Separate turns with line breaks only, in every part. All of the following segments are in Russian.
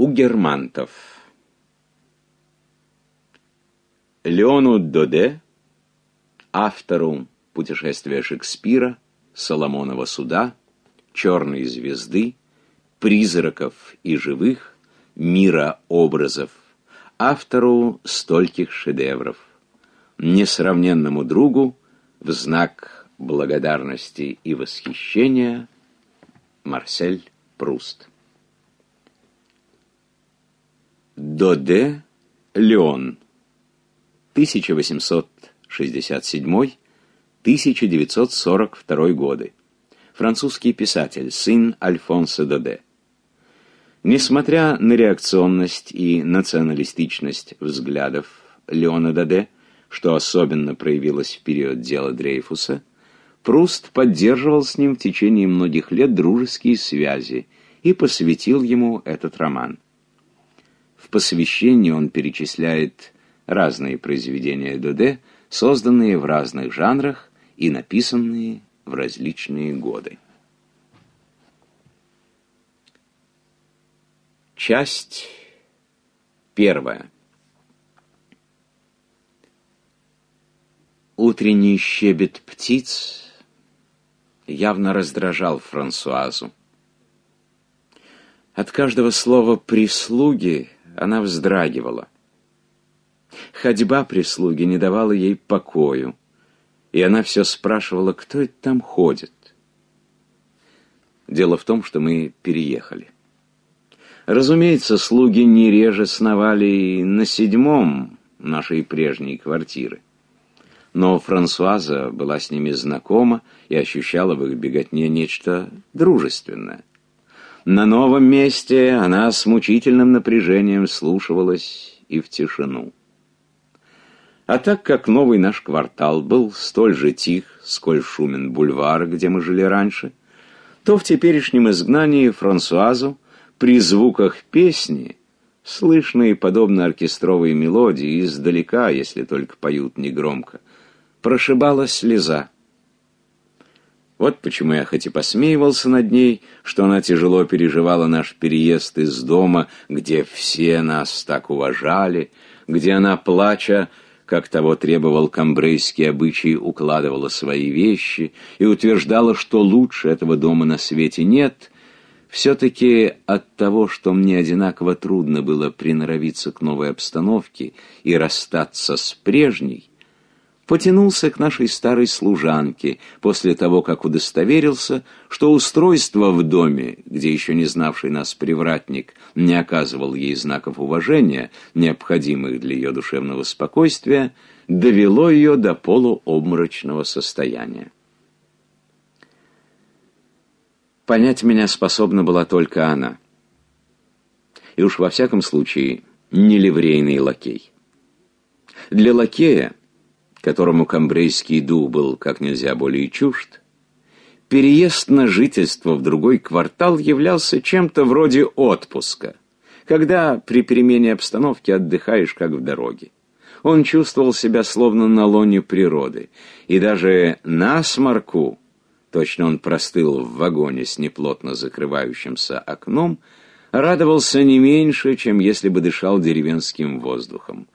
у германтов. Леону Доде, автору «Путешествия Шекспира», «Соломонова суда», «Черной звезды», «Призраков и живых», «Мира образов», автору стольких шедевров, несравненному другу в знак благодарности и восхищения Марсель Пруст. Доде Леон 1867-1942 годы. Французский писатель, сын Альфонса Доде. Несмотря на реакционность и националистичность взглядов Леона Доде, что особенно проявилось в период дела Дрейфуса, Пруст поддерживал с ним в течение многих лет дружеские связи и посвятил ему этот роман посвящении он перечисляет разные произведения Доде, созданные в разных жанрах и написанные в различные годы. Часть первая. Утренний щебет птиц явно раздражал Франсуазу. От каждого слова «прислуги» она вздрагивала. Ходьба прислуги не давала ей покою, и она все спрашивала, кто это там ходит. Дело в том, что мы переехали. Разумеется, слуги не реже сновали на седьмом нашей прежней квартиры. Но Франсуаза была с ними знакома и ощущала в их беготне нечто дружественное. На новом месте она с мучительным напряжением слушалась и в тишину. А так как новый наш квартал был столь же тих, сколь шумен бульвар, где мы жили раньше, то в теперешнем изгнании Франсуазу при звуках песни, слышные подобно оркестровой мелодии, издалека, если только поют негромко, прошибала слеза. Вот почему я хоть и посмеивался над ней, что она тяжело переживала наш переезд из дома, где все нас так уважали, где она, плача, как того требовал камбрейский обычай, укладывала свои вещи и утверждала, что лучше этого дома на свете нет, все-таки от того, что мне одинаково трудно было приноровиться к новой обстановке и расстаться с прежней, потянулся к нашей старой служанке после того, как удостоверился, что устройство в доме, где еще не знавший нас привратник не оказывал ей знаков уважения, необходимых для ее душевного спокойствия, довело ее до полуобморочного состояния. Понять меня способна была только она. И уж во всяком случае, не ливрейный лакей. Для лакея которому камбрейский дух был как нельзя более чужд, переезд на жительство в другой квартал являлся чем-то вроде отпуска, когда при перемене обстановки отдыхаешь как в дороге. Он чувствовал себя словно на лоне природы, и даже насморку, точно он простыл в вагоне с неплотно закрывающимся окном, радовался не меньше, чем если бы дышал деревенским воздухом.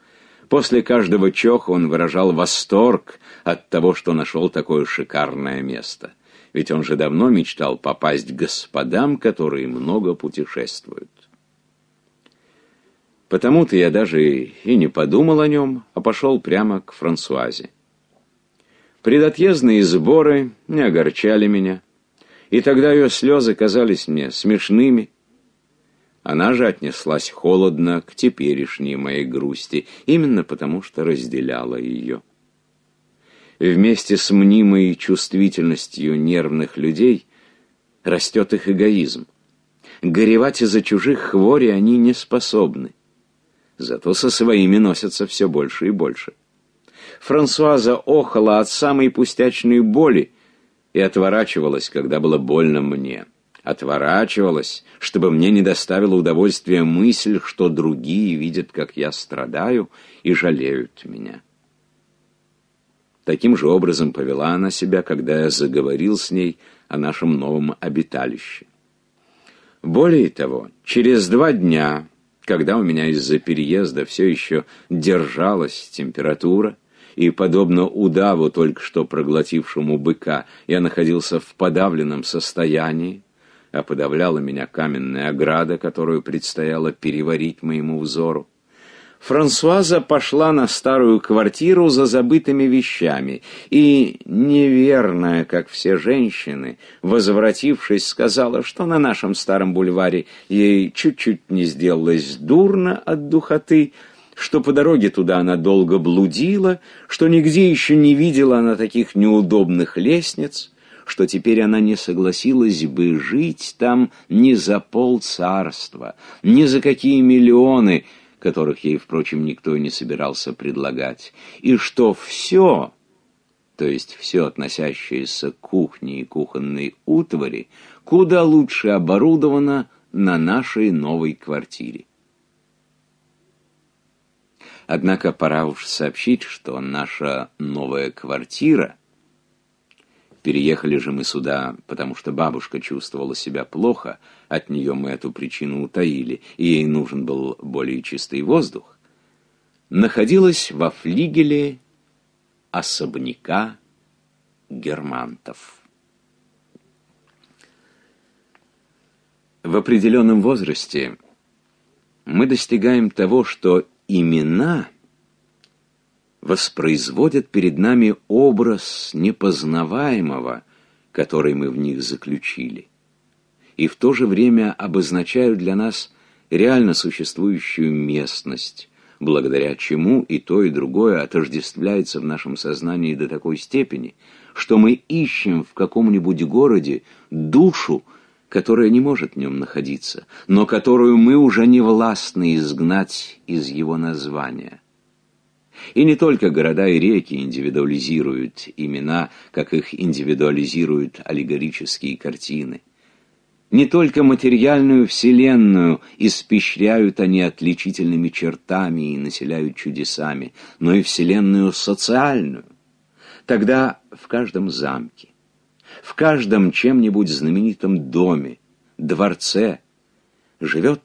После каждого чоха он выражал восторг от того, что нашел такое шикарное место. Ведь он же давно мечтал попасть к господам, которые много путешествуют. Потому-то я даже и не подумал о нем, а пошел прямо к Франсуазе. Предотъездные сборы не огорчали меня, и тогда ее слезы казались мне смешными, она же отнеслась холодно к теперешней моей грусти, именно потому что разделяла ее. Вместе с мнимой чувствительностью нервных людей растет их эгоизм. Горевать из-за чужих хвори они не способны. Зато со своими носятся все больше и больше. Франсуаза охала от самой пустячной боли и отворачивалась, когда было больно мне отворачивалась, чтобы мне не доставила удовольствия мысль, что другие видят, как я страдаю, и жалеют меня. Таким же образом повела она себя, когда я заговорил с ней о нашем новом обиталище. Более того, через два дня, когда у меня из-за переезда все еще держалась температура, и, подобно удаву, только что проглотившему быка, я находился в подавленном состоянии, а подавляла меня каменная ограда, которую предстояло переварить моему взору. Франсуаза пошла на старую квартиру за забытыми вещами и, неверная, как все женщины, возвратившись, сказала, что на нашем старом бульваре ей чуть-чуть не сделалось дурно от духоты, что по дороге туда она долго блудила, что нигде еще не видела она таких неудобных лестниц — что теперь она не согласилась бы жить там ни за полцарства, ни за какие миллионы, которых ей, впрочем, никто не собирался предлагать, и что все, то есть все, относящееся к кухне и кухонной утвари, куда лучше оборудовано на нашей новой квартире. Однако пора уж сообщить, что наша новая квартира — Переехали же мы сюда, потому что бабушка чувствовала себя плохо, от нее мы эту причину утаили, и ей нужен был более чистый воздух, находилась во
флигеле
особняка германтов. В определенном возрасте мы достигаем того, что имена — воспроизводят перед нами образ непознаваемого, который мы в них заключили, и в то же время обозначают для нас реально существующую местность, благодаря чему и то, и другое отождествляется в нашем сознании до такой степени, что мы ищем в каком-нибудь городе душу, которая не может в нем находиться, но которую мы уже не властны изгнать из его названия. И не только города и реки индивидуализируют имена, как их индивидуализируют аллегорические картины. Не только материальную вселенную испещряют они отличительными чертами и населяют чудесами, но и вселенную социальную. Тогда в каждом замке, в каждом чем-нибудь знаменитом доме, дворце живет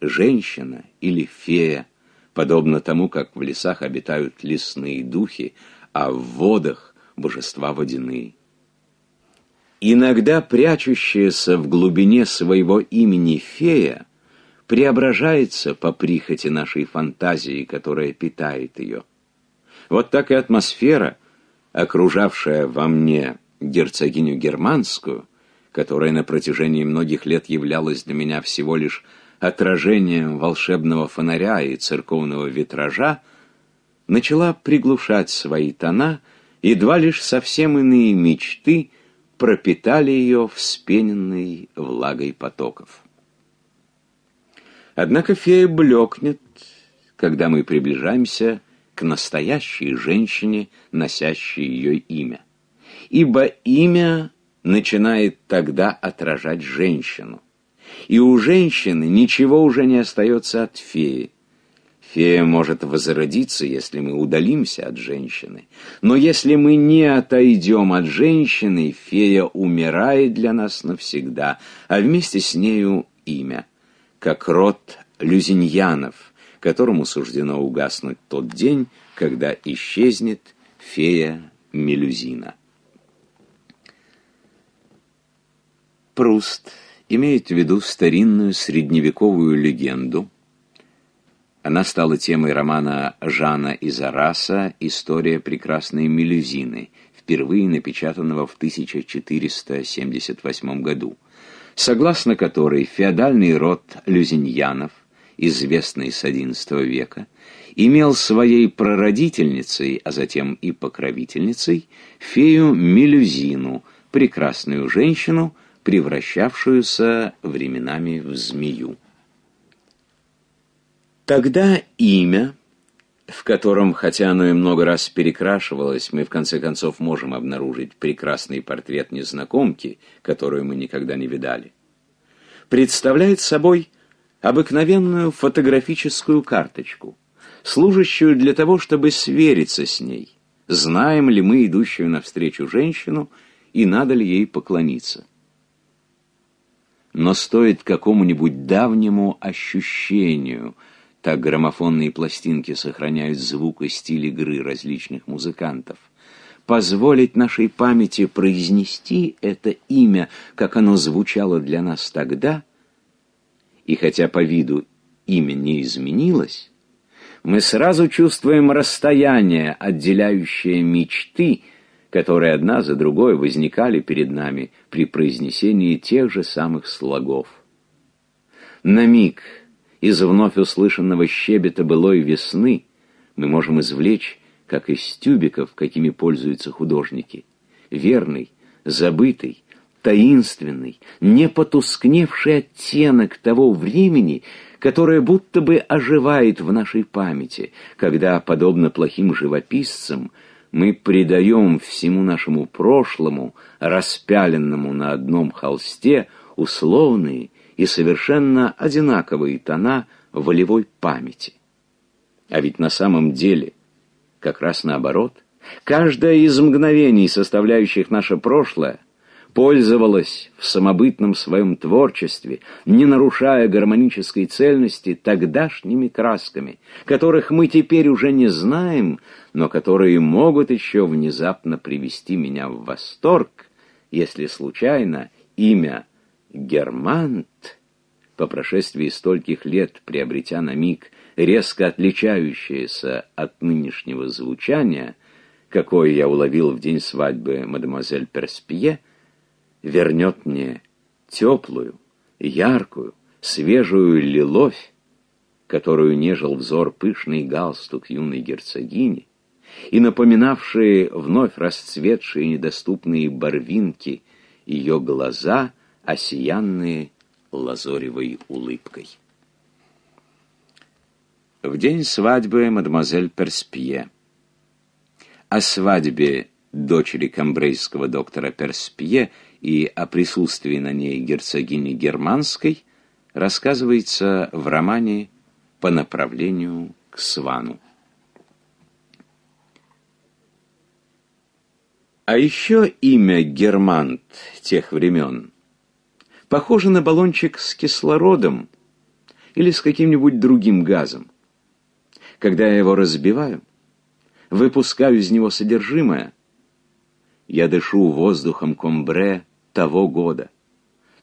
женщина или фея, подобно тому, как в лесах обитают лесные духи, а в водах – божества водяные. Иногда прячущаяся в глубине своего имени фея преображается по прихоти нашей фантазии, которая питает ее. Вот так и атмосфера, окружавшая во мне герцогиню германскую, которая на протяжении многих лет являлась для меня всего лишь отражением волшебного фонаря и церковного витража, начала приглушать свои тона, и два лишь совсем иные мечты пропитали ее вспененной влагой потоков. Однако фея блекнет, когда мы приближаемся к настоящей женщине, носящей ее имя. Ибо имя начинает тогда отражать женщину и у женщины ничего уже не остается от феи. Фея может возродиться, если мы удалимся от женщины. Но если мы не отойдем от женщины, фея умирает для нас навсегда, а вместе с нею имя, как род Люзиньянов, которому суждено угаснуть тот день, когда исчезнет фея Мелюзина. Пруст имеет в виду старинную средневековую легенду. Она стала темой романа Жана Изараса «История прекрасной Мелюзины», впервые напечатанного в 1478 году, согласно которой феодальный род люзиньянов, известный с XI века, имел своей прародительницей, а затем и покровительницей, фею Мелюзину, прекрасную женщину, превращавшуюся временами в змею. Тогда имя, в котором, хотя оно и много раз перекрашивалось, мы в конце концов можем обнаружить прекрасный портрет незнакомки, которую мы никогда не видали, представляет собой обыкновенную фотографическую карточку, служащую для того, чтобы свериться с ней, знаем ли мы идущую навстречу женщину и надо ли ей поклониться но стоит какому-нибудь давнему ощущению. Так граммофонные пластинки сохраняют звук и стиль игры различных музыкантов. Позволить нашей памяти произнести это имя, как оно звучало для нас тогда, и хотя по виду имя не изменилось, мы сразу чувствуем расстояние, отделяющее мечты которые одна за другой возникали перед нами при произнесении тех же самых слогов. На миг из вновь услышанного щебета былой весны мы можем извлечь, как из тюбиков, какими пользуются художники, верный, забытый, таинственный, не потускневший оттенок того времени, которое будто бы оживает в нашей памяти, когда, подобно плохим живописцам, мы придаем всему нашему прошлому, распяленному на одном холсте, условные и совершенно одинаковые тона волевой памяти. А ведь на самом деле как раз наоборот. Каждое из мгновений, составляющих наше прошлое, пользовалась в самобытном своем творчестве, не нарушая гармонической цельности, тогдашними красками, которых мы теперь уже не знаем, но которые могут еще внезапно привести меня в восторг, если случайно имя Германт, по прошествии стольких лет приобретя на миг резко отличающееся от нынешнего звучания, какое я уловил в день свадьбы мадемуазель Перспье, — вернет мне теплую, яркую, свежую лиловь, которую нежил взор пышный галстук юной герцогини, и напоминавшие вновь расцветшие недоступные барвинки ее глаза, осиянные лазоревой улыбкой. В день свадьбы мадемуазель Перспье. О свадьбе дочери камбрейского доктора Перспье и о присутствии на ней герцогини Германской рассказывается в романе «По направлению к Свану». А еще имя Германт тех времен похоже на баллончик с кислородом или с каким-нибудь другим газом. Когда я его разбиваю, выпускаю из него содержимое, я дышу воздухом комбре того года,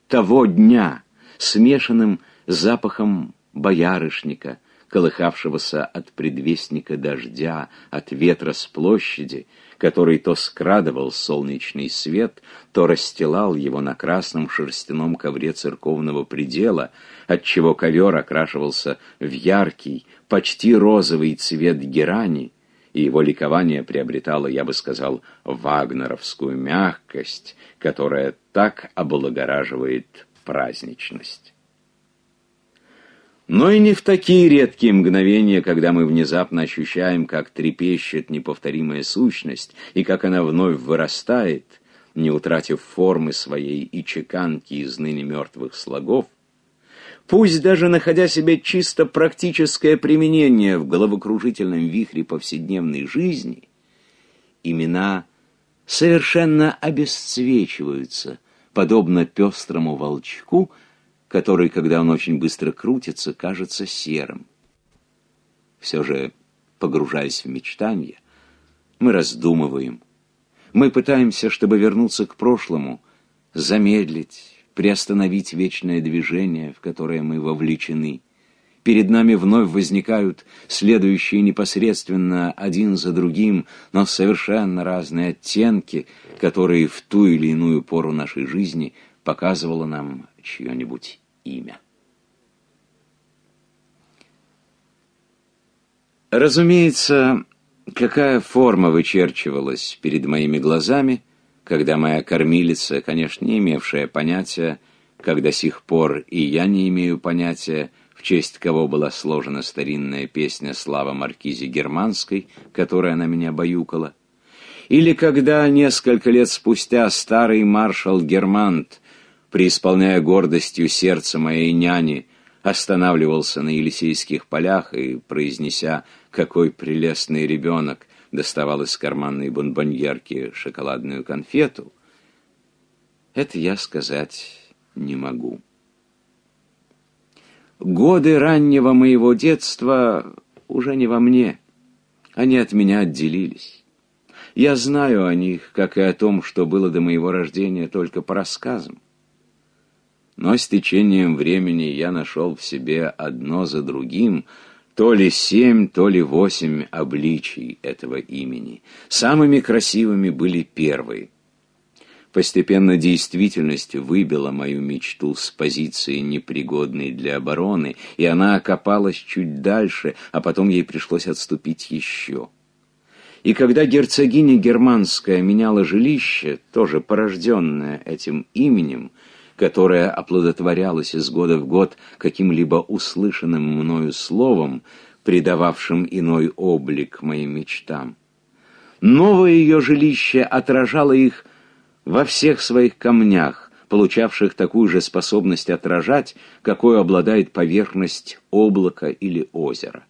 того дня, смешанным запахом боярышника, колыхавшегося от предвестника дождя, от ветра с площади, который то скрадывал солнечный свет, то расстилал его на красном шерстяном ковре церковного предела, отчего ковер окрашивался в яркий, почти розовый цвет герани, и его ликование приобретало, я бы сказал, вагнеровскую мягкость, которая так облагораживает праздничность. Но и не в такие редкие мгновения, когда мы внезапно ощущаем, как трепещет неповторимая сущность и как она вновь вырастает, не утратив формы своей и чеканки из ныне мертвых слогов, пусть даже находя себе чисто практическое применение в головокружительном вихре повседневной жизни, имена совершенно обесцвечиваются, подобно пестрому волчку, который, когда он очень быстро крутится, кажется серым. Все же, погружаясь в мечтания, мы раздумываем. Мы пытаемся, чтобы вернуться к прошлому, замедлить, приостановить вечное движение, в которое мы вовлечены. Перед нами вновь возникают следующие непосредственно один за другим, но совершенно разные оттенки, которые в ту или иную пору нашей жизни показывало нам чье-нибудь имя. Разумеется, какая форма вычерчивалась перед моими глазами, когда моя кормилица, конечно, не имевшая понятия, когда сих пор и я не имею понятия, в честь кого была сложена старинная песня «Слава Маркизе Германской», которая на меня баюкала, или когда несколько лет спустя старый маршал Германт, преисполняя гордостью сердце моей няни, останавливался на Елисейских полях и, произнеся «Какой прелестный ребенок!», доставал из карманной бонбоньерки шоколадную конфету, это я сказать не могу. Годы раннего моего детства уже не во мне. Они от меня отделились. Я знаю о них, как и о том, что было до моего рождения, только по рассказам. Но с течением времени я нашел в себе одно за другим то ли семь, то ли восемь обличий этого имени. Самыми красивыми были первые — Постепенно действительность выбила мою мечту с позиции непригодной для обороны, и она окопалась чуть дальше, а потом ей пришлось отступить еще. И когда герцогиня Германская меняла жилище, тоже порожденное этим именем, которое оплодотворялось из года в год каким-либо услышанным мною словом, придававшим иной облик моим мечтам, новое ее жилище отражало их во всех своих камнях, получавших такую же способность отражать, какую обладает поверхность облака или озера.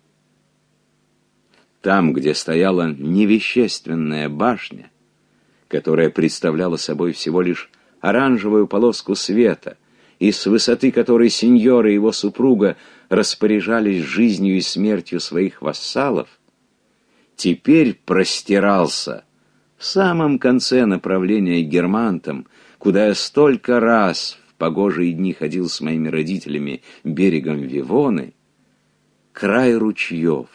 Там, где стояла невещественная башня, которая представляла собой всего лишь оранжевую полоску света, и с высоты которой сеньор и его супруга распоряжались жизнью и смертью своих вассалов, теперь простирался в самом конце направления Германтом, куда я столько раз в погожие дни ходил с моими родителями берегом Вивоны, край ручьев,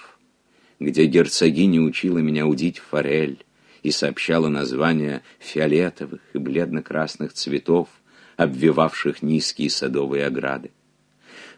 где герцогиня учила меня удить форель и сообщала названия фиолетовых и бледно-красных цветов, обвивавших низкие садовые ограды.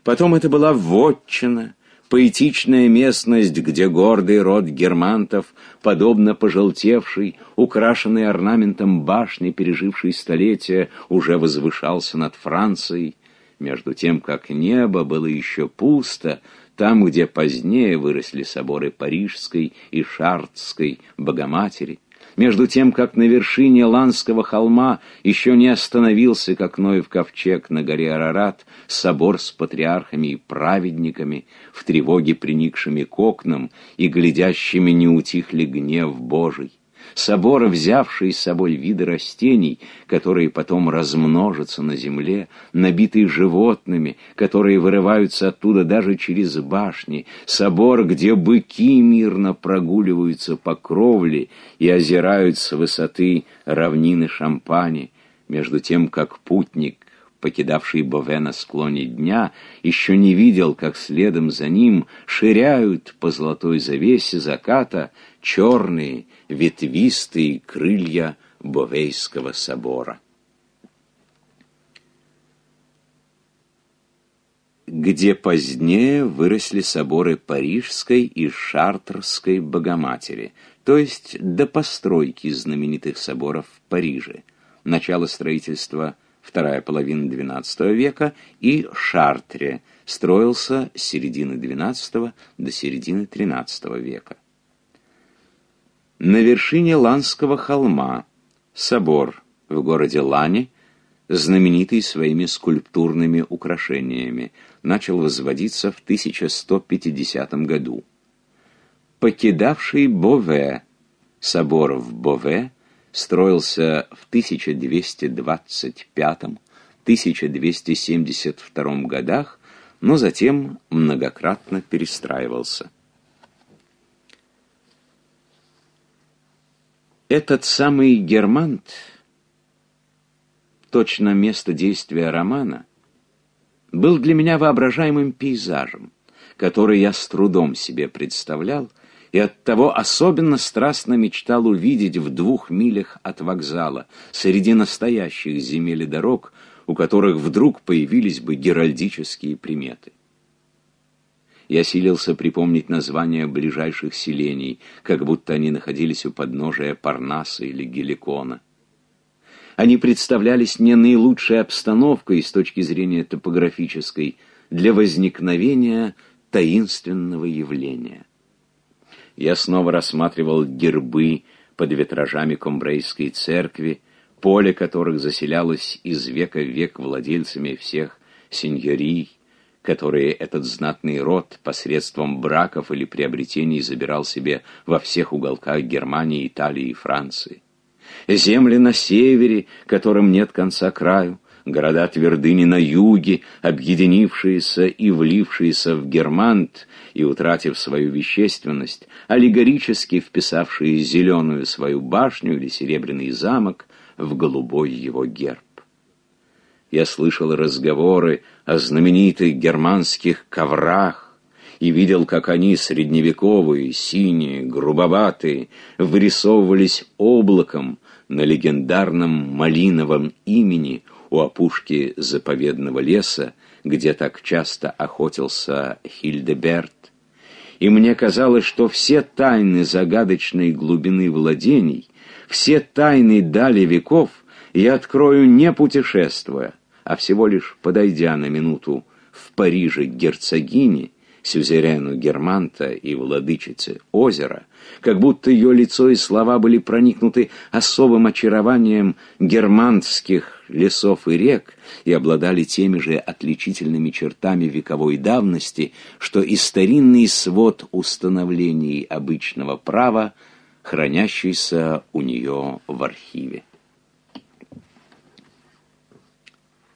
Потом это была вотчина — поэтичная местность, где гордый род германтов, подобно пожелтевшей, украшенной орнаментом башни, пережившей столетия, уже возвышался над Францией, между тем, как небо было еще пусто, там, где позднее выросли соборы Парижской и Шартской Богоматери между тем, как на вершине Ланского холма еще не остановился, как Ноев ковчег на горе Арарат, собор с патриархами и праведниками, в тревоге приникшими к окнам и глядящими не утихли гнев Божий собора, взявшие с собой виды растений, которые потом размножатся на земле, набитые животными, которые вырываются оттуда даже через башни, собор, где быки мирно прогуливаются по кровле и озирают с высоты равнины Шампани, между тем, как путник покидавший Бове на склоне дня, еще не видел, как следом за ним ширяют по золотой завесе заката черные, ветвистые крылья Бовейского собора. где позднее выросли соборы Парижской и Шартрской Богоматери, то есть до постройки знаменитых соборов в Париже, начало строительства вторая половина XII века и Шартре, строился с середины XII до середины XIII века на вершине Ланского холма, собор в городе Лане, знаменитый своими скульптурными украшениями, начал возводиться в 1150 году. Покидавший Бове, собор в Бове, строился в 1225-1272 годах, но затем многократно перестраивался. Этот самый Германт, точно место действия романа, был для меня воображаемым пейзажем, который я с трудом себе представлял и оттого особенно страстно мечтал увидеть в двух милях от вокзала, среди настоящих земель и дорог, у которых вдруг появились бы геральдические приметы. Я силился припомнить названия ближайших селений, как будто они находились у подножия Парнаса или Геликона. Они представлялись мне наилучшей обстановкой с точки зрения топографической для возникновения таинственного явления. Я снова рассматривал гербы под витражами Комбрейской церкви, поле которых заселялось из века в век владельцами всех сеньорий, которые этот знатный род посредством браков или приобретений забирал себе во всех уголках Германии, Италии и Франции. Земли на севере, которым нет конца краю, города твердыни на юге, объединившиеся и влившиеся в германт и утратив свою вещественность, аллегорически вписавшие зеленую свою башню или серебряный замок в голубой его герб. Я слышал разговоры о знаменитых германских коврах и видел, как они, средневековые, синие, грубоватые, вырисовывались облаком на легендарном малиновом имени у опушки заповедного леса, где так часто охотился Хильдеберт. И мне казалось, что все тайны загадочной глубины владений, все тайны дали веков — я открою не путешествуя, а всего лишь подойдя на минуту в Париже к герцогине, сюзерену Германта и владычице озера, как будто ее лицо и слова были проникнуты особым очарованием германских лесов и рек и обладали теми же отличительными чертами вековой давности, что и старинный свод установлений обычного права, хранящийся у нее в архиве.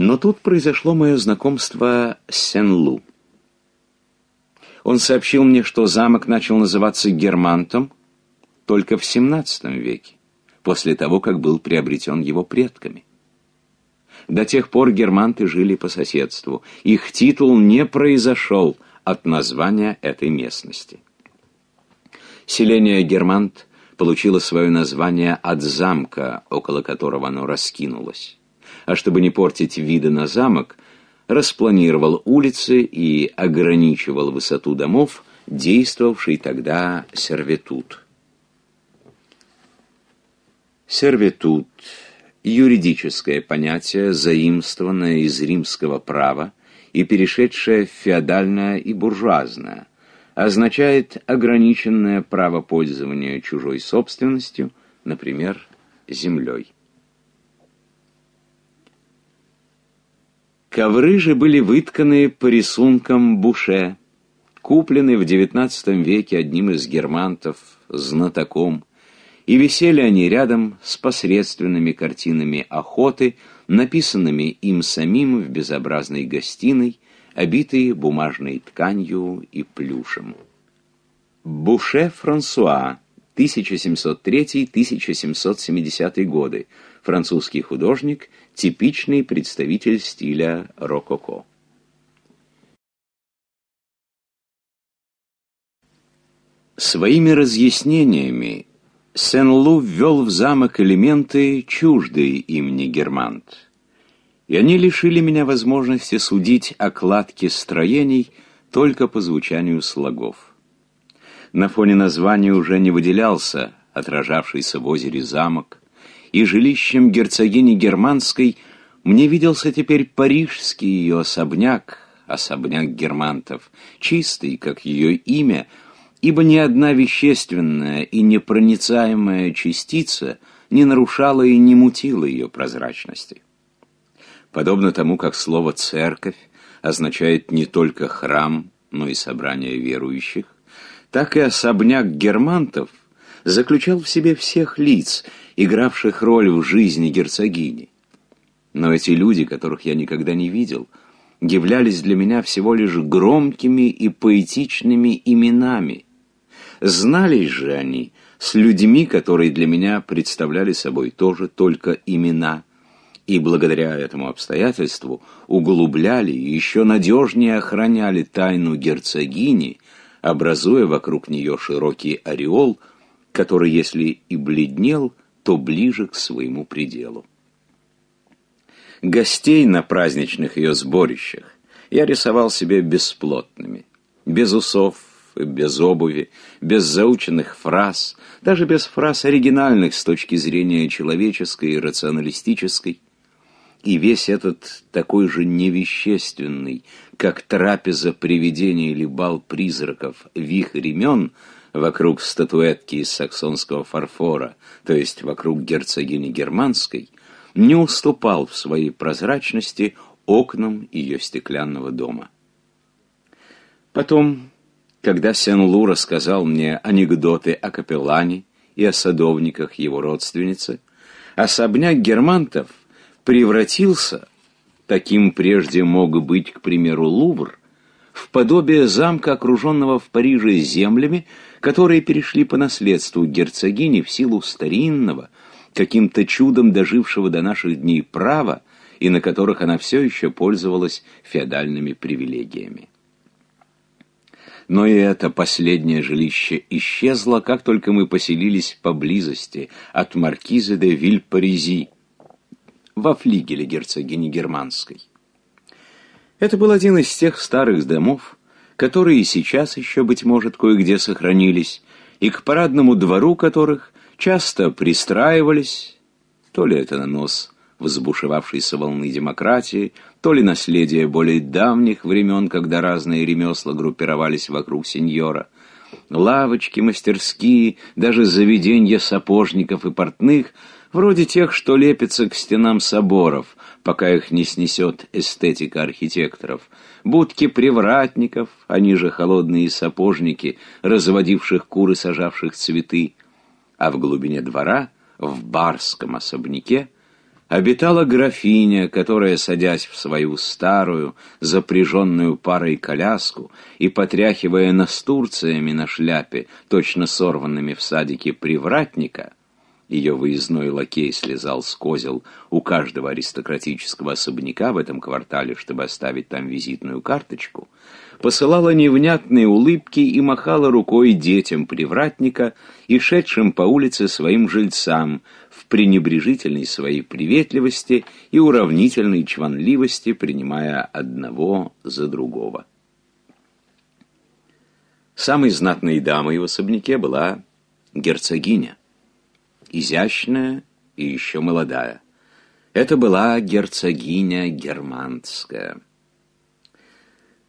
Но тут произошло мое знакомство с Сен-Лу. Он сообщил мне, что замок начал называться Германтом только в XVII веке, после того, как был приобретен его предками. До тех пор германты жили по соседству. Их титул не произошел от названия этой местности. Селение Германт получило свое название от замка, около которого оно раскинулось а чтобы не портить виды на замок, распланировал улицы и ограничивал высоту домов, действовавший тогда сервитут. Сервитут – юридическое понятие, заимствованное из римского права и перешедшее в феодальное и буржуазное, означает ограниченное право пользования чужой собственностью, например, землей. Ковры же были вытканы по рисункам Буше, куплены в XIX веке одним из германтов, знатоком, и висели они рядом с посредственными картинами охоты, написанными им самим в безобразной гостиной, обитой бумажной тканью и плюшем. Буше Франсуа, 1703-1770 годы, французский художник, типичный
представитель стиля рококо. Своими разъяснениями
Сен-Лу ввел в замок элементы, чуждые им германт. И они лишили меня возможности судить о кладке строений только по звучанию слогов. На фоне названия уже не выделялся отражавшийся в озере замок, и жилищем герцогини Германской, мне виделся теперь парижский ее особняк, особняк германтов, чистый, как ее имя, ибо ни одна вещественная и непроницаемая частица не нарушала и не мутила ее прозрачности. Подобно тому, как слово «церковь» означает не только храм, но и собрание верующих, так и особняк германтов заключал в себе всех лиц, игравших роль в жизни герцогини. Но эти люди, которых я никогда не видел, являлись для меня всего лишь громкими и поэтичными именами. Знались же они с людьми, которые для меня представляли собой тоже только имена, и благодаря этому обстоятельству углубляли и еще надежнее охраняли тайну герцогини, образуя вокруг нее широкий ореол – который, если и бледнел, то ближе к своему пределу. Гостей на праздничных ее сборищах я рисовал себе бесплотными, без усов, без обуви, без заученных фраз, даже без фраз оригинальных с точки зрения человеческой и рационалистической. И весь этот такой же невещественный, как трапеза привидений или бал призраков, вихрь имен — вокруг статуэтки из саксонского фарфора, то есть вокруг герцогини Германской, не уступал в своей прозрачности окнам ее стеклянного дома. Потом, когда Сен-Лу рассказал мне анекдоты о капеллане и о садовниках его родственницы, особняк германтов превратился, таким прежде мог быть, к примеру, Лувр, в подобие замка, окруженного в Париже землями, которые перешли по наследству герцогине в силу старинного, каким-то чудом дожившего до наших дней права, и на которых она все еще пользовалась феодальными привилегиями. Но и это последнее жилище исчезло, как только мы поселились поблизости от маркизы де Вильпаризи во флигеле герцогини Германской. Это был один из тех старых домов, которые сейчас еще, быть может, кое-где сохранились, и к парадному двору которых часто пристраивались, то ли это нанос взбушевавшейся волны демократии, то ли наследие более давних времен, когда разные ремесла группировались вокруг сеньора. Лавочки, мастерские, даже заведения сапожников и портных, вроде тех, что лепятся к стенам соборов, пока их не снесет эстетика архитекторов, будки привратников, они же холодные сапожники, разводивших куры, сажавших цветы. А в глубине двора, в барском особняке, обитала графиня, которая, садясь в свою старую, запряженную парой коляску и потряхивая настурциями на шляпе, точно сорванными в садике привратника, ее выездной лакей слезал с козел у каждого аристократического особняка в этом квартале, чтобы оставить там визитную карточку, посылала невнятные улыбки и махала рукой детям привратника и шедшим по улице своим жильцам в пренебрежительной своей приветливости и уравнительной чванливости, принимая одного за другого. Самой знатной дамой в особняке была герцогиня изящная и еще молодая. Это была герцогиня германская.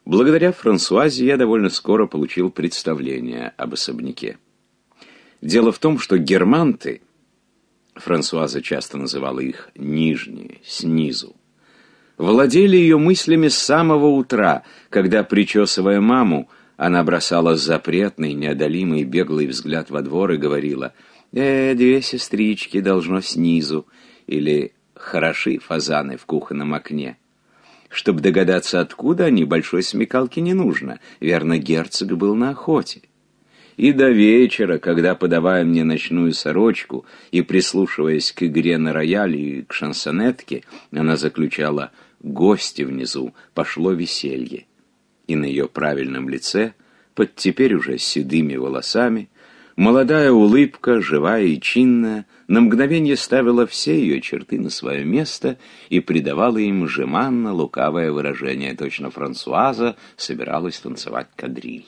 Благодаря Франсуазе я довольно скоро получил представление об особняке. Дело в том, что германты, Франсуаза часто называла их «нижние», «снизу», владели ее мыслями с самого утра, когда, причесывая маму, она бросала запретный, неодолимый, беглый взгляд во двор и говорила — «Э, две сестрички должно снизу» или «Хороши фазаны в кухонном окне». Чтобы догадаться, откуда они, большой смекалки не нужно. Верно, герцог был на охоте. И до вечера, когда, подавая мне ночную сорочку и прислушиваясь к игре на рояле и к шансонетке, она заключала «гости внизу», пошло веселье. И на ее правильном лице, под теперь уже седыми волосами, Молодая улыбка, живая и чинная, на мгновение ставила все ее черты на свое место и придавала им жеманно лукавое выражение. Точно Франсуаза собиралась танцевать кадриль.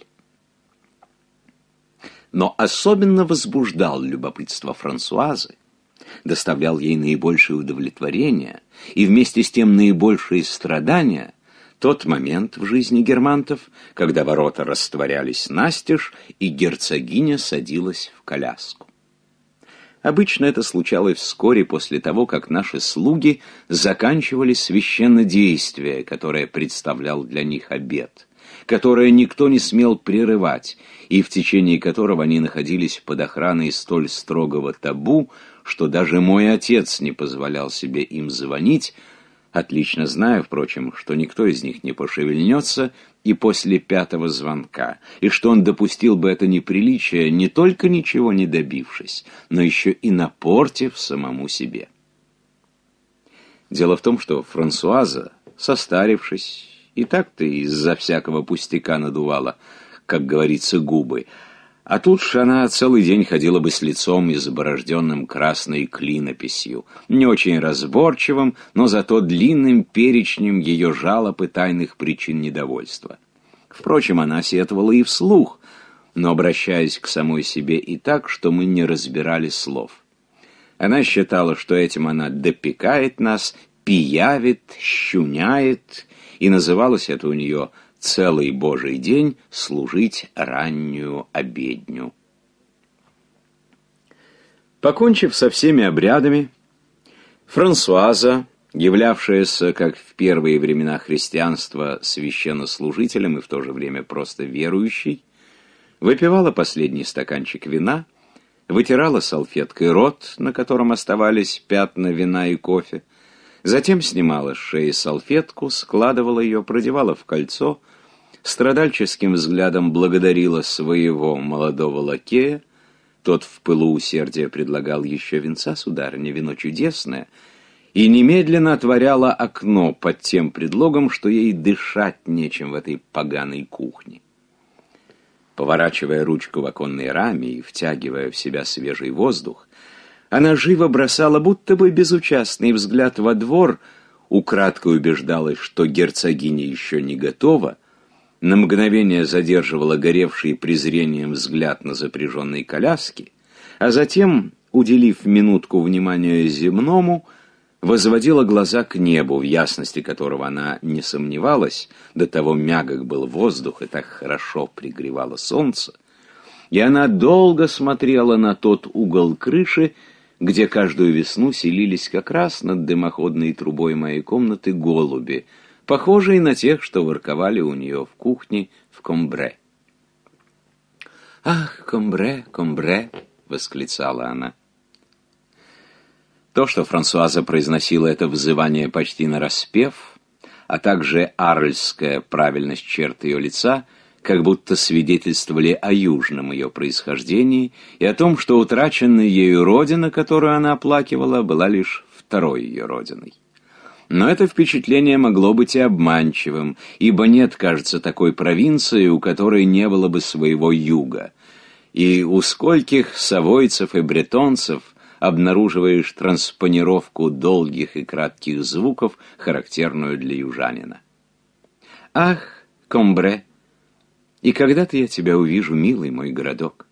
Но особенно возбуждал любопытство Франсуазы, доставлял ей наибольшее удовлетворение и вместе с тем наибольшие страдания тот момент в жизни германтов, когда ворота растворялись настежь, и герцогиня садилась в коляску. Обычно это случалось вскоре после того, как наши слуги заканчивали священнодействие, которое представлял для них обед, которое никто не смел прерывать, и в течение которого они находились под охраной столь строгого табу, что даже мой отец не позволял себе им звонить, Отлично знаю, впрочем, что никто из них не пошевельнется и после пятого звонка, и что он допустил бы это неприличие, не только ничего не добившись, но еще и напортив самому себе. Дело в том, что Франсуаза, состарившись, и так-то из-за всякого пустяка надувала, как говорится, губы, а тут ж она целый день ходила бы с лицом, изборожденным красной клинописью, не очень разборчивым, но зато длинным перечнем ее жалоб и тайных причин недовольства. Впрочем, она сетовала и вслух, но обращаясь к самой себе и так, что мы не разбирали слов. Она считала, что этим она допекает нас, пиявит, щуняет, и называлось это у нее целый Божий день служить раннюю обедню. Покончив со всеми обрядами, Франсуаза, являвшаяся, как в первые времена христианства, священнослужителем и в то же время просто верующей, выпивала последний стаканчик вина, вытирала салфеткой рот, на котором оставались пятна вина и кофе, затем снимала с шеи салфетку, складывала ее, продевала в кольцо — страдальческим взглядом благодарила своего молодого лакея. Тот в пылу усердия предлагал еще венца, сударыня, вино чудесное, и немедленно отворяла окно под тем предлогом, что ей дышать нечем в этой поганой кухне. Поворачивая ручку в оконной раме и втягивая в себя свежий воздух, она живо бросала будто бы безучастный взгляд во двор, украдкой убеждалась, что герцогиня еще не готова — на мгновение задерживала горевший презрением взгляд на запряженной коляске, а затем, уделив минутку внимания земному, возводила глаза к небу, в ясности которого она не сомневалась, до того мягок был воздух и так хорошо пригревало солнце, и она долго смотрела на тот угол крыши, где каждую весну селились как раз над дымоходной трубой моей комнаты голуби — похожие на тех, что ворковали у нее в кухне в Комбре. «Ах, Комбре, Комбре!» — восклицала она. То, что Франсуаза произносила это взывание почти на распев, а также арльская правильность черт ее лица, как будто свидетельствовали о южном ее происхождении и о том, что утраченная ею родина, которую она оплакивала, была лишь второй ее родиной. Но это впечатление могло быть и обманчивым, ибо нет, кажется, такой провинции, у которой не было бы своего юга. И у скольких совойцев и бретонцев обнаруживаешь транспонировку долгих и кратких звуков, характерную для южанина. «Ах, Комбре, и когда-то я тебя увижу, милый мой городок.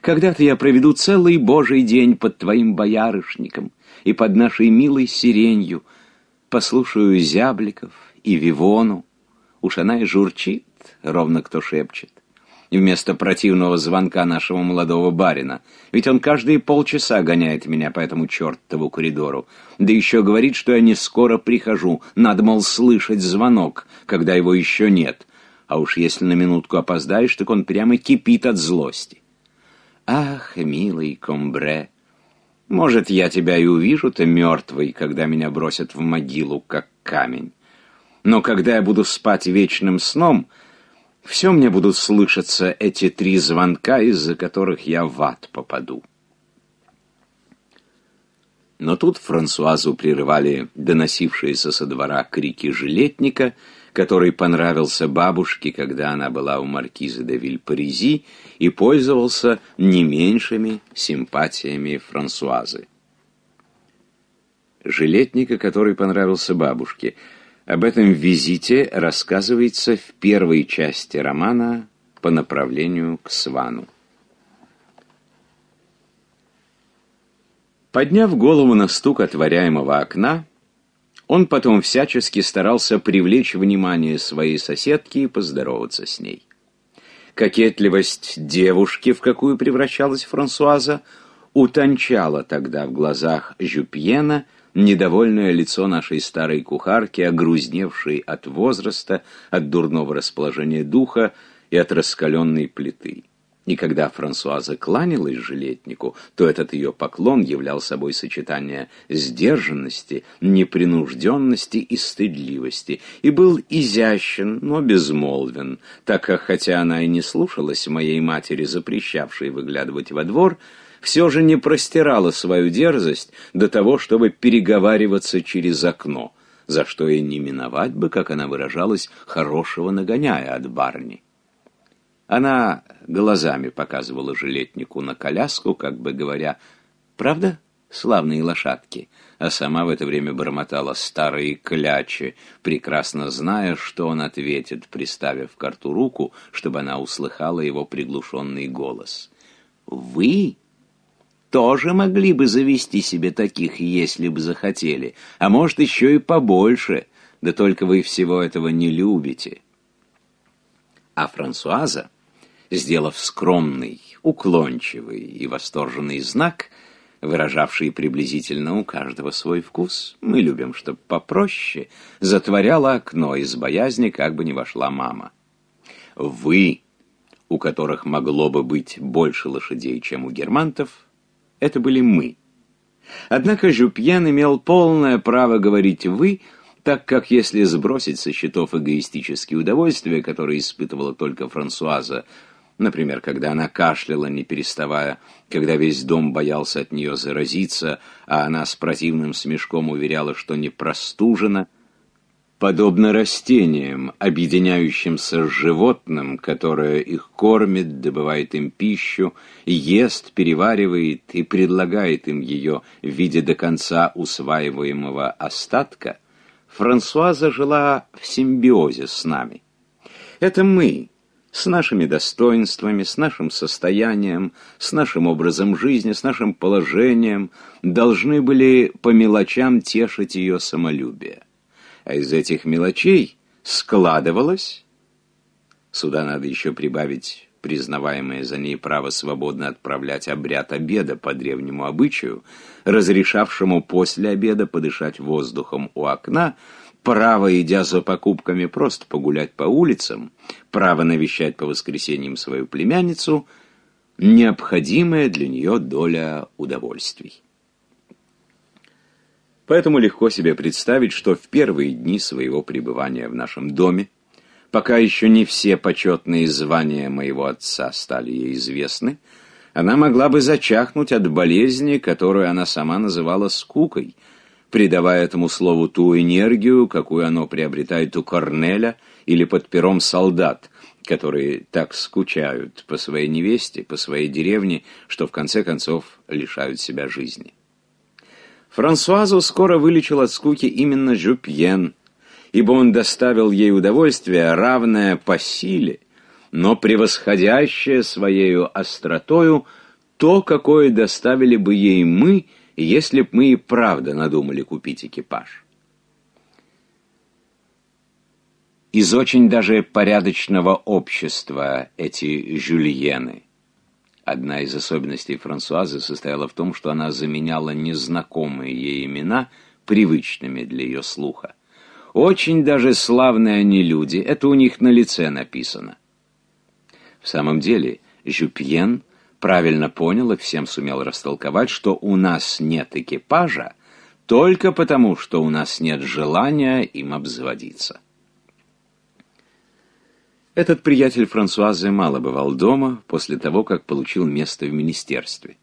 Когда-то я проведу целый божий день под твоим боярышником и под нашей милой сиренью, — послушаю зябликов и вивону. Уж она и журчит, ровно кто шепчет. И вместо противного звонка нашего молодого барина. Ведь он каждые полчаса гоняет меня по этому чертову коридору. Да еще говорит, что я не скоро прихожу. Надо, мол, слышать звонок, когда его еще нет. А уж если на минутку опоздаешь, так он прямо кипит от злости. Ах, милый комбре! Может, я тебя и увижу ты мертвый, когда меня бросят в могилу, как камень. Но когда я буду спать вечным сном, все мне будут слышаться эти три звонка, из-за которых я в ад попаду. Но тут Франсуазу прерывали доносившиеся со двора крики жилетника — который понравился бабушке, когда она была у маркиза де Вильпаризи и пользовался не меньшими симпатиями Франсуазы. Жилетника, который понравился бабушке. Об этом визите рассказывается в первой части романа по направлению к Свану. Подняв голову на стук отворяемого окна, он потом всячески старался привлечь внимание своей соседки и поздороваться с ней. Кокетливость девушки, в какую превращалась Франсуаза, утончала тогда в глазах Жюпьена недовольное лицо нашей старой кухарки, огрузневшей от возраста, от дурного расположения духа и от раскаленной плиты. И когда Франсуаза кланялась жилетнику, то этот ее поклон являл собой сочетание сдержанности, непринужденности и стыдливости, и был изящен, но безмолвен, так как, хотя она и не слушалась моей матери, запрещавшей выглядывать во двор, все же не простирала свою дерзость до того, чтобы переговариваться через окно, за что и не миновать бы, как она выражалась, хорошего нагоняя от барни. Она глазами показывала жилетнику на коляску, как бы говоря, «Правда, славные лошадки?» А сама в это время бормотала старые клячи, прекрасно зная, что он ответит, приставив карту руку, чтобы она услыхала его приглушенный голос. «Вы?» тоже могли бы завести себе таких, если бы захотели, а может, еще и побольше, да только вы всего этого не любите. А Франсуаза сделав скромный, уклончивый и восторженный знак, выражавший приблизительно у каждого свой вкус. Мы любим, чтобы попроще, затворяла окно из боязни, как бы не вошла мама. Вы, у которых могло бы быть больше лошадей, чем у германтов, это были мы. Однако Жупьен имел полное право говорить «вы», так как если сбросить со счетов эгоистические удовольствия, которые испытывала только Франсуаза, Например, когда она кашляла, не переставая, когда весь дом боялся от нее заразиться, а она с противным смешком уверяла, что не простужена. Подобно растениям, объединяющимся с животным, которое их кормит, добывает им пищу, ест, переваривает и предлагает им ее в виде до конца усваиваемого остатка, Франсуаза жила в симбиозе с нами. Это мы, с нашими достоинствами, с нашим состоянием, с нашим образом жизни, с нашим положением, должны были по мелочам тешить ее самолюбие. А из этих мелочей складывалось, сюда надо еще прибавить признаваемое за ней право свободно отправлять обряд обеда по древнему обычаю, разрешавшему после обеда подышать воздухом у окна, право, идя за покупками, просто погулять по улицам, право навещать по воскресеньям свою племянницу, необходимая для нее доля удовольствий. Поэтому легко себе представить, что в первые дни своего пребывания в нашем доме, пока еще не все почетные звания моего отца стали ей известны, она могла бы зачахнуть от болезни, которую она сама называла скукой – придавая этому слову ту энергию, какую оно приобретает у Корнеля или под пером солдат, которые так скучают по своей невесте, по своей деревне, что в конце концов лишают себя жизни. Франсуазу скоро вылечил от скуки именно Жупьен, ибо он доставил ей удовольствие, равное по силе, но превосходящее своею остротою то, какое доставили бы ей мы – если б мы и правда надумали купить экипаж. Из очень даже порядочного общества эти жюльены. Одна из особенностей Франсуазы состояла в том, что она заменяла незнакомые ей имена привычными для ее слуха. Очень даже славные они люди, это у них на лице написано. В самом деле, Жюпьен правильно понял и всем сумел растолковать, что у нас нет экипажа только потому, что у нас нет желания им обзаводиться. Этот приятель Франсуазы мало бывал дома после того, как получил место в министерстве.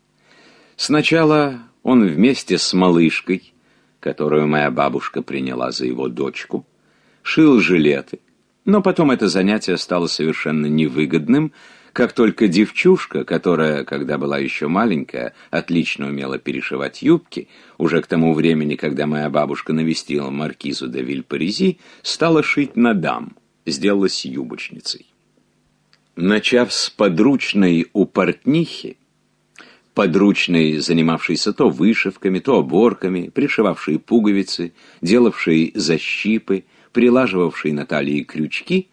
Сначала он вместе с малышкой, которую моя бабушка приняла за его дочку, шил жилеты, но потом это занятие стало совершенно невыгодным, как только девчушка, которая, когда была еще маленькая, отлично умела перешивать юбки, уже к тому времени, когда моя бабушка навестила маркизу де Вильпаризи, стала шить на дам, сделалась юбочницей. Начав с подручной у портнихи, подручной, занимавшейся то вышивками, то оборками, пришивавшей пуговицы, делавшей защипы, прилаживавшей на талии крючки,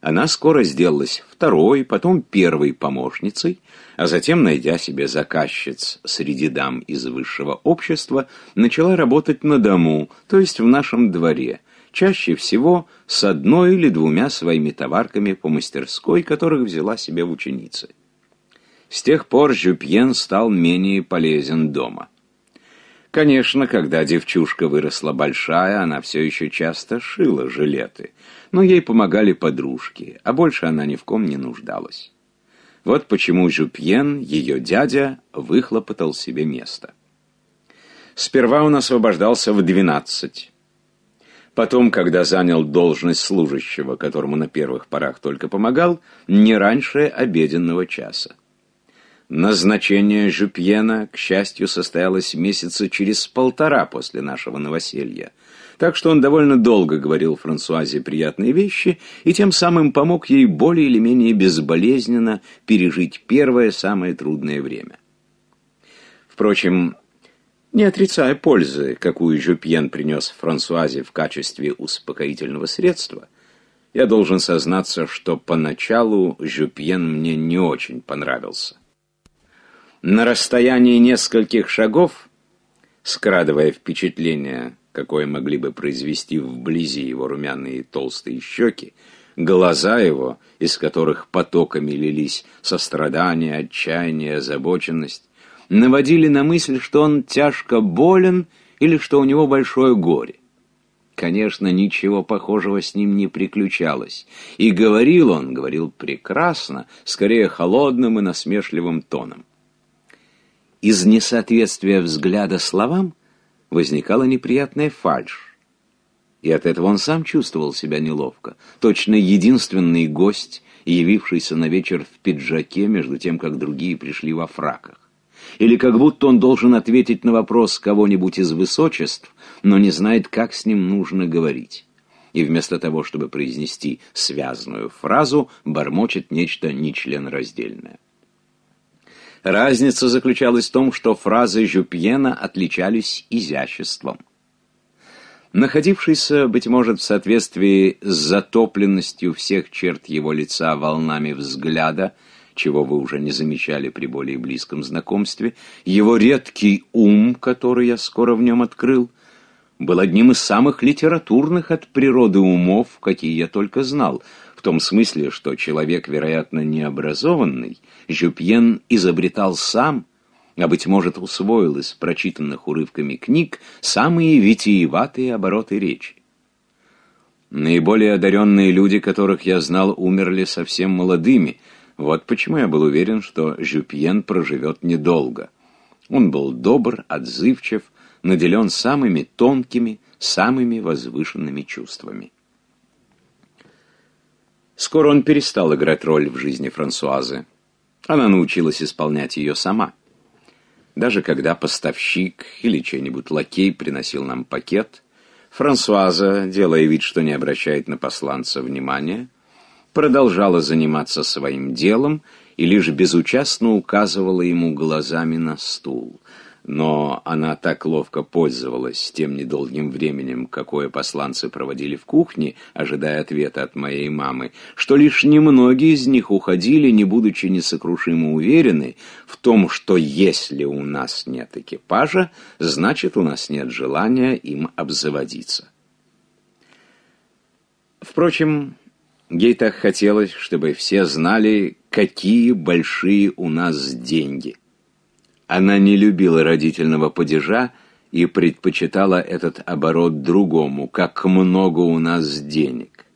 она скоро сделалась второй, потом первой помощницей, а затем, найдя себе заказчиц среди дам из высшего общества, начала работать на дому, то есть в нашем дворе, чаще всего с одной или двумя своими товарками по мастерской, которых взяла себе в ученицы. С тех пор Жюпьен стал менее полезен дома. Конечно, когда девчушка выросла большая, она все еще часто шила жилеты – но ей помогали подружки, а больше она ни в ком не нуждалась. Вот почему Жупьен, ее дядя, выхлопотал себе место. Сперва он освобождался в двенадцать. Потом, когда занял должность служащего, которому на первых порах только помогал, не раньше обеденного часа. Назначение Жупьена, к счастью, состоялось месяца через полтора после нашего новоселья, так что он довольно долго говорил Франсуазе приятные вещи и тем самым помог ей более или менее безболезненно пережить первое самое трудное время. Впрочем, не отрицая пользы, какую Жюпьен принес Франсуазе в качестве успокоительного средства, я должен сознаться, что поначалу Жюпьен мне не очень понравился. На расстоянии нескольких шагов, скрадывая впечатление какое могли бы произвести вблизи его румяные толстые щеки, глаза его, из которых потоками лились сострадание, отчаяние, озабоченность, наводили на мысль, что он тяжко болен или что у него большое горе. Конечно, ничего похожего с ним не приключалось. И говорил он, говорил прекрасно, скорее холодным и насмешливым тоном. Из несоответствия взгляда словам возникала неприятная фальшь. И от этого он сам чувствовал себя неловко. Точно единственный гость, явившийся на вечер в пиджаке, между тем, как другие пришли во фраках. Или как будто он должен ответить на вопрос кого-нибудь из высочеств, но не знает, как с ним нужно говорить. И вместо того, чтобы произнести связную фразу, бормочет нечто нечленораздельное. Разница заключалась в том, что фразы Жюпьена отличались изяществом. Находившийся, быть может, в соответствии с затопленностью всех черт его лица волнами взгляда, чего вы уже не замечали при более близком знакомстве, его редкий ум, который я скоро в нем открыл, был одним из самых литературных от природы умов, какие я только знал — в том смысле, что человек, вероятно, необразованный, Жюпьен изобретал сам, а, быть может, усвоил из прочитанных урывками книг самые витиеватые обороты речи. Наиболее одаренные люди, которых я знал, умерли совсем молодыми. Вот почему я был уверен, что Жюпьен проживет недолго. Он был добр, отзывчив, наделен самыми тонкими, самыми возвышенными чувствами. Скоро он перестал играть роль в жизни Франсуазы. Она научилась исполнять ее сама. Даже когда поставщик или чей-нибудь лакей приносил нам пакет, Франсуаза, делая вид, что не обращает на посланца внимания, продолжала заниматься своим делом и лишь безучастно указывала ему глазами на стул — но она так ловко пользовалась тем недолгим временем, какое посланцы проводили в кухне, ожидая ответа от моей мамы, что лишь немногие из них уходили, не будучи несокрушимо уверены в том, что если у нас нет экипажа, значит у нас нет желания им обзаводиться. Впрочем, ей так хотелось, чтобы все знали, какие большие у нас деньги – она не любила родительного падежа и предпочитала этот оборот другому, как много у нас денег.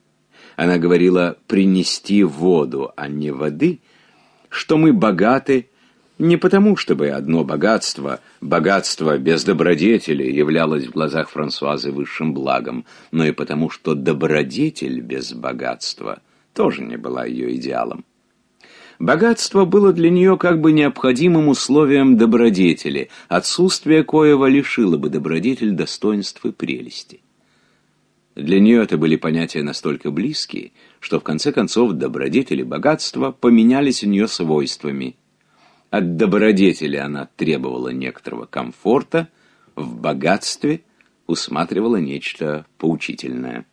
Она говорила «принести воду», а не «воды», что мы богаты не потому, чтобы одно богатство, богатство без добродетели, являлось в глазах Франсуазы высшим благом, но и потому, что добродетель без богатства тоже не была ее идеалом. Богатство было для нее как бы необходимым условием добродетели, отсутствие коего лишило бы добродетель достоинств и прелести. Для нее это были понятия настолько близкие, что в конце концов добродетели и богатство поменялись у нее свойствами. От добродетели она требовала некоторого комфорта, в богатстве усматривала нечто поучительное.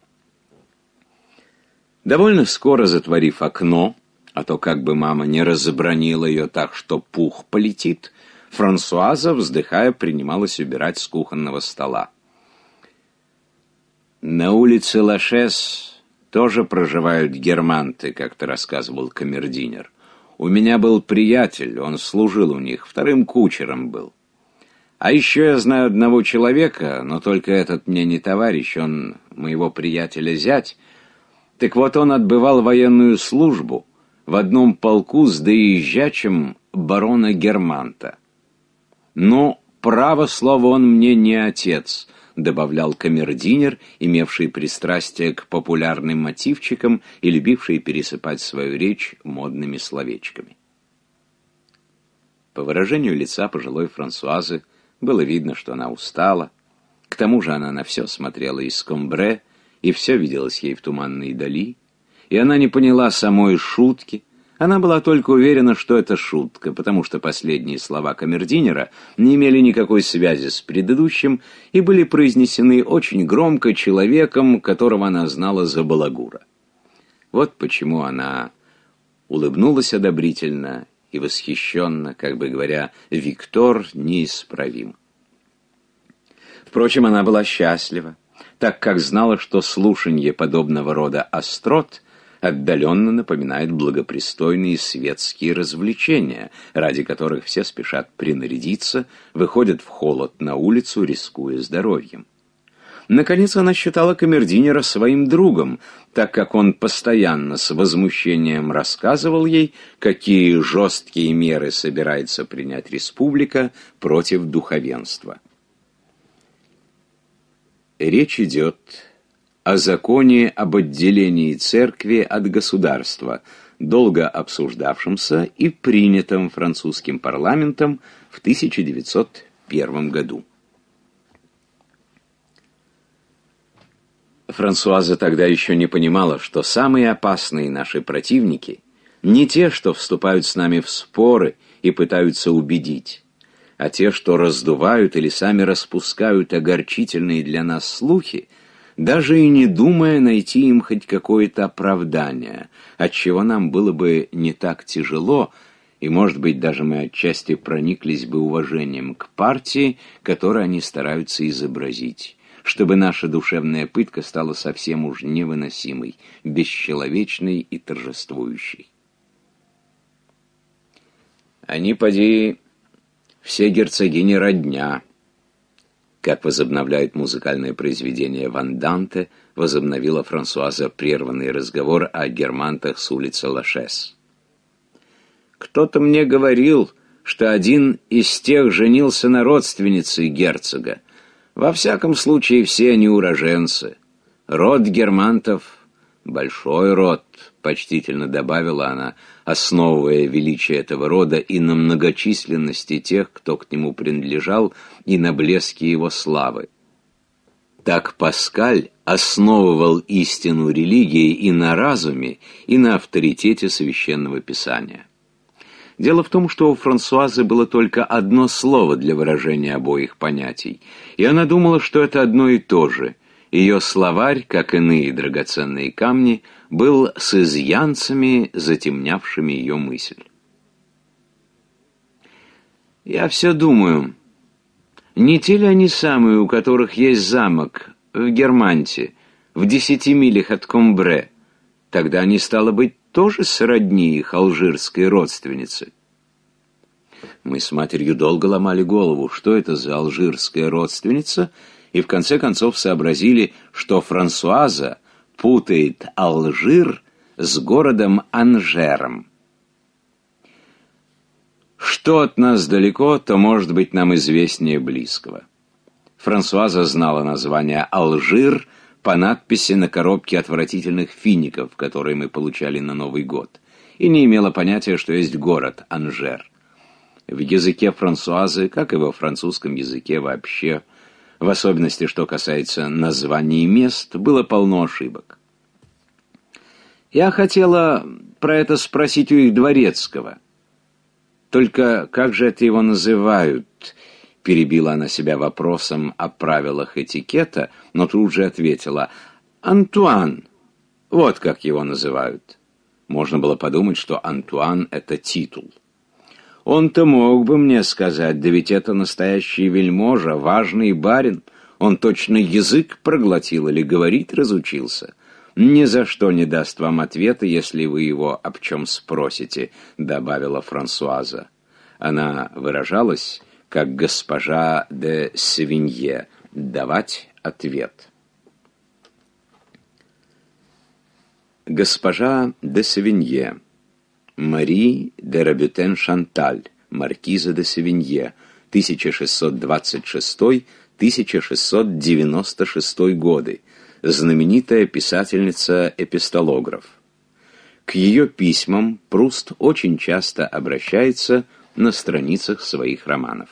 Довольно скоро затворив окно, а то как бы мама не разобранила ее так, что пух полетит, Франсуаза, вздыхая, принималась убирать с кухонного стола. На улице Лашес тоже проживают германты, как-то рассказывал камердинер. У меня был приятель, он служил у них, вторым кучером был. А еще я знаю одного человека, но только этот мне не товарищ, он моего приятеля зять. Так вот он отбывал военную службу — в одном полку с доезжачим барона Германта. Но право слово он мне не отец, добавлял камердинер, имевший пристрастие к популярным мотивчикам и любивший пересыпать свою речь модными словечками. По выражению лица пожилой Франсуазы было видно, что она устала. К тому же она на все смотрела из комбре, и все виделось ей в туманной дали, и она не поняла самой шутки. Она была только уверена, что это шутка, потому что последние слова камердинера не имели никакой связи с предыдущим и были произнесены очень громко человеком, которого она знала за балагура. Вот почему она улыбнулась одобрительно и восхищенно, как бы говоря, «Виктор неисправим». Впрочем, она была счастлива, так как знала, что слушанье подобного рода острот отдаленно напоминает благопристойные светские развлечения, ради которых все спешат принарядиться, выходят в холод на улицу, рискуя здоровьем. Наконец она считала камердинера своим другом, так как он постоянно с возмущением рассказывал ей, какие жесткие меры собирается принять республика против духовенства. Речь идет о законе об отделении церкви от государства, долго обсуждавшемся и принятом французским парламентом в 1901 году. Франсуаза тогда еще не понимала, что самые опасные наши противники не те, что вступают с нами в споры и пытаются убедить, а те, что раздувают или сами распускают огорчительные для нас слухи, даже и не думая найти им хоть какое-то оправдание, отчего нам было бы не так тяжело, и, может быть, даже мы отчасти прониклись бы уважением к партии, которую они стараются изобразить, чтобы наша душевная пытка стала совсем уж невыносимой, бесчеловечной и торжествующей. Они, поди, все герцогини родня, как возобновляет музыкальное произведение Ван Данте, возобновила Франсуаза прерванный разговор о германтах с улицы Лашес. «Кто-то мне говорил, что один из тех женился на родственнице герцога. Во всяком случае, все они уроженцы. Род германтов — большой род», — почтительно добавила она, — основывая величие этого рода и на многочисленности тех, кто к нему принадлежал, и на блеске его славы. Так Паскаль основывал истину религии и на разуме, и на авторитете Священного Писания. Дело в том, что у Франсуазы было только одно слово для выражения обоих понятий, и она думала, что это одно и то же. Ее словарь, как иные драгоценные камни – был с изъянцами, затемнявшими ее мысль. «Я все думаю, не те ли они самые, у которых есть замок в Германте, в десяти милях от Комбре? Тогда они, стало быть, тоже сродни их алжирской родственнице?» Мы с матерью долго ломали голову, что это за алжирская родственница, и в конце концов сообразили, что Франсуаза — путает Алжир с городом Анжером. Что от нас далеко, то, может быть, нам известнее близкого. Франсуаза знала название «Алжир» по надписи на коробке отвратительных фиников, которые мы получали на Новый год, и не имела понятия, что есть город Анжер. В языке Франсуазы, как и во французском языке вообще, – в особенности что касается названий мест, было полно ошибок. Я хотела про это спросить у их дворецкого. Только как же это его называют? Перебила она себя вопросом о правилах этикета, но тут же ответила. «Антуан. Вот как его называют». Можно было подумать, что «Антуан» — это титул. Он-то мог бы мне сказать, да ведь это настоящий вельможа, важный барин. Он точно язык проглотил или говорить разучился. Ни за что не даст вам ответа, если вы его об чем спросите, добавила Франсуаза. Она выражалась как госпожа де Севинье, давать ответ. Госпожа де Севинье Мари де Рабютен-Шанталь, маркиза де Севинье, 1626-1696 годы, знаменитая писательница-эпистолограф. К ее письмам Пруст очень часто обращается на страницах своих романов.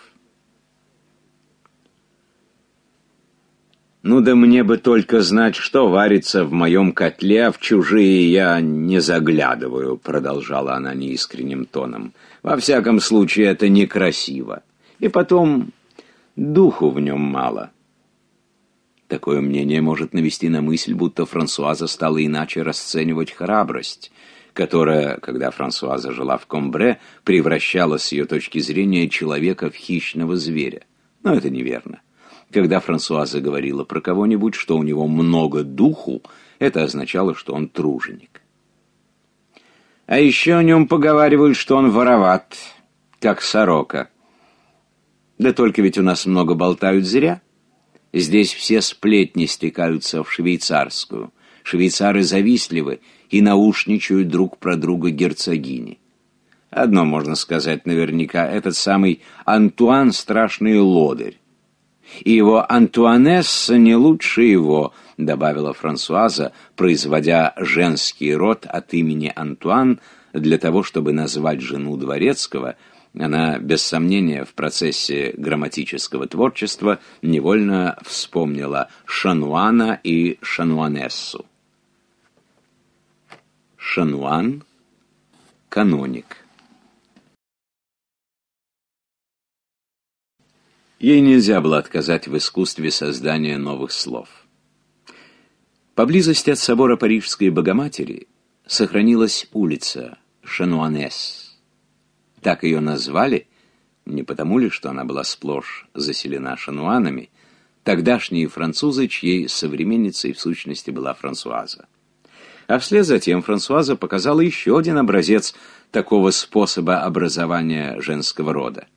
Ну да мне бы только знать, что варится в моем котле, а в чужие я не заглядываю, продолжала она неискренним тоном. Во всяком случае, это некрасиво. И потом, духу в нем мало. Такое мнение может навести на мысль, будто Франсуаза стала иначе расценивать храбрость, которая, когда Франсуаза жила в Комбре, превращала с ее точки зрения человека в хищного зверя. Но это неверно. Когда Франсуаза говорила про кого-нибудь, что у него много духу, это означало, что он труженик. А еще о нем поговаривают, что он вороват, как сорока. Да только ведь у нас много болтают зря. Здесь все сплетни стекаются в швейцарскую. Швейцары завистливы и наушничают друг про друга герцогини. Одно можно сказать наверняка, этот самый Антуан — страшный лодырь и его Антуанесса не лучше его», — добавила Франсуаза, производя женский род от имени Антуан для того, чтобы назвать жену Дворецкого. Она, без сомнения, в процессе грамматического творчества невольно вспомнила Шануана и Шануанессу.
Шануан — каноник. Ей нельзя было отказать в искусстве создания новых слов. Поблизости от
собора Парижской Богоматери сохранилась улица Шануанес. Так ее назвали не потому ли, что она была сплошь заселена шануанами, тогдашние французы, чьей современницей в сущности была Франсуаза. А вслед за тем Франсуаза показала еще один образец такого способа образования женского рода –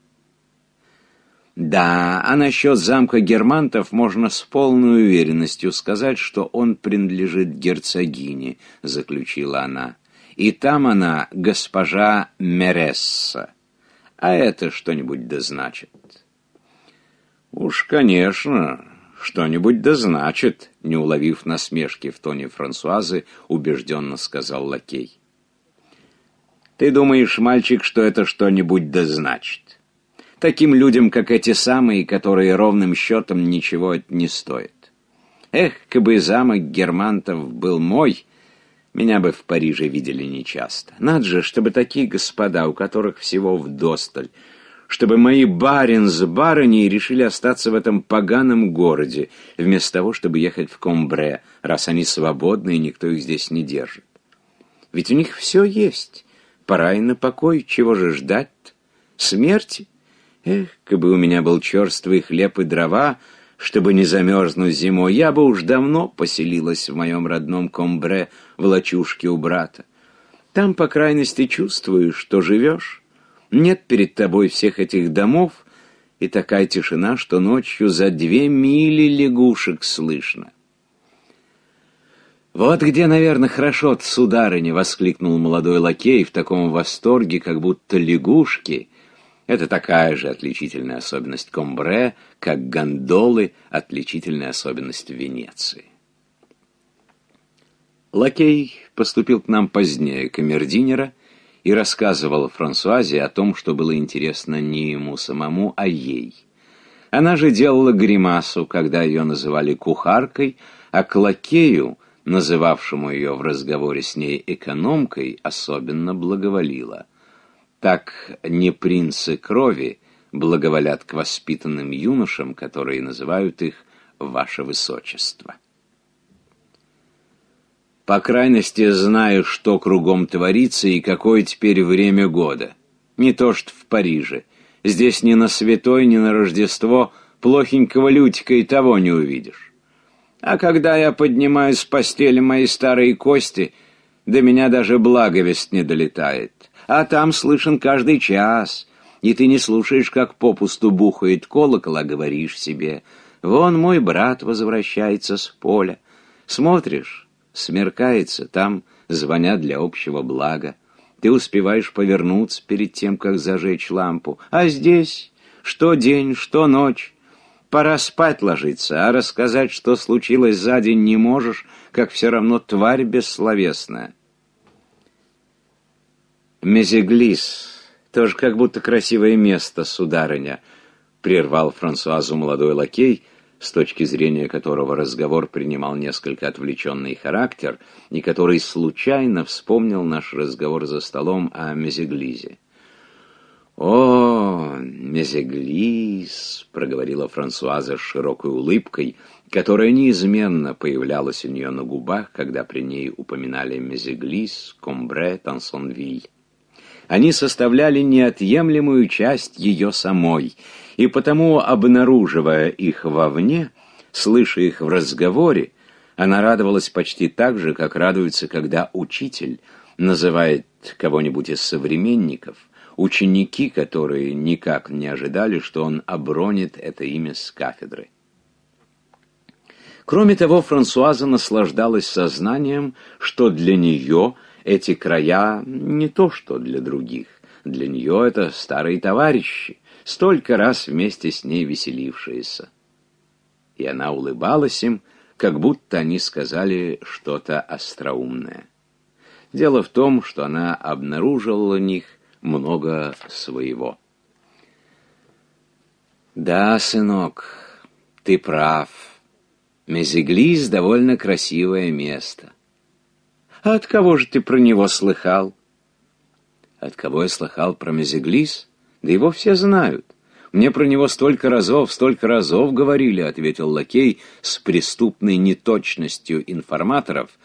да, а насчет замка Германтов можно с полной уверенностью сказать, что он принадлежит герцогине, заключила она. И там она госпожа Мересса. А это что-нибудь да значит. Уж, конечно, что-нибудь да значит, не уловив насмешки в тоне Франсуазы, убежденно сказал лакей. Ты думаешь, мальчик, что это что-нибудь да значит? таким людям, как эти самые, которые ровным счетом ничего не стоят. Эх, кабы замок германтов был мой, меня бы в Париже видели нечасто. Надо же, чтобы такие господа, у которых всего вдосталь, чтобы мои барин с барыней решили остаться в этом поганом городе, вместо того, чтобы ехать в Комбре, раз они свободны и никто их здесь не держит. Ведь у них все есть. Пора и на покой. Чего же ждать -то? Смерти? Эх, бы у меня был черствый хлеб и дрова, чтобы не замерзнуть зимой, я бы уж давно поселилась в моем родном комбре в лачушке у брата. Там, по крайности, чувствуешь, что живешь. Нет перед тобой всех этих домов, и такая тишина, что ночью за две мили лягушек слышно. «Вот где, наверное, хорошо-то, сударыня!» — воскликнул молодой лакей в таком восторге, как будто лягушки — это такая же отличительная особенность Комбре, как гондолы – отличительная особенность Венеции. Лакей поступил к нам позднее камердинера и рассказывал Франсуазе о том, что было интересно не ему самому, а ей. Она же делала гримасу, когда ее называли кухаркой, а к лакею, называвшему ее в разговоре с ней экономкой, особенно благоволила. Так не принцы крови благоволят к воспитанным юношам, которые называют их «Ваше Высочество». По крайности знаю, что кругом творится и какое теперь время года. Не то что в Париже. Здесь ни на святой, ни на Рождество плохенького Лютика и того не увидишь. А когда я поднимаю с постели мои старые кости, до меня даже благовесть не долетает а там слышен каждый час, и ты не слушаешь, как попусту бухает колокол, а говоришь себе, «Вон мой брат возвращается с поля». Смотришь, смеркается, там звонят для общего блага. Ты успеваешь повернуться перед тем, как зажечь лампу, а здесь что день, что ночь. Пора спать ложиться, а рассказать, что случилось за день, не можешь, как все равно тварь бессловесная. Мезеглис, тоже как будто красивое место, сударыня, прервал Франсуазу молодой лакей, с точки зрения которого разговор принимал несколько отвлеченный характер, и который случайно вспомнил наш разговор за столом о Мезеглизе. «О, Мезеглис!» — проговорила Франсуаза с широкой улыбкой, которая неизменно появлялась у нее на губах, когда при ней упоминали Мезеглис, Комбре, Тансонвиль. Они составляли неотъемлемую часть ее самой, и потому, обнаруживая их вовне, слыша их в разговоре, она радовалась почти так же, как радуется, когда учитель называет кого-нибудь из современников, ученики, которые никак не ожидали, что он обронит это имя с кафедры. Кроме того, Франсуаза наслаждалась сознанием, что для нее – эти края не то что для других. Для нее это старые товарищи, столько раз вместе с ней веселившиеся. И она улыбалась им, как будто они сказали что-то остроумное. Дело в том, что она обнаружила у них много своего. «Да, сынок, ты прав. Мезеглис — довольно красивое место. А от кого же ты про него слыхал? От кого я слыхал про Мезеглис? Да его все знают. Мне про него столько разов, столько разов говорили, ответил лакей с преступной неточностью информаторов,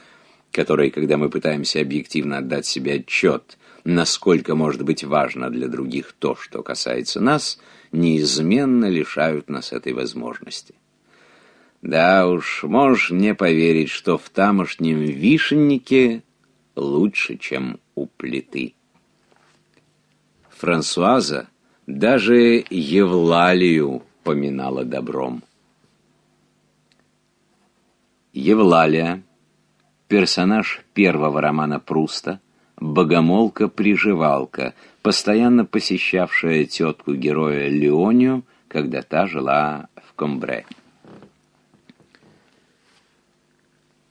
которые, когда мы пытаемся объективно отдать себе отчет, насколько может быть важно для других то, что касается нас, неизменно лишают нас этой возможности. Да уж, можешь не поверить, что в тамошнем вишеннике лучше, чем у плиты. Франсуаза даже Евлалию поминала добром. Евлалия, персонаж первого романа Пруста, богомолка-приживалка, постоянно посещавшая тетку героя Леонию, когда та жила в Комбре.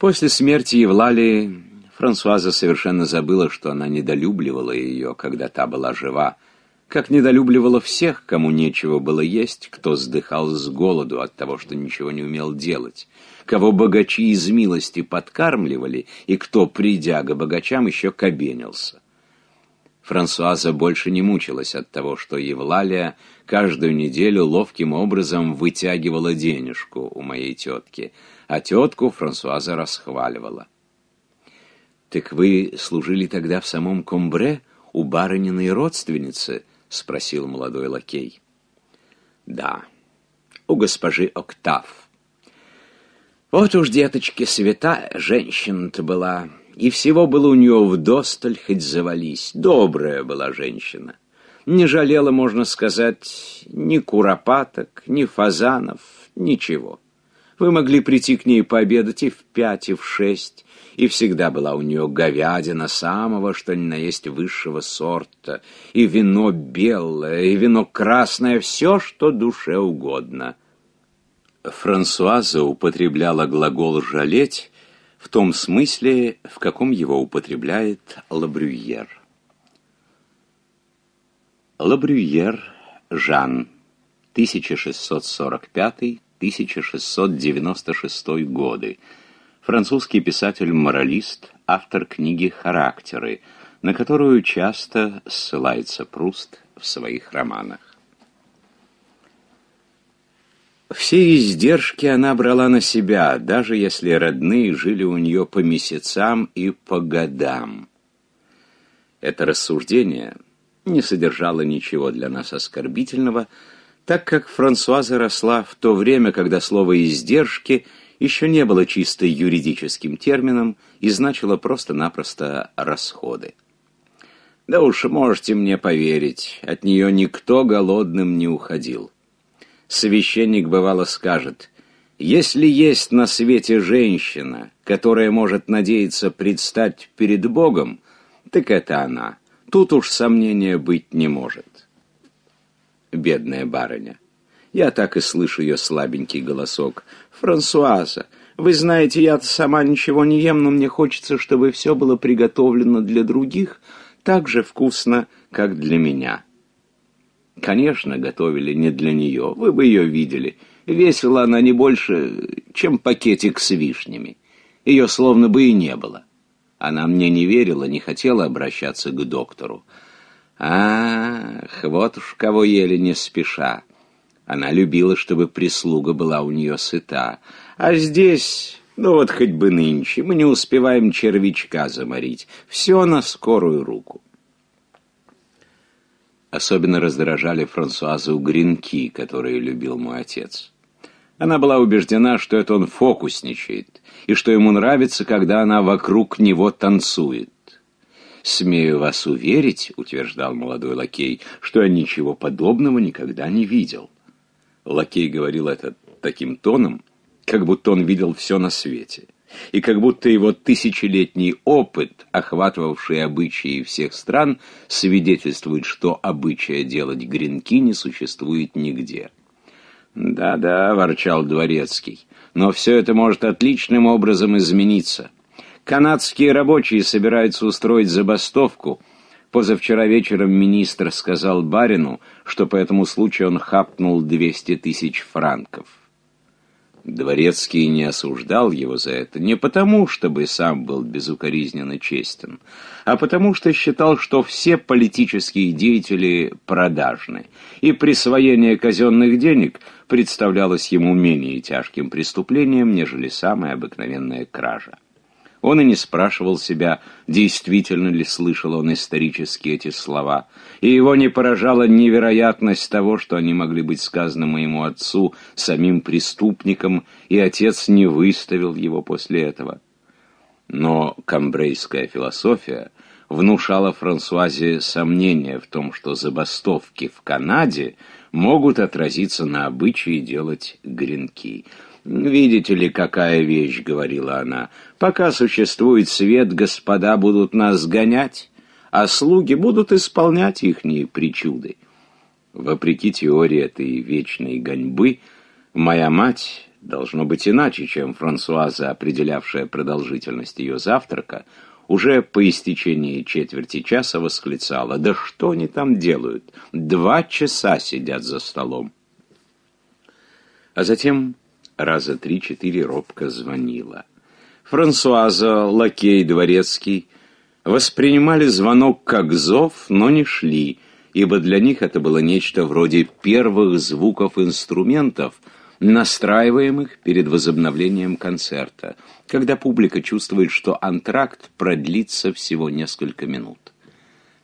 После смерти Евлалии Франсуаза совершенно забыла, что она недолюбливала ее, когда та была жива, как недолюбливала всех, кому нечего было есть, кто сдыхал с голоду от того, что ничего не умел делать, кого богачи из милости подкармливали, и кто, придя к богачам, еще кабенился. Франсуаза больше не мучилась от того, что Евлалия каждую неделю ловким образом вытягивала денежку у моей тетки — а тетку Франсуаза расхваливала. «Так вы служили тогда в самом Комбре у барыниной родственницы?» — спросил молодой лакей. «Да, у госпожи Октав. Вот уж, деточки, света женщина-то была, и всего было у нее вдосталь, хоть завались. Добрая была женщина. Не жалела, можно сказать, ни куропаток, ни фазанов, ничего». Вы могли прийти к ней пообедать и в пять, и в шесть, и всегда была у нее говядина самого, что ни на есть высшего сорта, и вино белое, и вино красное, все, что душе угодно. Франсуаза употребляла глагол «жалеть» в том смысле, в каком его употребляет Лабрюер. Лабрюер Жан, 1645 1696 годы. Французский писатель-моралист, автор книги «Характеры», на которую часто ссылается Пруст в своих романах. Все издержки она брала на себя, даже если родные жили у нее по месяцам и по годам. Это рассуждение не содержало ничего для нас оскорбительного, так как Франсуаза росла в то время, когда слово «издержки» еще не было чисто юридическим термином и значило просто-напросто «расходы». Да уж, можете мне поверить, от нее никто голодным не уходил. Священник бывало скажет, если есть на свете женщина, которая может надеяться предстать перед Богом, так это она. Тут уж сомнения быть не может бедная барыня. Я так и слышу ее слабенький голосок. «Франсуаза, вы знаете, я сама ничего не ем, но мне хочется, чтобы все было приготовлено для других так же вкусно, как для меня». Конечно, готовили не для нее, вы бы ее видели. Весила она не больше, чем пакетик с вишнями. Ее словно бы и не было. Она мне не верила, не хотела обращаться к доктору. Ах, вот уж кого ели не спеша. Она любила, чтобы прислуга была у нее сыта. А здесь, ну вот хоть бы нынче, мы не успеваем червячка заморить. Все на скорую руку. Особенно раздражали Франсуазу гренки, которые любил мой отец. Она была убеждена, что это он фокусничает, и что ему нравится, когда она вокруг него танцует. «Смею вас уверить», — утверждал молодой лакей, — «что я ничего подобного никогда не видел». Лакей говорил это таким тоном, как будто он видел все на свете, и как будто его тысячелетний опыт, охватывавший обычаи всех стран, свидетельствует, что обычая делать гренки не существует нигде. «Да-да», — ворчал Дворецкий, — «но все это может отличным образом измениться. Канадские рабочие собираются устроить забастовку. Позавчера вечером министр сказал барину, что по этому случаю он хапнул 200 тысяч франков. Дворецкий не осуждал его за это не потому, чтобы сам был безукоризненно честен, а потому что считал, что все политические деятели продажны, и присвоение казенных денег представлялось ему менее тяжким преступлением, нежели самая обыкновенная кража. Он и не спрашивал себя, действительно ли слышал он исторически эти слова, и его не поражала невероятность того, что они могли быть сказаны моему отцу, самим преступником, и отец не выставил его после этого. Но камбрейская философия внушала Франсуазе сомнения в том, что забастовки в Канаде могут отразиться на обычае делать гренки. «Видите ли, какая вещь», — говорила она, — Пока существует свет, господа будут нас гонять, а слуги будут исполнять ихние причуды. Вопреки теории этой вечной гоньбы, моя мать, должно быть иначе, чем Франсуаза, определявшая продолжительность ее завтрака, уже по истечении четверти часа восклицала, «Да что они там делают? Два часа сидят за столом!» А затем раза три-четыре робко звонила. Франсуаза, лакей, дворецкий воспринимали звонок как зов, но не шли, ибо для них это было нечто вроде первых звуков инструментов, настраиваемых перед возобновлением концерта, когда публика чувствует, что антракт продлится всего несколько минут.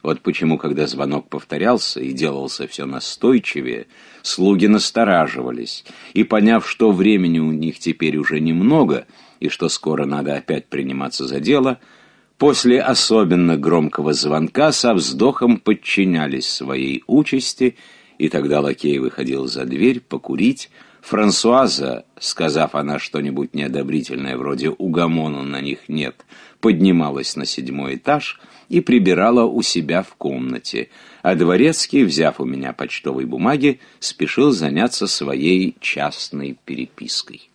Вот почему, когда звонок повторялся и делался все настойчивее, слуги настораживались, и, поняв, что времени у них теперь уже немного, — и что скоро надо опять приниматься за дело, после особенно громкого звонка со вздохом подчинялись своей участи, и тогда лакей выходил за дверь покурить. Франсуаза, сказав она что-нибудь неодобрительное, вроде «угомону на них нет», поднималась на седьмой этаж и прибирала у себя в комнате, а Дворецкий, взяв у меня почтовые бумаги, спешил заняться своей частной перепиской.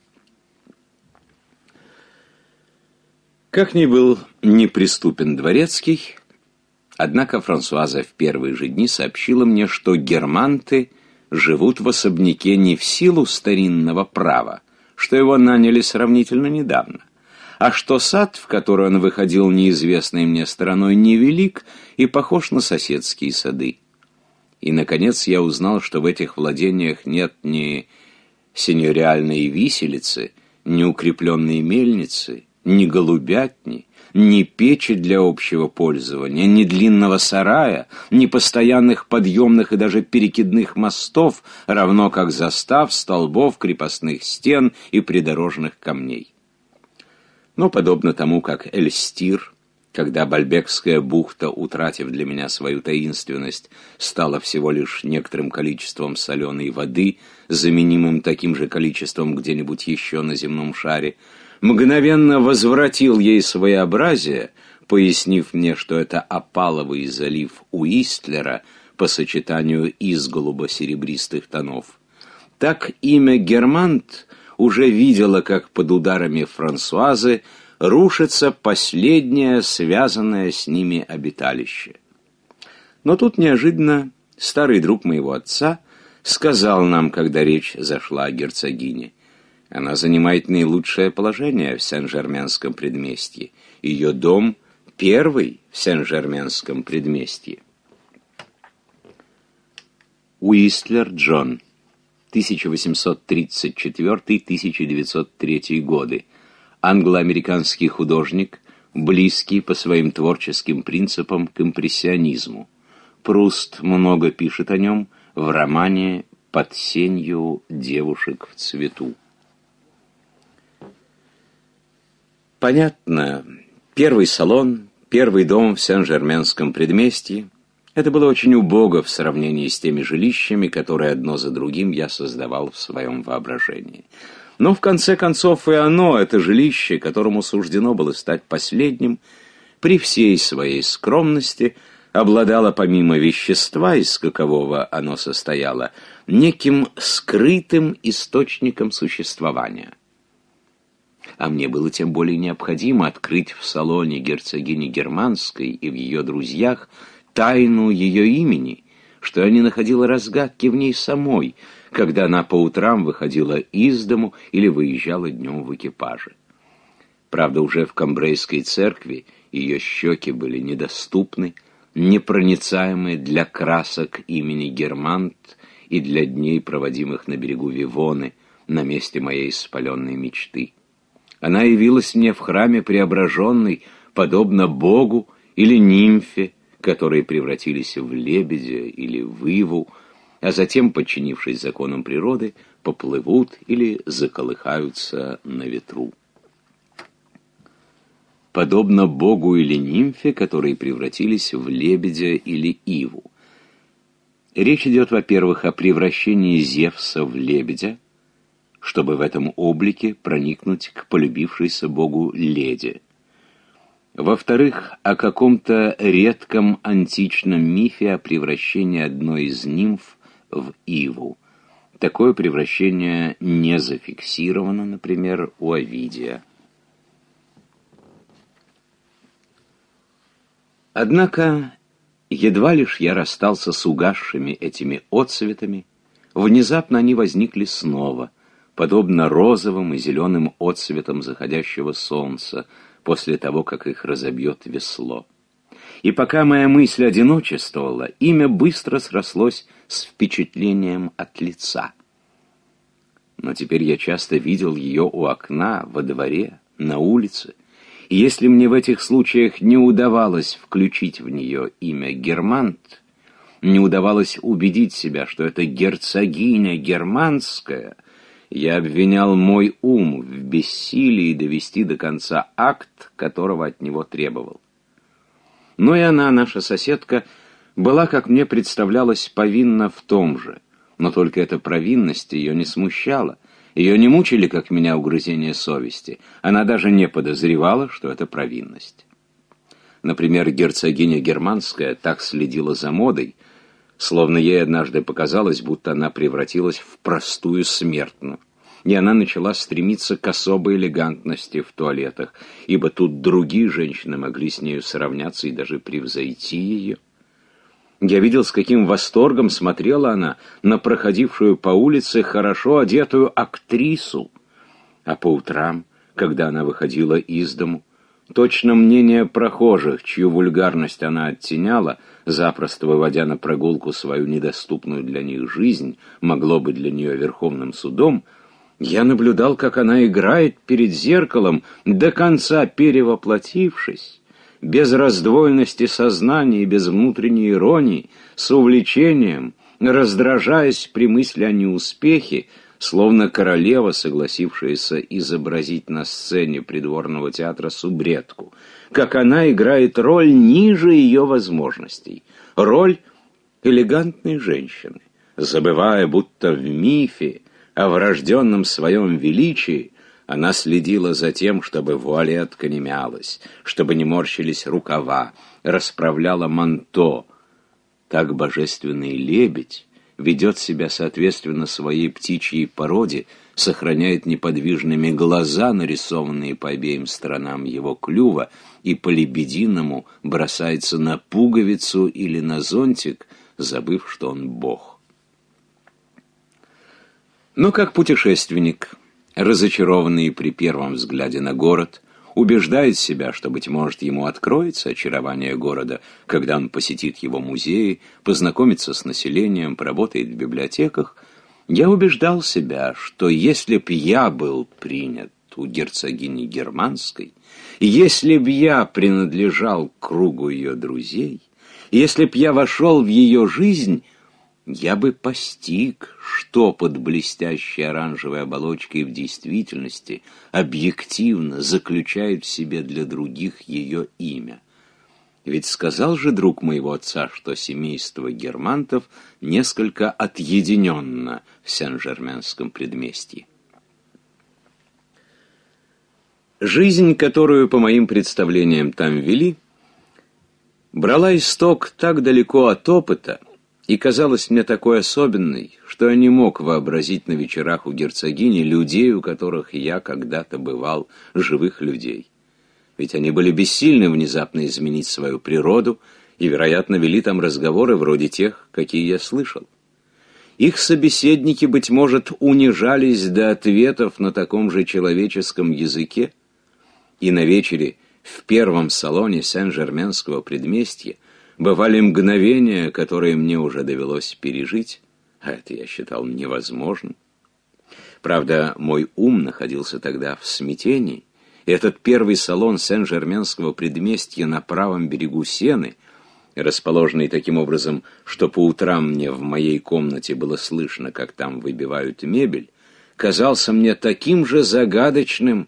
Как ни был неприступен дворецкий, однако Франсуаза в первые же дни сообщила мне, что германты живут в особняке не в силу старинного права, что его наняли сравнительно недавно, а что сад, в который он выходил неизвестной мне стороной, невелик и похож на соседские сады. И, наконец, я узнал, что в этих владениях нет ни сеньориальной виселицы, ни укрепленной мельницы, ни голубятни, ни печи для общего пользования, ни длинного сарая, ни постоянных подъемных и даже перекидных мостов, равно как застав, столбов, крепостных стен и придорожных камней. Но подобно тому, как Эльстир, когда Бальбекская бухта, утратив для меня свою таинственность, стала всего лишь некоторым количеством соленой воды, заменимым таким же количеством где-нибудь еще на земном шаре, мгновенно возвратил ей своеобразие, пояснив мне, что это опаловый залив у Истлера по сочетанию из голубо-серебристых тонов. Так имя Германт уже видела, как под ударами Франсуазы рушится последнее связанное с ними обиталище. Но тут неожиданно старый друг моего отца сказал нам, когда речь зашла о герцогине. Она занимает наилучшее положение в Сен-Жерменском предместье. Ее дом первый в Сен-Жерменском предместье. Уистлер Джон, 1834-1903 годы, англо-американский художник, близкий по своим творческим принципам к импрессионизму. Пруст много пишет о нем в романе «Под сенью девушек в цвету». понятно, первый салон, первый дом в Сен-Жерменском предместье, это было очень убого в сравнении с теми жилищами, которые одно за другим я создавал в своем воображении. Но в конце концов и оно, это жилище, которому суждено было стать последним, при всей своей скромности обладало помимо вещества, из какового оно состояло, неким скрытым источником существования – а мне было тем более необходимо открыть в салоне герцогини Германской и в ее друзьях тайну ее имени, что я не находила разгадки в ней самой, когда она по утрам выходила из дому или выезжала днем в экипаже. Правда, уже в Камбрейской церкви ее щеки были недоступны, непроницаемые для красок имени Германт и для дней, проводимых на берегу Вивоны, на месте моей спаленной мечты. Она явилась мне в храме преображенной, подобно Богу или нимфе, которые превратились в лебедя или в иву, а затем, подчинившись законам природы, поплывут или заколыхаются на ветру. Подобно богу или нимфе, которые превратились в лебедя или иву. Речь идет, во-первых, о превращении Зевса в лебедя, чтобы в этом облике проникнуть к полюбившейся Богу леди. Во-вторых, о каком-то редком античном мифе о превращении одной из нимф в Иву. Такое превращение не зафиксировано, например, у Овидия. Однако, едва лишь я расстался с угасшими этими отцветами, внезапно они возникли снова — подобно розовым и зеленым отсветам заходящего солнца после того, как их разобьет весло. И пока моя мысль одиночествовала, имя быстро срослось с впечатлением от лица. Но теперь я часто видел ее у окна, во дворе, на улице. И если мне в этих случаях не удавалось включить в нее имя Германт, не удавалось убедить себя, что это герцогиня германская — я обвинял мой ум в бессилии довести до конца акт, которого от него требовал. Но ну и она, наша соседка, была, как мне представлялось, повинна в том же. Но только эта провинность ее не смущала. Ее не мучили, как меня, угрызения совести. Она даже не подозревала, что это провинность. Например, герцогиня Германская так следила за модой, Словно ей однажды показалось, будто она превратилась в простую смертную. И она начала стремиться к особой элегантности в туалетах, ибо тут другие женщины могли с нею сравняться и даже превзойти ее. Я видел, с каким восторгом смотрела она на проходившую по улице хорошо одетую актрису. А по утрам, когда она выходила из дому, точно мнение прохожих, чью вульгарность она оттеняла – запросто выводя на прогулку свою недоступную для них жизнь, могло бы для нее верховным судом, я наблюдал, как она играет перед зеркалом, до конца перевоплотившись, без раздвоенности сознания и без внутренней иронии, с увлечением, раздражаясь при мысли о неуспехе, словно королева, согласившаяся изобразить на сцене придворного театра субредку — как она играет роль ниже ее возможностей, роль элегантной женщины, забывая, будто в мифе о врожденном своем величии она следила за тем, чтобы вуалетка не мялась, чтобы не морщились рукава, расправляла манто. Так божественный лебедь ведет себя соответственно своей птичьей породе, сохраняет неподвижными глаза, нарисованные по обеим сторонам его клюва, и по-лебединому бросается на пуговицу или на зонтик, забыв, что он бог. Но как путешественник, разочарованный при первом взгляде на город, убеждает себя, что, быть может, ему откроется очарование города, когда он посетит его музеи, познакомится с населением, поработает в библиотеках, я убеждал себя, что если б я был принят у герцогини Германской, если б я принадлежал к кругу ее друзей, если б я вошел в ее жизнь, я бы постиг, что под блестящей оранжевой оболочкой в действительности объективно заключает в себе для других ее имя. Ведь сказал же друг моего отца, что семейство германтов несколько отъединенно в Сен-Жерменском предместье. Жизнь, которую, по моим представлениям, там вели, брала исток так далеко от опыта и казалась мне такой особенной, что я не мог вообразить на вечерах у герцогини людей, у которых я когда-то бывал, живых людей. Ведь они были бессильны внезапно изменить свою природу и, вероятно, вели там разговоры вроде тех, какие я слышал. Их собеседники, быть может, унижались до ответов на таком же человеческом языке, и на вечере в первом салоне Сен-Жерменского предместья бывали мгновения, которые мне уже довелось пережить, а это я считал невозможным. Правда, мой ум находился тогда в смятении, и этот первый салон Сен-Жерменского предместья на правом берегу Сены, расположенный таким образом, что по утрам мне в моей комнате было слышно, как там выбивают мебель, казался мне таким же загадочным,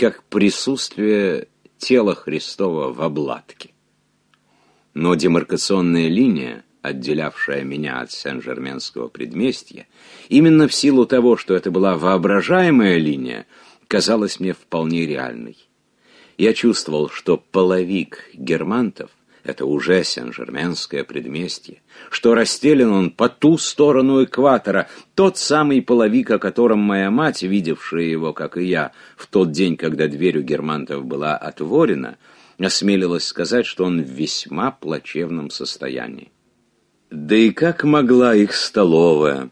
как присутствие тела Христова в обладке. Но демаркационная линия, отделявшая меня от Сен-Жерменского предместья, именно в силу того, что это была воображаемая линия, казалась мне вполне реальной. Я чувствовал, что половик германтов это уже Сен-Жерменское предместье, что расстелен он по ту сторону экватора, тот самый половик, о котором моя мать, видевшая его, как и я, в тот день, когда дверь у германтов была отворена, осмелилась сказать, что он в весьма плачевном состоянии. Да и как могла их столовая,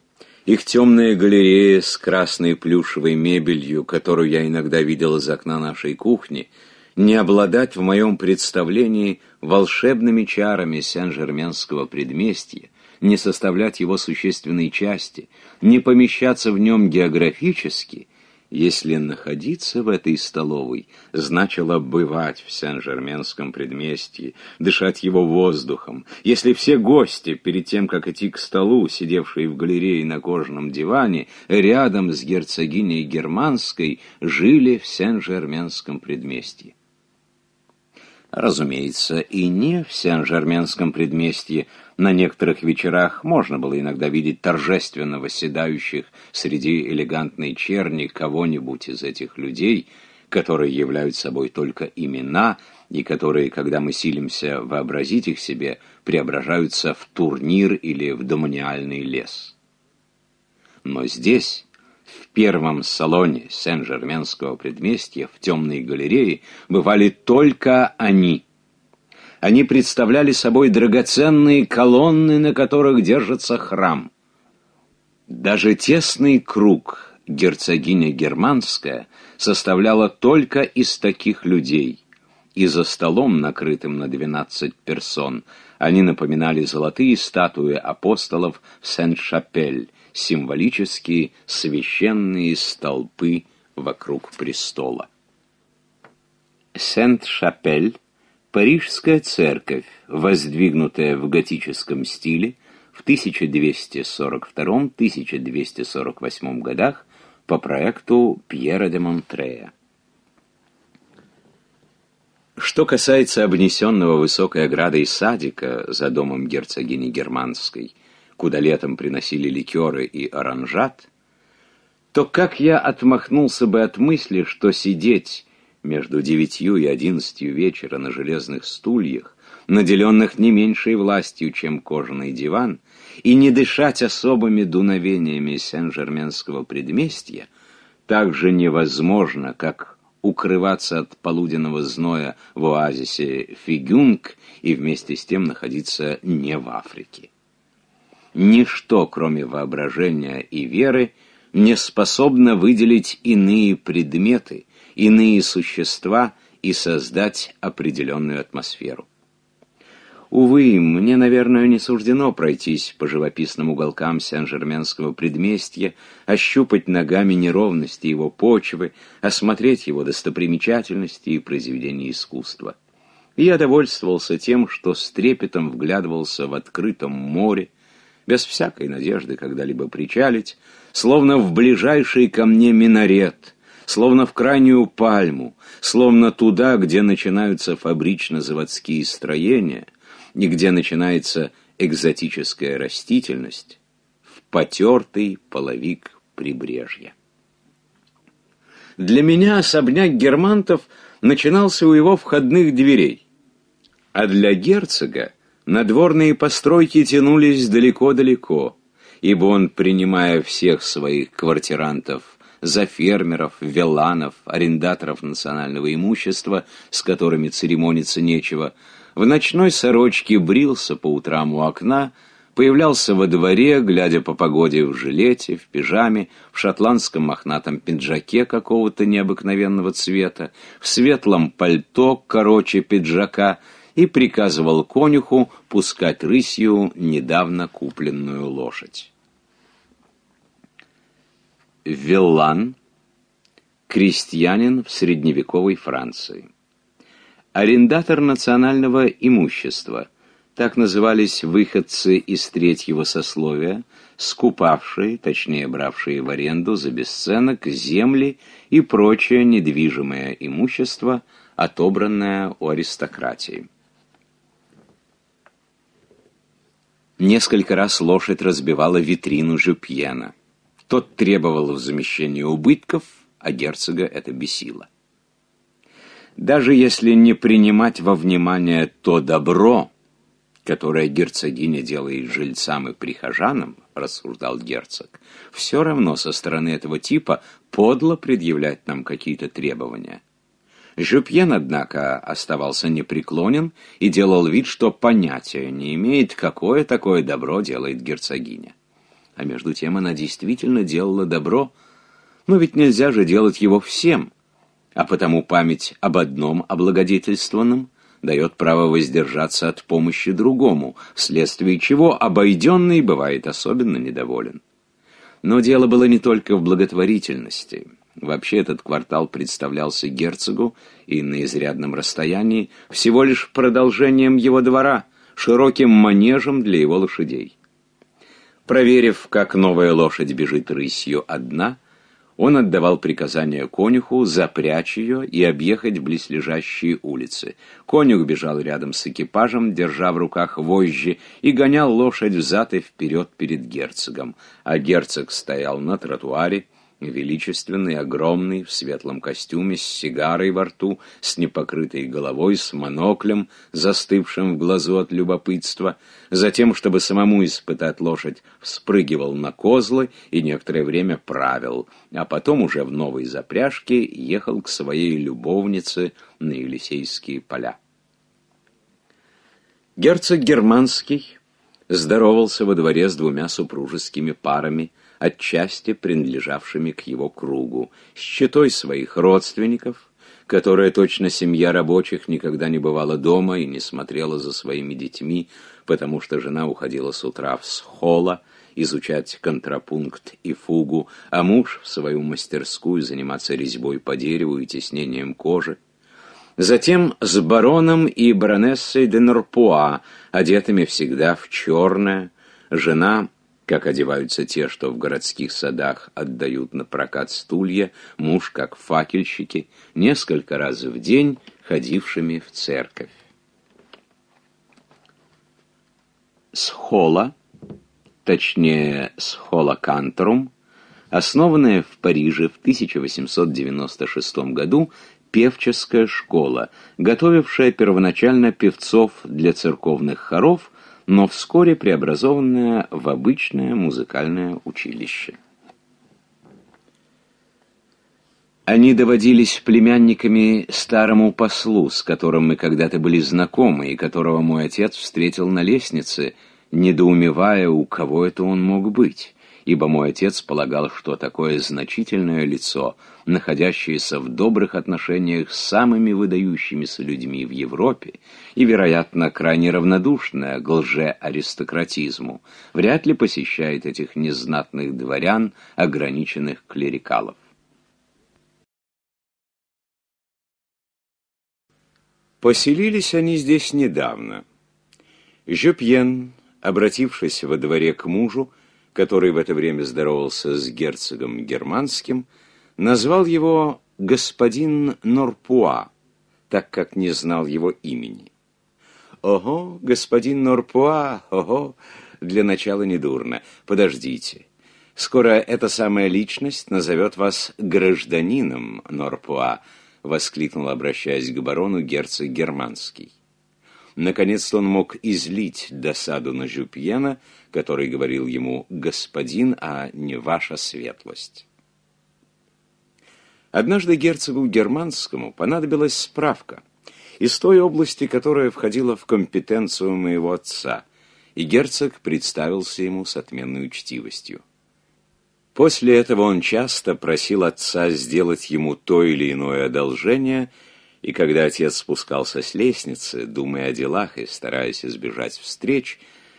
их темная галерея с красной плюшевой мебелью, которую я иногда видел из окна нашей кухни, не обладать в моем представлении волшебными чарами Сен-Жерменского предместья, не составлять его существенной части, не помещаться в нем географически, если находиться в этой столовой, значило бывать в Сен-Жерменском предместье, дышать его воздухом. Если все гости, перед тем, как идти к столу, сидевшие в галерее на кожаном диване, рядом с герцогиней Германской, жили в Сен-Жерменском предместье. Разумеется, и не в Сен-Жерменском предместье. На некоторых вечерах можно было иногда видеть торжественно восседающих среди элегантной черни кого-нибудь из этих людей, которые являются собой только имена и которые, когда мы силимся вообразить их себе, преображаются в турнир или в домониальный лес. Но здесь первом салоне Сен-Жерменского предместья в темной галерее бывали только они. Они представляли собой драгоценные колонны, на которых держится храм. Даже тесный круг герцогиня Германская составляла только из таких людей. И за столом, накрытым на двенадцать персон, они напоминали золотые статуи апостолов в Сен-Шапель, символические священные столпы вокруг престола. Сент-Шапель – парижская церковь, воздвигнутая в готическом стиле в 1242-1248 годах по проекту Пьера де Монтрея. Что касается обнесенного высокой оградой садика за домом герцогини Германской – куда летом приносили ликеры и оранжат, то как я отмахнулся бы от мысли, что сидеть между девятью и одиннадцатью вечера на железных стульях, наделенных не меньшей властью, чем кожаный диван, и не дышать особыми дуновениями Сен-Жерменского предместья, так же невозможно, как укрываться от полуденного зноя в оазисе Фигюнг и вместе с тем находиться не в Африке ничто, кроме воображения и веры, не способно выделить иные предметы, иные существа и создать определенную атмосферу. Увы, мне, наверное, не суждено пройтись по живописным уголкам Сен-Жерменского предместья, ощупать ногами неровности его почвы, осмотреть его достопримечательности и произведения искусства. Я довольствовался тем, что с трепетом вглядывался в открытом море, без всякой надежды когда-либо причалить, словно в ближайший ко мне минарет, словно в крайнюю пальму, словно туда, где начинаются фабрично-заводские строения и где начинается экзотическая растительность, в потертый половик прибрежья. Для меня особняк германтов начинался у его входных дверей, а для герцога — Надворные постройки тянулись далеко-далеко, ибо он, принимая всех своих квартирантов за фермеров, веланов, арендаторов национального имущества, с которыми церемониться нечего, в ночной сорочке брился по утрам у окна, появлялся во дворе, глядя по погоде в жилете, в пижаме, в шотландском мохнатом пиджаке какого-то необыкновенного цвета, в светлом пальто короче пиджака — и приказывал конюху пускать рысью недавно купленную лошадь. Виллан – крестьянин в средневековой Франции. Арендатор национального имущества – так назывались выходцы из третьего сословия, скупавшие, точнее бравшие в аренду за бесценок земли и прочее недвижимое имущество, отобранное у аристократии. Несколько раз лошадь разбивала витрину Жюпьена. Тот требовал в замещении убытков, а герцога это бесило. Даже если не принимать во внимание то добро, которое герцогиня делает жильцам и прихожанам, рассуждал герцог, все равно со стороны этого типа подло предъявлять нам какие-то требования. Жюпьен, однако, оставался непреклонен и делал вид, что понятия не имеет, какое такое добро делает герцогиня. А между тем она действительно делала добро, но ведь нельзя же делать его всем, а потому память об одном облагодетельствованном дает право воздержаться от помощи другому, вследствие чего обойденный бывает особенно недоволен. Но дело было не только в благотворительности – Вообще этот квартал представлялся герцогу и на изрядном расстоянии всего лишь продолжением его двора, широким манежем для его лошадей. Проверив, как новая лошадь бежит рысью одна, он отдавал приказание конюху запрячь ее и объехать близлежащие улицы. Конюх бежал рядом с экипажем, держа в руках вожжи, и гонял лошадь взад и вперед перед герцогом, а герцог стоял на тротуаре, величественный, огромный, в светлом костюме, с сигарой во рту, с непокрытой головой, с моноклем, застывшим в глазу от любопытства. Затем, чтобы самому испытать лошадь, вспрыгивал на козлы и некоторое время правил, а потом уже в новой запряжке ехал к своей любовнице на Елисейские поля. Герцог Германский здоровался во дворе с двумя супружескими парами, отчасти принадлежавшими к его кругу, счетой своих родственников, которая точно семья рабочих никогда не бывала дома и не смотрела за своими детьми, потому что жена уходила с утра в схола, изучать контрапункт и фугу, а муж в свою мастерскую заниматься резьбой по дереву и тиснением кожи. Затем с бароном и баронессой де Норпуа, одетыми всегда в черное, жена как одеваются те, что в городских садах отдают на прокат стулья, муж как факельщики, несколько раз в день ходившими в церковь. Схола, точнее Схола Кантрум, основанная в Париже в 1896 году певческая школа, готовившая первоначально певцов для церковных хоров – но вскоре преобразованное в обычное музыкальное училище. Они доводились племянниками старому послу, с которым мы когда-то были знакомы, и которого мой отец встретил на лестнице, недоумевая, у кого это он мог быть ибо мой отец полагал, что такое значительное лицо, находящееся в добрых отношениях с самыми выдающимися людьми в Европе и, вероятно, крайне равнодушное к лже-аристократизму, вряд ли посещает
этих незнатных дворян, ограниченных клерикалов. Поселились они здесь недавно. Жюпьен, обратившись во дворе к мужу,
который в это время здоровался с герцогом германским, назвал его господин Норпуа, так как не знал его имени. «Ого, господин Норпуа, ого!» Для начала недурно. Подождите. Скоро эта самая личность назовет вас гражданином Норпуа, воскликнул, обращаясь к барону герцог Германский. Наконец-то он мог излить досаду на Жупьена, который говорил ему «господин, а не ваша светлость». Однажды герцогу Германскому понадобилась справка из той области, которая входила в компетенцию моего отца, и герцог представился ему с отменной учтивостью. После этого он часто просил отца сделать ему то или иное одолжение – и когда отец спускался с лестницы, думая о делах и стараясь избежать встреч,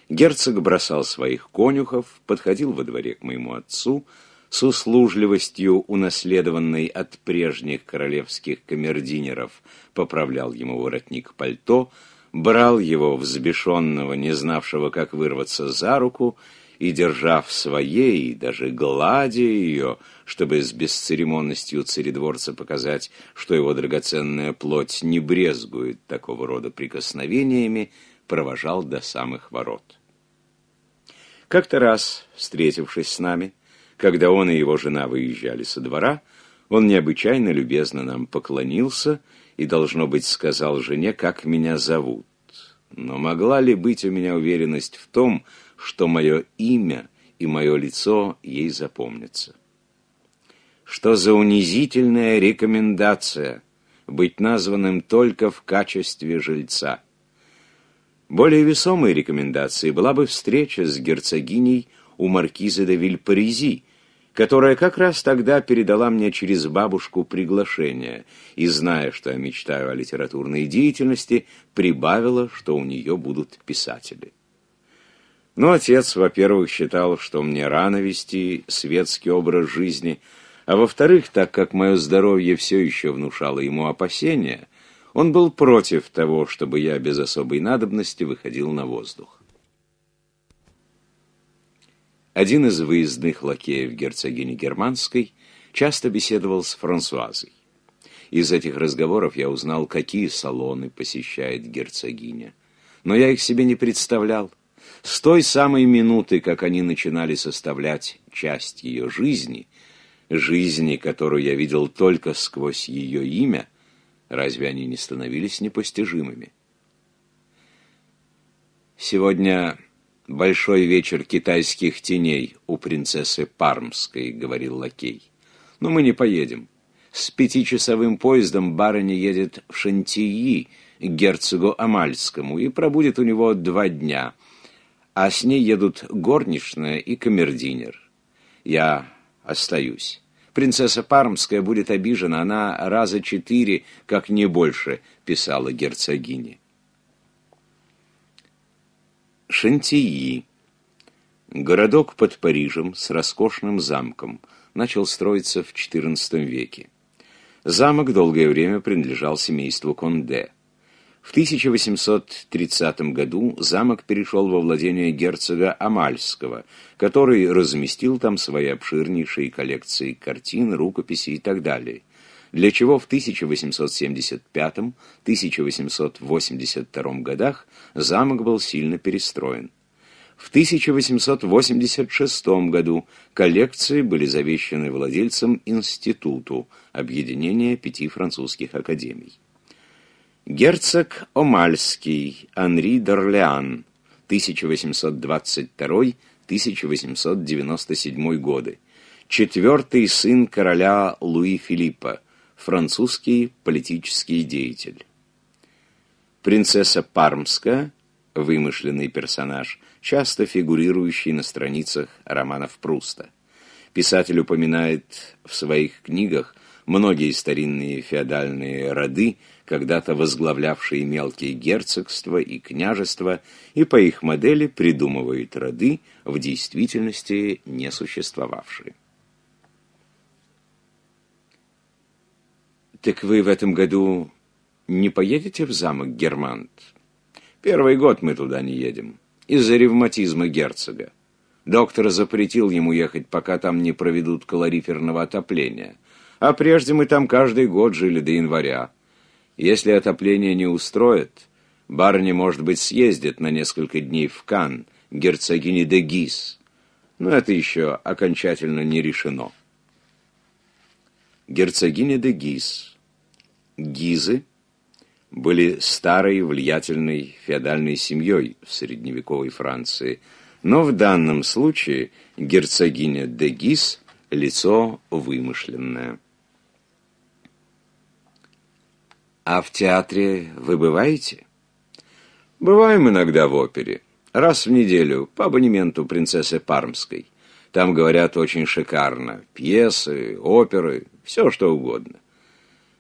герцог бросал своих конюхов, подходил во дворе к моему отцу с услужливостью, унаследованной от прежних королевских камердинеров, поправлял ему воротник пальто, брал его, взбешенного, не знавшего, как вырваться за руку, и, держав своей, даже гладя ее, чтобы с бесцеремонностью царедворца показать, что его драгоценная плоть не брезгует такого рода прикосновениями, провожал до самых ворот. Как-то раз, встретившись с нами, когда он и его жена выезжали со двора, он необычайно любезно нам поклонился и, должно быть, сказал жене, как меня зовут. Но могла ли быть у меня уверенность в том, что мое имя и мое лицо ей запомнится? Что за унизительная рекомендация быть названным только в качестве жильца? Более весомой рекомендацией была бы встреча с герцогиней у маркизы де Вильпаризи, которая как раз тогда передала мне через бабушку приглашение и, зная, что я мечтаю о литературной деятельности, прибавила, что у нее будут писатели. Но отец, во-первых, считал, что мне рано вести светский образ жизни – а во-вторых, так как мое здоровье все еще внушало ему опасения, он был против того, чтобы я без особой надобности выходил на воздух. Один из выездных лакеев герцогини Германской часто беседовал с Франсуазой. Из этих разговоров я узнал, какие салоны посещает герцогиня. Но я их себе не представлял. С той самой минуты, как они начинали составлять часть ее жизни, жизни, которую я видел только сквозь ее имя, разве они не становились непостижимыми? Сегодня большой вечер китайских теней у принцессы Пармской, говорил лакей. Но мы не поедем. С пятичасовым поездом барыня едет в Шантии, к герцогу Амальскому, и пробудет у него два дня. А с ней едут горничная и камердинер. Я остаюсь. Принцесса Пармская будет обижена, она раза четыре, как не больше, писала герцогине. Шантии. Городок под Парижем с роскошным замком начал строиться в XIV веке. Замок долгое время принадлежал семейству Конде – в 1830 году замок перешел во владение герцога Амальского, который разместил там свои обширнейшие коллекции картин, рукописей и так далее, для чего в 1875-1882 годах замок был сильно перестроен. В 1886 году коллекции были завещаны владельцам институту объединения пяти французских академий. Герцог Омальский, Анри Дорлеан, 1822-1897 годы. Четвертый сын короля Луи Филиппа, французский политический деятель. Принцесса Пармска, вымышленный персонаж, часто фигурирующий на страницах романов Пруста. Писатель упоминает в своих книгах многие старинные феодальные роды, когда-то возглавлявшие мелкие герцогства и княжества, и по их модели придумывают роды, в действительности не существовавшие. «Так вы в этом году не поедете в замок Германт?» «Первый год мы туда не едем. Из-за ревматизма герцога. Доктор запретил ему ехать, пока там не проведут калориферного отопления. А прежде мы там каждый год жили до января. Если отопление не устроит, барни, может быть, съездит на несколько дней в Кан, герцогини де Гис. Но это еще окончательно не решено. Герцогини де Гис. Гизы были старой влиятельной феодальной семьей в средневековой Франции, но в данном случае герцогиня де Гис – лицо вымышленное. А в театре вы бываете? Бываем иногда в опере. Раз в неделю по абонементу принцессы Пармской. Там говорят очень шикарно. Пьесы, оперы, все что угодно.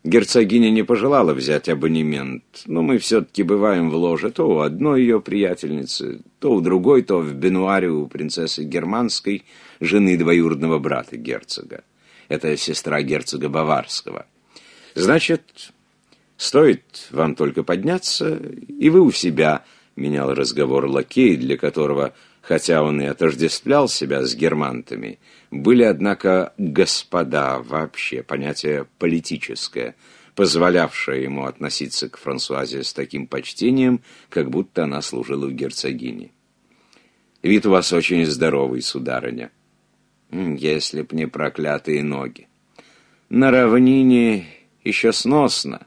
Герцогиня не пожелала взять абонемент, но мы все-таки бываем в ложе то у одной ее приятельницы, то у другой, то в бенуаре у принцессы Германской, жены двоюродного брата герцога. Это сестра герцога Баварского. Значит, Стоит вам только подняться, и вы у себя, — менял разговор лакей, для которого, хотя он и отождествлял себя с германтами, были, однако, господа вообще, понятие политическое, позволявшее ему относиться к Франсуазе с таким почтением, как будто она служила в герцогине. «Вид у вас очень здоровый, сударыня, если б не проклятые ноги. На равнине еще сносно,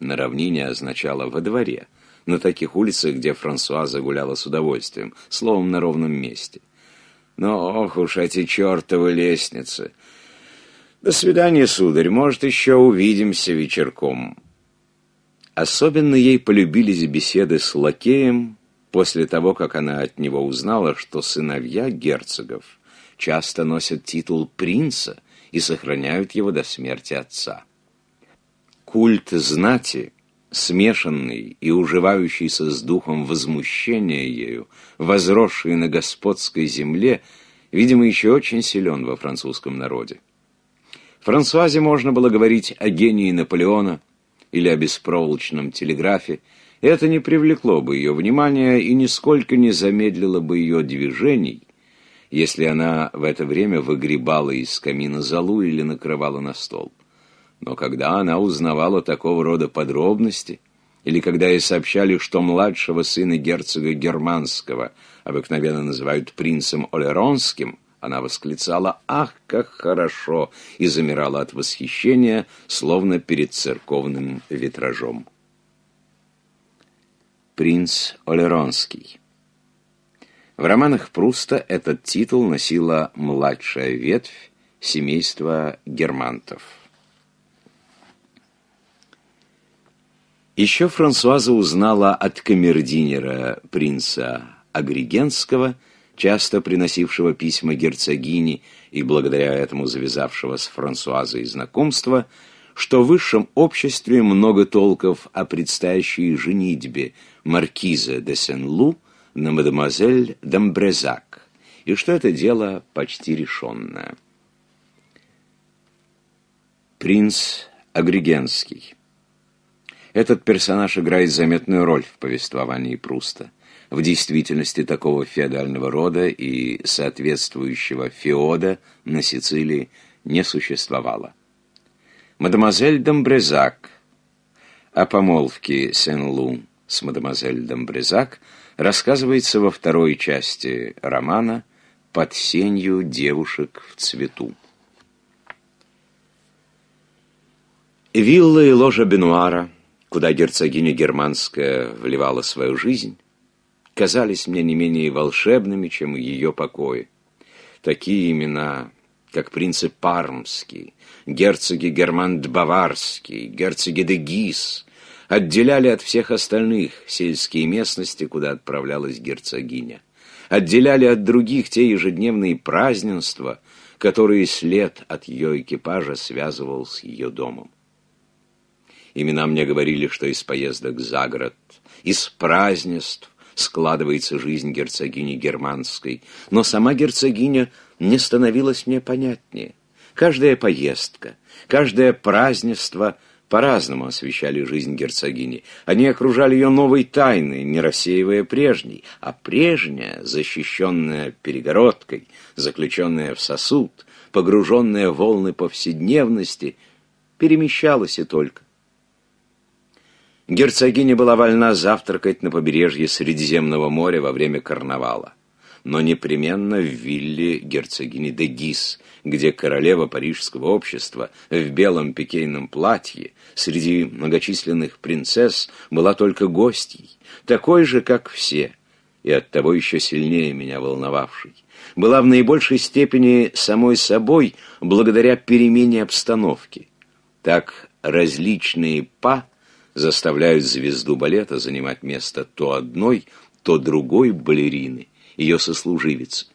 на равнине означало «во дворе», на таких улицах, где Франсуаза гуляла с удовольствием, словом, на ровном месте. Но ох уж эти чертовы лестницы! До свидания, сударь, может, еще увидимся вечерком. Особенно ей полюбились беседы с лакеем после того, как она от него узнала, что сыновья герцогов часто носят титул принца и сохраняют его до смерти отца. Культ знати, смешанный и уживающийся с духом возмущения ею, возросший на господской земле, видимо, еще очень силен во французском народе. Франсуазе можно было говорить о гении Наполеона или о беспроволочном телеграфе, это не привлекло бы ее внимания и нисколько не замедлило бы ее движений, если она в это время выгребала из камина золу или накрывала на стол. Но когда она узнавала такого рода подробности, или когда ей сообщали, что младшего сына герцога Германского обыкновенно называют принцем Олеронским, она восклицала «Ах, как хорошо!» и замирала от восхищения, словно перед церковным витражом. Принц Олеронский В романах Пруста этот титул носила младшая ветвь семейства германтов. Еще Франсуаза узнала от камердинера принца Агригенского, часто приносившего письма герцогини и благодаря этому завязавшего с Франсуазой знакомство, что в высшем обществе много толков о предстоящей женитьбе маркиза де Сен-Лу на мадемуазель Дамбрезак, и что это дело почти решенное. Принц Агригенский этот персонаж играет заметную роль в повествовании Пруста. В действительности такого феодального рода и соответствующего феода на Сицилии не существовало. Мадемуазель Домбрезак о помолвке Сен-Лу с мадемуазель Домбрезак рассказывается во второй части романа «Под сенью девушек в цвету». Вилла и ложа Бенуара – куда герцогиня Германская вливала свою жизнь, казались мне не менее волшебными, чем ее покои. Такие имена, как принцы Пармский, герцоги Германт-Баварский, герцоги де Гис, отделяли от всех остальных сельские местности, куда отправлялась герцогиня. Отделяли от других те ежедневные празднества, которые след от ее экипажа связывал с ее домом. Имена мне говорили, что из поездок за город, из празднеств складывается жизнь герцогини германской. Но сама герцогиня не становилась мне понятнее. Каждая поездка, каждое празднество по-разному освещали жизнь герцогини. Они окружали ее новой тайной, не рассеивая прежней, а прежняя, защищенная перегородкой, заключенная в сосуд, погруженная в волны повседневности, перемещалась и только. Герцогиня была вольна завтракать на побережье Средиземного моря во время карнавала, но непременно в вилле герцогини де Гис, где королева парижского общества в белом пикейном платье среди многочисленных принцесс была только гостьей, такой же, как все, и оттого еще сильнее меня волновавшей. Была в наибольшей степени самой собой благодаря перемене обстановки. Так различные па заставляют звезду балета занимать место то одной, то другой балерины, ее сослуживицы.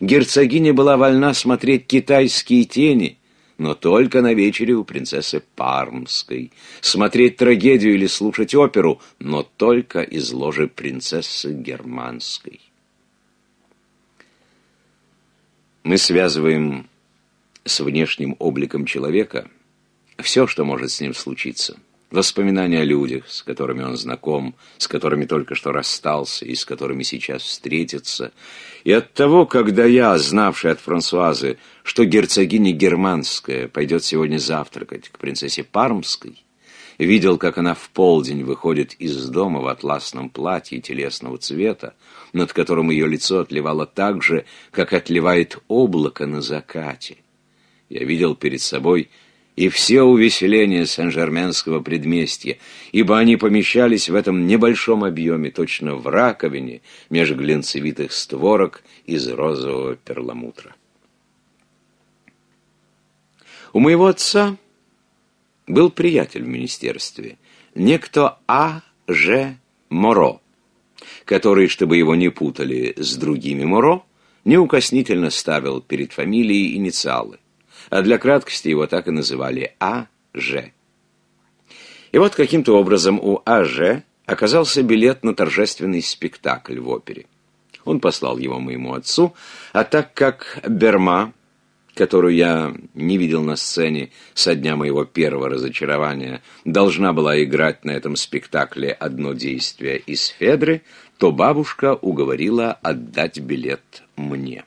Герцогиня была вольна смотреть китайские тени, но только на вечере у принцессы Пармской, смотреть трагедию или слушать оперу, но только из ложи принцессы Германской. Мы связываем с внешним обликом человека все, что может с ним случиться – Воспоминания о людях, с которыми он знаком, с которыми только что расстался и с которыми сейчас встретится. И от того, когда я, знавший от Франсуазы, что герцогиня германская пойдет сегодня завтракать к принцессе Пармской, видел, как она в полдень выходит из дома в атласном платье телесного цвета, над которым ее лицо отливало так же, как отливает облако на закате. Я видел перед собой и все увеселения Сен-Жерменского предместья, ибо они помещались в этом небольшом объеме, точно в раковине, меж глинцевитых створок из розового перламутра. У моего отца был приятель в министерстве, некто А. Ж. Моро, который, чтобы его не путали с другими Моро, неукоснительно ставил перед фамилией инициалы а для краткости его так и называли А.Ж. И вот каким-то образом у А.Ж. оказался билет на торжественный спектакль в опере. Он послал его моему отцу, а так как Берма, которую я не видел на сцене со дня моего первого разочарования, должна была играть на этом спектакле одно действие из Федры, то бабушка уговорила отдать билет мне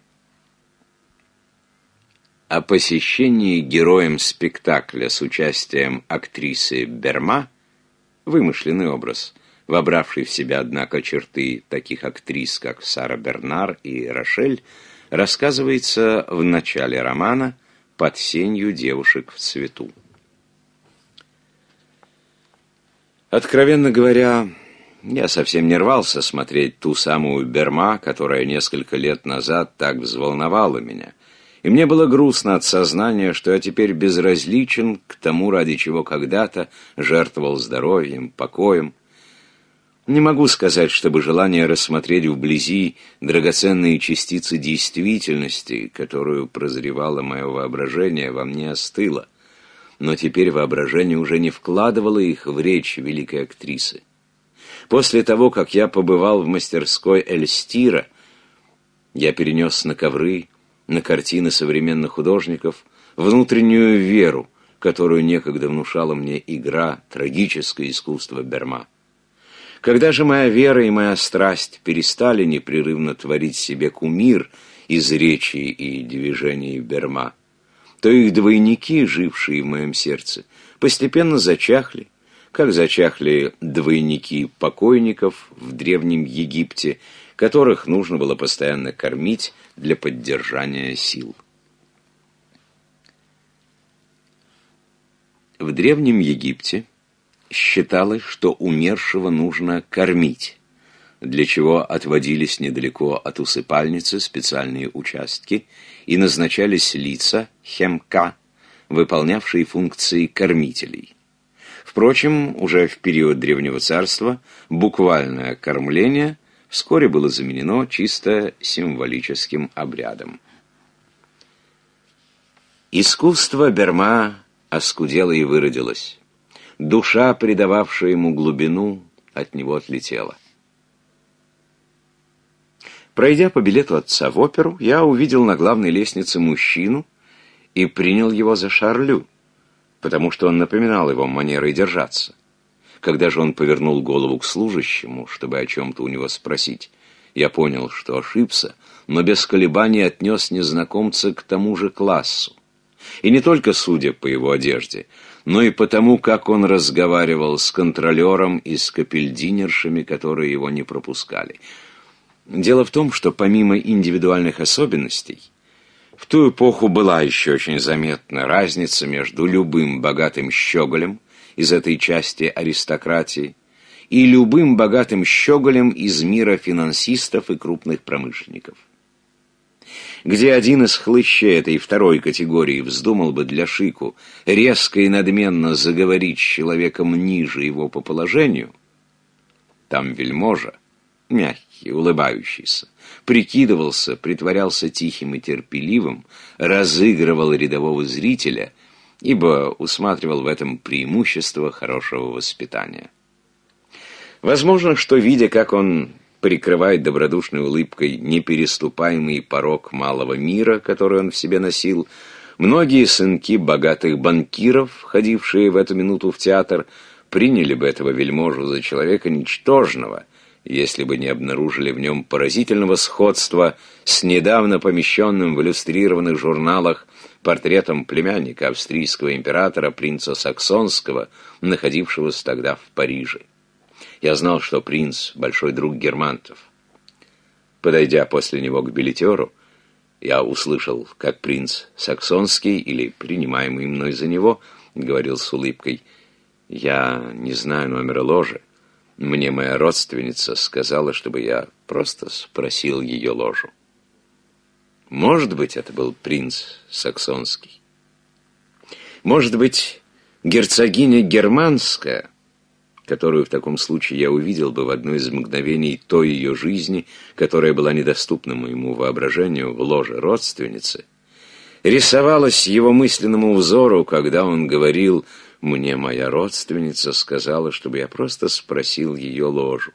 о посещении героем спектакля с участием актрисы Берма, вымышленный образ, вобравший в себя, однако, черты таких актрис, как Сара Бернар и Рошель, рассказывается в начале романа «Под сенью девушек в цвету». Откровенно говоря, я совсем не рвался смотреть ту самую Берма, которая несколько лет назад так взволновала меня и мне было грустно от сознания, что я теперь безразличен к тому, ради чего когда-то жертвовал здоровьем, покоем. Не могу сказать, чтобы желание рассмотреть вблизи драгоценные частицы действительности, которую прозревало мое воображение, во мне остыло, но теперь воображение уже не вкладывало их в речь великой актрисы. После того, как я побывал в мастерской Эльстира, я перенес на ковры, на картины современных художников внутреннюю веру, которую некогда внушала мне игра, трагическое искусство Берма. Когда же моя вера и моя страсть перестали непрерывно творить себе кумир из речи и движений Берма, то их двойники, жившие в моем сердце, постепенно зачахли, как зачахли двойники покойников в Древнем Египте которых нужно было постоянно кормить для поддержания сил. В Древнем Египте считалось, что умершего нужно кормить, для чего отводились недалеко от усыпальницы специальные участки и назначались лица хемка, выполнявшие функции кормителей. Впрочем, уже в период Древнего Царства буквальное кормление вскоре было заменено чисто символическим обрядом. Искусство Берма оскудело и выродилось. Душа, придававшая ему глубину, от него отлетела. Пройдя по билету отца в оперу, я увидел на главной лестнице мужчину и принял его за Шарлю, потому что он напоминал его манерой держаться. Когда же он повернул голову к служащему, чтобы о чем-то у него спросить, я понял, что ошибся, но без колебаний отнес незнакомца к тому же классу. И не только судя по его одежде, но и потому, как он разговаривал с контролером и с капельдинершами, которые его не пропускали. Дело в том, что помимо индивидуальных особенностей, в ту эпоху была еще очень заметна разница между любым богатым щеголем из этой части аристократии и любым богатым щеголем из мира финансистов и крупных промышленников. Где один из хлыщей этой второй категории вздумал бы для Шику резко и надменно заговорить с человеком ниже его по положению, там вельможа, мягкий, улыбающийся, прикидывался, притворялся тихим и терпеливым, разыгрывал рядового зрителя ибо усматривал в этом преимущество хорошего воспитания. Возможно, что, видя, как он прикрывает добродушной улыбкой непереступаемый порог малого мира, который он в себе носил, многие сынки богатых банкиров, ходившие в эту минуту в театр, приняли бы этого вельможу за человека ничтожного, если бы не обнаружили в нем поразительного сходства с недавно помещенным в иллюстрированных журналах портретом племянника австрийского императора, принца Саксонского, находившегося тогда в Париже. Я знал, что принц — большой друг германтов. Подойдя после него к билетеру, я услышал, как принц Саксонский, или принимаемый мной за него, говорил с улыбкой, «Я не знаю номера ложи. Мне моя родственница сказала, чтобы я просто спросил ее ложу». Может быть, это был принц саксонский. Может быть, герцогиня германская, которую в таком случае я увидел бы в одно из мгновений той ее жизни, которая была недоступна моему воображению в ложе родственницы, рисовалась его мысленному взору, когда он говорил «Мне моя родственница сказала, чтобы я просто спросил ее ложу».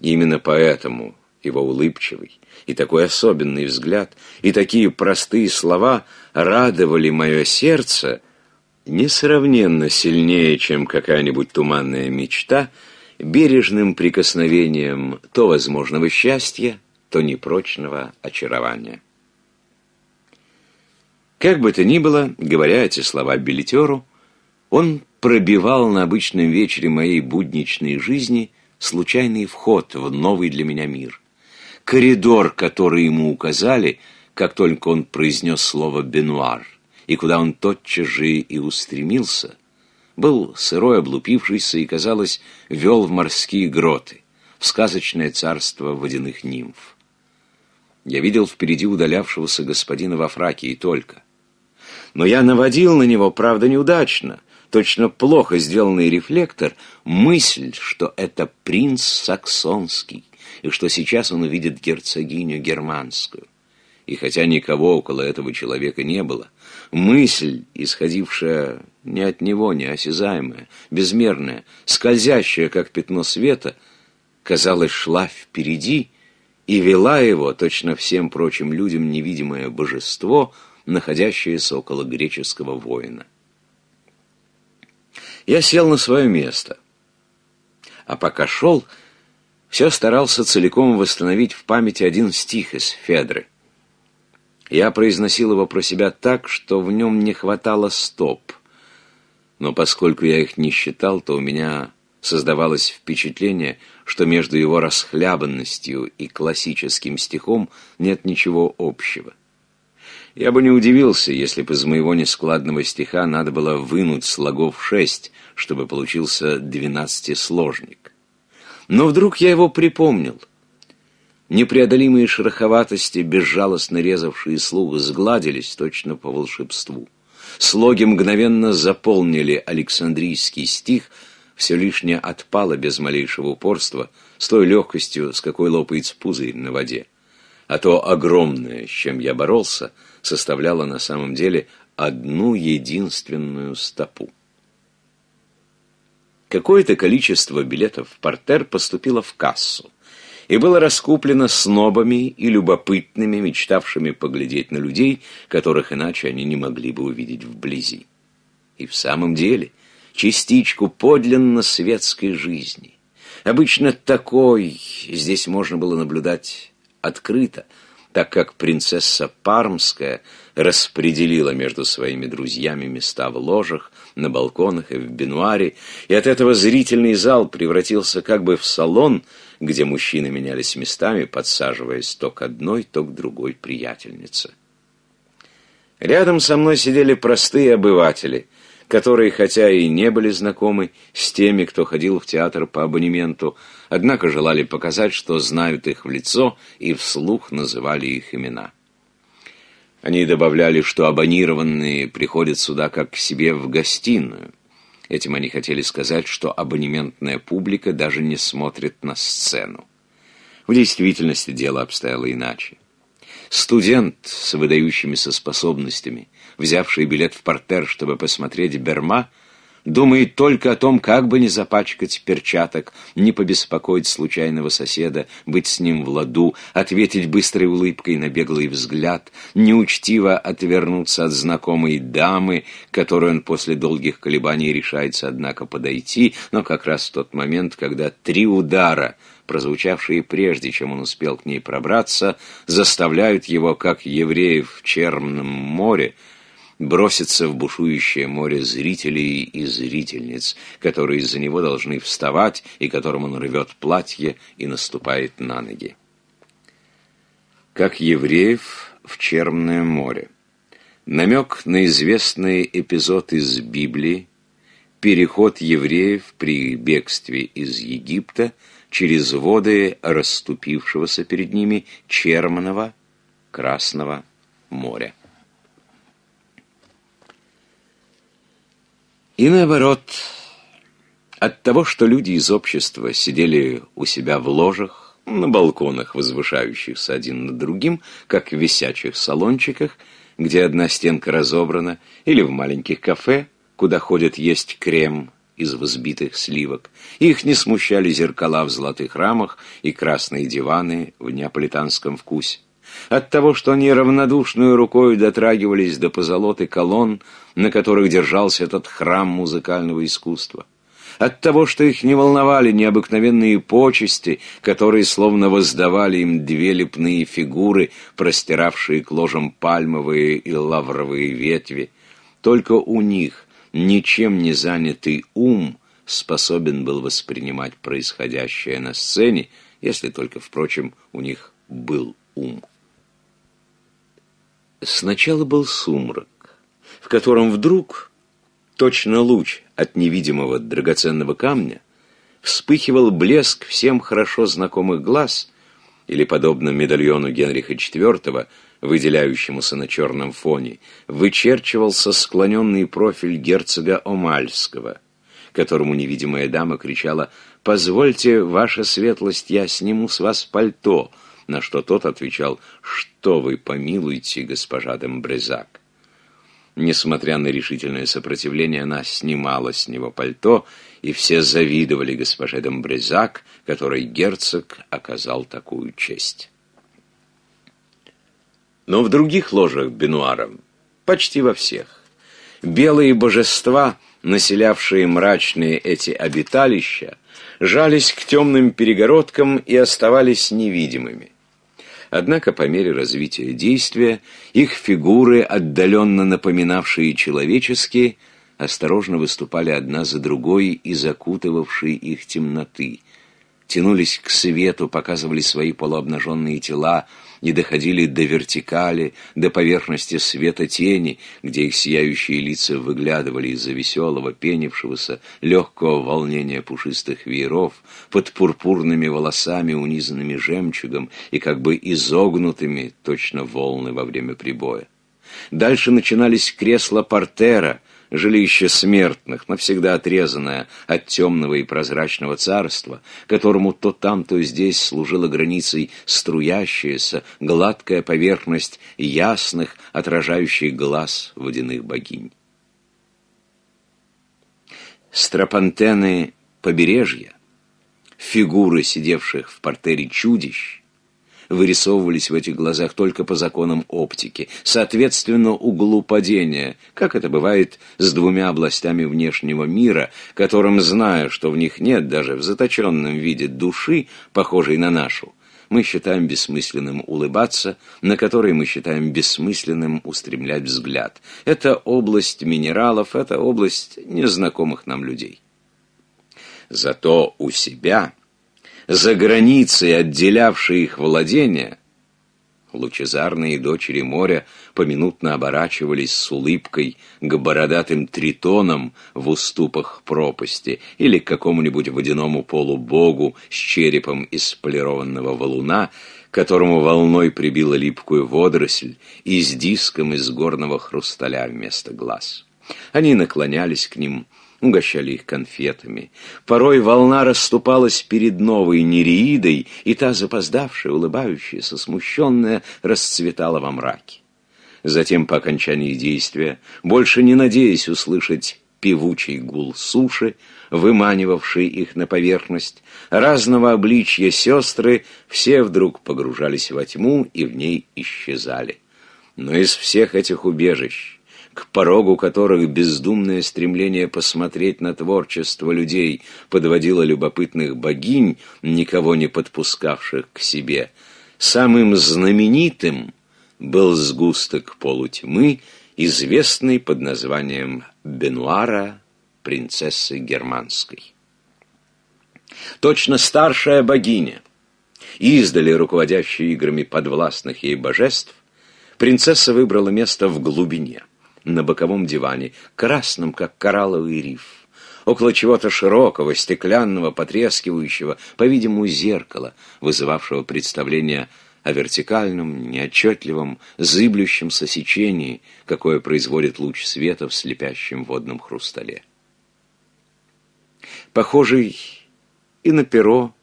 Именно поэтому его улыбчивый и такой особенный взгляд, и такие простые слова радовали мое сердце несравненно сильнее, чем какая-нибудь туманная мечта, бережным прикосновением то возможного счастья, то непрочного очарования. Как бы то ни было, говоря эти слова билетеру, он пробивал на обычном вечере моей будничной жизни случайный вход в новый для меня мир коридор, который ему указали, как только он произнес слово «бенуар», и куда он тотчас же и устремился, был сырой, облупившийся и, казалось, вел в морские гроты, в сказочное царство водяных нимф. Я видел впереди удалявшегося господина во фраке и только. Но я наводил на него, правда, неудачно. Точно плохо сделанный рефлектор, мысль, что это принц саксонский и что сейчас он увидит герцогиню германскую. И хотя никого около этого человека не было, мысль, исходившая не от него, неосязаемая, безмерная, скользящая, как пятно света, казалось, шла впереди и вела его, точно всем прочим людям, невидимое божество, находящееся около греческого воина. Я сел на свое место, а пока шел, все старался целиком восстановить в памяти один стих из Федры. Я произносил его про себя так, что в нем не хватало стоп. Но поскольку я их не считал, то у меня создавалось впечатление, что между его расхлябанностью и классическим стихом нет ничего общего. Я бы не удивился, если бы из моего нескладного стиха надо было вынуть слогов шесть, чтобы получился двенадцатисложник. Но вдруг я его припомнил. Непреодолимые шероховатости, безжалостно резавшие слух, сгладились точно по волшебству. Слоги мгновенно заполнили Александрийский стих, все лишнее отпало без малейшего упорства, с той легкостью, с какой лопается пузырь на воде. А то огромное, с чем я боролся, составляло на самом деле одну единственную стопу. Какое-то количество билетов в портер поступило в кассу и было раскуплено снобами и любопытными, мечтавшими поглядеть на людей, которых иначе они не могли бы увидеть вблизи. И в самом деле частичку подлинно светской жизни. Обычно такой здесь можно было наблюдать открыто, так как принцесса Пармская распределила между своими друзьями места в ложах, на балконах и в бенуаре, и от этого зрительный зал превратился как бы в салон, где мужчины менялись местами, подсаживаясь то к одной, то к другой приятельнице. Рядом со мной сидели простые обыватели, которые, хотя и не были знакомы с теми, кто ходил в театр по абонементу, однако желали показать, что знают их в лицо и вслух называли их имена. Они добавляли, что абонированные приходят сюда как к себе в гостиную. Этим они хотели сказать, что абонементная публика даже не смотрит на сцену. В действительности дело обстояло иначе. Студент с выдающимися способностями, взявший билет в портер, чтобы посмотреть Берма, — думает только о том, как бы не запачкать перчаток, не побеспокоить случайного соседа, быть с ним в ладу, ответить быстрой улыбкой на беглый взгляд, неучтиво отвернуться от знакомой дамы, которой он после долгих колебаний решается, однако, подойти, но как раз в тот момент, когда три удара — прозвучавшие прежде, чем он успел к ней пробраться, заставляют его, как евреев в Черном море, бросится в бушующее море зрителей и зрительниц, которые из-за него должны вставать и которым он рвет платье и наступает на ноги. Как евреев в Черное море. Намек на известный эпизод из Библии, переход евреев при их бегстве из Египта через воды расступившегося перед ними черного Красного моря. И наоборот, от того, что люди из общества сидели у себя в ложах, на балконах, возвышающихся один над другим, как в висячих салончиках, где одна стенка разобрана, или в маленьких кафе, куда ходят есть крем из взбитых сливок. Их не смущали зеркала в золотых рамах и красные диваны в неаполитанском вкусе. От того, что они равнодушную рукой дотрагивались до позолоты колонн, на которых держался этот храм музыкального искусства. От того, что их не волновали необыкновенные почести, которые словно воздавали им две лепные фигуры, простиравшие к ложам пальмовые и лавровые ветви. Только у них ничем не занятый ум способен был воспринимать происходящее на сцене, если только, впрочем, у них был ум. Сначала был сумрак в котором вдруг, точно луч от невидимого драгоценного камня, вспыхивал блеск всем хорошо знакомых глаз, или, подобно медальону Генриха IV, выделяющемуся на черном фоне, вычерчивался склоненный профиль герцога Омальского, которому невидимая дама кричала «Позвольте, ваша светлость, я сниму с вас пальто», на что тот отвечал «Что вы помилуете, госпожа Дембрезак?» Несмотря на решительное сопротивление, она снимала с него пальто, и все завидовали госпоже Домбрезак, которой герцог оказал такую честь. Но в других ложах Бенуара, почти во всех, белые божества, населявшие мрачные эти обиталища, жались к темным перегородкам и оставались невидимыми. Однако по мере развития действия их фигуры, отдаленно напоминавшие человеческие, осторожно выступали одна за другой и закутывавшие их темноты. Тянулись к свету, показывали свои полуобнаженные тела, не доходили до вертикали, до поверхности света тени, где их сияющие лица выглядывали из-за веселого, пенившегося, легкого волнения пушистых вееров, под пурпурными волосами, унизанными жемчугом и как бы изогнутыми, точно волны во время прибоя. Дальше начинались кресла портера — жилище смертных, навсегда отрезанное от темного и прозрачного царства, которому то там, то здесь служила границей струящаяся, гладкая поверхность ясных, отражающих глаз водяных богинь. Стропантены побережья, фигуры сидевших в портере чудищ, вырисовывались в этих глазах только по законам оптики, соответственно углу падения, как это бывает с двумя областями внешнего мира, которым, зная, что в них нет даже в заточенном виде души, похожей на нашу, мы считаем бессмысленным улыбаться, на которой мы считаем бессмысленным устремлять взгляд. Это область минералов, это область незнакомых нам людей. Зато у себя за границей, отделявшей их владения, лучезарные дочери моря поминутно оборачивались с улыбкой к бородатым тритонам в уступах пропасти или к какому-нибудь водяному полубогу с черепом из полированного валуна, которому волной прибила липкую водоросль и с диском из горного хрусталя вместо глаз. Они наклонялись к ним, — угощали их конфетами. Порой волна расступалась перед новой нереидой, и та, запоздавшая, улыбающаяся, смущенная, расцветала во мраке. Затем, по окончании действия, больше не надеясь услышать певучий гул суши, выманивавший их на поверхность, разного обличья сестры, все вдруг погружались во тьму и в ней исчезали. Но из всех этих убежищ к порогу которых бездумное стремление посмотреть на творчество людей подводило любопытных богинь, никого не подпускавших к себе, самым знаменитым был сгусток полутьмы, известный под названием Бенуара принцессы Германской. Точно старшая богиня, издали руководящая играми подвластных ей божеств, принцесса выбрала место в глубине – на боковом диване, красном, как коралловый риф. Около чего-то широкого, стеклянного, потрескивающего, по-видимому, зеркала, вызывавшего представление о вертикальном, неотчетливом, зыблющемся сечении, какое производит луч света в слепящем водном хрустале. Похожий и на перо,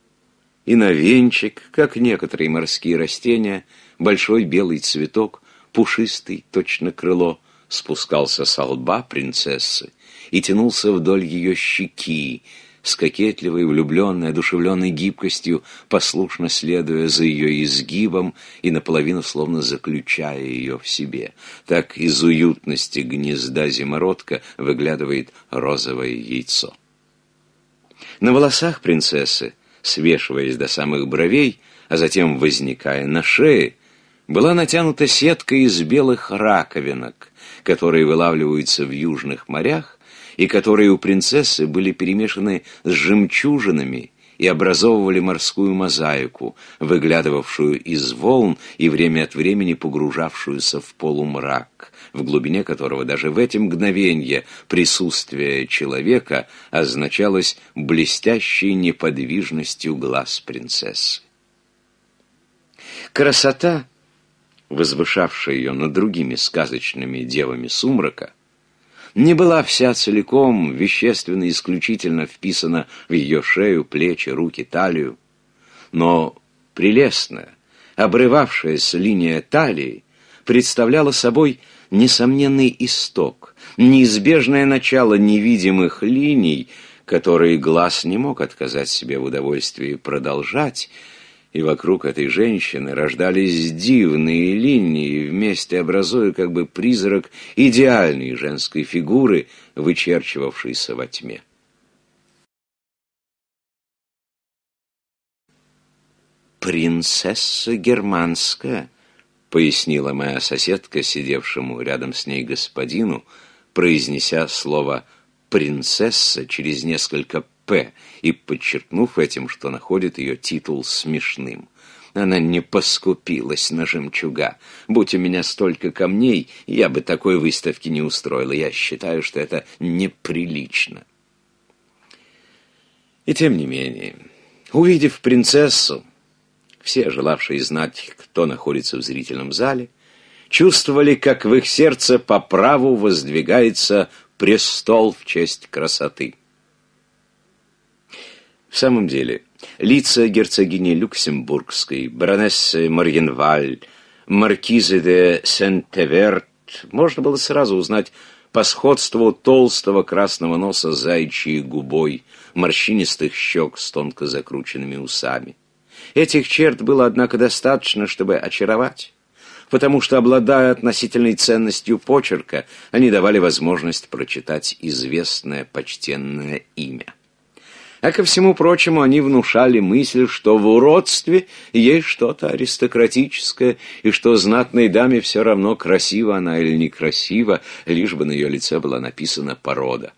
и на венчик, как некоторые морские растения, большой белый цветок, пушистый, точно крыло — спускался со лба принцессы и тянулся вдоль ее щеки, с кокетливой, влюбленной, одушевленной гибкостью, послушно следуя за ее изгибом и наполовину словно заключая ее в себе. Так из уютности гнезда зимородка выглядывает розовое яйцо. На волосах принцессы, свешиваясь до самых бровей, а затем возникая на шее, была натянута сетка из белых раковинок, которые вылавливаются в южных морях, и которые у принцессы были перемешаны с жемчужинами и образовывали морскую мозаику, выглядывавшую из волн и время от времени погружавшуюся в полумрак, в глубине которого даже в эти мгновенья присутствие человека означалось блестящей неподвижностью глаз принцессы. Красота возвышавшая ее над другими сказочными девами сумрака, не была вся целиком, вещественно исключительно вписана в ее шею, плечи, руки, талию, но прелестная, обрывавшаяся линия талии представляла собой несомненный исток, неизбежное начало невидимых линий, которые глаз не мог отказать себе в удовольствии продолжать, и вокруг этой женщины рождались дивные линии, вместе образуя
как бы призрак идеальной женской фигуры, вычерчивавшейся во тьме. «Принцесса германская», — пояснила моя соседка,
сидевшему рядом с ней господину, произнеся слово «принцесса» через несколько и подчеркнув этим, что находит ее титул смешным. Она не поскупилась на жемчуга. Будь у меня столько камней, я бы такой выставки не устроила. Я считаю, что это неприлично. И тем не менее, увидев принцессу, все, желавшие знать, кто находится в зрительном зале, чувствовали, как в их сердце по праву воздвигается престол в честь красоты. В самом деле, лица герцогини Люксембургской, баронессы Марьенваль, маркизы де сент теверт можно было сразу узнать по сходству толстого красного носа зайчьей губой, морщинистых щек с тонко закрученными усами. Этих черт было, однако, достаточно, чтобы очаровать, потому что, обладая относительной ценностью почерка, они давали возможность прочитать известное почтенное имя. А ко всему прочему они внушали мысль, что в уродстве есть что-то аристократическое, и что знатной даме все равно, красива она или некрасива, лишь бы на ее лице была написана порода.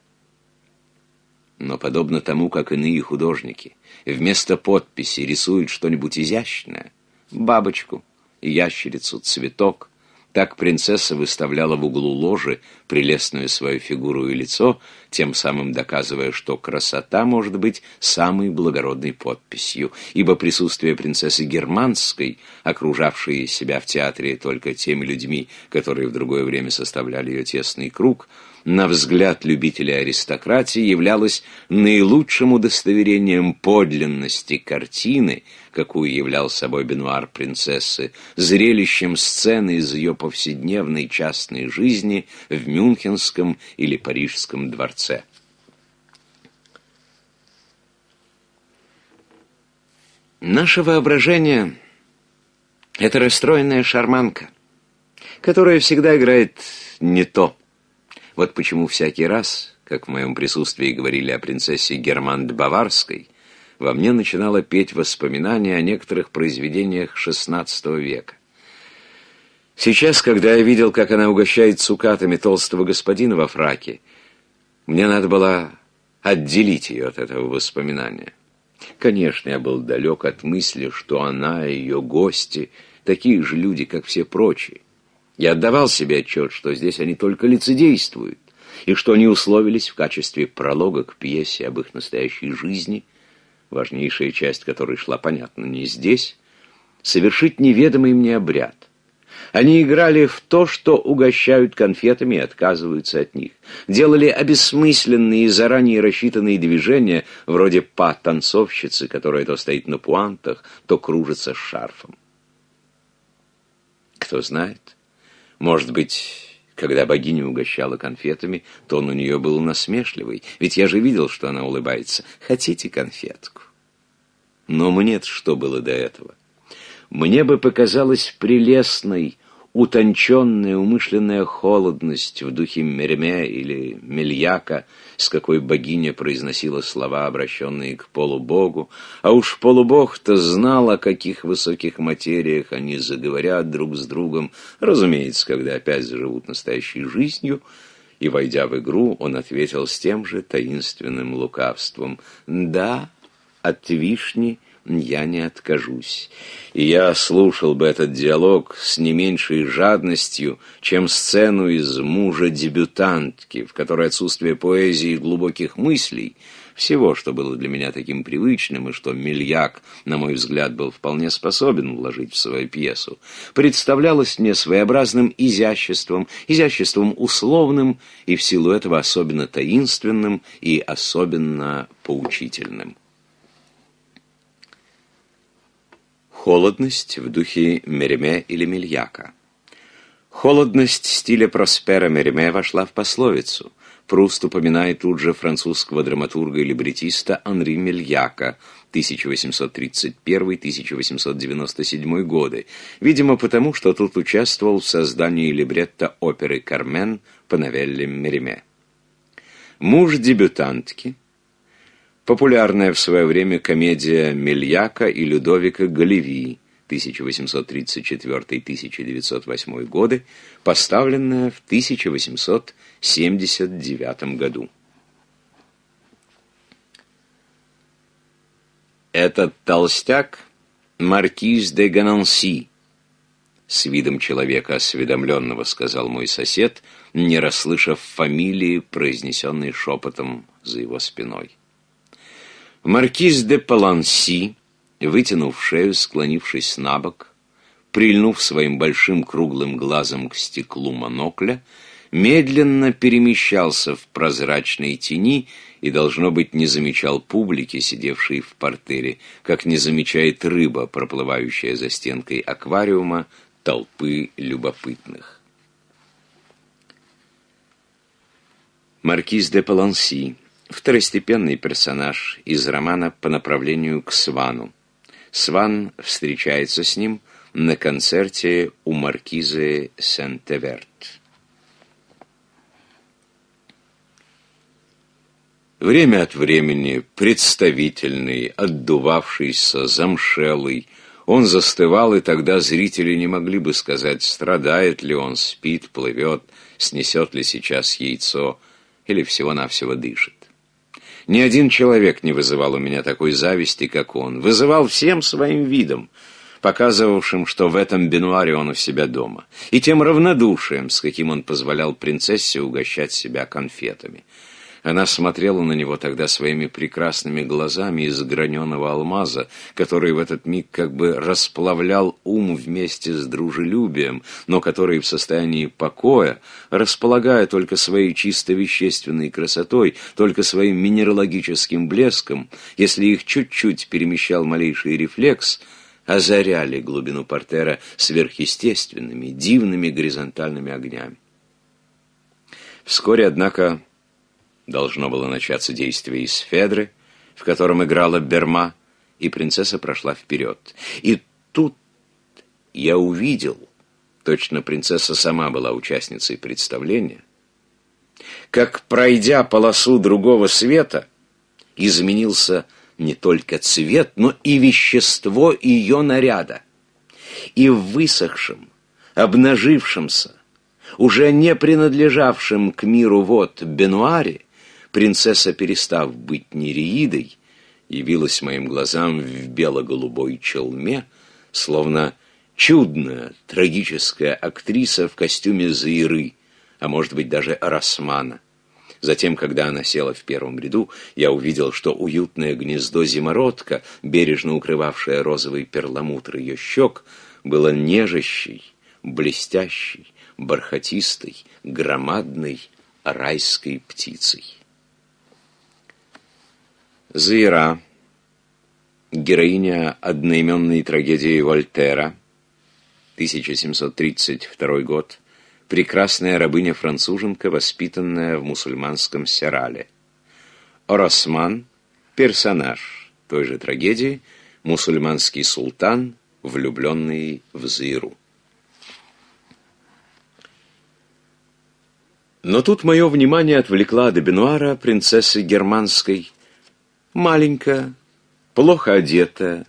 Но подобно тому, как иные художники вместо подписи рисуют что-нибудь изящное, бабочку, ящерицу, цветок, так принцесса выставляла в углу ложи прелестную свою фигуру и лицо, тем самым доказывая, что красота может быть самой благородной подписью, ибо присутствие принцессы Германской, окружавшей себя в театре только теми людьми, которые в другое время составляли ее тесный круг, на взгляд любителей аристократии, являлось наилучшим удостоверением подлинности картины, какую являл собой бенуар принцессы, зрелищем сцены из ее повседневной частной жизни в Мюнхенском или Парижском дворце. Наше воображение — это расстроенная шарманка, которая всегда играет не то — вот почему всякий раз, как в моем присутствии говорили о принцессе Германд Баварской, во мне начинало петь воспоминания о некоторых произведениях XVI века. Сейчас, когда я видел, как она угощает цукатами толстого господина во фраке, мне надо было отделить ее от этого воспоминания. Конечно, я был далек от мысли, что она и ее гости — такие же люди, как все прочие. Я отдавал себе отчет, что здесь они только лицедействуют, и что они условились в качестве пролога к пьесе об их настоящей жизни, важнейшая часть которой шла, понятно, не здесь, совершить неведомый мне обряд. Они играли в то, что угощают конфетами и отказываются от них. Делали обессмысленные и заранее рассчитанные движения, вроде па танцовщицы, которая то стоит на пуантах, то кружится с шарфом. Кто знает, может быть... Когда богиня угощала конфетами, тон то у нее был насмешливый, ведь я же видел, что она улыбается. «Хотите конфетку?» Но мне-то что было до этого? Мне бы показалось прелестной утонченная умышленная холодность в духе Мерме или Мельяка, с какой богиня произносила слова, обращенные к полубогу, а уж полубог-то знал, о каких высоких материях они заговорят друг с другом, разумеется, когда опять заживут настоящей жизнью, и, войдя в игру, он ответил с тем же таинственным лукавством «Да, от вишни — я не откажусь. И я слушал бы этот диалог с не меньшей жадностью, чем сцену из мужа-дебютантки, в которой отсутствие поэзии и глубоких мыслей, всего, что было для меня таким привычным, и что Мильяк, на мой взгляд, был вполне способен вложить в свою пьесу, представлялось мне своеобразным изяществом, изяществом условным и в силу этого особенно таинственным и особенно поучительным. холодность в духе Мереме или Мельяка. Холодность стиля Проспера Мереме вошла в пословицу. Пруст упоминает тут же французского драматурга и либретиста Анри Мельяка 1831-1897 годы, видимо потому, что тут участвовал в создании либретто оперы «Кармен» по новелле Мереме. Муж дебютантки – Популярная в свое время комедия Мельяка и Людовика Голливии 1834-1908 годы, поставленная в 1879 году. Этот толстяк — маркиз де Гананси, с видом человека осведомленного, сказал мой сосед, не расслышав фамилии, произнесенной шепотом за его спиной. Маркиз де Паланси, вытянув шею, склонившись на бок, прильнув своим большим круглым глазом к стеклу монокля, медленно перемещался в прозрачной тени и, должно быть, не замечал публики, сидевшей в портере, как не замечает рыба, проплывающая за стенкой аквариума, толпы любопытных. Маркиз де Паланси второстепенный персонаж из романа по направлению к Свану. Сван встречается с ним на концерте у маркизы Сент-Эверт. Время от времени представительный, отдувавшийся, замшелый, он застывал, и тогда зрители не могли бы сказать, страдает ли он, спит, плывет, снесет ли сейчас яйцо или всего-навсего дышит. Ни один человек не вызывал у меня такой зависти, как он. Вызывал всем своим видом, показывавшим, что в этом бенуаре он у себя дома, и тем равнодушием, с каким он позволял принцессе угощать себя конфетами. Она смотрела на него тогда своими прекрасными глазами из граненого алмаза, который в этот миг как бы расплавлял ум вместе с дружелюбием, но который в состоянии покоя, располагая только своей чисто вещественной красотой, только своим минералогическим блеском, если их чуть-чуть перемещал малейший рефлекс – озаряли глубину портера сверхъестественными, дивными горизонтальными огнями. Вскоре, однако, должно было начаться действие из Федры, в котором играла Берма, и принцесса прошла вперед. И тут я увидел, точно принцесса сама была участницей представления, как, пройдя полосу другого света, изменился не только цвет, но и вещество ее наряда. И в высохшем, обнажившемся, уже не принадлежавшем к миру вот Бенуаре, Принцесса, перестав быть нереидой, явилась моим глазам в бело-голубой челме, словно чудная трагическая актриса в костюме Заиры, а может быть даже Арасмана. Затем, когда она села в первом ряду, я увидел, что уютное гнездо зимородка, бережно укрывавшее розовый перламутр ее щек, было нежащей, блестящей, бархатистой, громадной райской птицей. Заира, героиня одноименной трагедии Вольтера, 1732 год, прекрасная рабыня-француженка, воспитанная в мусульманском Серале. Оросман, персонаж той же трагедии, мусульманский султан, влюбленный в Зиру. Но тут мое внимание отвлекла Дебенуара, принцессы германской, маленькая, плохо одетая,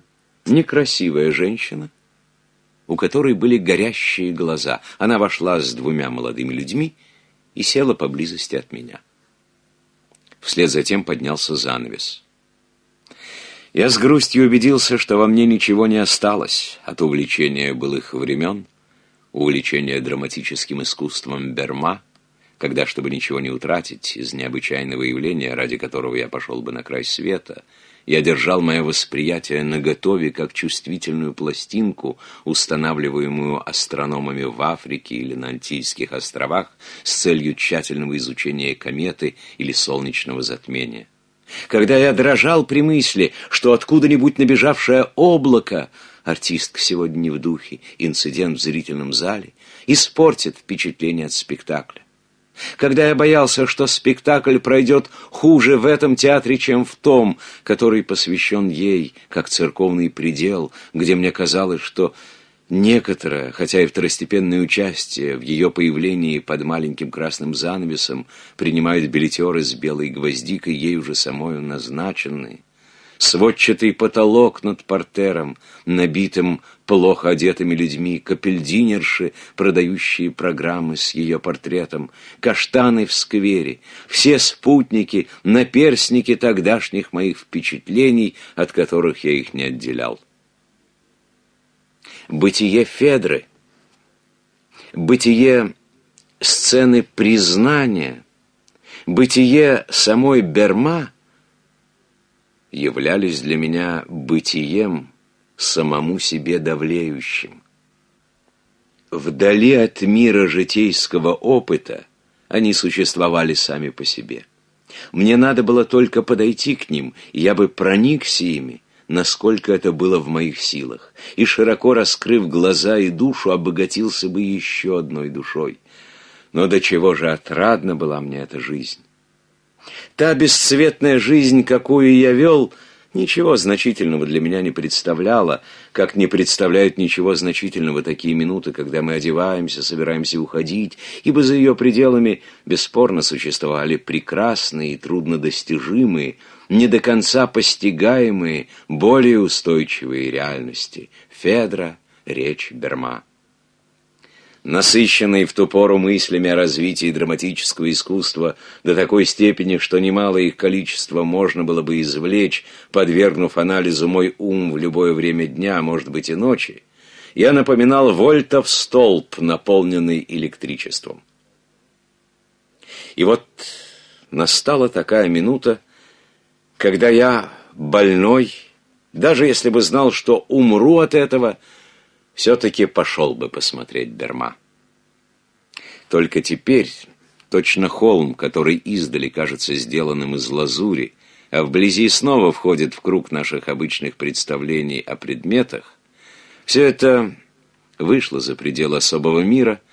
некрасивая женщина, у которой были горящие глаза. Она вошла с двумя молодыми людьми и села поблизости от меня. Вслед за тем поднялся занавес. Я с грустью убедился, что во мне ничего не осталось от увлечения былых времен, увлечения драматическим искусством Берма — когда, чтобы ничего не утратить из необычайного явления, ради которого я пошел бы на край света, я держал мое восприятие наготове как чувствительную пластинку, устанавливаемую астрономами в Африке или на Антильских островах с целью тщательного изучения кометы или солнечного затмения. Когда я дрожал при мысли, что откуда-нибудь набежавшее облако, артистка сегодня не в духе, инцидент в зрительном зале, испортит впечатление от спектакля когда я боялся, что спектакль пройдет хуже в этом театре, чем в том, который посвящен ей, как церковный предел, где мне казалось, что некоторое, хотя и второстепенное участие в ее появлении под маленьким красным занавесом принимают билетеры с белой гвоздикой, ей уже самою назначенной сводчатый потолок над портером, набитым плохо одетыми людьми, капельдинерши, продающие программы с ее портретом, каштаны в сквере, все спутники, наперсники тогдашних моих впечатлений, от которых я их не отделял. Бытие Федры, бытие сцены признания, бытие самой Берма — являлись для меня бытием, самому себе давлеющим. Вдали от мира житейского опыта они существовали сами по себе. Мне надо было только подойти к ним, и я бы проникся ими, насколько это было в моих силах, и, широко раскрыв глаза и душу, обогатился бы еще одной душой. Но до чего же отрадна была мне эта жизнь! Та бесцветная жизнь, какую я вел, ничего значительного для меня не представляла, как не представляют ничего значительного такие минуты, когда мы одеваемся, собираемся уходить, ибо за ее пределами бесспорно существовали прекрасные и труднодостижимые, не до конца постигаемые, более устойчивые реальности. Федра, речь Берма насыщенный в ту пору мыслями о развитии драматического искусства до такой степени, что немало их количество можно было бы извлечь, подвергнув анализу мой ум в любое время дня, а может быть и ночи, я напоминал вольтов столб, наполненный электричеством. И вот настала такая минута, когда я больной, даже если бы знал, что умру от этого – все-таки пошел бы посмотреть Берма. Только теперь точно холм, который издали кажется сделанным из лазури, а вблизи снова входит в круг наших обычных представлений о предметах, все это вышло за пределы особого мира —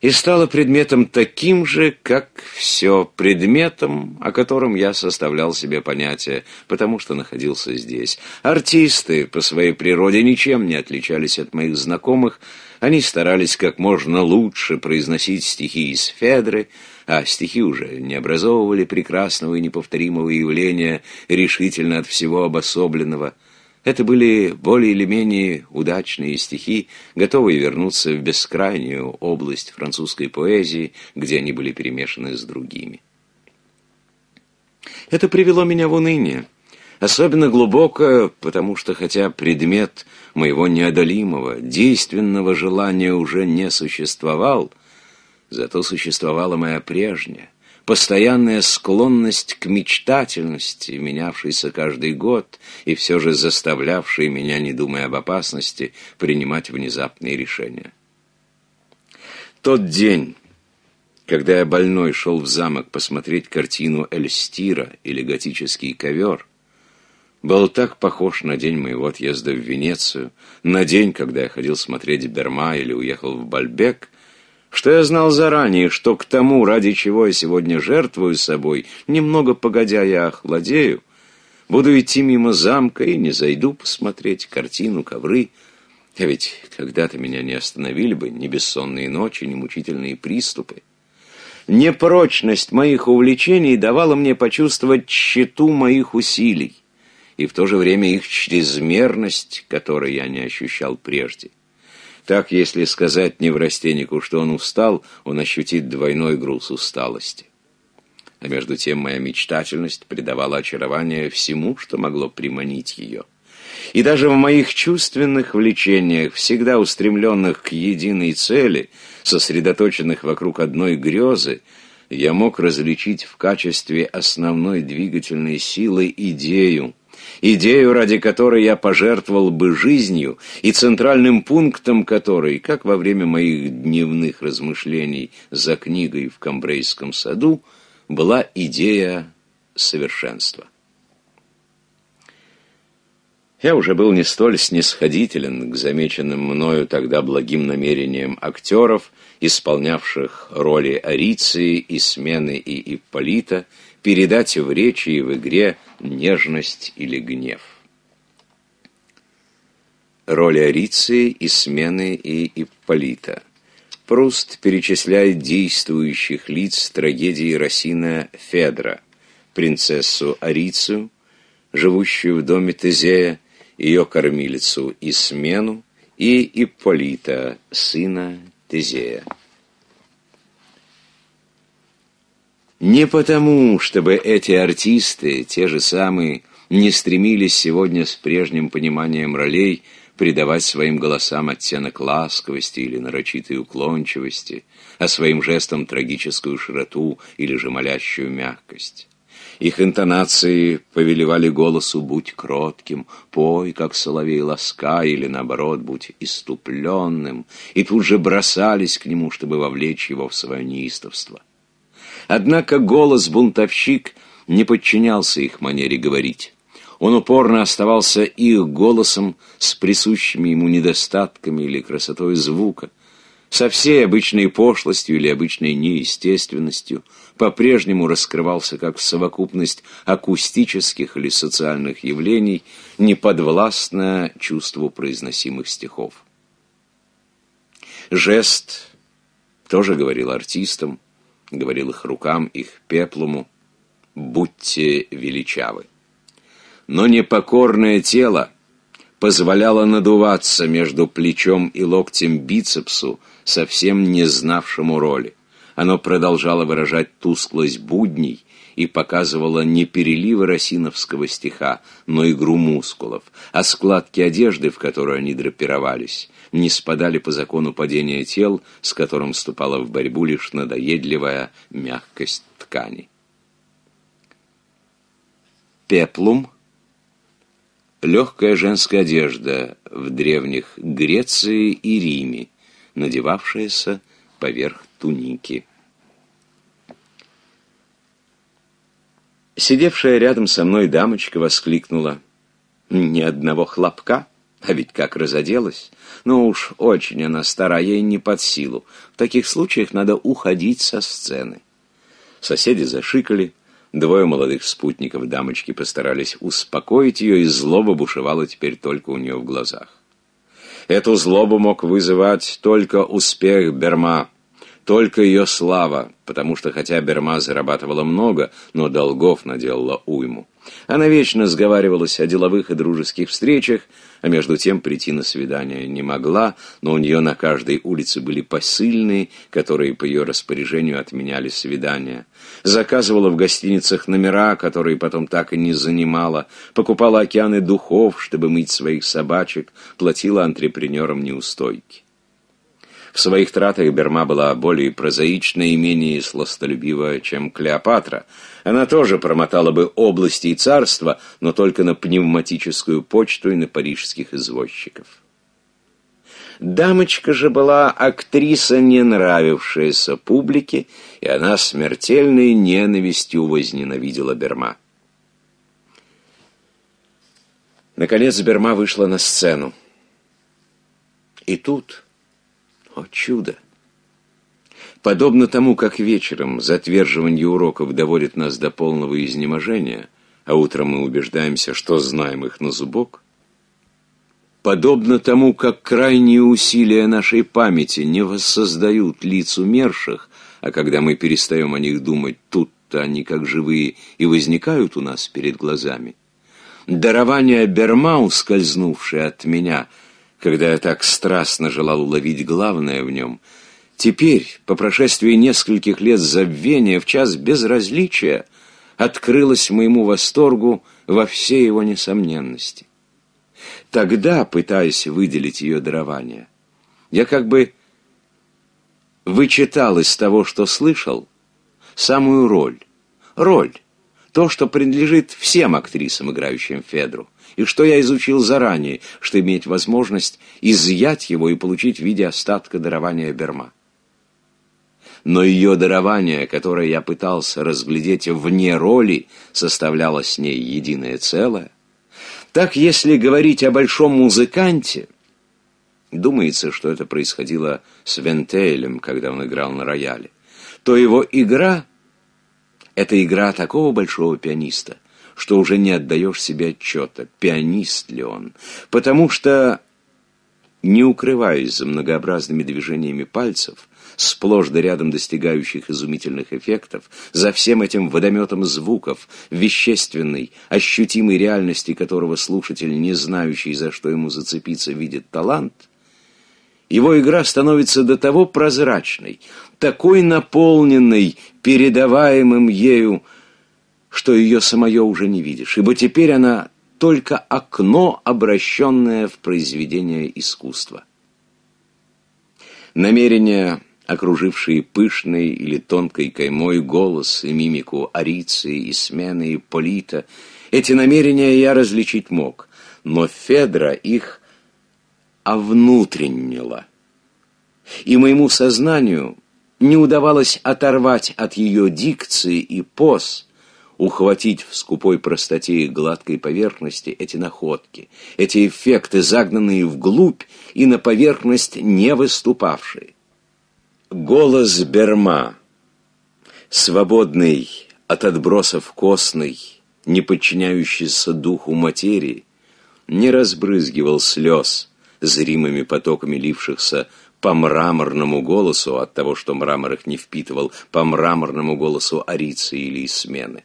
и стало предметом таким же, как все, предметом, о котором я составлял себе понятие, потому что находился здесь. Артисты по своей природе ничем не отличались от моих знакомых, они старались как можно лучше произносить стихи из Федры, а стихи уже не образовывали прекрасного и неповторимого явления решительно от всего обособленного – это были более или менее удачные стихи, готовые вернуться в бескрайнюю область французской поэзии, где они были перемешаны с другими. Это привело меня в уныние. Особенно глубоко, потому что хотя предмет моего неодолимого, действенного желания уже не существовал, зато существовала моя прежняя, постоянная склонность к мечтательности, менявшейся каждый год и все же заставлявшей меня, не думая об опасности, принимать внезапные решения. Тот день, когда я больной шел в замок посмотреть картину «Эльстира» или «Готический ковер», был так похож на день моего отъезда в Венецию, на день, когда я ходил смотреть Берма или уехал в Бальбек, что я знал заранее, что к тому, ради чего я сегодня жертвую собой, немного погодя я охладею, буду идти мимо замка и не зайду посмотреть картину, ковры. А ведь когда-то меня не остановили бы ни бессонные ночи, ни мучительные приступы. Непрочность моих увлечений давала мне почувствовать тщету моих усилий и в то же время их чрезмерность, которой я не ощущал прежде. Так, если сказать неврастенику, что он устал, он ощутит двойной груз усталости. А между тем моя мечтательность придавала очарование всему, что могло приманить ее. И даже в моих чувственных влечениях, всегда устремленных к единой цели, сосредоточенных вокруг одной грезы, я мог различить в качестве основной двигательной силы идею, идею, ради которой я пожертвовал бы жизнью, и центральным пунктом которой, как во время моих дневных размышлений за книгой в Камбрейском саду, была идея совершенства. Я уже был не столь снисходителен к замеченным мною тогда благим намерениям актеров, исполнявших роли Ариции и Смены и Ипполита, передать в речи и в игре – нежность или гнев. Роли Ариции и Смены и Ипполита. Пруст перечисляет действующих лиц трагедии Росина Федра, принцессу Арицию, живущую в доме Тезея, ее кормилицу Исмену и Ипполита, сына Тезея. Не потому, чтобы эти артисты, те же самые, не стремились сегодня с прежним пониманием ролей придавать своим голосам оттенок ласковости или нарочитой уклончивости, а своим жестам трагическую широту или же молящую мягкость. Их интонации повелевали голосу «Будь кротким», «Пой, как соловей ласка» или, наоборот, «Будь иступленным», и тут же бросались к нему, чтобы вовлечь его в свое неистовство. Однако голос бунтовщик не подчинялся их манере говорить. Он упорно оставался их голосом с присущими ему недостатками или красотой звука, со всей обычной пошлостью или обычной неестественностью, по-прежнему раскрывался как совокупность акустических или социальных явлений, неподвластная чувству произносимых стихов. Жест тоже говорил артистам, говорил их рукам, их пеплуму, «Будьте величавы». Но непокорное тело позволяло надуваться между плечом и локтем бицепсу, совсем не знавшему роли. Оно продолжало выражать тусклость будней, и показывала не переливы росиновского стиха, но игру мускулов, а складки одежды, в которую они драпировались, не спадали по закону падения тел, с которым вступала в борьбу лишь надоедливая мягкость ткани. Пеплум – легкая женская одежда в древних Греции и Риме, надевавшаяся поверх туники. Сидевшая рядом со мной дамочка воскликнула. «Ни одного хлопка, а ведь как разоделась! Но ну уж очень она стара, ей не под силу. В таких случаях надо уходить со сцены». Соседи зашикали. Двое молодых спутников дамочки постарались успокоить ее, и злоба бушевала теперь только у нее в глазах. Эту злобу мог вызывать только успех Берма. Только ее слава, потому что хотя Берма зарабатывала много, но долгов наделала уйму. Она вечно сговаривалась о деловых и дружеских встречах, а между тем прийти на свидание не могла, но у нее на каждой улице были посыльные, которые по ее распоряжению отменяли свидания. Заказывала в гостиницах номера, которые потом так и не занимала, покупала океаны духов, чтобы мыть своих собачек, платила антрепренерам неустойки. В своих тратах Берма была более прозаична и менее сластолюбива, чем Клеопатра. Она тоже промотала бы области и царства, но только на пневматическую почту и на парижских извозчиков. Дамочка же была актриса, не нравившаяся публике, и она смертельной ненавистью возненавидела Берма. Наконец Берма вышла на сцену. И тут... О чудо! Подобно тому, как вечером затверживание уроков доводит нас до полного изнеможения, а утром мы убеждаемся, что знаем их на зубок, подобно тому, как крайние усилия нашей памяти не воссоздают лиц умерших, а когда мы перестаем о них думать, тут-то они как живые и возникают у нас перед глазами. Дарование Берма, скользнувшее от меня — когда я так страстно желал уловить главное в нем, теперь, по прошествии нескольких лет забвения, в час безразличия, открылось моему восторгу во всей его несомненности. Тогда, пытаясь выделить ее дарование, я как бы вычитал из того, что слышал, самую роль. Роль. То, что принадлежит всем актрисам, играющим Федру и что я изучил заранее, чтобы иметь возможность изъять его и получить в виде остатка дарования Берма. Но ее дарование, которое я пытался разглядеть вне роли, составляло с ней единое целое. Так, если говорить о большом музыканте, думается, что это происходило с Вентейлем, когда он играл на рояле, то его игра — это игра такого большого пианиста — что уже не отдаешь себе отчета, пианист ли он, потому что, не укрываясь за многообразными движениями пальцев, сплошь да рядом достигающих изумительных эффектов, за всем этим водометом звуков, вещественной, ощутимой реальности которого слушатель, не знающий, за что ему зацепиться, видит талант, его игра становится до того прозрачной, такой наполненной передаваемым ею, что ее самое уже не видишь, ибо теперь она только окно, обращенное в произведение искусства. Намерения, окружившие пышной или тонкой каймой голос и мимику Арицы, и смены, и Полита, эти намерения я различить мог, но Федра их овнутреннила. И моему сознанию не удавалось оторвать от ее дикции и поз – ухватить в скупой простоте и гладкой поверхности эти находки, эти эффекты, загнанные вглубь и на поверхность не выступавшие. Голос Берма, свободный от отбросов костный, не подчиняющийся духу материи, не разбрызгивал слез зримыми потоками лившихся по мраморному голосу от того, что мрамор их не впитывал, по мраморному голосу Арицы или смены.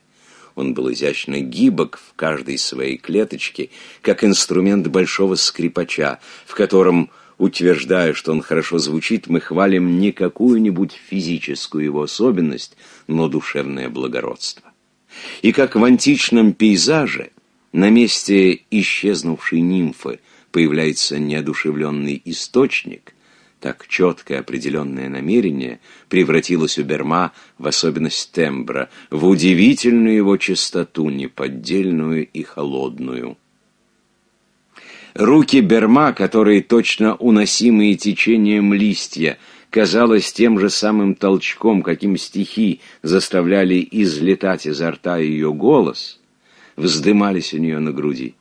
Он был изящно гибок в каждой своей клеточке, как инструмент большого скрипача, в котором, утверждая, что он хорошо звучит, мы хвалим не какую-нибудь физическую его особенность, но душевное благородство. И как в античном пейзаже на месте исчезнувшей нимфы появляется неодушевленный источник, так четкое определенное намерение превратилось у Берма в особенность тембра, в удивительную его чистоту, неподдельную и холодную. Руки Берма, которые точно уносимые течением листья, казалось, тем же самым толчком, каким стихи заставляли излетать изо рта ее голос, вздымались у нее на груди.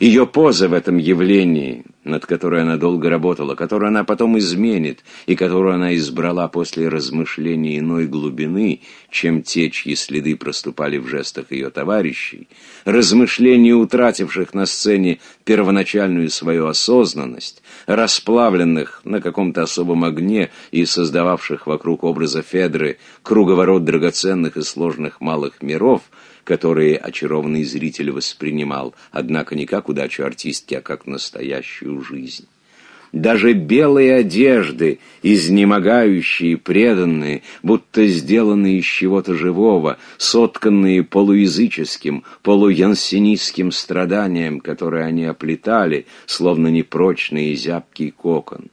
Ее поза в этом явлении, над которой она долго работала, которую она потом изменит и которую она избрала после размышлений иной глубины, чем те, чьи следы проступали в жестах ее товарищей, размышлений, утративших на сцене первоначальную свою осознанность, расплавленных на каком-то особом огне и создававших вокруг образа Федры круговорот драгоценных и сложных малых миров – которые очарованный зритель воспринимал, однако не как удачу артистки, а как настоящую жизнь. Даже белые одежды, изнемогающие, преданные, будто сделанные из чего-то живого, сотканные полуязыческим, полуянсинистским страданием, которое они оплетали, словно непрочный и зябкий кокон.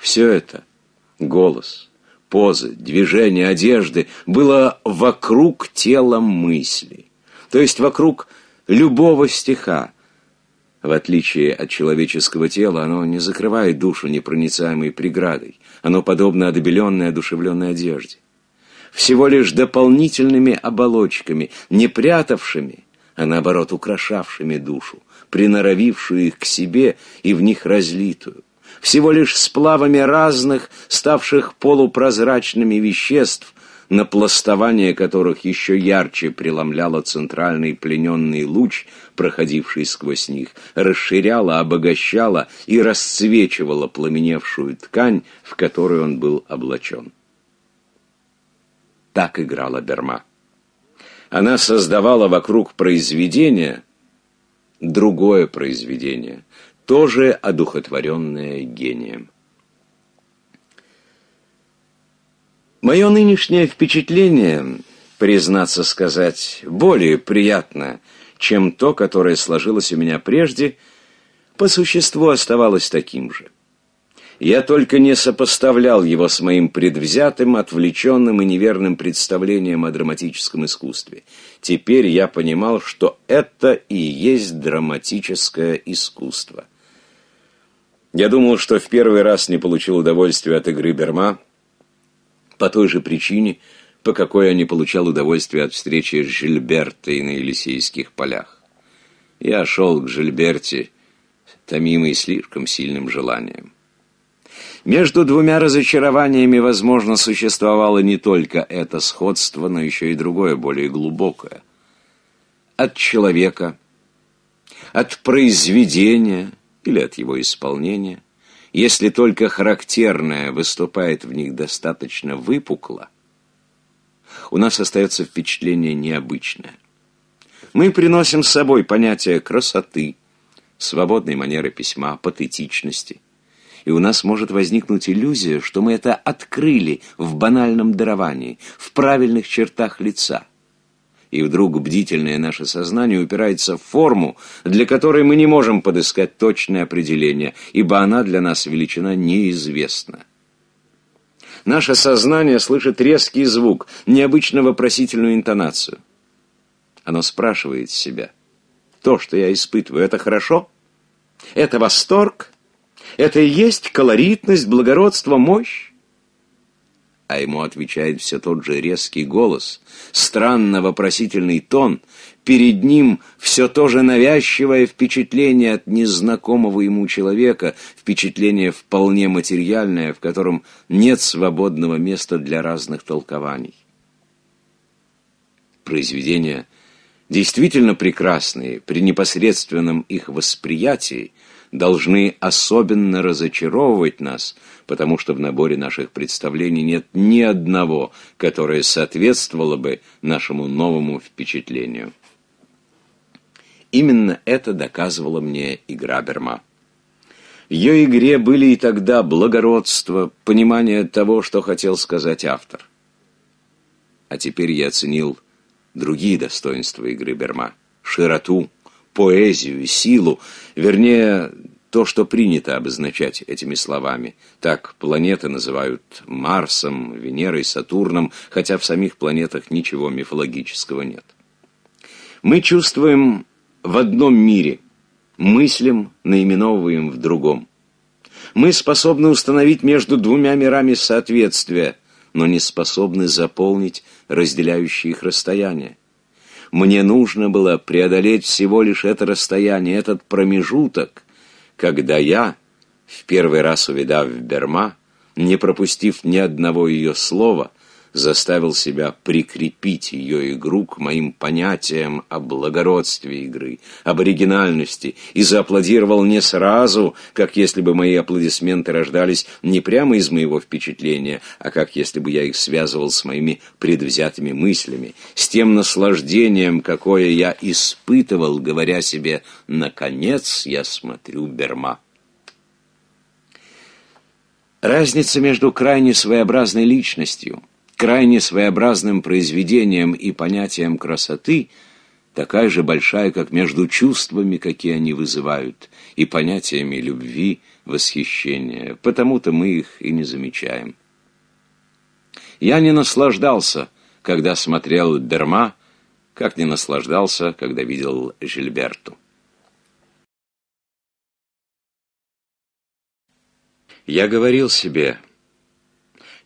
Все это — голос — позы, движения, одежды, было вокруг тела мысли, то есть вокруг любого стиха. В отличие от человеческого тела, оно не закрывает душу непроницаемой преградой, оно подобно одобеленной, одушевленной одежде. Всего лишь дополнительными оболочками, не прятавшими, а наоборот украшавшими душу, приноровившую их к себе и в них разлитую всего лишь сплавами разных, ставших полупрозрачными веществ, напластование которых еще ярче преломляло центральный плененный луч, проходивший сквозь них, расширяло, обогащало и расцвечивало пламеневшую ткань, в которой он был облачен. Так играла Берма. Она создавала вокруг произведения другое произведение — тоже одухотворенное гением. Мое нынешнее впечатление, признаться сказать, более приятно, чем то, которое сложилось у меня прежде, по существу оставалось таким же. Я только не сопоставлял его с моим предвзятым, отвлеченным и неверным представлением о драматическом искусстве. Теперь я понимал, что это и есть драматическое искусство – я думал, что в первый раз не получил удовольствия от игры Берма по той же причине, по какой я не получал удовольствия от встречи с Жильбертой на Елисейских полях. Я шел к Жильберте, томимый слишком сильным желанием. Между двумя разочарованиями, возможно, существовало не только это сходство, но еще и другое, более глубокое. От человека, от произведения, или от его исполнения, если только характерное выступает в них достаточно выпукло, у нас остается впечатление необычное. Мы приносим с собой понятие красоты, свободной манеры письма, патетичности. И у нас может возникнуть иллюзия, что мы это открыли в банальном даровании, в правильных чертах лица. И вдруг бдительное наше сознание упирается в форму, для которой мы не можем подыскать точное определение, ибо она для нас величина неизвестна. Наше сознание слышит резкий звук, необычно вопросительную интонацию. Оно спрашивает себя, то, что я испытываю, это хорошо? Это восторг? Это и есть колоритность, благородство, мощь? а ему отвечает все тот же резкий голос, странно вопросительный тон, перед ним все то же навязчивое впечатление от незнакомого ему человека, впечатление вполне материальное, в котором нет свободного места для разных толкований. Произведения действительно прекрасные при непосредственном их восприятии – должны особенно разочаровывать нас, потому что в наборе наших представлений нет ни одного, которое соответствовало бы нашему новому впечатлению. Именно это доказывала мне игра Берма. В ее игре были и тогда благородство, понимание того, что хотел сказать автор. А теперь я оценил другие достоинства игры Берма. Широту, поэзию, и силу, вернее, то, что принято обозначать этими словами. Так планеты называют Марсом, Венерой, Сатурном, хотя в самих планетах ничего мифологического нет. Мы чувствуем в одном мире, мыслим, наименовываем в другом. Мы способны установить между двумя мирами соответствие, но не способны заполнить разделяющие их расстояния. Мне нужно было преодолеть всего лишь это расстояние, этот промежуток, когда я, в первый раз увидав Берма, не пропустив ни одного ее слова, заставил себя прикрепить ее игру к моим понятиям о благородстве игры, об оригинальности, и зааплодировал не сразу, как если бы мои аплодисменты рождались не прямо из моего впечатления, а как если бы я их связывал с моими предвзятыми мыслями, с тем наслаждением, какое я испытывал, говоря себе «наконец я смотрю Берма». Разница между крайне своеобразной личностью, крайне своеобразным произведениям и понятиям красоты такая же большая, как между чувствами, какие они вызывают, и понятиями любви, восхищения. Потому-то мы их и не замечаем. Я не наслаждался,
когда смотрел Дерма, как не наслаждался, когда видел Жильберту. Я говорил себе,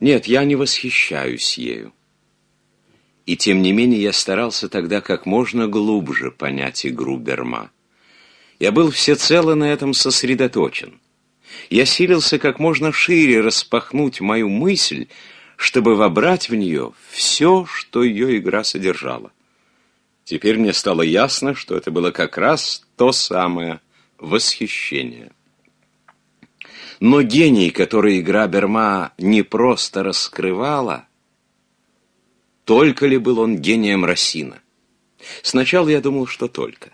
нет, я не восхищаюсь ею.
И тем не менее я старался тогда как можно глубже понять игру Берма. Я был всецело на этом сосредоточен. Я силился как можно шире распахнуть мою мысль, чтобы вобрать в нее все, что ее игра содержала. Теперь мне стало ясно, что это было как раз то самое восхищение. Но гений, который игра Берма не просто раскрывала, только ли был он гением Рассина? Сначала я думал, что только.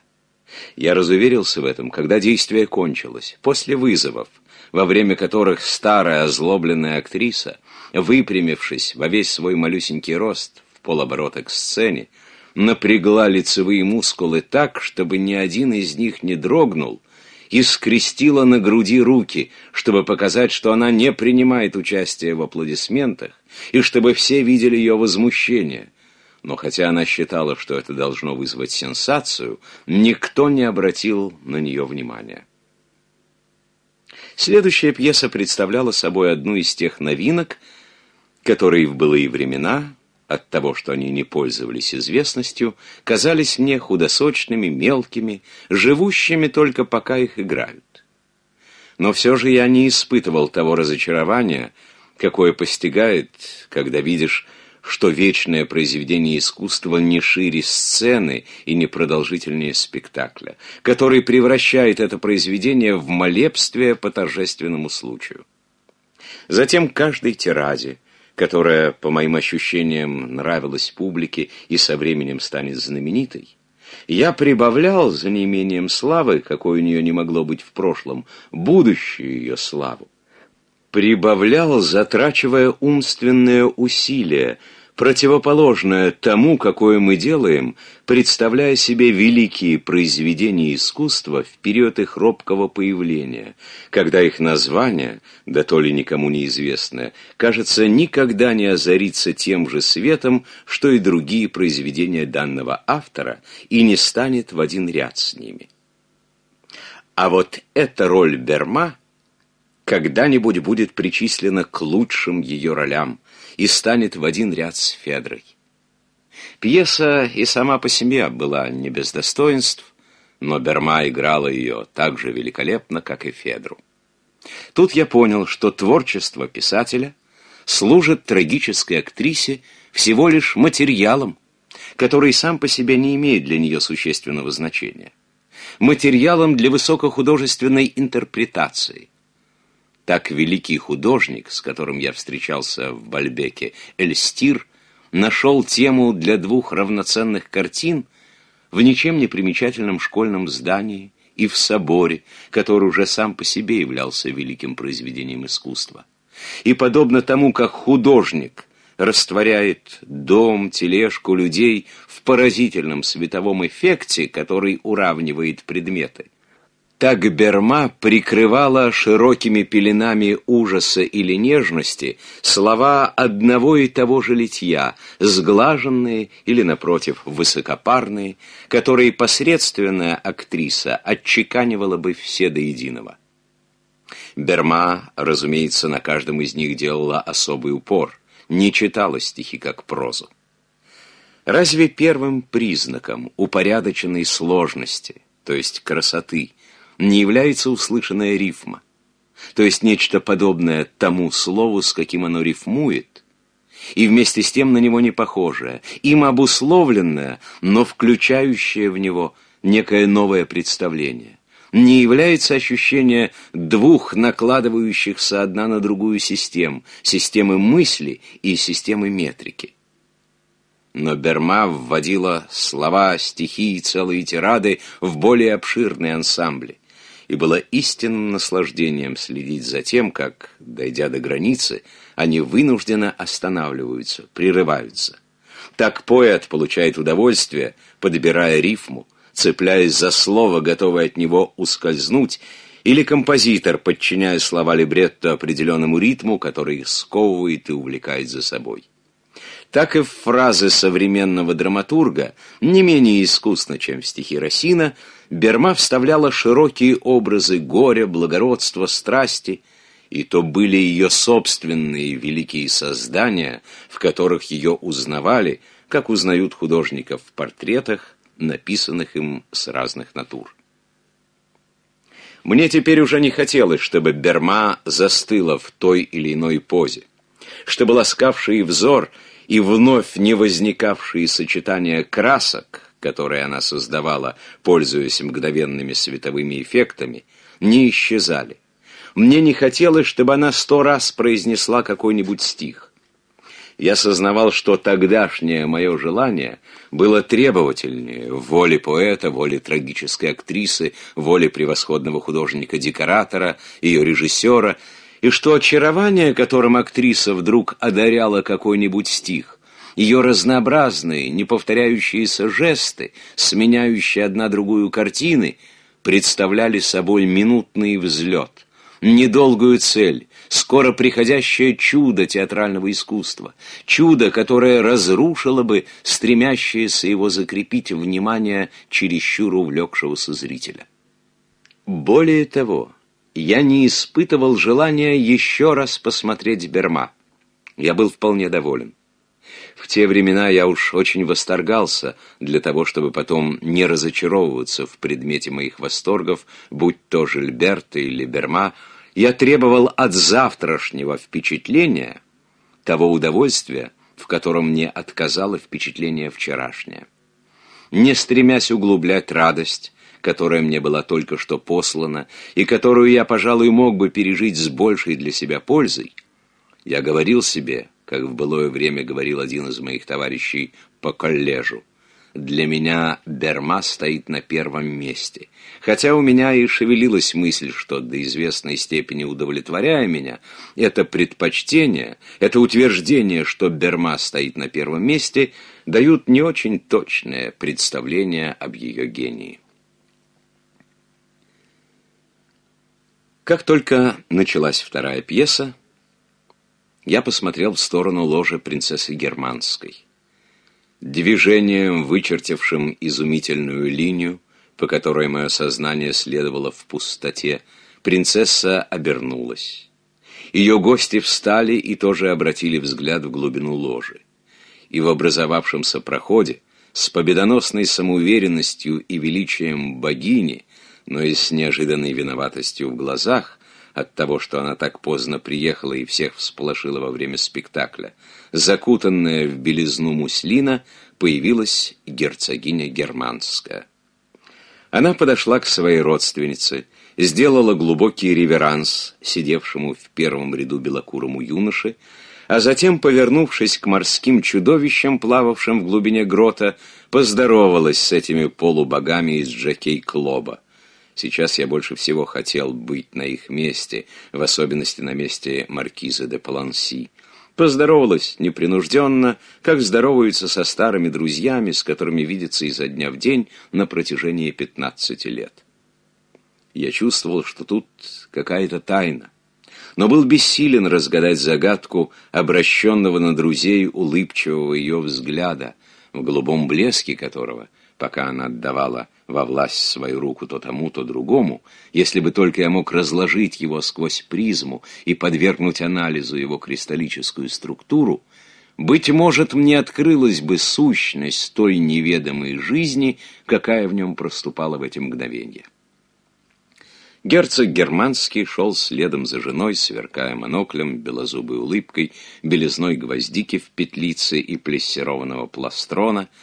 Я разуверился в этом, когда действие кончилось, после вызовов, во время которых старая озлобленная актриса, выпрямившись во весь свой малюсенький рост в полоборота к сцене, напрягла лицевые мускулы так, чтобы ни один из них не дрогнул, и скрестила на груди руки, чтобы показать, что она не принимает участия в аплодисментах, и чтобы все видели ее возмущение. Но хотя она считала, что это должно вызвать сенсацию, никто не обратил на нее внимания. Следующая пьеса представляла собой одну из тех новинок, которые в былые времена от того, что они не пользовались известностью, казались мне худосочными, мелкими, живущими только пока их играют. Но все же я не испытывал того разочарования, какое постигает, когда видишь, что вечное произведение искусства не шире сцены и не продолжительнее спектакля, который превращает это произведение в молебствие по торжественному случаю. Затем к каждой тираде, которая, по моим ощущениям, нравилась публике и со временем станет знаменитой, я прибавлял за неимением славы, какой у нее не могло быть в прошлом, будущую ее славу. Прибавлял, затрачивая умственное усилие – противоположное тому, какое мы делаем, представляя себе великие произведения искусства в период их робкого появления, когда их название, да то ли никому неизвестное, кажется, никогда не озарится тем же светом, что и другие произведения данного автора, и не станет в один ряд с ними. А вот эта роль Берма когда-нибудь будет причислена к лучшим ее ролям – и станет в один ряд с Федрой. Пьеса и сама по себе была не без достоинств, но Берма играла ее так же великолепно, как и Федру. Тут я понял, что творчество писателя служит трагической актрисе всего лишь материалом, который сам по себе не имеет для нее существенного значения. Материалом для высокохудожественной интерпретации – так великий художник, с которым я встречался в Бальбеке, Эльстир, нашел тему для двух равноценных картин в ничем не примечательном школьном здании и в соборе, который уже сам по себе являлся великим произведением искусства. И подобно тому, как художник растворяет дом, тележку, людей в поразительном световом эффекте, который уравнивает предметы – так Берма прикрывала широкими пеленами ужаса или нежности слова одного и того же литья, сглаженные или, напротив, высокопарные, которые посредственная актриса отчеканивала бы все до единого. Берма, разумеется, на каждом из них делала особый упор, не читала стихи как прозу. Разве первым признаком упорядоченной сложности, то есть красоты, не является услышанная рифма, то есть нечто подобное тому слову, с каким оно рифмует, и вместе с тем на него не похожее, им обусловленное, но включающее в него некое новое представление. Не является ощущение двух накладывающихся одна на другую систем, системы мысли и системы метрики. Но Берма вводила слова, стихи и целые тирады в более обширные ансамбли и было истинным наслаждением следить за тем, как, дойдя до границы, они вынужденно останавливаются, прерываются. Так поэт получает удовольствие, подбирая рифму, цепляясь за слово, готовое от него ускользнуть, или композитор, подчиняя слова либретто определенному ритму, который сковывает и увлекает за собой так и в фразы современного драматурга, не менее искусно, чем в стихи Росина, Берма вставляла широкие образы горя, благородства, страсти, и то были ее собственные великие создания, в которых ее узнавали, как узнают художников в портретах, написанных им с разных натур. Мне теперь уже не хотелось, чтобы Берма застыла в той или иной позе, чтобы ласкавший взор и вновь не возникавшие сочетания красок которые она создавала, пользуясь мгновенными световыми эффектами, не исчезали. Мне не хотелось, чтобы она сто раз произнесла какой-нибудь стих. Я сознавал, что тогдашнее мое желание было требовательнее воли поэта, воли трагической актрисы, воли превосходного художника-декоратора, ее режиссера, и что очарование, которым актриса вдруг одаряла какой-нибудь стих, ее разнообразные, не повторяющиеся жесты, сменяющие одна другую картины, представляли собой минутный взлет, недолгую цель, скоро приходящее чудо театрального искусства, чудо, которое разрушило бы стремящееся его закрепить внимание чересчур увлекшегося зрителя. Более того, я не испытывал желания еще раз посмотреть Берма. Я был вполне доволен. В те времена я уж очень восторгался для того, чтобы потом не разочаровываться в предмете моих восторгов, будь то Жильберта или Берма, я требовал от завтрашнего впечатления того удовольствия, в котором мне отказало впечатление вчерашнее. Не стремясь углублять радость, которая мне была только что послана и которую я, пожалуй, мог бы пережить с большей для себя пользой, я говорил себе – как в былое время говорил один из моих товарищей по коллежу. Для меня Берма стоит на первом месте. Хотя у меня и шевелилась мысль, что до известной степени удовлетворяя меня, это предпочтение, это утверждение, что Берма стоит на первом месте, дают не очень точное представление об ее гении. Как только началась вторая пьеса, я посмотрел в сторону ложи принцессы Германской. Движением, вычертившим изумительную линию, по которой мое сознание следовало в пустоте, принцесса обернулась. Ее гости встали и тоже обратили взгляд в глубину ложи. И в образовавшемся проходе, с победоносной самоуверенностью и величием богини, но и с неожиданной виноватостью в глазах, от того, что она так поздно приехала и всех всполошила во время спектакля. Закутанная в белизну муслина появилась герцогиня Германская. Она подошла к своей родственнице, сделала глубокий реверанс сидевшему в первом ряду белокурому юноше, а затем, повернувшись к морским чудовищам, плававшим в глубине грота, поздоровалась с этими полубогами из Джекей Клоба. Сейчас я больше всего хотел быть на их месте, в особенности на месте маркиза де Паланси. Поздоровалась непринужденно, как здороваются со старыми друзьями, с которыми видится изо дня в день на протяжении 15 лет. Я чувствовал, что тут какая-то тайна, но был бессилен разгадать загадку обращенного на друзей улыбчивого ее взгляда, в голубом блеске которого, пока она отдавала во власть свою руку то тому, то другому, если бы только я мог разложить его сквозь призму и подвергнуть анализу его кристаллическую структуру, быть может, мне открылась бы сущность той неведомой жизни, какая в нем проступала в эти мгновения. Герцог Германский шел следом за женой, сверкая моноклем, белозубой улыбкой, белизной гвоздики в петлице и плессированного пластрона —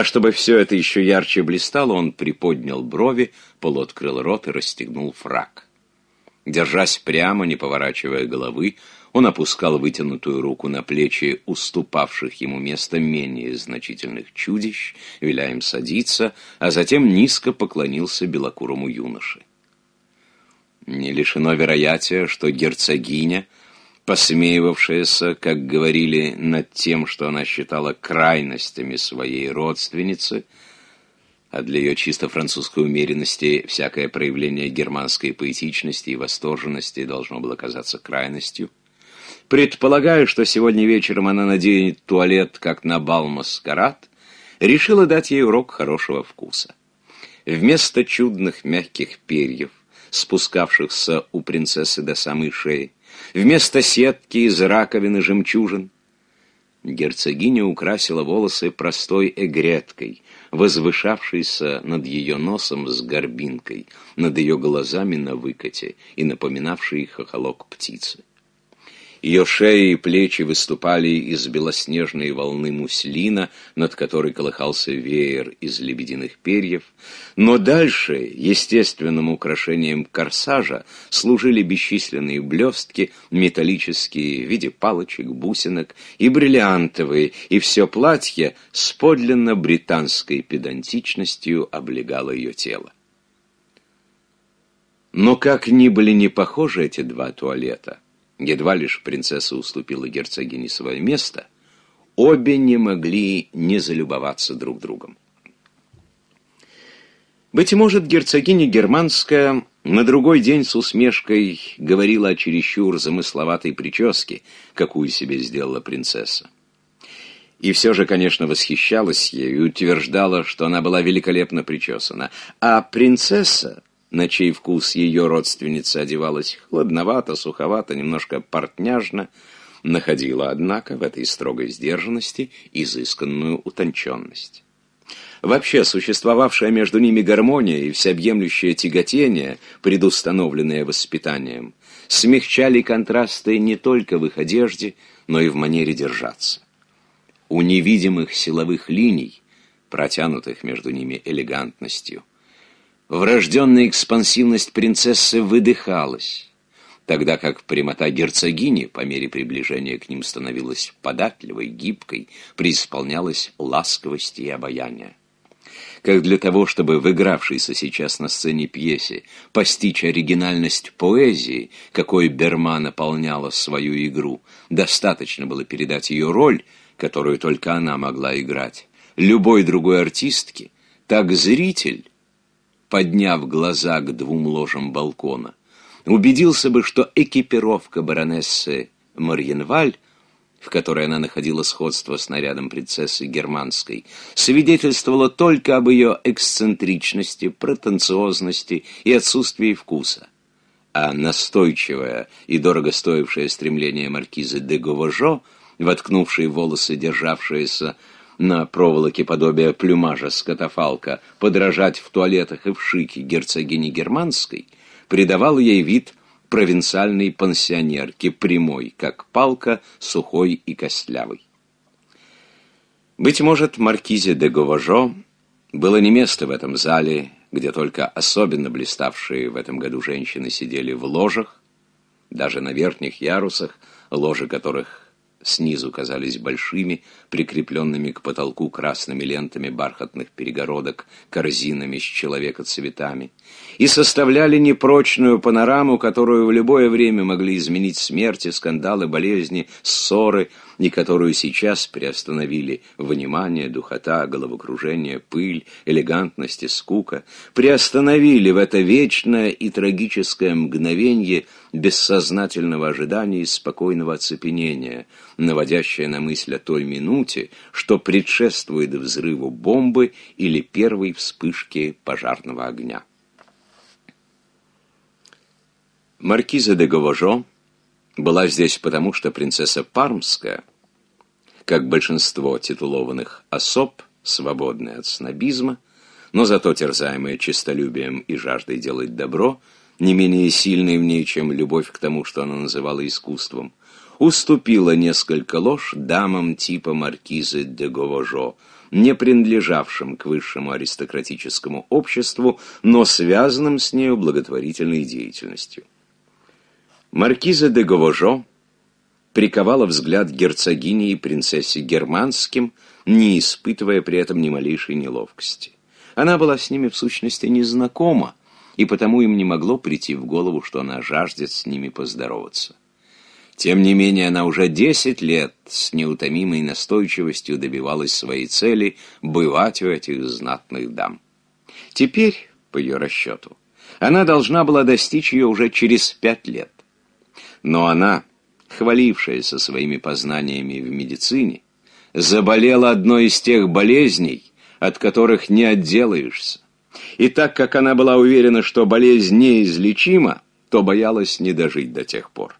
а чтобы все это еще ярче блистало, он приподнял брови, полуоткрыл рот и расстегнул фраг. Держась прямо, не поворачивая головы, он опускал вытянутую руку на плечи уступавших ему место менее значительных чудищ, веля им садиться, а затем низко поклонился белокурому юноше. Не лишено вероятия, что герцогиня — посмеивавшаяся, как говорили, над тем, что она считала крайностями своей родственницы, а для ее чисто французской умеренности всякое проявление германской поэтичности и восторженности должно было казаться крайностью. предполагаю, что сегодня вечером она наденет туалет, как на бал маскарад, решила дать ей урок хорошего вкуса. Вместо чудных мягких перьев, спускавшихся у принцессы до самой шеи, вместо сетки из раковины жемчужин. Герцогиня украсила волосы простой эгреткой, возвышавшейся над ее носом с горбинкой, над ее глазами на выкоте и напоминавшей хохолок птицы. Ее шея и плечи выступали из белоснежной волны муслина, над которой колыхался веер из лебединых перьев. Но дальше естественным украшением корсажа служили бесчисленные блестки, металлические в виде палочек, бусинок и бриллиантовые, и все платье с подлинно британской педантичностью облегало ее тело. Но как ни были не похожи эти два туалета — едва лишь принцесса уступила герцогине свое место, обе не могли не залюбоваться друг другом. Быть может, герцогиня Германская на другой день с усмешкой говорила о чересчур замысловатой прическе, какую себе сделала принцесса. И все же, конечно, восхищалась ею и утверждала, что она была великолепно причесана. А принцесса на чей вкус ее родственница одевалась хладновато, суховато, немножко портняжно, находила, однако, в этой строгой сдержанности изысканную утонченность. Вообще, существовавшая между ними гармония и всеобъемлющее тяготение, предустановленное воспитанием, смягчали контрасты не только в их одежде, но и в манере держаться. У невидимых силовых линий, протянутых между ними элегантностью, врожденная экспансивность принцессы выдыхалась, тогда как прямота герцогини по мере приближения к ним становилась податливой, гибкой, преисполнялась ласковости и обаяния. Как для того, чтобы в сейчас на сцене пьесе постичь оригинальность поэзии, какой Берма наполняла свою игру, достаточно было передать ее роль, которую только она могла играть, любой другой артистке, так зритель подняв глаза к двум ложам балкона, убедился бы, что экипировка баронессы Марьенваль в которой она находила сходство с нарядом принцессы Германской, свидетельствовала только об ее эксцентричности, протенциозности и отсутствии вкуса. А настойчивое и дорого стоившее стремление маркизы де Говожо, воткнувшей волосы, державшиеся на проволоке подобие плюмажа с скотофалка, подражать в туалетах и в шике герцогини Германской, придавал ей вид провинциальной пансионерки, прямой, как палка, сухой и костлявой. Быть может, маркизе де Говажо было не место в этом зале, где только особенно блиставшие в этом году женщины сидели в ложах, даже на верхних ярусах, ложи которых снизу казались большими, прикрепленными к потолку красными лентами бархатных перегородок, корзинами с человека цветами и составляли непрочную панораму, которую в любое время могли изменить смерти, скандалы, болезни, ссоры, и которую сейчас приостановили внимание, духота, головокружение, пыль, элегантность и скука, приостановили в это вечное и трагическое мгновение бессознательного ожидания и спокойного оцепенения, наводящее на мысль о той минуте, что предшествует взрыву бомбы или первой вспышке пожарного огня. Маркиза де Говожо была здесь потому, что принцесса Пармская, как большинство титулованных особ, свободная от снобизма, но зато терзаемая честолюбием и жаждой делать добро, не менее сильной в ней, чем любовь к тому, что она называла искусством, уступила несколько лож дамам типа маркизы де Говожо, не принадлежавшим к высшему аристократическому обществу, но связанным с нею благотворительной деятельностью. Маркиза де Говожо приковала взгляд герцогини и принцессе Германским, не испытывая при этом ни малейшей неловкости. Она была с ними в сущности незнакома, и потому им не могло прийти в голову, что она жаждет с ними поздороваться. Тем не менее, она уже десять лет с неутомимой настойчивостью добивалась своей цели бывать у этих знатных дам. Теперь, по ее расчету, она должна была достичь ее уже через пять лет. Но она, хвалившаяся своими познаниями в медицине, заболела одной из тех болезней, от которых не отделаешься. И так как она была уверена, что болезнь неизлечима, то боялась не дожить до тех пор.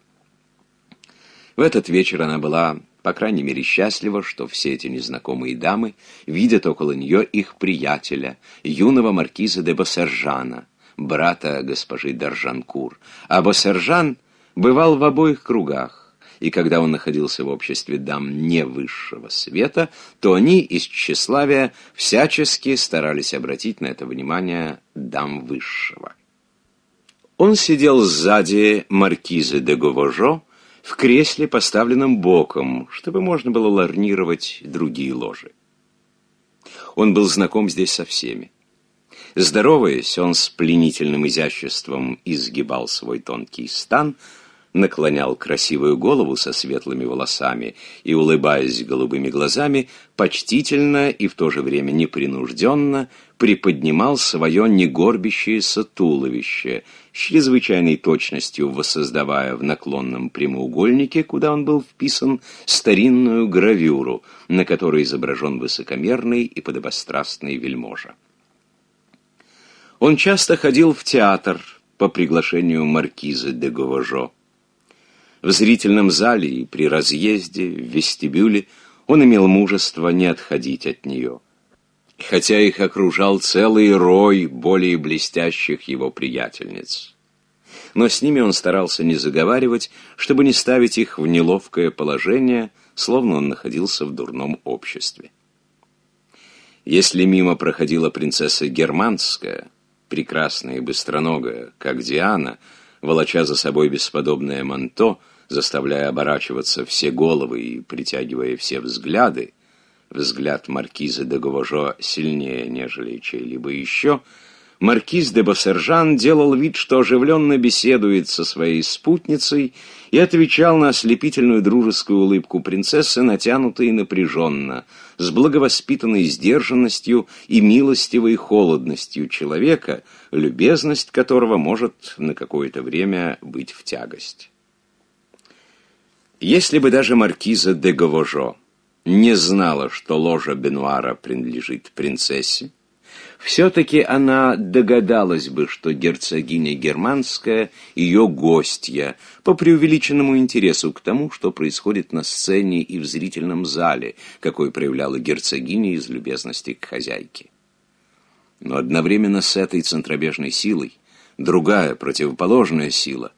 В этот вечер она была, по крайней мере, счастлива, что все эти незнакомые дамы видят около нее их приятеля, юного маркиза де Бассержана, брата госпожи Даржанкур. А Бассержан — бывал в обоих кругах, и когда он находился в обществе дам не высшего света, то они из тщеславия всячески старались обратить на это внимание дам высшего. Он сидел сзади маркизы де Говожо в кресле, поставленном боком, чтобы можно было ларнировать другие ложи. Он был знаком здесь со всеми. Здороваясь, он с пленительным изяществом изгибал свой тонкий стан – наклонял красивую голову со светлыми волосами и, улыбаясь голубыми глазами, почтительно и в то же время непринужденно приподнимал свое негорбящееся туловище, с чрезвычайной точностью воссоздавая в наклонном прямоугольнике, куда он был вписан, старинную гравюру, на которой изображен высокомерный и подобострастный вельможа. Он часто ходил в театр по приглашению маркизы де Говажо. В зрительном зале и при разъезде, в вестибюле он имел мужество не отходить от нее, хотя их окружал целый рой более блестящих его приятельниц. Но с ними он старался не заговаривать, чтобы не ставить их в неловкое положение, словно он находился в дурном обществе. Если мимо проходила принцесса Германская, прекрасная и быстроногая, как Диана, — волоча за собой бесподобное манто, заставляя оборачиваться все головы и притягивая все взгляды, взгляд маркиза де Говожо сильнее, нежели чей-либо еще, маркиз де Бассержан делал вид, что оживленно беседует со своей спутницей и отвечал на ослепительную дружескую улыбку принцессы, натянутой и напряженно — с благовоспитанной сдержанностью и милостивой холодностью человека, любезность которого может на какое-то время быть в тягость. Если бы даже маркиза де Говожо не знала, что ложа Бенуара принадлежит принцессе, все-таки она догадалась бы, что герцогиня Германская — ее гостья, по преувеличенному интересу к тому, что происходит на сцене и в зрительном зале, какой проявляла герцогиня из любезности к хозяйке. Но одновременно с этой центробежной силой другая, противоположная сила,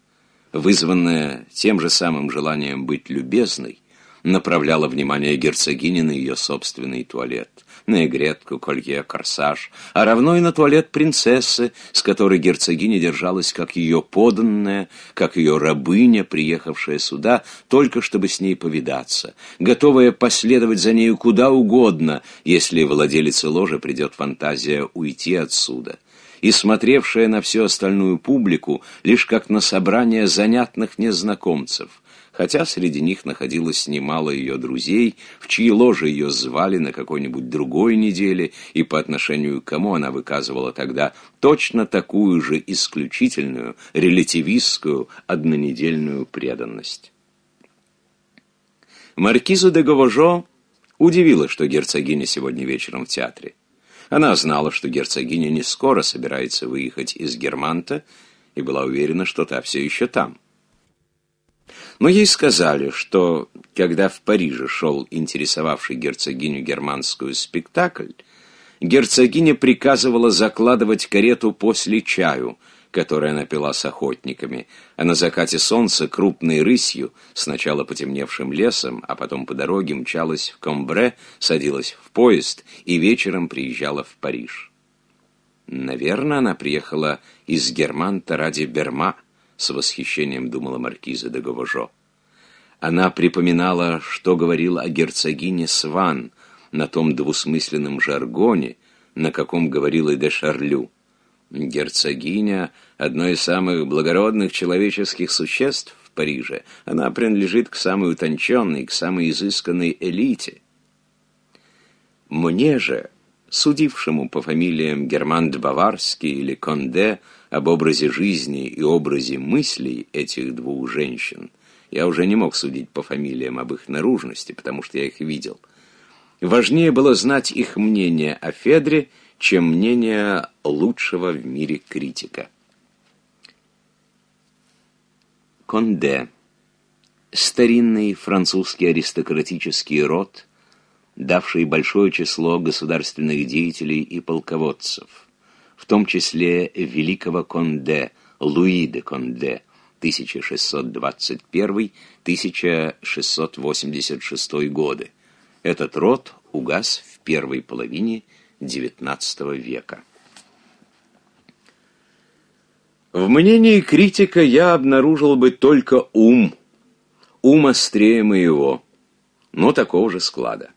вызванная тем же самым желанием быть любезной, направляла внимание герцогини на ее собственный туалет на игретку, колье, корсаж, а равно и на туалет принцессы, с которой герцогиня держалась как ее поданная, как ее рабыня, приехавшая сюда, только чтобы с ней повидаться, готовая последовать за нею куда угодно, если владелице ложи придет фантазия уйти отсюда и смотревшая на всю остальную публику лишь как на собрание занятных незнакомцев хотя среди них находилось немало ее друзей, в чьи ложи ее звали на какой-нибудь другой неделе, и по отношению к кому она выказывала тогда точно такую же исключительную, релятивистскую, однонедельную преданность. Маркизу де Говожо удивило, что герцогиня сегодня вечером в театре. Она знала, что герцогиня не скоро собирается выехать из Германта, и была уверена, что та все еще там. Но ей сказали, что когда в Париже шел интересовавший герцогиню германскую спектакль, герцогиня приказывала закладывать карету после чаю, который она пила с охотниками, а на закате солнца крупной рысью, сначала потемневшим лесом, а потом по дороге мчалась в Комбре, садилась в поезд и вечером приезжала в Париж. Наверное, она приехала из Германта ради Берма, с восхищением думала маркиза де Говожо. Она припоминала, что говорила о герцогине Сван на том двусмысленном жаргоне, на каком говорила и де Шарлю. Герцогиня — одно из самых благородных человеческих существ в Париже. Она принадлежит к самой утонченной, к самой изысканной элите. Мне же, судившему по фамилиям Герман Баварский или Конде, — об образе жизни и образе мыслей этих двух женщин я уже не мог судить по фамилиям об их наружности, потому что я их видел. Важнее было знать их мнение о Федре, чем мнение лучшего в мире критика. Конде. Старинный французский аристократический род, давший большое число государственных деятелей и полководцев в том числе великого Конде, Луи де Конде, 1621-1686 годы. Этот род угас в первой половине XIX века. В мнении критика я обнаружил бы только ум, ум острее моего, но такого же склада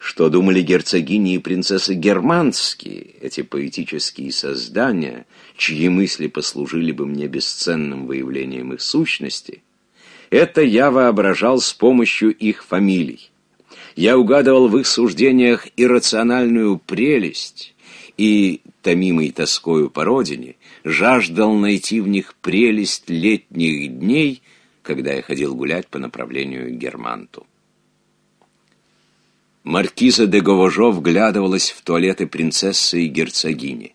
что думали герцогини и принцессы германские, эти поэтические создания, чьи мысли послужили бы мне бесценным выявлением их сущности, это я воображал с помощью их фамилий. Я угадывал в их суждениях иррациональную прелесть и, томимый тоскою по родине, жаждал найти в них прелесть летних дней, когда я ходил гулять по направлению к Германту. Маркиза де Говожо вглядывалась в туалеты принцессы и герцогини.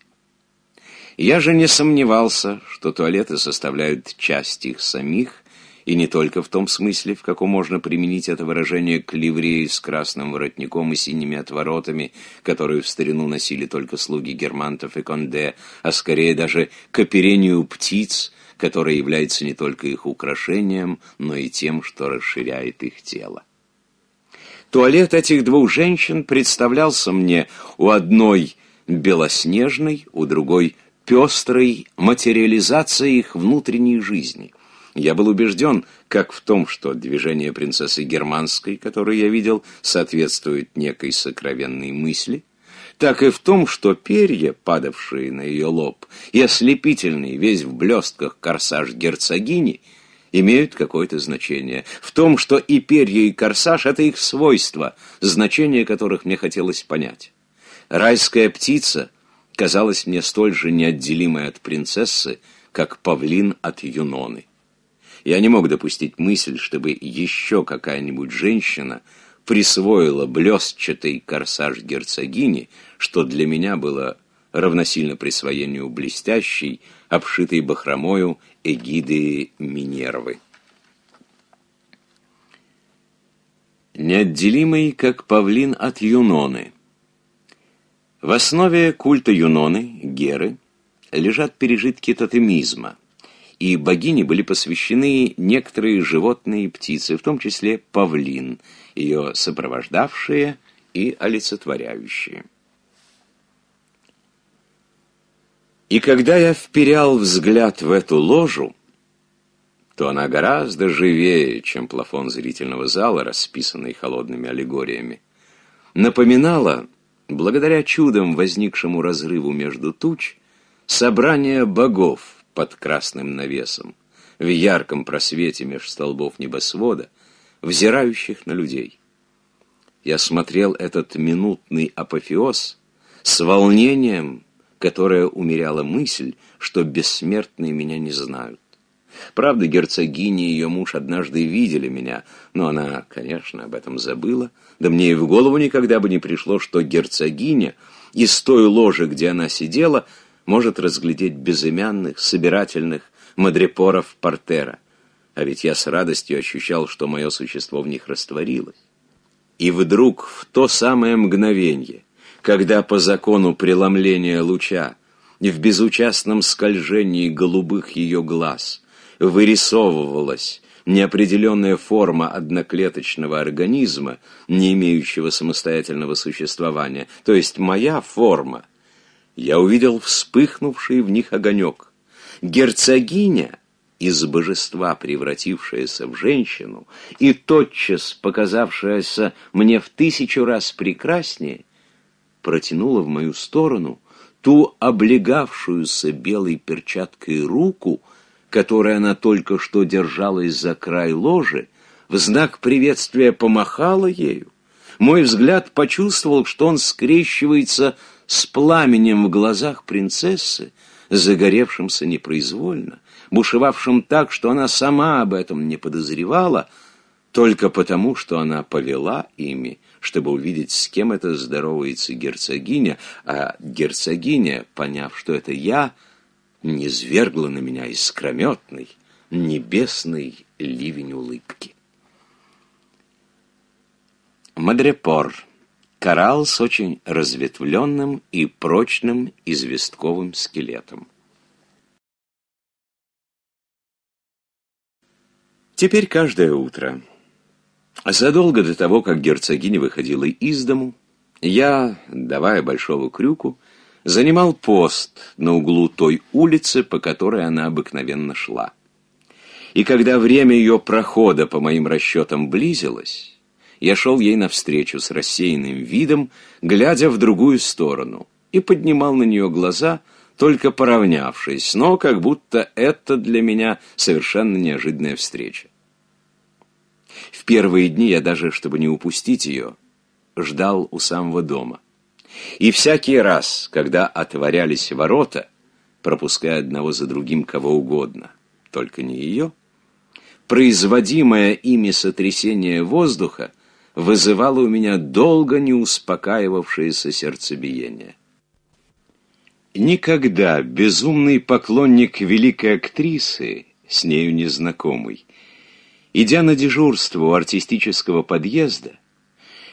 Я же не сомневался, что туалеты составляют часть их самих, и не только в том смысле, в каком можно применить это выражение к ливреи с красным воротником и синими отворотами, которую в старину носили только слуги германтов и конде, а скорее даже к оперению птиц, которое является не только их украшением, но и тем, что расширяет их тело. Туалет этих двух женщин представлялся мне у одной белоснежной, у другой пестрой материализацией их внутренней жизни. Я был убежден как в том, что движение принцессы Германской, которое я видел, соответствует некой сокровенной мысли, так и в том, что перья, падавшие на ее лоб, и ослепительный весь в блестках корсаж герцогини — имеют какое-то значение. В том, что и перья, и корсаж – это их свойства, значение которых мне хотелось понять. Райская птица казалась мне столь же неотделимой от принцессы, как павлин от юноны. Я не мог допустить мысль, чтобы еще какая-нибудь женщина присвоила блестчатый корсаж герцогини, что для меня было равносильно присвоению блестящей, обшитой бахромою эгиды Минервы. Неотделимый, как павлин от Юноны. В основе культа Юноны, Геры, лежат пережитки тотемизма, и богини были посвящены некоторые животные и птицы, в том числе павлин, ее сопровождавшие и олицетворяющие. И когда я вперял взгляд в эту ложу, то она гораздо живее, чем плафон зрительного зала, расписанный холодными аллегориями, напоминала, благодаря чудом возникшему разрыву между туч, собрание богов под красным навесом, в ярком просвете меж столбов небосвода, взирающих на людей. Я смотрел этот минутный апофеоз с волнением, которая умеряла мысль, что бессмертные меня не знают. Правда, герцогиня и ее муж однажды видели меня, но она, конечно, об этом забыла. Да мне и в голову никогда бы не пришло, что герцогиня из той ложи, где она сидела, может разглядеть безымянных, собирательных мадрепоров портера. А ведь я с радостью ощущал, что мое существо в них растворилось. И вдруг, в то самое мгновение, когда по закону преломления луча в безучастном скольжении голубых ее глаз вырисовывалась неопределенная форма одноклеточного организма, не имеющего самостоятельного существования, то есть моя форма, я увидел вспыхнувший в них огонек. Герцогиня, из божества превратившаяся в женщину и тотчас показавшаяся мне в тысячу раз прекраснее, протянула в мою сторону ту облегавшуюся белой перчаткой руку, которой она только что держалась за край ложи, в знак приветствия помахала ею. Мой взгляд почувствовал, что он скрещивается с пламенем в глазах принцессы, загоревшимся непроизвольно, бушевавшим так, что она сама об этом не подозревала, только потому, что она повела ими, чтобы увидеть, с кем это здоровается герцогиня, а герцогиня, поняв, что это я, не звергла на меня искрометный, небесный ливень улыбки. Мадрепор. Коралл с очень
разветвленным и прочным известковым скелетом. Теперь каждое утро а Задолго до того, как герцогиня выходила из дому, я,
давая большого крюку, занимал пост на углу той улицы, по которой она обыкновенно шла. И когда время ее прохода, по моим расчетам, близилось, я шел ей навстречу с рассеянным видом, глядя в другую сторону, и поднимал на нее глаза, только поравнявшись, но как будто это для меня совершенно неожиданная встреча. В первые дни я даже, чтобы не упустить ее, ждал у самого дома. И всякий раз, когда отворялись ворота, пропуская одного за другим кого угодно, только не ее, производимое ими сотрясение воздуха вызывало у меня долго не успокаивавшееся сердцебиение. Никогда безумный поклонник великой актрисы, с нею незнакомый, Идя на дежурство у артистического подъезда,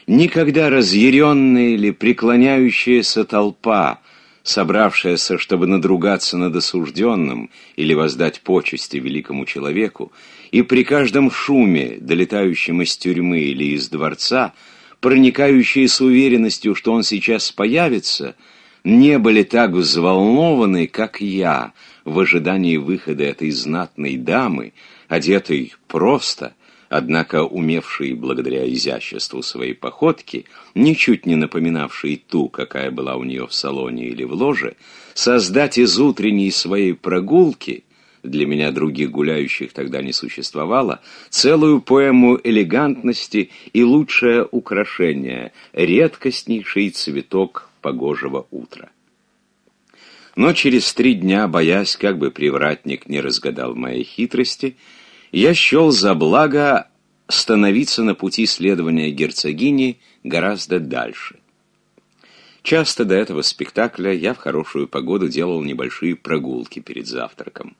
никогда разъяренная или преклоняющаяся толпа, собравшаяся, чтобы надругаться над осужденным или воздать почести великому человеку, и при каждом шуме, долетающем из тюрьмы или из дворца, проникающие с уверенностью, что он сейчас появится, не были так взволнованы, как я, в ожидании выхода этой знатной дамы, одетый просто, однако умевший благодаря изяществу своей походки, ничуть не напоминавший ту, какая была у нее в салоне или в ложе, создать из утренней своей прогулки для меня других гуляющих тогда не существовало, целую поэму элегантности и лучшее украшение, редкостнейший цветок погожего утра. Но через три дня, боясь, как бы привратник не разгадал моей хитрости, я счел за благо становиться на пути следования герцогини гораздо дальше. Часто до этого спектакля я в хорошую погоду делал небольшие прогулки перед завтраком.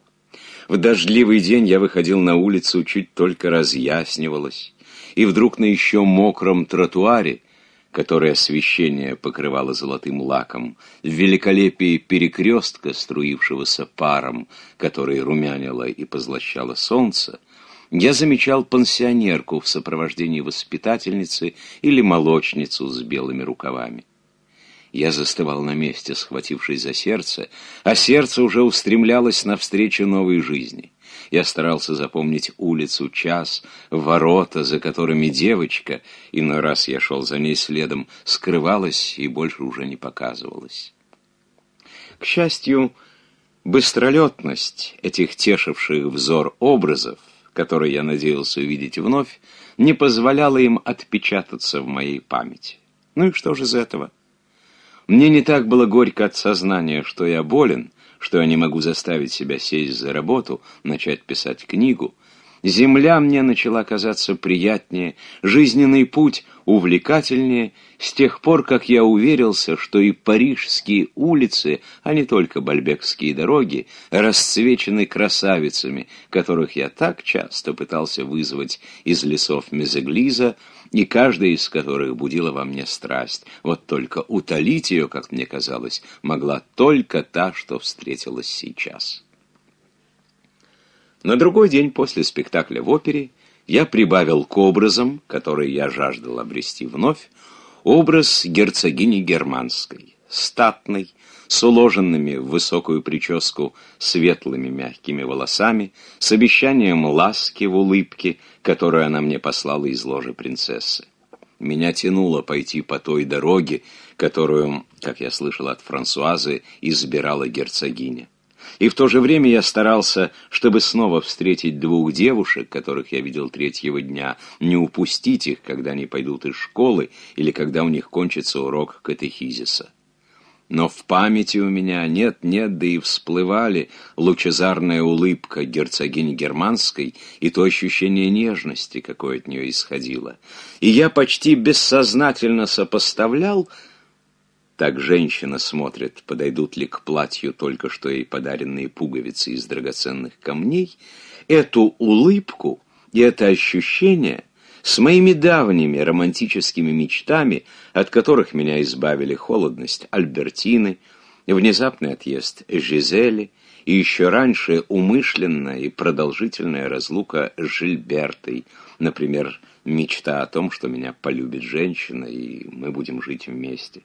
В дождливый день я выходил на улицу, чуть только разъяснивалось, и вдруг на еще мокром тротуаре, которое освещение покрывало золотым лаком, в великолепии перекрестка, струившегося паром, который румянило и позлощало солнце, я замечал пансионерку в сопровождении воспитательницы или молочницу с белыми рукавами. Я застывал на месте, схватившись за сердце, а сердце уже устремлялось навстречу новой жизни. Я старался запомнить улицу, час, ворота, за которыми девочка, иной раз я шел за ней следом, скрывалась и больше уже не показывалась. К счастью, быстролетность этих тешивших взор образов — который я надеялся увидеть вновь, не позволяло им отпечататься в моей памяти. Ну и что же из этого? Мне не так было горько от сознания, что я болен, что я не могу заставить себя сесть за работу, начать писать книгу — Земля мне начала казаться приятнее, жизненный путь увлекательнее, с тех пор, как я уверился, что и парижские улицы, а не только бальбекские дороги, расцвечены красавицами, которых я так часто пытался вызвать из лесов Мезеглиза, и каждая из которых будила во мне страсть. Вот только утолить ее, как мне казалось, могла только та, что встретилась сейчас. На другой день после спектакля в опере я прибавил к образам, которые я жаждал обрести вновь, образ герцогини германской, статной, с уложенными в высокую прическу светлыми мягкими волосами, с обещанием ласки в улыбке, которую она мне послала из ложи принцессы. Меня тянуло пойти по той дороге, которую, как я слышал от Франсуазы, избирала герцогиня. И в то же время я старался, чтобы снова встретить двух девушек, которых я видел третьего дня, не упустить их, когда они пойдут из школы или когда у них кончится урок катехизиса. Но в памяти у меня нет-нет, да и всплывали лучезарная улыбка герцогини Германской и то ощущение нежности, какое от нее исходило. И я почти бессознательно сопоставлял так женщина смотрит, подойдут ли к платью только что ей подаренные пуговицы из драгоценных камней. Эту улыбку и это ощущение с моими давними романтическими мечтами, от которых меня избавили холодность Альбертины, внезапный отъезд Жизели и еще раньше умышленная и продолжительная разлука с Жильбертой, например, мечта о том, что меня полюбит женщина и мы будем жить вместе.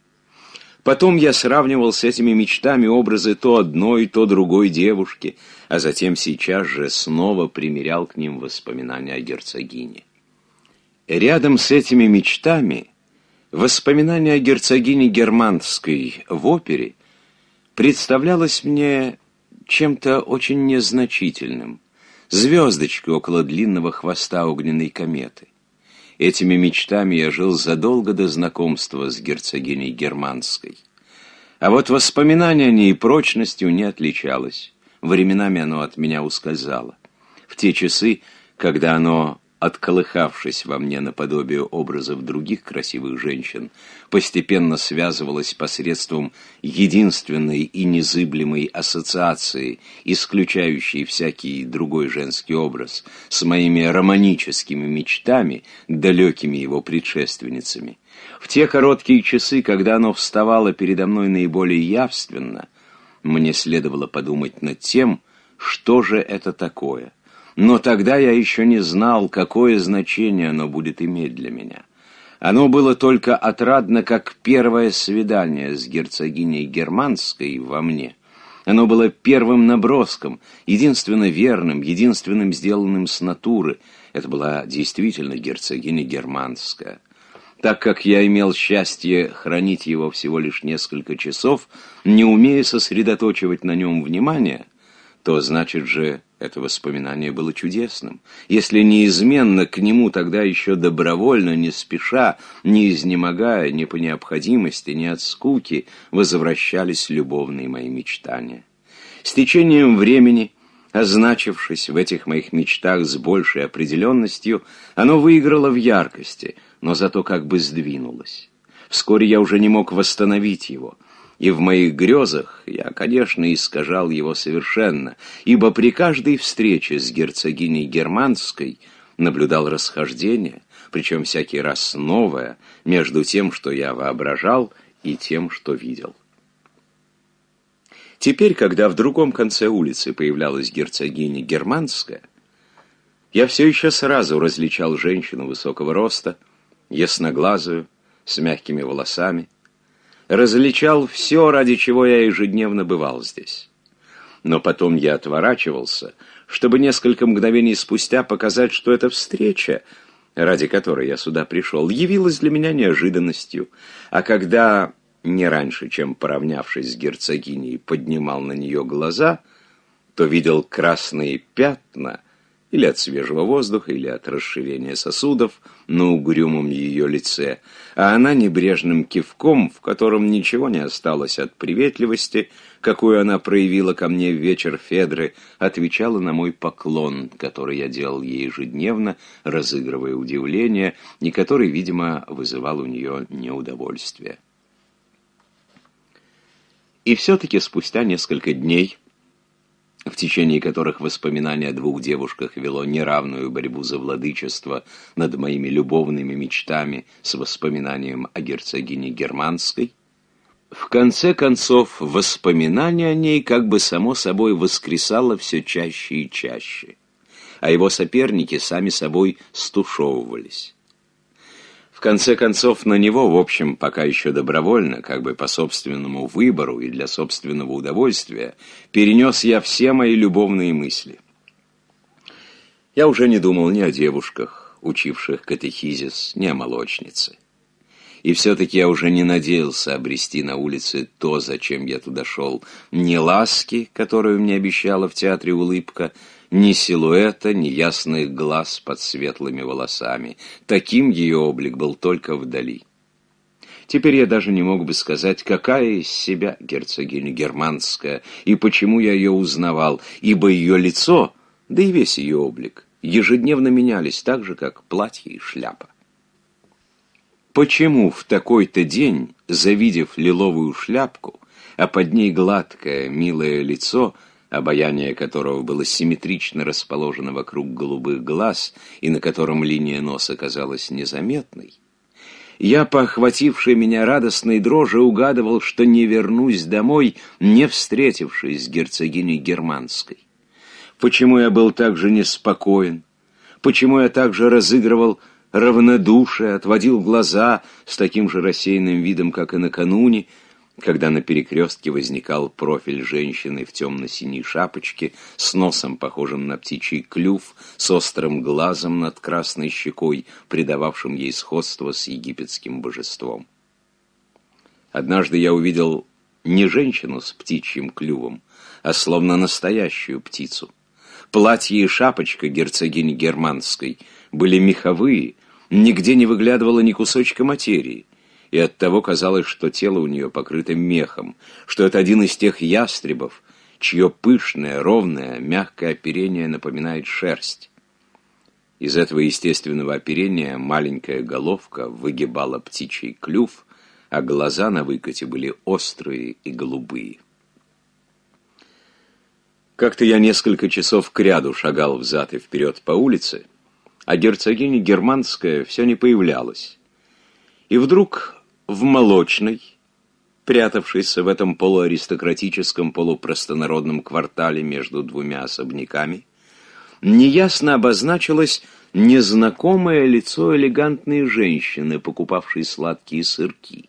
Потом я сравнивал с этими мечтами образы то одной, то другой девушки, а затем сейчас же снова примерял к ним воспоминания о герцогине. Рядом с этими мечтами воспоминание о герцогине Германской в опере представлялось мне чем-то очень незначительным, звездочкой около длинного хвоста огненной кометы. Этими мечтами я жил задолго до знакомства с герцогиней Германской. А вот воспоминания о ней прочностью не отличалось. Временами оно от меня ускользало. В те часы, когда оно, отколыхавшись во мне наподобие образов других красивых женщин, постепенно связывалась посредством единственной и незыблемой ассоциации, исключающей всякий другой женский образ, с моими романическими мечтами, далекими его предшественницами. В те короткие часы, когда оно вставало передо мной наиболее явственно, мне следовало подумать над тем, что же это такое. Но тогда я еще не знал, какое значение оно будет иметь для меня. Оно было только отрадно, как первое свидание с герцогиней Германской во мне. Оно было первым наброском, единственно верным, единственным сделанным с натуры. Это была действительно герцогиня Германская. Так как я имел счастье хранить его всего лишь несколько часов, не умея сосредоточивать на нем внимание, то значит же это воспоминание было чудесным. Если неизменно к нему тогда еще добровольно, не спеша, не изнемогая, не по необходимости, не от скуки, возвращались любовные мои мечтания. С течением времени, означившись в этих моих мечтах с большей определенностью, оно выиграло в яркости, но зато как бы сдвинулось. Вскоре я уже не мог восстановить его — и в моих грезах я, конечно, искажал его совершенно, ибо при каждой встрече с герцогиней Германской наблюдал расхождение, причем всякий раз новое, между тем, что я воображал, и тем, что видел. Теперь, когда в другом конце улицы появлялась герцогиня Германская, я все еще сразу различал женщину высокого роста, ясноглазую, с мягкими волосами, различал все, ради чего я ежедневно бывал здесь. Но потом я отворачивался, чтобы несколько мгновений спустя показать, что эта встреча, ради которой я сюда пришел, явилась для меня неожиданностью. А когда, не раньше, чем поравнявшись с герцогиней, поднимал на нее глаза, то видел красные пятна или от свежего воздуха, или от расширения сосудов на угрюмом ее лице — а она небрежным кивком, в котором ничего не осталось от приветливости, какую она проявила ко мне в вечер Федры, отвечала на мой поклон, который я делал ей ежедневно, разыгрывая удивление, и который, видимо, вызывал у нее неудовольствие. И все-таки спустя несколько дней в течение которых воспоминание о двух девушках вело неравную борьбу за владычество над моими любовными мечтами с воспоминанием о герцогине Германской, в конце концов воспоминание о ней как бы само собой воскресало все чаще и чаще, а его соперники сами собой стушевывались. В конце концов, на него, в общем, пока еще добровольно, как бы по собственному выбору и для собственного удовольствия, перенес я все мои любовные мысли. Я уже не думал ни о девушках, учивших катехизис, ни о молочнице. И все-таки я уже не надеялся обрести на улице то, зачем я туда шел, не ласки, которую мне обещала в театре улыбка, ни силуэта, ни ясных глаз под светлыми волосами. Таким ее облик был только вдали. Теперь я даже не мог бы сказать, какая из себя герцогиня германская, и почему я ее узнавал, ибо ее лицо, да и весь ее облик, ежедневно менялись так же, как платье и шляпа. Почему в такой-то день, завидев лиловую шляпку, а под ней гладкое, милое лицо — обаяние которого было симметрично расположено вокруг голубых глаз и на котором линия носа казалась незаметной, я, похвативший меня радостной дрожи, угадывал, что не вернусь домой, не встретившись с герцогиней Германской. Почему я был так же неспокоен? Почему я так же разыгрывал равнодушие, отводил глаза с таким же рассеянным видом, как и накануне, когда на перекрестке возникал профиль женщины в темно-синей шапочке, с носом, похожим на птичий клюв, с острым глазом над красной щекой, придававшим ей сходство с египетским божеством. Однажды я увидел не женщину с птичьим клювом, а словно настоящую птицу. Платье и шапочка герцогини Германской были меховые, нигде не выглядывало ни кусочка материи и оттого казалось, что тело у нее покрыто мехом, что это один из тех ястребов, чье пышное, ровное, мягкое оперение напоминает шерсть. Из этого естественного оперения маленькая головка выгибала птичий клюв, а глаза на выкате были острые и голубые. Как-то я несколько часов кряду шагал взад и вперед по улице, а герцогиня германская все не появлялась. И вдруг в молочной, прятавшейся в этом полуаристократическом, полупростонародном квартале между двумя особняками, неясно обозначилось незнакомое лицо элегантной женщины, покупавшей сладкие сырки.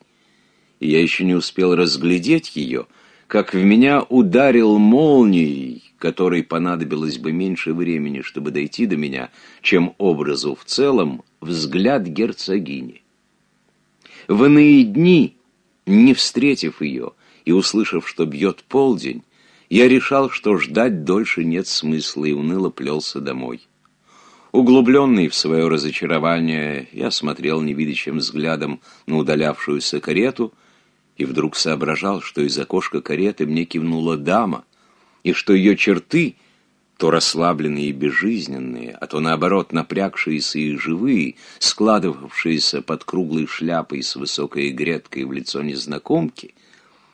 я еще не успел разглядеть ее, как в меня ударил молнией, которой понадобилось бы меньше времени, чтобы дойти до меня, чем образу в целом, взгляд герцогини. В иные дни, не встретив ее и услышав, что бьет полдень, я решал, что ждать дольше нет смысла, и уныло плелся домой. Углубленный в свое разочарование, я смотрел невидящим взглядом на удалявшуюся карету и вдруг соображал, что из окошка кареты мне кивнула дама, и что ее черты — то расслабленные и безжизненные, а то, наоборот, напрягшиеся и живые, складывавшиеся под круглой шляпой с высокой греткой в лицо незнакомки,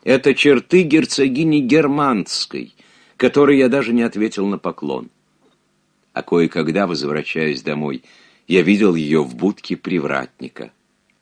это черты герцогини Германской, которой я даже не ответил на поклон. А кое-когда, возвращаясь домой, я видел ее в будке привратника,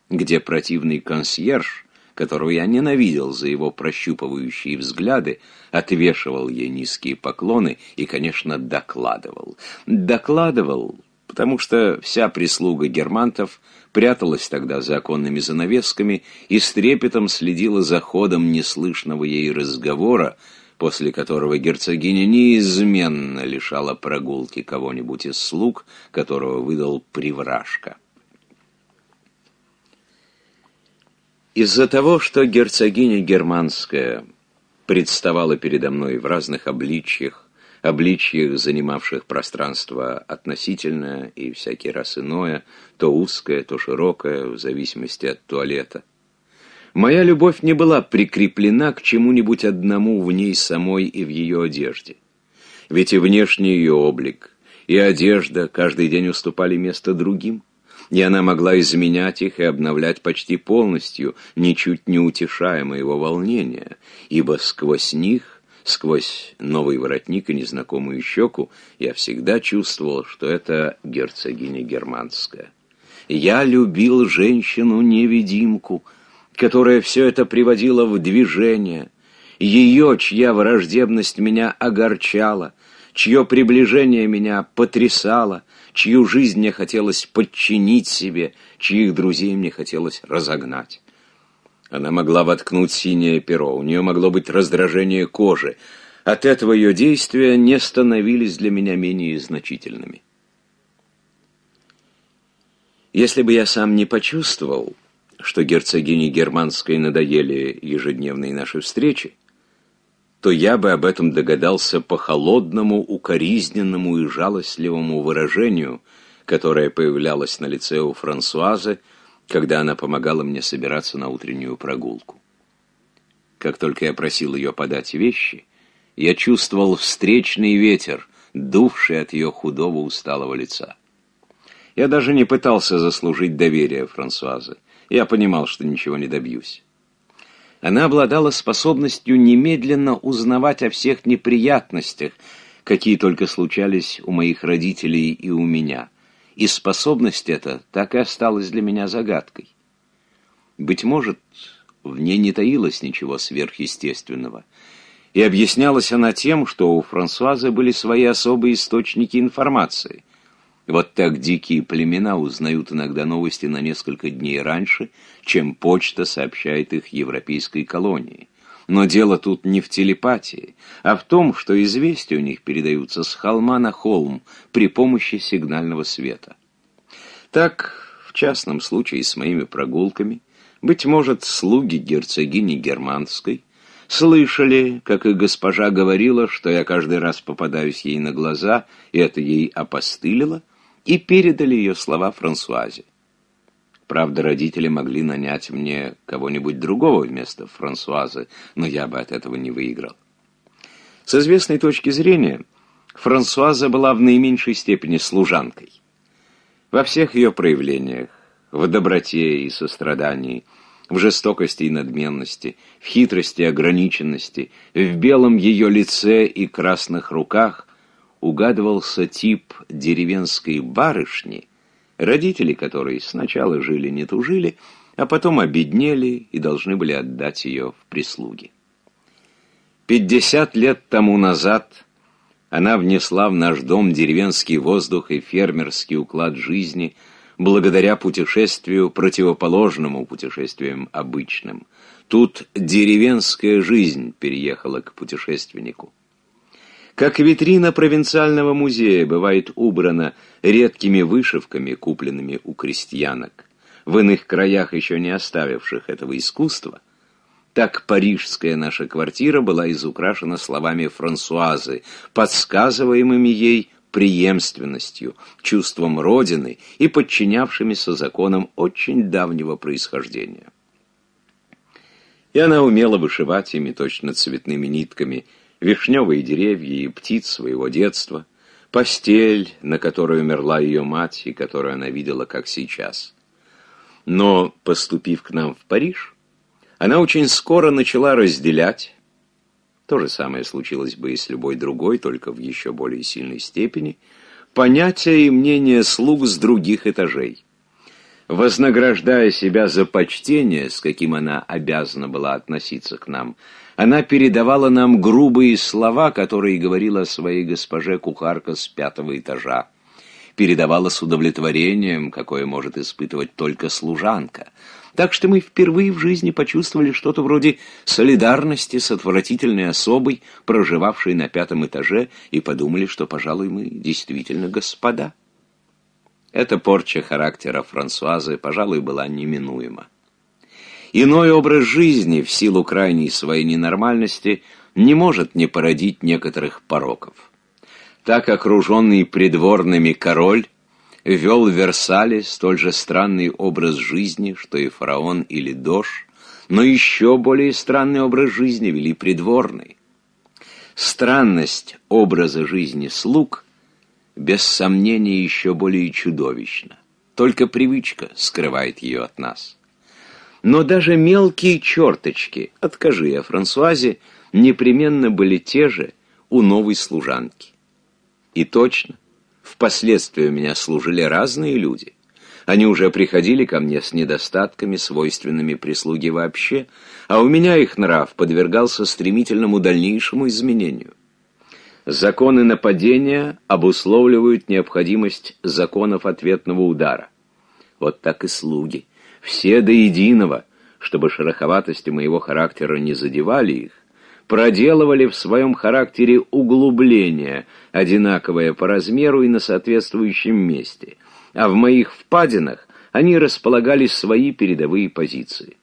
где противный консьерж которую я ненавидел за его прощупывающие взгляды, отвешивал ей низкие поклоны и, конечно, докладывал. Докладывал, потому что вся прислуга германтов пряталась тогда за оконными занавесками и с трепетом следила за ходом неслышного ей разговора, после которого герцогиня неизменно лишала прогулки кого-нибудь из слуг, которого выдал привражка. Из-за того, что герцогиня германская представала передо мной в разных обличьях, обличьях, занимавших пространство относительное и всякий раз иное, то узкое, то широкое, в зависимости от туалета, моя любовь не была прикреплена к чему-нибудь одному в ней самой и в ее одежде. Ведь и внешний ее облик, и одежда каждый день уступали место другим и она могла изменять их и обновлять почти полностью, ничуть не утешая моего волнения, ибо сквозь них, сквозь новый воротник и незнакомую щеку, я всегда чувствовал, что это герцогиня германская. Я любил женщину-невидимку, которая все это приводила в движение, ее, чья враждебность меня огорчала, чье приближение меня потрясало — чью жизнь мне хотелось подчинить себе, чьих друзей мне хотелось разогнать. Она могла воткнуть синее перо, у нее могло быть раздражение кожи. От этого ее действия не становились для меня менее значительными. Если бы я сам не почувствовал, что герцогине Германской надоели ежедневные наши встречи, то я бы об этом догадался по холодному, укоризненному и жалостливому выражению, которое появлялось на лице у Франсуазы, когда она помогала мне собираться на утреннюю прогулку. Как только я просил ее подать вещи, я чувствовал встречный ветер, дувший от ее худого усталого лица. Я даже не пытался заслужить доверие Франсуазы. Я понимал, что ничего не добьюсь. Она обладала способностью немедленно узнавать о всех неприятностях, какие только случались у моих родителей и у меня. И способность эта так и осталась для меня загадкой. Быть может, в ней не таилось ничего сверхъестественного. И объяснялась она тем, что у Франсуазы были свои особые источники информации — вот так дикие племена узнают иногда новости на несколько дней раньше, чем почта сообщает их европейской колонии. Но дело тут не в телепатии, а в том, что известия у них передаются с холма на холм при помощи сигнального света. Так, в частном случае с моими прогулками, быть может, слуги герцогини Германской слышали, как и госпожа говорила, что я каждый раз попадаюсь ей на глаза, и это ей опостылило — и передали ее слова Франсуазе. Правда, родители могли нанять мне кого-нибудь другого вместо Франсуазы, но я бы от этого не выиграл. С известной точки зрения, Франсуаза была в наименьшей степени служанкой. Во всех ее проявлениях, в доброте и сострадании, в жестокости и надменности, в хитрости и ограниченности, в белом ее лице и красных руках угадывался тип деревенской барышни, родители которой сначала жили не тужили, а потом обеднели и должны были отдать ее в прислуги. Пятьдесят лет тому назад она внесла в наш дом деревенский воздух и фермерский уклад жизни благодаря путешествию, противоположному путешествиям обычным. Тут деревенская жизнь переехала к путешественнику. Как витрина провинциального музея бывает убрана редкими вышивками, купленными у крестьянок, в иных краях еще не оставивших этого искусства, так парижская наша квартира была изукрашена словами Франсуазы, подсказываемыми ей преемственностью, чувством родины и подчинявшимися законам очень давнего происхождения. И она умела вышивать ими точно цветными нитками – вишневые деревья и птиц своего детства, постель, на которой умерла ее мать и которую она видела как сейчас. Но, поступив к нам в Париж, она очень скоро начала разделять, то же самое случилось бы и с любой другой, только в еще более сильной степени, понятия и мнения слуг с других этажей. Вознаграждая себя за почтение, с каким она обязана была относиться к нам, она передавала нам грубые слова, которые говорила своей госпоже кухарка с пятого этажа. Передавала с удовлетворением, какое может испытывать только служанка. Так что мы впервые в жизни почувствовали что-то вроде солидарности с отвратительной особой, проживавшей на пятом этаже, и подумали, что, пожалуй, мы действительно господа. Эта порча характера Франсуазы, пожалуй, была неминуема. Иной образ жизни в силу крайней своей ненормальности не может не породить некоторых пороков. Так окруженный придворными король вел в Версале столь же странный образ жизни, что и фараон или Дож, но еще более странный образ жизни вели придворный. Странность образа жизни слуг, без сомнения, еще более чудовищна. Только привычка скрывает ее от нас. Но даже мелкие черточки, откажи я Франсуазе, непременно были те же у новой служанки. И точно, впоследствии у меня служили разные люди. Они уже приходили ко мне с недостатками, свойственными прислуге вообще, а у меня их нрав подвергался стремительному дальнейшему изменению. Законы нападения обусловливают необходимость законов ответного удара. Вот так и слуги – все до единого, чтобы шероховатости моего характера не задевали их, проделывали в своем характере углубления, одинаковые по размеру и на соответствующем месте, а в моих впадинах они располагали свои передовые позиции.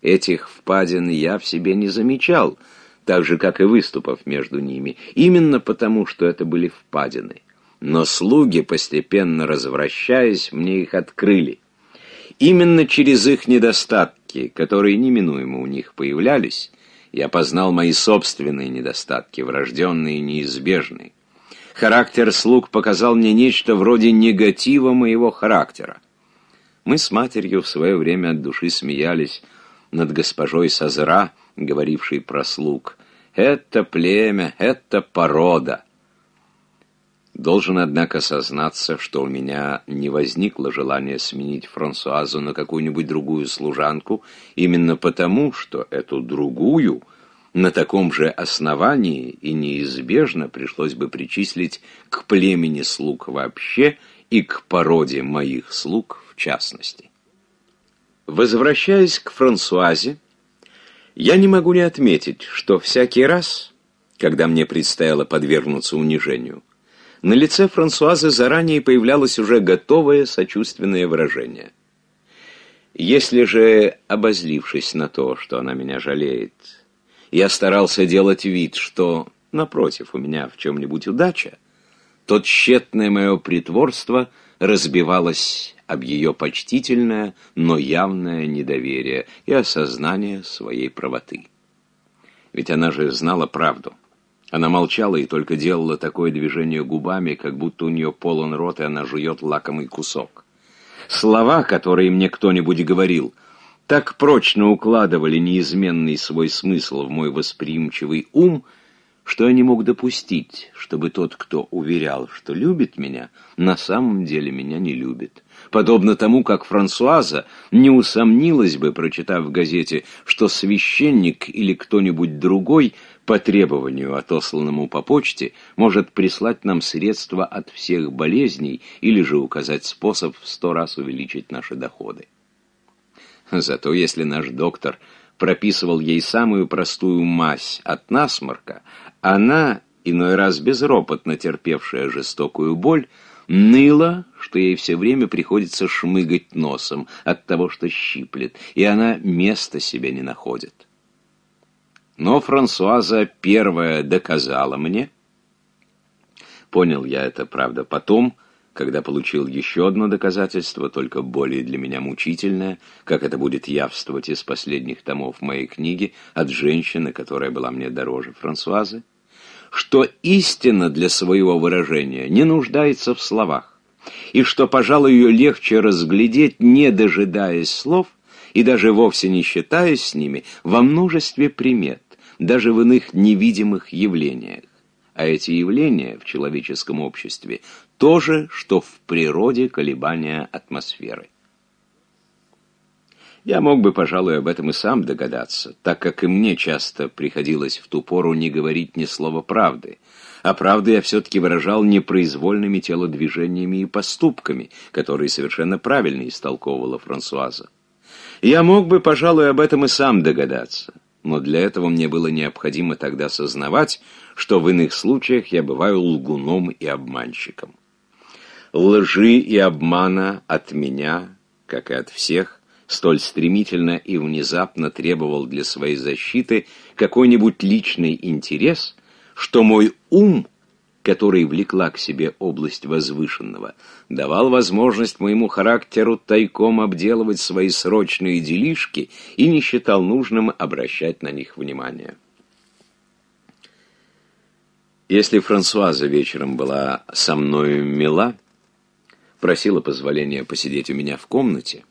Этих впадин я в себе не замечал, так же, как и выступов между ними, именно потому, что это были впадины. Но слуги, постепенно развращаясь, мне их открыли. Именно через их недостатки, которые неминуемо у них появлялись, я познал мои собственные недостатки, врожденные и неизбежные. Характер слуг показал мне нечто вроде негатива моего характера. Мы с матерью в свое время от души смеялись над госпожой Сазра, говорившей про слуг. «Это племя, это порода». Должен, однако, сознаться, что у меня не возникло желания сменить Франсуазу на какую-нибудь другую служанку, именно потому, что эту другую на таком же основании и неизбежно пришлось бы причислить к племени слуг вообще и к породе моих слуг в частности. Возвращаясь к Франсуазе, я не могу не отметить, что всякий раз, когда мне предстояло подвергнуться унижению, на лице Франсуазы заранее появлялось уже готовое сочувственное выражение. Если же, обозлившись на то, что она меня жалеет, я старался делать вид, что, напротив, у меня в чем-нибудь удача, то тщетное мое притворство разбивалось об ее почтительное, но явное недоверие и осознание своей правоты. Ведь она же знала правду. Она молчала и только делала такое движение губами, как будто у нее полон рот, и она жует лакомый кусок. Слова, которые мне кто-нибудь говорил, так прочно укладывали неизменный свой смысл в мой восприимчивый ум, что я не мог допустить, чтобы тот, кто уверял, что любит меня, на самом деле меня не любит. Подобно тому, как Франсуаза не усомнилась бы, прочитав в газете, что священник или кто-нибудь другой — по требованию, отосланному по почте, может прислать нам средства от всех болезней или же указать способ в сто раз увеличить наши доходы. Зато если наш доктор прописывал ей самую простую мазь от насморка, она, иной раз безропотно терпевшая жестокую боль, ныла, что ей все время приходится шмыгать носом от того, что щиплет, и она места себе не находит. Но Франсуаза первая доказала мне. Понял я это, правда, потом, когда получил еще одно доказательство, только более для меня мучительное, как это будет явствовать из последних томов моей книги от женщины, которая была мне дороже Франсуазы, что истина для своего выражения не нуждается в словах, и что, пожалуй, ее легче разглядеть, не дожидаясь слов, и даже вовсе не считаясь с ними, во множестве примет даже в иных невидимых явлениях. А эти явления в человеческом обществе то же, что в природе колебания атмосферы. Я мог бы, пожалуй, об этом и сам догадаться, так как и мне часто приходилось в ту пору не говорить ни слова правды. А правду я все-таки выражал непроизвольными телодвижениями и поступками, которые совершенно правильно истолковывала Франсуаза. Я мог бы, пожалуй, об этом и сам догадаться но для этого мне было необходимо тогда сознавать, что в иных случаях я бываю лгуном и обманщиком. Лжи и обмана от меня, как и от всех, столь стремительно и внезапно требовал для своей защиты какой-нибудь личный интерес, что мой ум – который влекла к себе область возвышенного, давал возможность моему характеру тайком обделывать свои срочные делишки и не считал нужным обращать на них внимание. Если Франсуаза вечером была со мною мила, просила позволения посидеть у меня в комнате,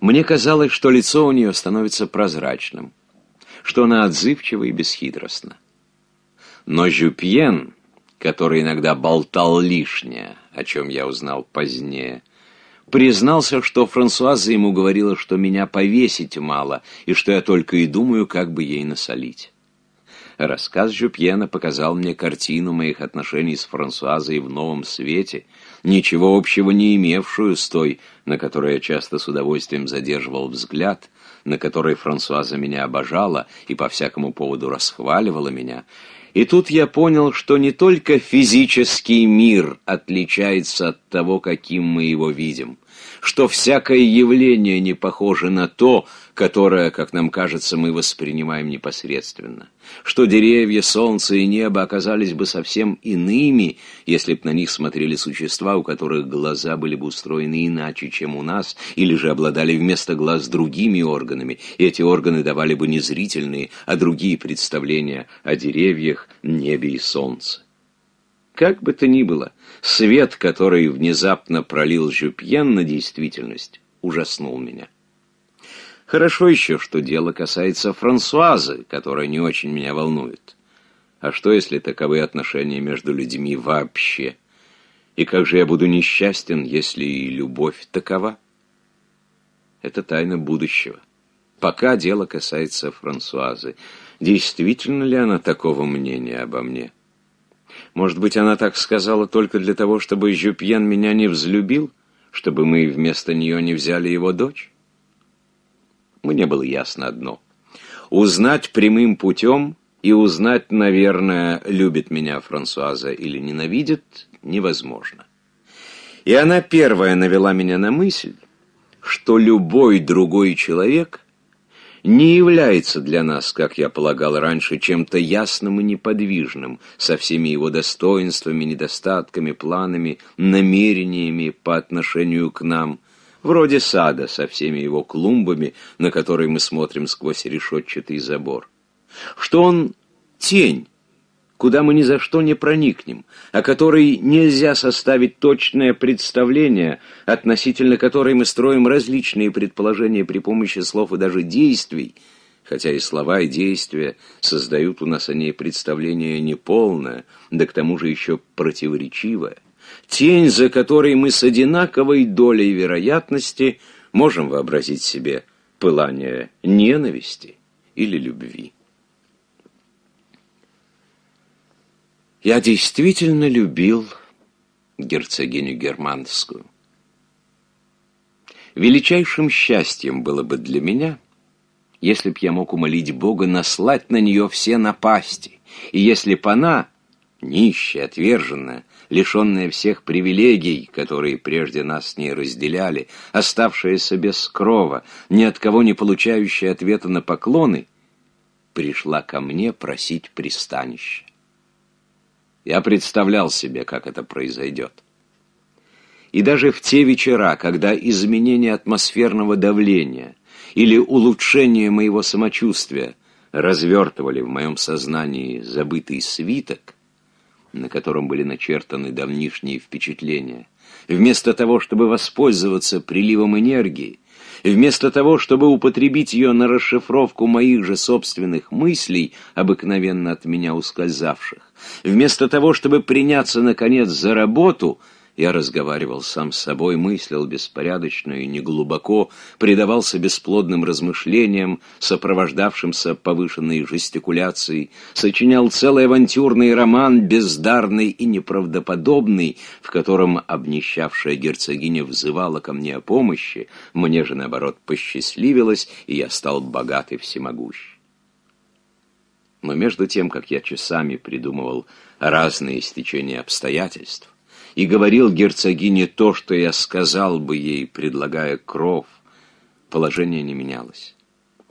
мне казалось, что лицо у нее становится прозрачным, что она отзывчива и бесхитростна. Но Жюпьен, который иногда болтал лишнее, о чем я узнал позднее, признался, что Франсуаза ему говорила, что меня повесить мало, и что я только и думаю, как бы ей насолить. Рассказ Жюпьена показал мне картину моих отношений с Франсуазой в новом свете, ничего общего не имевшую с той, на которой я часто с удовольствием задерживал взгляд, на которой Франсуаза меня обожала и по всякому поводу расхваливала меня, и тут я понял, что не только физический мир отличается от того, каким мы его видим что всякое явление не похоже на то, которое, как нам кажется, мы воспринимаем непосредственно, что деревья, солнце и небо оказались бы совсем иными, если б на них смотрели существа, у которых глаза были бы устроены иначе, чем у нас, или же обладали вместо глаз другими органами, и эти органы давали бы не зрительные, а другие представления о деревьях, небе и солнце. Как бы то ни было, Свет, который внезапно пролил Жюпьен на действительность, ужаснул меня. Хорошо еще, что дело касается Франсуазы, которая не очень меня волнует. А что, если таковы отношения между людьми вообще? И как же я буду несчастен, если и любовь такова? Это тайна будущего. Пока дело касается Франсуазы. Действительно ли она такого мнения обо мне? Может быть, она так сказала только для того, чтобы Жюпьен меня не взлюбил, чтобы мы вместо нее не взяли его дочь? Мне было ясно одно. Узнать прямым путем и узнать, наверное, любит меня Франсуаза или ненавидит, невозможно. И она первая навела меня на мысль, что любой другой человек — не является для нас, как я полагал раньше, чем-то ясным и неподвижным, со всеми его достоинствами, недостатками, планами, намерениями по отношению к нам, вроде сада со всеми его клумбами, на которые мы смотрим сквозь решетчатый забор. Что он тень, куда мы ни за что не проникнем, о а которой нельзя составить точное представление, относительно которой мы строим различные предположения при помощи слов и даже действий, хотя и слова, и действия создают у нас о ней представление неполное, да к тому же еще противоречивое. Тень, за которой мы с одинаковой долей вероятности можем вообразить себе пылание ненависти или любви. Я действительно любил герцогиню Германскую. Величайшим счастьем было бы для меня, если б я мог умолить Бога наслать на нее все напасти, и если б она, нищая, отверженная, лишенная всех привилегий, которые прежде нас с ней разделяли, оставшаяся без крова, ни от кого не получающая ответа на поклоны, пришла ко мне просить пристанища. Я представлял себе, как это произойдет. И даже в те вечера, когда изменение атмосферного давления или улучшение моего самочувствия развертывали в моем сознании забытый свиток, на котором были начертаны давнишние впечатления, вместо того, чтобы воспользоваться приливом энергии Вместо того, чтобы употребить ее на расшифровку моих же собственных мыслей, обыкновенно от меня ускользавших, вместо того, чтобы приняться, наконец, за работу — я разговаривал сам с собой, мыслил беспорядочно и неглубоко, предавался бесплодным размышлениям, сопровождавшимся повышенной жестикуляцией, сочинял целый авантюрный роман, бездарный и неправдоподобный, в котором обнищавшая герцогиня взывала ко мне о помощи, мне же, наоборот, посчастливилось, и я стал богат и всемогущ. Но между тем, как я часами придумывал разные стечения обстоятельств, и говорил герцогине то, что я сказал бы ей, предлагая кров, положение не менялось.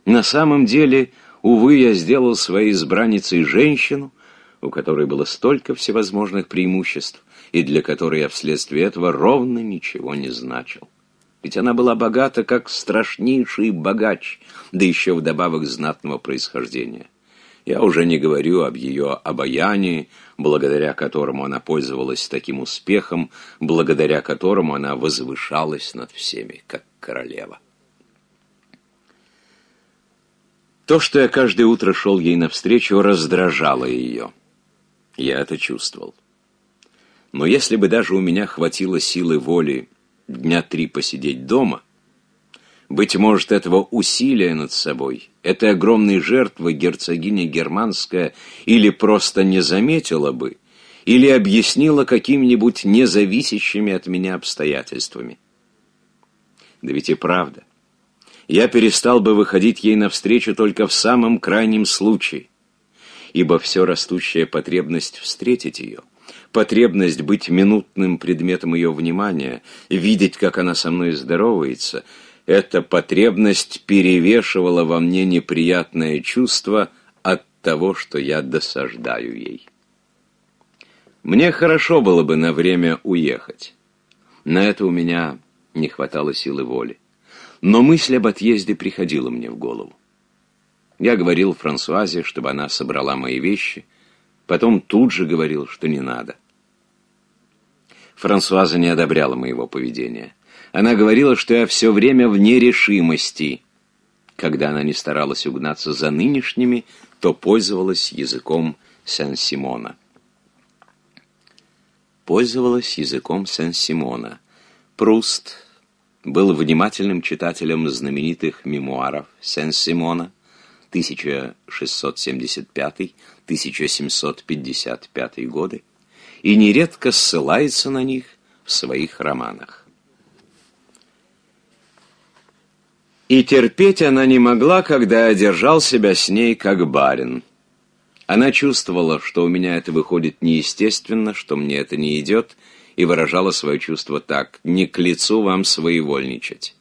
На самом деле, увы, я сделал своей избранницей женщину, у которой было столько всевозможных преимуществ, и для которой я вследствие этого ровно ничего не значил. Ведь она была богата, как страшнейший богач, да еще вдобавок знатного происхождения. Я уже не говорю об ее обаянии, благодаря которому она пользовалась таким успехом, благодаря которому она возвышалась над всеми, как королева. То, что я каждое утро шел ей навстречу, раздражало ее. Я это чувствовал. Но если бы даже у меня хватило силы воли дня три посидеть дома, быть может, этого усилия над собой, этой огромной жертвы герцогиня Германская или просто не заметила бы, или объяснила какими-нибудь независящими от меня обстоятельствами. Да ведь и правда. Я перестал бы выходить ей навстречу только в самом крайнем случае, ибо все растущая потребность встретить ее — потребность быть минутным предметом ее внимания, видеть, как она со мной здоровается, эта потребность перевешивала во мне неприятное чувство от того, что я досаждаю ей. Мне хорошо было бы на время уехать. На это у меня не хватало силы воли. Но мысль об отъезде приходила мне в голову. Я говорил Франсуазе, чтобы она собрала мои вещи, потом тут же говорил, что не надо. Франсуаза не одобряла моего поведения. Она говорила, что я все время в нерешимости. Когда она не старалась угнаться за нынешними, то пользовалась языком Сен-Симона. Пользовалась языком Сен-Симона. Пруст был внимательным читателем знаменитых мемуаров Сен-Симона 1675-1755 годы и нередко ссылается на них в своих романах. И терпеть она не могла, когда я держал себя с ней как барин. Она чувствовала, что у меня это выходит неестественно, что мне это не идет, и выражала свое чувство так «не к лицу вам своевольничать».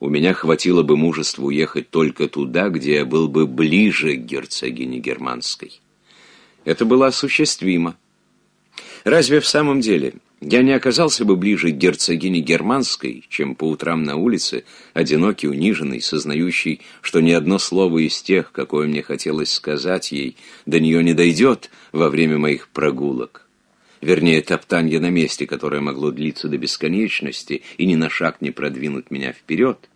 У меня хватило бы мужества уехать только туда, где я был бы ближе к герцогине Германской. Это было осуществимо. Разве в самом деле я не оказался бы ближе к герцогине Германской, чем по утрам на улице, одинокий, униженный, сознающий, что ни одно слово из тех, какое мне хотелось сказать ей, до нее не дойдет во время моих прогулок? Вернее, топтанье на месте, которое могло длиться до бесконечности и ни на шаг не продвинуть меня вперед.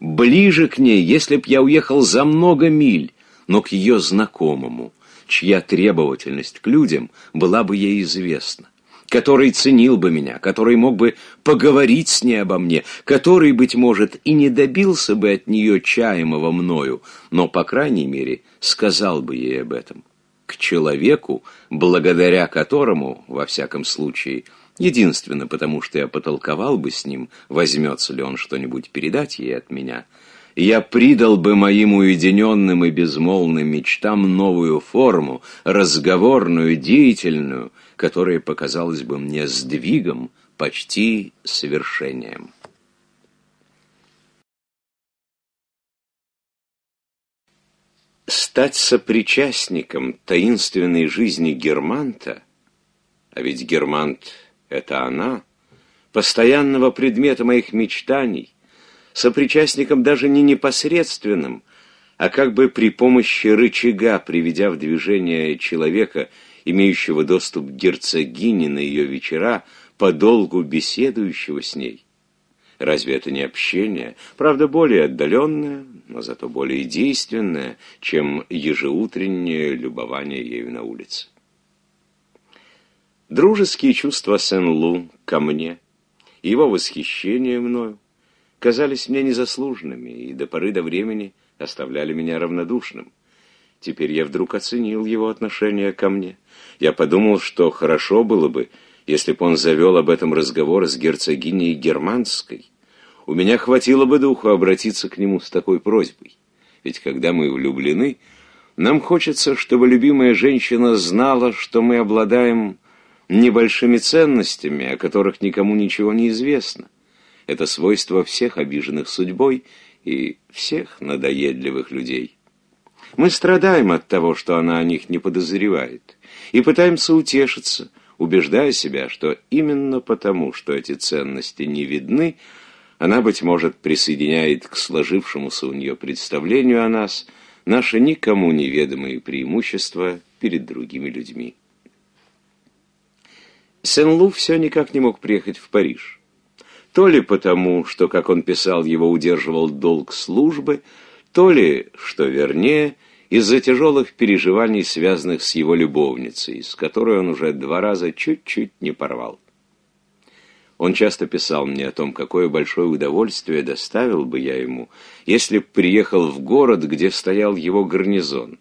Ближе к ней, если б я уехал за много миль, но к ее знакомому — чья требовательность к людям была бы ей известна, который ценил бы меня, который мог бы поговорить с ней обо мне, который, быть может, и не добился бы от нее чаемого мною, но, по крайней мере, сказал бы ей об этом. К человеку, благодаря которому, во всяком случае, единственно потому, что я потолковал бы с ним, возьмется ли он что-нибудь передать ей от меня – я придал бы моим уединенным и безмолвным мечтам новую форму, разговорную, деятельную,
которая показалась бы мне сдвигом, почти совершением. Стать сопричастником таинственной жизни Германта,
а ведь Германт — это она, постоянного предмета моих мечтаний — сопричастником даже не непосредственным, а как бы при помощи рычага, приведя в движение человека, имеющего доступ к герцогине на ее вечера, подолгу беседующего с ней. Разве это не общение? Правда, более отдаленное, но зато более действенное, чем ежеутреннее любование ею на улице. Дружеские чувства Сен-Лу ко мне, его восхищение мною, казались мне незаслуженными и до поры до времени оставляли меня равнодушным. Теперь я вдруг оценил его отношение ко мне. Я подумал, что хорошо было бы, если бы он завел об этом разговор с герцогиней Германской. У меня хватило бы духу обратиться к нему с такой просьбой. Ведь когда мы влюблены, нам хочется, чтобы любимая женщина знала, что мы обладаем небольшими ценностями, о которых никому ничего не известно. Это свойство всех обиженных судьбой и всех надоедливых людей. Мы страдаем от того, что она о них не подозревает, и пытаемся утешиться, убеждая себя, что именно потому, что эти ценности не видны, она, быть может, присоединяет к сложившемуся у нее представлению о нас наши никому неведомые преимущества перед другими людьми. Сен-Лу все никак не мог приехать в Париж то ли потому, что, как он писал, его удерживал долг службы, то ли, что вернее, из-за тяжелых переживаний, связанных с его любовницей, с которой он уже два раза чуть-чуть не порвал. Он часто писал мне о том, какое большое удовольствие доставил бы я ему, если б приехал в город, где стоял его гарнизон,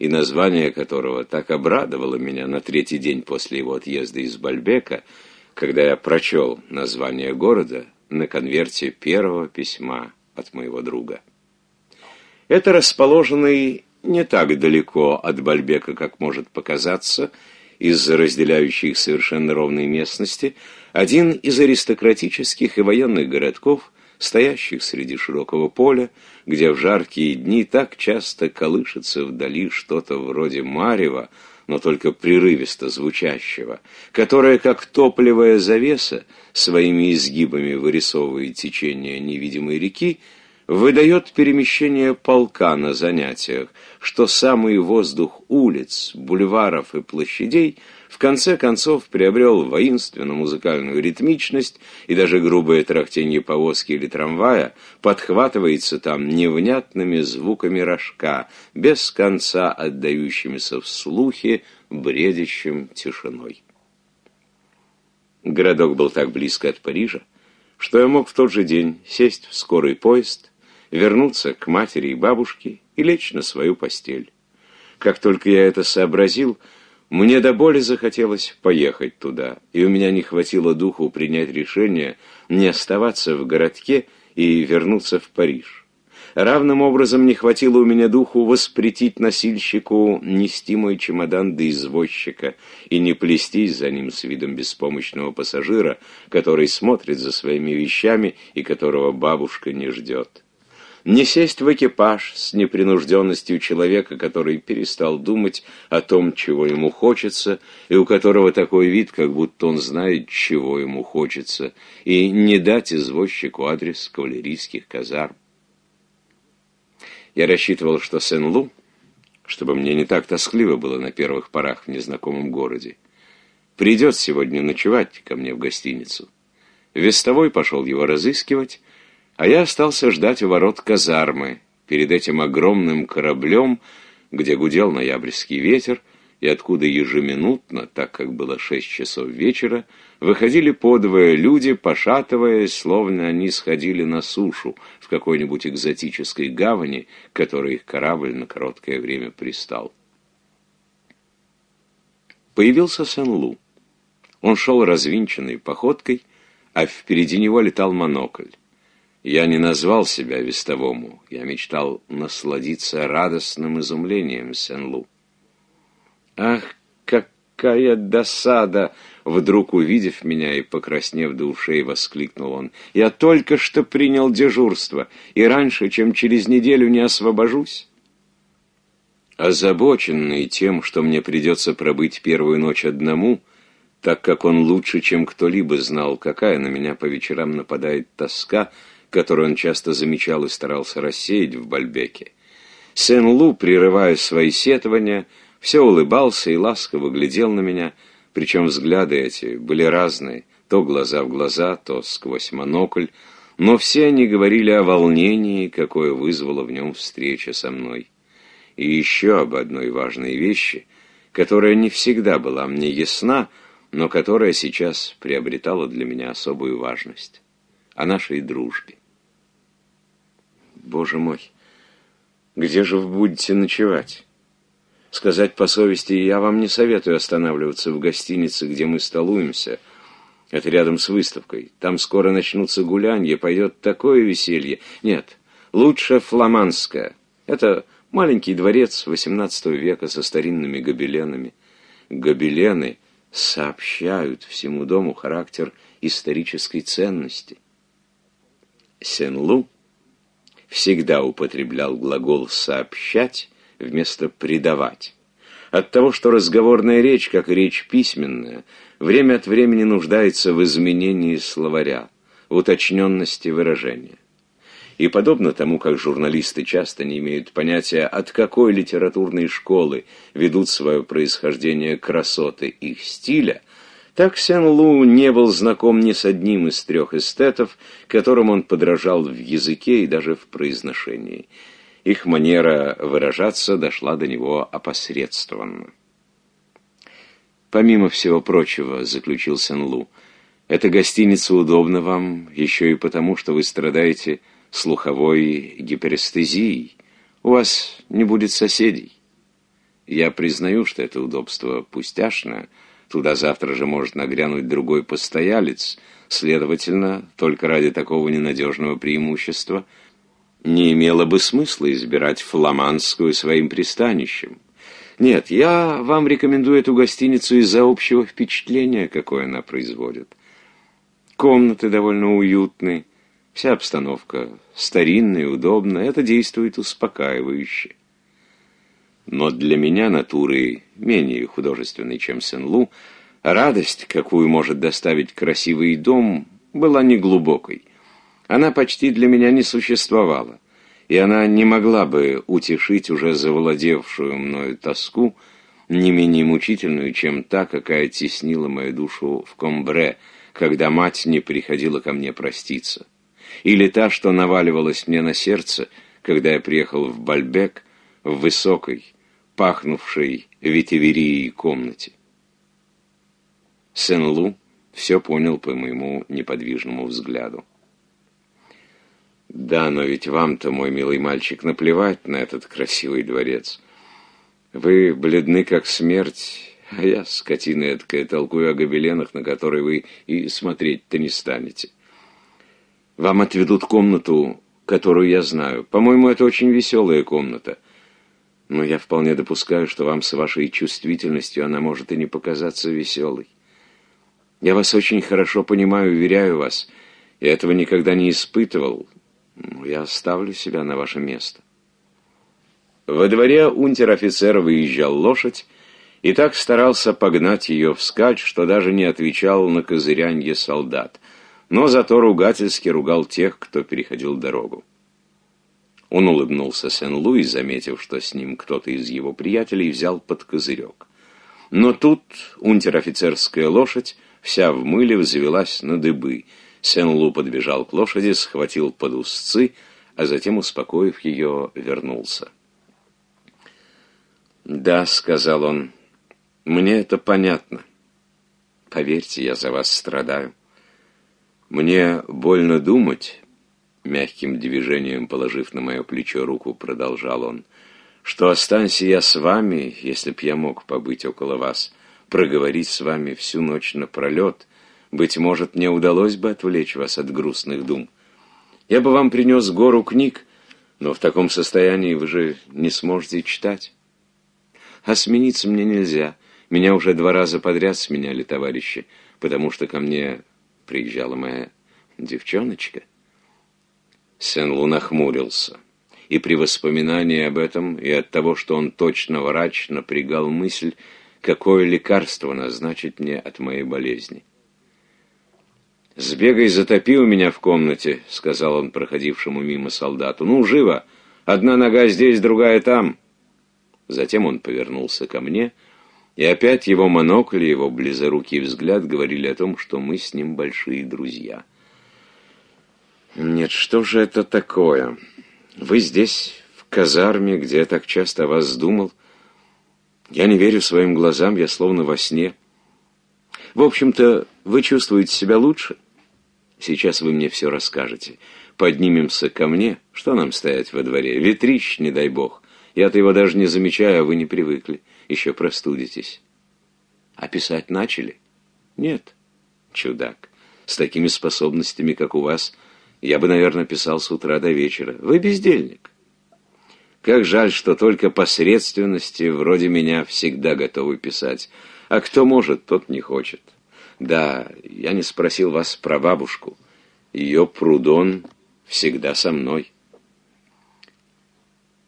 и название которого так обрадовало меня на третий день после его отъезда из Бальбека — когда я прочел название города на конверте первого письма от моего друга. Это расположенный не так далеко от Бальбека, как может показаться, из-за разделяющей их совершенно ровной местности, один из аристократических и военных городков, стоящих среди широкого поля, где в жаркие дни так часто колышется вдали что-то вроде марева, но только прерывисто звучащего, которое, как топливая завеса, своими изгибами вырисовывает течение невидимой реки, выдает перемещение полка на занятиях, что самый воздух улиц, бульваров и площадей – в конце концов приобрел воинственно-музыкальную ритмичность, и даже грубое трахтение повозки или трамвая подхватывается там невнятными звуками рожка, без конца отдающимися в слухи, бредящим тишиной. Городок был так близко от Парижа, что я мог в тот же день сесть в скорый поезд, вернуться к матери и бабушке и лечь на свою постель. Как только я это сообразил, мне до боли захотелось поехать туда, и у меня не хватило духу принять решение не оставаться в городке и вернуться в Париж. Равным образом не хватило у меня духу воспретить носильщику нести мой чемодан до извозчика и не плестись за ним с видом беспомощного пассажира, который смотрит за своими вещами и которого бабушка не ждет не сесть в экипаж с непринужденностью человека, который перестал думать о том, чего ему хочется, и у которого такой вид, как будто он знает, чего ему хочется, и не дать извозчику адрес кавалерийских казарм. Я рассчитывал, что Сен-Лу, чтобы мне не так тоскливо было на первых порах в незнакомом городе, придет сегодня ночевать ко мне в гостиницу. Вестовой пошел его разыскивать, а я остался ждать у ворот казармы, перед этим огромным кораблем, где гудел ноябрьский ветер, и откуда ежеминутно, так как было шесть часов вечера, выходили подвое люди, пошатываясь, словно они сходили на сушу в какой-нибудь экзотической гавани, к которой их корабль на короткое время пристал. Появился Сен-Лу. Он шел развинченной походкой, а впереди него летал монокль. Я не назвал себя вестовому, я мечтал насладиться радостным изумлением Сен-Лу. «Ах, какая досада!» Вдруг, увидев меня и покраснев до ушей, воскликнул он. «Я только что принял дежурство, и раньше, чем через неделю не освобожусь». Озабоченный тем, что мне придется пробыть первую ночь одному, так как он лучше, чем кто-либо знал, какая на меня по вечерам нападает тоска, — которую он часто замечал и старался рассеять в Бальбеке, Сен-Лу, прерывая свои сетования, все улыбался и ласково глядел на меня, причем взгляды эти были разные, то глаза в глаза, то сквозь монокль, но все они говорили о волнении, какое вызвало в нем встреча со мной. И еще об одной важной вещи, которая не всегда была мне ясна, но которая сейчас приобретала для меня особую важность о нашей дружбе. Боже мой, где же вы будете ночевать? Сказать по совести, я вам не советую останавливаться в гостинице, где мы столуемся. Это рядом с выставкой. Там скоро начнутся гулянья, пойдет такое веселье. Нет, лучше фламандское. Это маленький дворец XVIII века со старинными гобеленами. Гобелены сообщают всему дому характер исторической ценности. Сенлу всегда употреблял глагол «сообщать» вместо «предавать». От того, что разговорная речь, как речь письменная, время от времени нуждается в изменении словаря, уточненности выражения. И подобно тому, как журналисты часто не имеют понятия, от какой литературной школы ведут свое происхождение красоты их стиля, так Сен-Лу не был знаком ни с одним из трех эстетов, которым он подражал в языке и даже в произношении. Их манера выражаться дошла до него опосредственно. «Помимо всего прочего», — заключил Сен-Лу, — «эта гостиница удобна вам еще и потому, что вы страдаете слуховой гиперестезией. У вас не будет соседей». Я признаю, что это удобство пустяшно, — Туда завтра же может нагрянуть другой постоялец. Следовательно, только ради такого ненадежного преимущества не имело бы смысла избирать фламандскую своим пристанищем. Нет, я вам рекомендую эту гостиницу из-за общего впечатления, какое она производит. Комнаты довольно уютные, вся обстановка старинная, и удобная, это действует успокаивающе. Но для меня натуры, менее художественной, чем Сен-Лу, радость, какую может доставить красивый дом, была неглубокой. Она почти для меня не существовала, и она не могла бы утешить уже завладевшую мною тоску, не менее мучительную, чем та, какая теснила мою душу в Комбре, когда мать не приходила ко мне проститься. Или та, что наваливалась мне на сердце, когда я приехал в Бальбек, в высокой, пахнувшей ветиверией комнате. Сен-Лу все понял по моему неподвижному взгляду. «Да, но ведь вам-то, мой милый мальчик, наплевать на этот красивый дворец. Вы бледны, как смерть, а я, скотина эткая, толкую о гобеленах, на которые вы и смотреть-то не станете. Вам отведут комнату, которую я знаю. По-моему, это очень веселая комната. Но я вполне допускаю, что вам с вашей чувствительностью она может и не показаться веселой. Я вас очень хорошо понимаю, уверяю вас. и этого никогда не испытывал. Но я оставлю себя на ваше место. Во дворе унтер-офицер выезжал лошадь и так старался погнать ее вскачь, что даже не отвечал на козырянье солдат, но зато ругательски ругал тех, кто переходил дорогу. Он улыбнулся Сен-Луи, заметив, что с ним кто-то из его приятелей взял под козырек. Но тут унтер-офицерская лошадь, вся в мыле, взвелась на дыбы. Сен-Лу подбежал к лошади, схватил под узцы, а затем, успокоив ее, вернулся. «Да», — сказал он, — «мне это понятно. Поверьте, я за вас страдаю. Мне больно думать, Мягким движением, положив на мое плечо руку, продолжал он. «Что останься я с вами, если б я мог побыть около вас, проговорить с вами всю ночь напролет, быть может, мне удалось бы отвлечь вас от грустных дум. Я бы вам принес гору книг, но в таком состоянии вы же не сможете читать. А смениться мне нельзя. Меня уже два раза подряд сменяли товарищи, потому что ко мне приезжала моя девчоночка». Сен-Лу нахмурился. И при воспоминании об этом, и от того, что он точно врач, напрягал мысль, какое лекарство назначить мне от моей болезни. «Сбегай, затопи у меня в комнате», — сказал он проходившему мимо солдату. «Ну, живо! Одна нога здесь, другая там!» Затем он повернулся ко мне, и опять его монокль и его близорукий взгляд говорили о том, что мы с ним большие друзья — нет, что же это такое? Вы здесь, в казарме, где я так часто о вас думал. Я не верю своим глазам, я словно во сне. В общем-то, вы чувствуете себя лучше? Сейчас вы мне все расскажете. Поднимемся ко мне. Что нам стоять во дворе? Ветрищ, не дай бог. Я-то его даже не замечаю, а вы не привыкли. Еще простудитесь. А писать начали? Нет. Чудак, с такими способностями, как у вас, — я бы, наверное, писал с утра до вечера. Вы бездельник. Как жаль, что только посредственности вроде меня всегда готовы писать. А кто может, тот не хочет. Да, я не спросил вас про бабушку. Ее Прудон всегда со мной.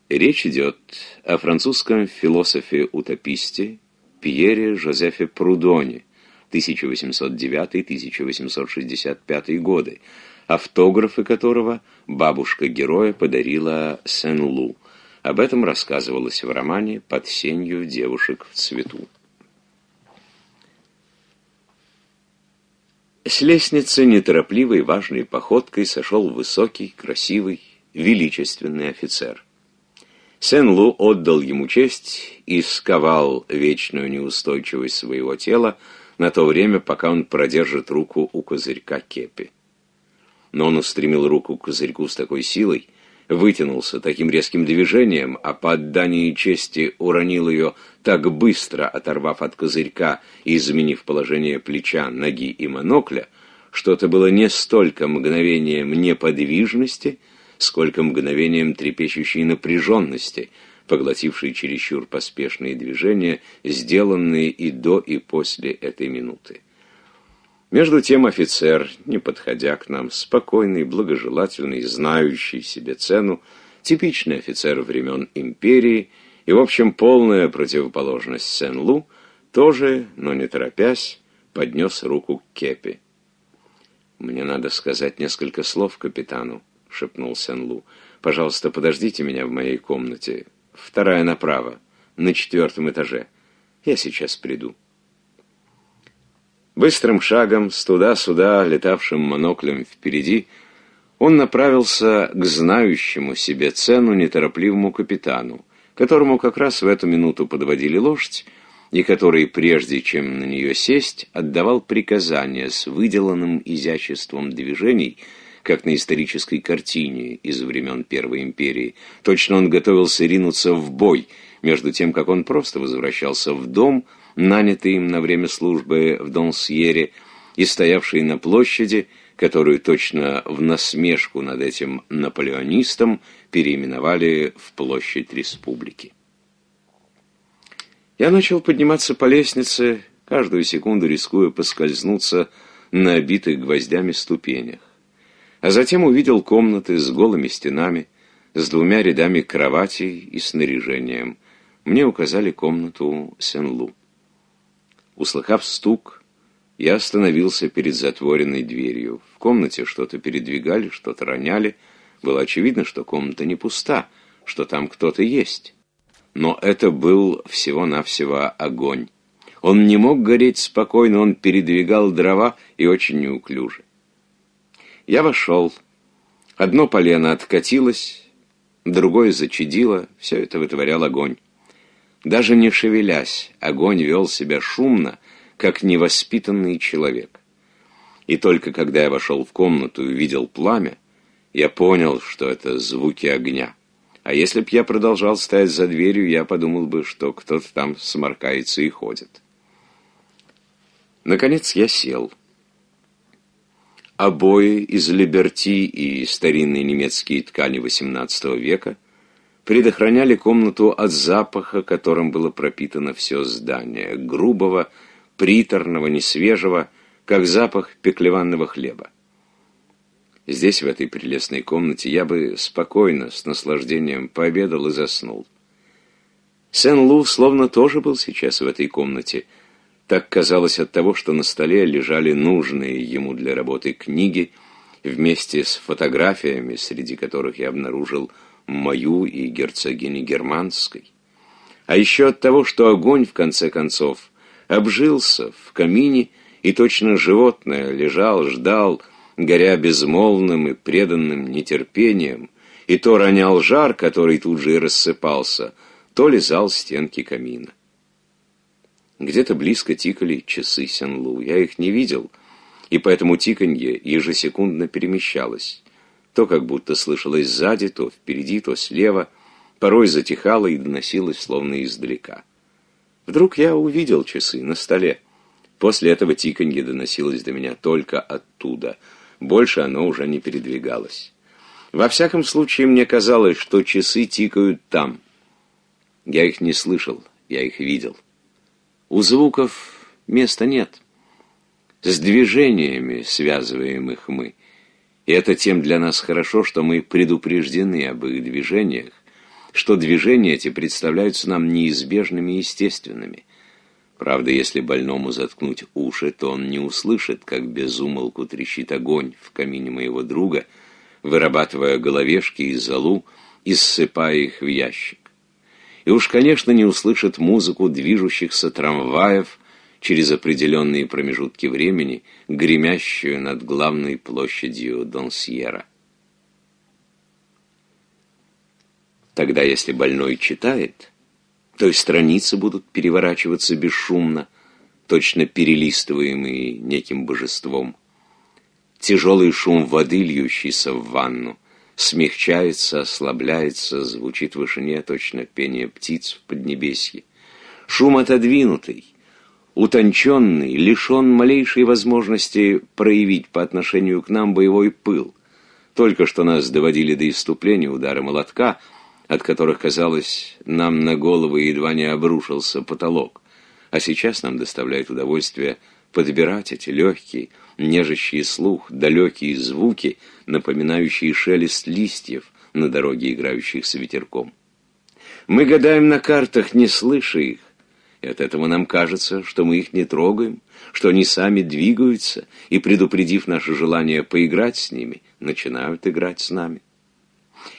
Речь идет о французском философе-утописте Пьере Жозефе Прудоне 1809-1865 годы, автографы которого бабушка героя подарила Сен-Лу. Об этом рассказывалось в романе «Под сенью девушек в цвету». С лестницы неторопливой важной походкой сошел высокий, красивый, величественный офицер. Сен-Лу отдал ему честь и сковал вечную неустойчивость своего тела на то время, пока он продержит руку у козырька кепи но он устремил руку к козырьку с такой силой, вытянулся таким резким движением, а по отдании чести уронил ее так быстро, оторвав от козырька и изменив положение плеча, ноги и монокля, что это было не столько мгновением неподвижности, сколько мгновением трепещущей напряженности, поглотившей чересчур поспешные движения, сделанные и до, и после этой минуты. Между тем офицер, не подходя к нам, спокойный, благожелательный, знающий себе цену, типичный офицер времен империи и, в общем, полная противоположность Сен-Лу, тоже, но не торопясь, поднес руку к Кепи. «Мне надо сказать несколько слов капитану», — шепнул Сен-Лу. «Пожалуйста, подождите меня в моей комнате. Вторая направо, на четвертом этаже. Я сейчас приду». Быстрым шагом, с туда-сюда, летавшим моноклем впереди, он направился к знающему себе цену неторопливому капитану, которому как раз в эту минуту подводили лошадь, и который, прежде чем на нее сесть, отдавал приказания с выделанным изяществом движений, как на исторической картине из времен Первой империи. Точно он готовился ринуться в бой, между тем, как он просто возвращался в дом – нанятый им на время службы в Донсьере и стоявший на площади, которую точно в насмешку над этим наполеонистом переименовали в площадь республики. Я начал подниматься по лестнице, каждую секунду рискуя поскользнуться на обитых гвоздями ступенях. А затем увидел комнаты с голыми стенами, с двумя рядами кроватей и снаряжением. Мне указали комнату Сен-Лу. Услыхав стук, я остановился перед затворенной дверью. В комнате что-то передвигали, что-то роняли. Было очевидно, что комната не пуста, что там кто-то есть. Но это был всего-навсего огонь. Он не мог гореть спокойно, он передвигал дрова и очень неуклюже. Я вошел. Одно полено откатилось, другое зачадило, все это вытворял огонь. Даже не шевелясь, огонь вел себя шумно, как невоспитанный человек. И только когда я вошел в комнату и увидел пламя, я понял, что это звуки огня. А если б я продолжал стоять за дверью, я подумал бы, что кто-то там сморкается и ходит. Наконец я сел. Обои из либерти и старинные немецкие ткани XVIII века – предохраняли комнату от запаха, которым было пропитано все здание, грубого, приторного, несвежего, как запах пеклеванного хлеба. Здесь, в этой прелестной комнате, я бы спокойно, с наслаждением пообедал и заснул. Сен-Лу словно тоже был сейчас в этой комнате. Так казалось от того, что на столе лежали нужные ему для работы книги вместе с фотографиями, среди которых я обнаружил фотографии, мою и герцогини Германской. А еще от того, что огонь, в конце концов, обжился в камине и точно животное лежал, ждал, горя безмолвным и преданным нетерпением, и то ронял жар, который тут же и рассыпался, то лизал стенки камина. Где-то близко тикали часы Сен-Лу. Я их не видел, и поэтому тиканье ежесекундно перемещалось то как будто слышалось сзади, то впереди, то слева, порой затихало и доносилось словно издалека. Вдруг я увидел часы на столе. После этого тиканье доносилось до меня только оттуда. Больше оно уже не передвигалось. Во всяком случае, мне казалось, что часы тикают там. Я их не слышал, я их видел. У звуков места нет. С движениями связываем их мы. И это тем для нас хорошо, что мы предупреждены об их движениях, что движения эти представляются нам неизбежными и естественными. Правда, если больному заткнуть уши, то он не услышит, как безумолку трещит огонь в камине моего друга, вырабатывая головешки и золу, и ссыпая их в ящик. И уж, конечно, не услышит музыку движущихся трамваев, через определенные промежутки времени, гремящую над главной площадью Донсьера. Тогда, если больной читает, то и страницы будут переворачиваться бесшумно, точно перелистываемые неким божеством. Тяжелый шум воды, льющийся в ванну, смягчается, ослабляется, звучит в вышине точно пение птиц в поднебесье. Шум отодвинутый, утонченный, лишен малейшей возможности проявить по отношению к нам боевой пыл. Только что нас доводили до иступления удары молотка, от которых, казалось, нам на головы едва не обрушился потолок. А сейчас нам доставляет удовольствие подбирать эти легкие, нежащие слух, далекие звуки, напоминающие шелест листьев на дороге, играющих с ветерком. Мы гадаем на картах, не слыша их, и от этого нам кажется, что мы их не трогаем, что они сами двигаются и, предупредив наше желание поиграть с ними, начинают играть с нами.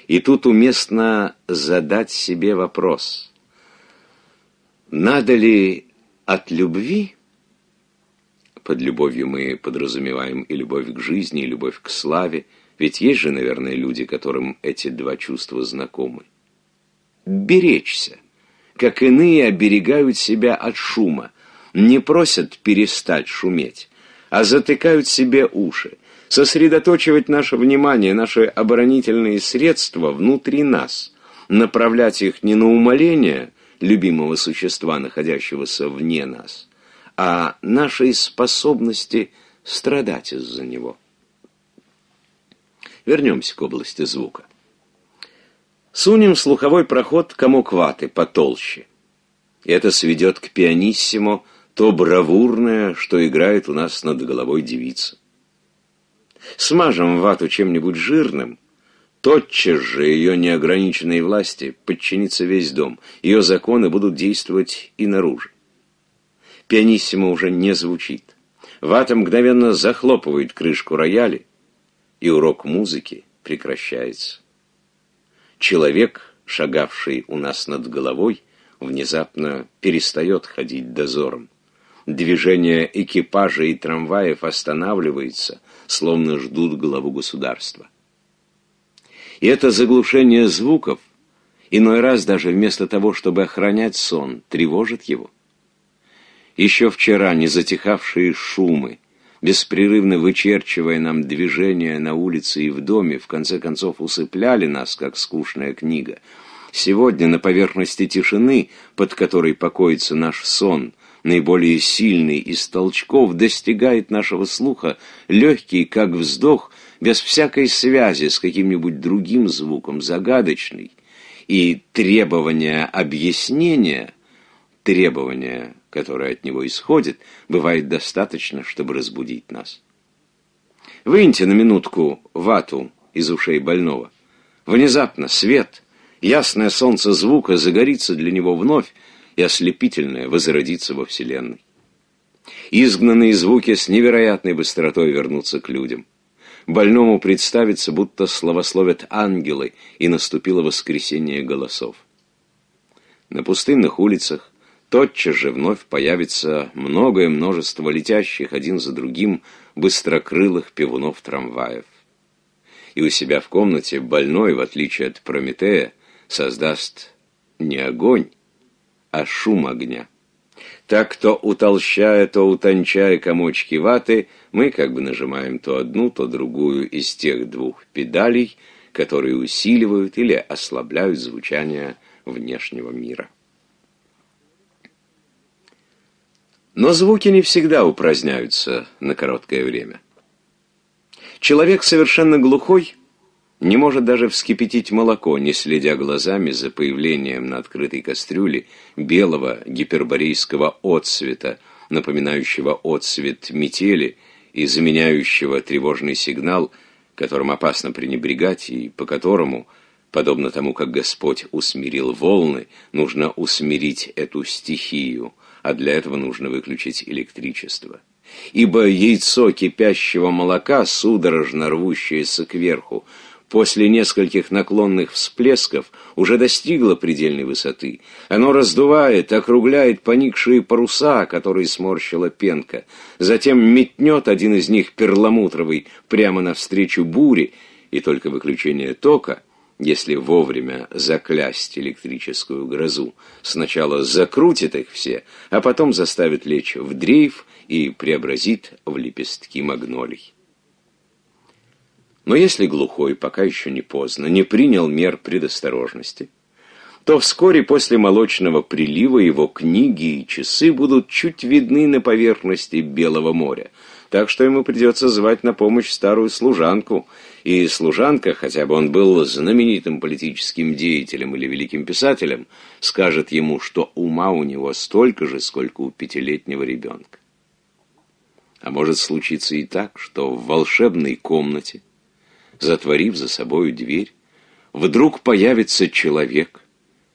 И тут уместно задать себе вопрос. Надо ли от любви, под любовью мы подразумеваем и любовь к жизни, и любовь к славе, ведь есть же, наверное, люди, которым эти два чувства знакомы, беречься – как иные оберегают себя от шума, не просят перестать шуметь, а затыкают себе уши, сосредоточивать наше внимание, наши оборонительные средства внутри нас, направлять их не на умоление любимого существа, находящегося вне нас, а нашей способности страдать из-за него. Вернемся к области звука. Сунем в слуховой проход комок ваты потолще. Это сведет к пианиссимо то бравурное, что играет у нас над головой девица. Смажем вату чем-нибудь жирным, тотчас же ее неограниченной власти подчинится весь дом, ее законы будут действовать и наружу. Пианиссимо уже не звучит. Вата мгновенно захлопывает крышку рояля, и урок музыки прекращается. Человек, шагавший у нас над головой, внезапно перестает ходить дозором. Движение экипажа и трамваев останавливается, словно ждут главу государства. И это заглушение звуков, иной раз даже вместо того, чтобы охранять сон, тревожит его. Еще вчера не затихавшие шумы, беспрерывно вычерчивая нам движения на улице и в доме, в конце концов усыпляли нас, как скучная книга. Сегодня на поверхности тишины, под которой покоится наш сон, наиболее сильный из толчков, достигает нашего слуха, легкий, как вздох, без всякой связи с каким-нибудь другим звуком, загадочный. И требование объяснения — требование, которое от него исходит, бывает достаточно, чтобы разбудить нас. Выньте на минутку вату из ушей больного. Внезапно свет, ясное солнце звука загорится для него вновь, и ослепительное возродится во Вселенной. Изгнанные звуки с невероятной быстротой вернутся к людям. Больному представится, будто словословят ангелы, и наступило воскресение голосов. На пустынных улицах тотчас же вновь появится многое множество летящих один за другим быстрокрылых пивунов-трамваев. И у себя в комнате больной, в отличие от Прометея, создаст не огонь, а шум огня. Так то утолщая, то утончая комочки ваты, мы как бы нажимаем то одну, то другую из тех двух педалей, которые усиливают или ослабляют звучание внешнего мира. Но звуки не всегда упраздняются на короткое время. Человек совершенно глухой не может даже вскипятить молоко, не следя глазами за появлением на открытой кастрюле белого гиперборейского отсвета, напоминающего отсвет метели и заменяющего тревожный сигнал, которым опасно пренебрегать и по которому, подобно тому, как Господь усмирил волны, нужно усмирить эту стихию – а для этого нужно выключить электричество. Ибо яйцо кипящего молока, судорожно рвущееся кверху, после нескольких наклонных всплесков уже достигло предельной высоты. Оно раздувает, округляет поникшие паруса, которые сморщила пенка. Затем метнет один из них перламутровый прямо навстречу буре, и только выключение тока — если вовремя заклясть электрическую грозу, сначала закрутит их все, а потом заставит лечь в дрейф и преобразит в лепестки магнолий. Но если глухой, пока еще не поздно, не принял мер предосторожности, то вскоре после молочного прилива его книги и часы будут чуть видны на поверхности Белого моря, так что ему придется звать на помощь старую служанку — и служанка, хотя бы он был знаменитым политическим деятелем или великим писателем, скажет ему, что ума у него столько же, сколько у пятилетнего ребенка. А может случиться и так, что в волшебной комнате, затворив за собою дверь, вдруг появится человек,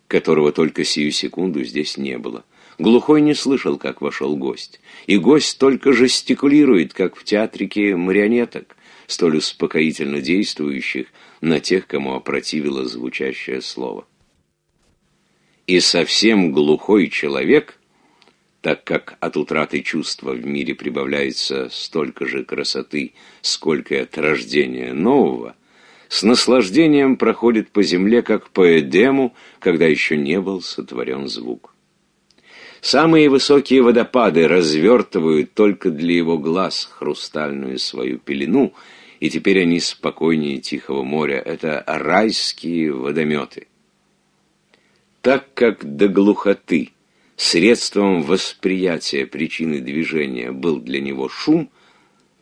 которого только сию секунду здесь не было. Глухой не слышал, как вошел гость, и гость только жестикулирует, как в театрике марионеток столь успокоительно действующих на тех, кому опротивило звучащее слово. И совсем глухой человек, так как от утраты чувства в мире прибавляется столько же красоты, сколько и от рождения нового, с наслаждением проходит по земле, как по Эдему, когда еще не был сотворен звук. Самые высокие водопады развертывают только для его глаз хрустальную свою пелену, и теперь они спокойнее Тихого моря. Это райские водометы. Так как до глухоты средством восприятия причины движения был для него шум,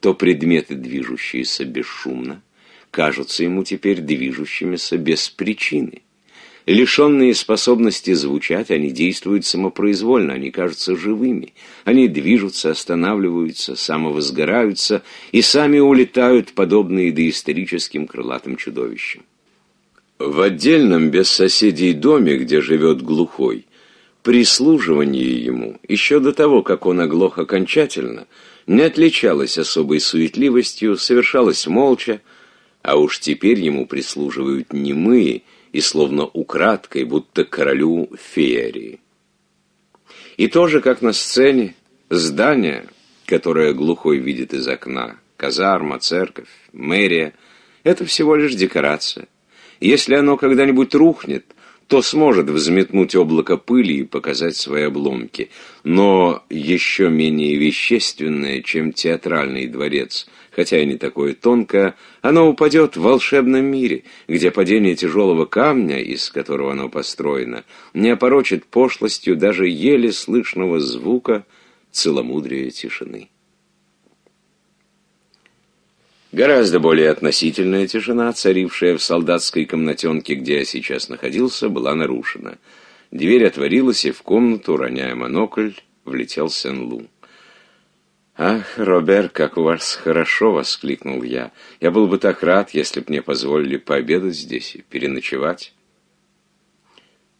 то предметы, движущиеся бесшумно, кажутся ему теперь движущимися без причины. Лишенные способности звучать, они действуют самопроизвольно, они кажутся живыми. Они движутся, останавливаются, самовозгораются и сами улетают, подобные доисторическим крылатым чудовищам. В отдельном без соседей доме, где живет глухой, прислуживание ему, еще до того, как он оглох окончательно, не отличалось особой суетливостью, совершалось молча, а уж теперь ему прислуживают немые, и словно украдкой, будто королю феерии. И тоже, как на сцене, здание, которое глухой видит из окна, казарма, церковь, мэрия, это всего лишь декорация. Если оно когда-нибудь рухнет, то сможет взметнуть облако пыли и показать свои обломки, но еще менее вещественное, чем театральный дворец – хотя и не такое тонкое, оно упадет в волшебном мире, где падение тяжелого камня, из которого оно построено, не опорочит пошлостью даже еле слышного звука целомудрия тишины. Гораздо более относительная тишина, царившая в солдатской комнатенке, где я сейчас находился, была нарушена. Дверь отворилась, и в комнату, роняя монокль, влетел Сен-Лу. «Ах, Робер, как у вас хорошо!» — воскликнул я. «Я был бы так рад, если б мне позволили пообедать здесь и переночевать».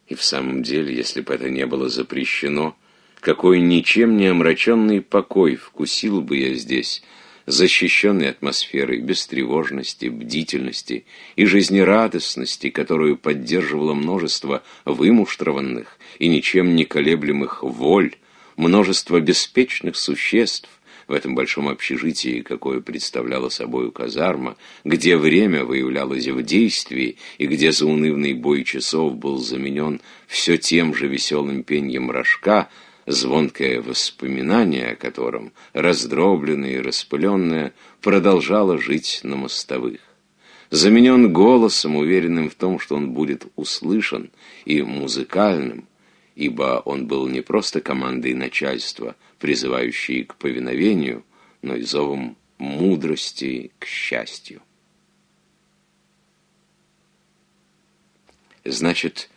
И в самом деле, если бы это не было запрещено, какой ничем не омраченный покой вкусил бы я здесь, защищенной атмосферой, без тревожности, бдительности и жизнерадостности, которую поддерживало множество вымуштрованных и ничем не колеблемых воль, множество беспечных существ, в этом большом общежитии, какое представляла собою казарма, где время выявлялось в действии и где заунывный бой часов был заменен все тем же веселым пеньем рожка, звонкое воспоминание о котором, раздробленное и распыленное, продолжало жить на мостовых. Заменен голосом, уверенным в том, что он будет услышан, и музыкальным, ибо он был не просто командой начальства, призывающие к повиновению, но и зовом мудрости к счастью. Значит,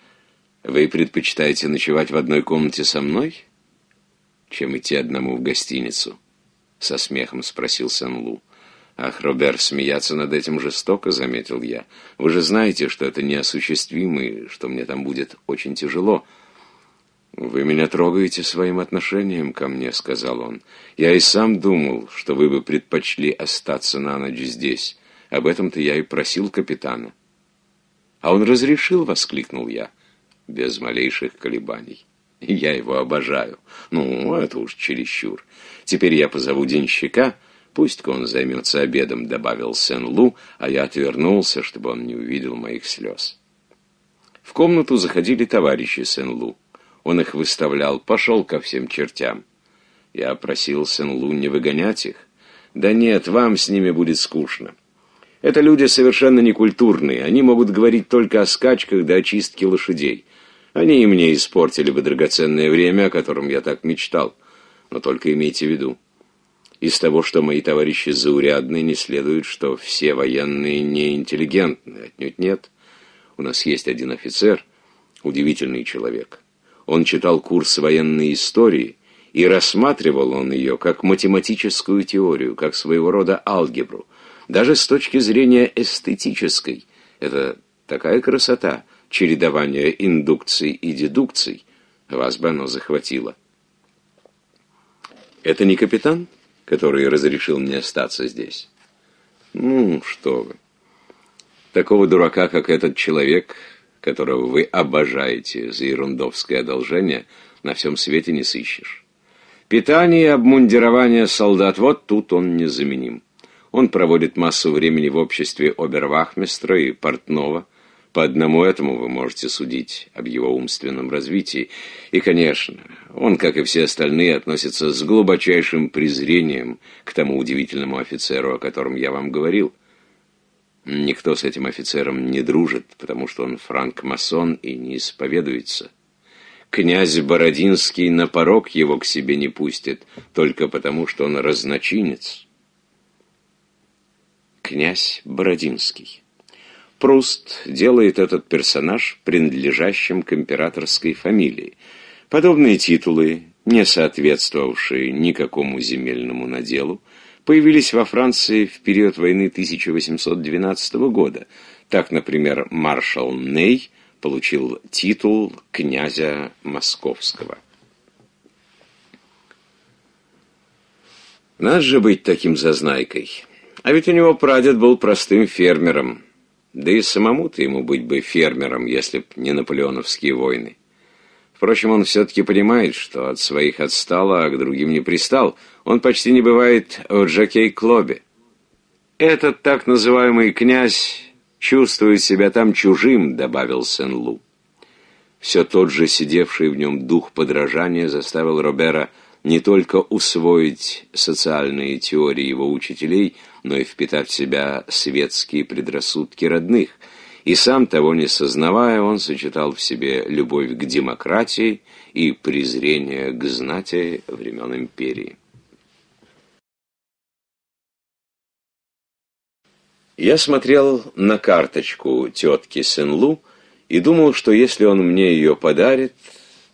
вы предпочитаете ночевать в одной комнате со мной, чем идти одному в гостиницу? Со смехом спросил Сен-Лу. Ах, Робер, смеяться над этим жестоко, заметил я. Вы же знаете, что это неосуществимо и что мне там будет очень тяжело. «Вы меня трогаете своим отношением ко мне», — сказал он. «Я и сам думал, что вы бы предпочли остаться на ночь здесь. Об этом-то я и просил капитана». «А он разрешил?» — воскликнул я, без малейших колебаний. «Я его обожаю. Ну, это уж чересчур. Теперь я позову денщика». «Пусть-ка он займется обедом», — добавил Сен-Лу, а я отвернулся, чтобы он не увидел моих слез. В комнату заходили товарищи Сен-Лу он их выставлял, пошел ко всем чертям. Я просил Сен-Лу не выгонять их. Да нет, вам с ними будет скучно. Это люди совершенно некультурные, они могут говорить только о скачках да о лошадей. Они и мне испортили бы драгоценное время, о котором я так мечтал. Но только имейте в виду, из того, что мои товарищи заурядные, не следует, что все военные неинтеллигентны. Отнюдь нет. У нас есть один офицер, удивительный человек. Он читал курс военной истории, и рассматривал он ее как математическую теорию, как своего рода алгебру. Даже с точки зрения эстетической, это такая красота, чередование индукций и дедукций, вас бы оно захватило. Это не капитан, который разрешил мне остаться здесь? Ну, что вы. Такого дурака, как этот человек, которого вы обожаете за ерундовское одолжение, на всем свете не сыщешь. Питание и обмундирование солдат, вот тут он незаменим. Он проводит массу времени в обществе обервахмистра и портного. По одному этому вы можете судить об его умственном развитии. И, конечно, он, как и все остальные, относится с глубочайшим презрением к тому удивительному офицеру, о котором я вам говорил – Никто с этим офицером не дружит, потому что он франк-масон и не исповедуется. Князь Бородинский на порог его к себе не пустит, только потому что он разночинец. Князь Бородинский. Пруст делает этот персонаж принадлежащим к императорской фамилии. Подобные титулы, не соответствовавшие никакому земельному наделу, появились во Франции в период войны 1812 года. Так, например, маршал Ней получил титул князя Московского. Нас же быть таким зазнайкой. А ведь у него прадед был простым фермером. Да и самому-то ему быть бы фермером, если б не наполеоновские войны. Впрочем, он все-таки понимает, что от своих отстал, а к другим не пристал. Он почти не бывает в Джокей-клобе. Этот так называемый князь чувствует себя там чужим, добавил Сен-Лу. Все тот же сидевший в нем дух подражания заставил Робера не только усвоить социальные теории его учителей, но и впитать в себя светские предрассудки родных – и сам того не сознавая, он сочетал в себе любовь к демократии и
презрение к знати времен империи. Я смотрел на карточку
тетки Сен-Лу и думал, что если он мне ее подарит,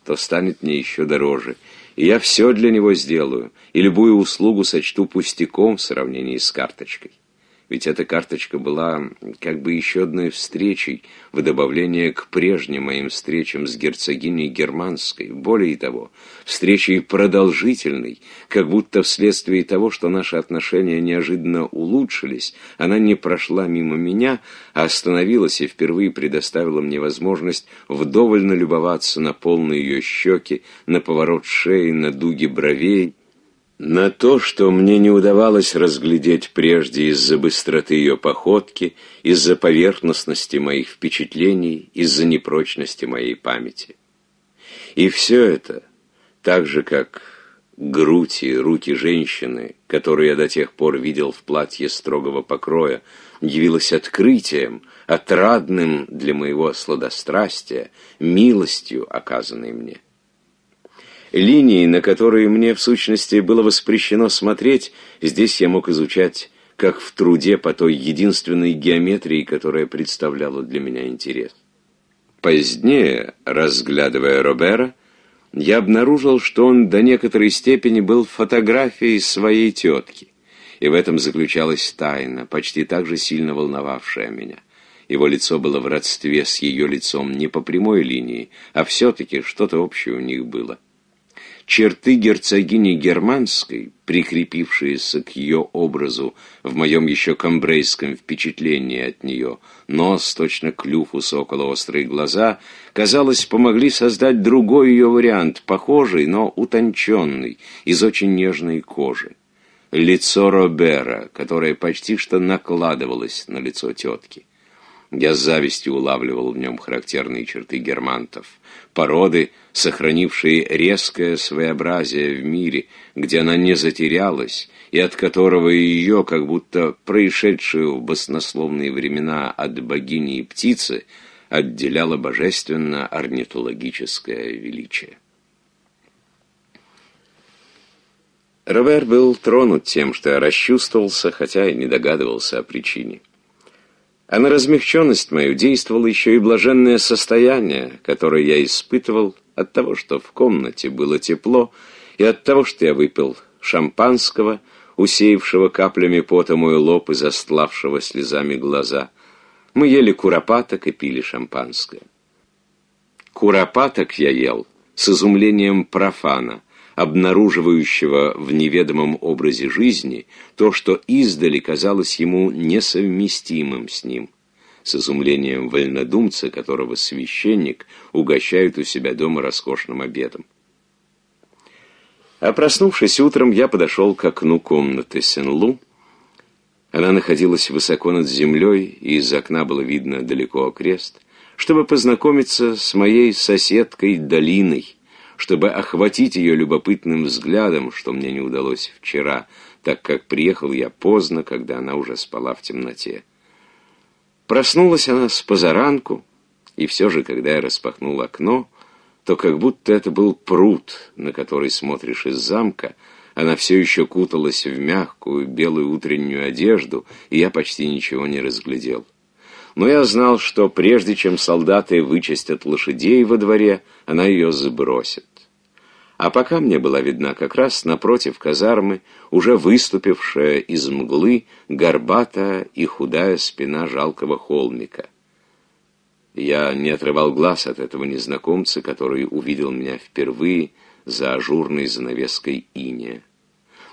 то станет мне еще дороже. И я все для него сделаю, и любую услугу сочту пустяком в сравнении с карточкой. Ведь эта карточка была как бы еще одной встречей в добавление к прежним моим встречам с герцогиней Германской. Более того, встречей продолжительной, как будто вследствие того, что наши отношения неожиданно улучшились, она не прошла мимо меня, а остановилась и впервые предоставила мне возможность вдоволь налюбоваться на полные ее щеки, на поворот шеи, на дуги бровей, на то, что мне не удавалось разглядеть прежде из-за быстроты ее походки, из-за поверхностности моих впечатлений, из-за непрочности моей памяти. И все это, так же как грудь и руки женщины, которую я до тех пор видел в платье строгого покроя, явилось открытием, отрадным для моего сладострастия, милостью, оказанной мне. Линии, на которые мне в сущности было воспрещено смотреть, здесь я мог изучать, как в труде по той единственной геометрии, которая представляла для меня интерес. Позднее, разглядывая Робера, я обнаружил, что он до некоторой степени был фотографией своей тетки. И в этом заключалась тайна, почти так же сильно волновавшая меня. Его лицо было в родстве с ее лицом не по прямой линии, а все-таки что-то общее у них было черты герцогини Германской, прикрепившиеся к ее образу в моем еще камбрейском впечатлении от нее, нос, точно клюв у сокола, острые глаза, казалось, помогли создать другой ее вариант, похожий, но утонченный, из очень нежной кожи. Лицо Робера, которое почти что накладывалось на лицо тетки. Я с завистью улавливал в нем характерные черты германтов породы, сохранившие резкое своеобразие в мире, где она не затерялась, и от которого ее, как будто происшедшую в баснословные времена от богини и птицы, отделяло божественно-орнитологическое величие. Робер был тронут тем, что расчувствовался, хотя и не догадывался о причине. А на размягченность мою действовало еще и блаженное состояние, которое я испытывал от того, что в комнате было тепло, и от того, что я выпил шампанского, усеявшего каплями пота мой лоб и застлавшего слезами глаза. Мы ели куропаток и пили шампанское. Куропаток я ел с изумлением профана — обнаруживающего в неведомом образе жизни то, что издали казалось ему несовместимым с ним, с изумлением вольнодумца, которого священник угощает у себя дома роскошным обедом. А проснувшись утром, я подошел к окну комнаты Сенлу. Она находилась высоко над землей, и из окна было видно далеко окрест, чтобы познакомиться с моей соседкой Долиной, чтобы охватить ее любопытным взглядом, что мне не удалось вчера, так как приехал я поздно, когда она уже спала в темноте. Проснулась она с позаранку, и все же, когда я распахнул окно, то как будто это был пруд, на который смотришь из замка, она все еще куталась в мягкую белую утреннюю одежду, и я почти ничего не разглядел. Но я знал, что прежде чем солдаты вычистят лошадей во дворе, она ее забросит а пока мне была видна как раз напротив казармы, уже выступившая из мглы, горбатая и худая спина жалкого холмика. Я не отрывал глаз от этого незнакомца, который увидел меня впервые за ажурной занавеской иния.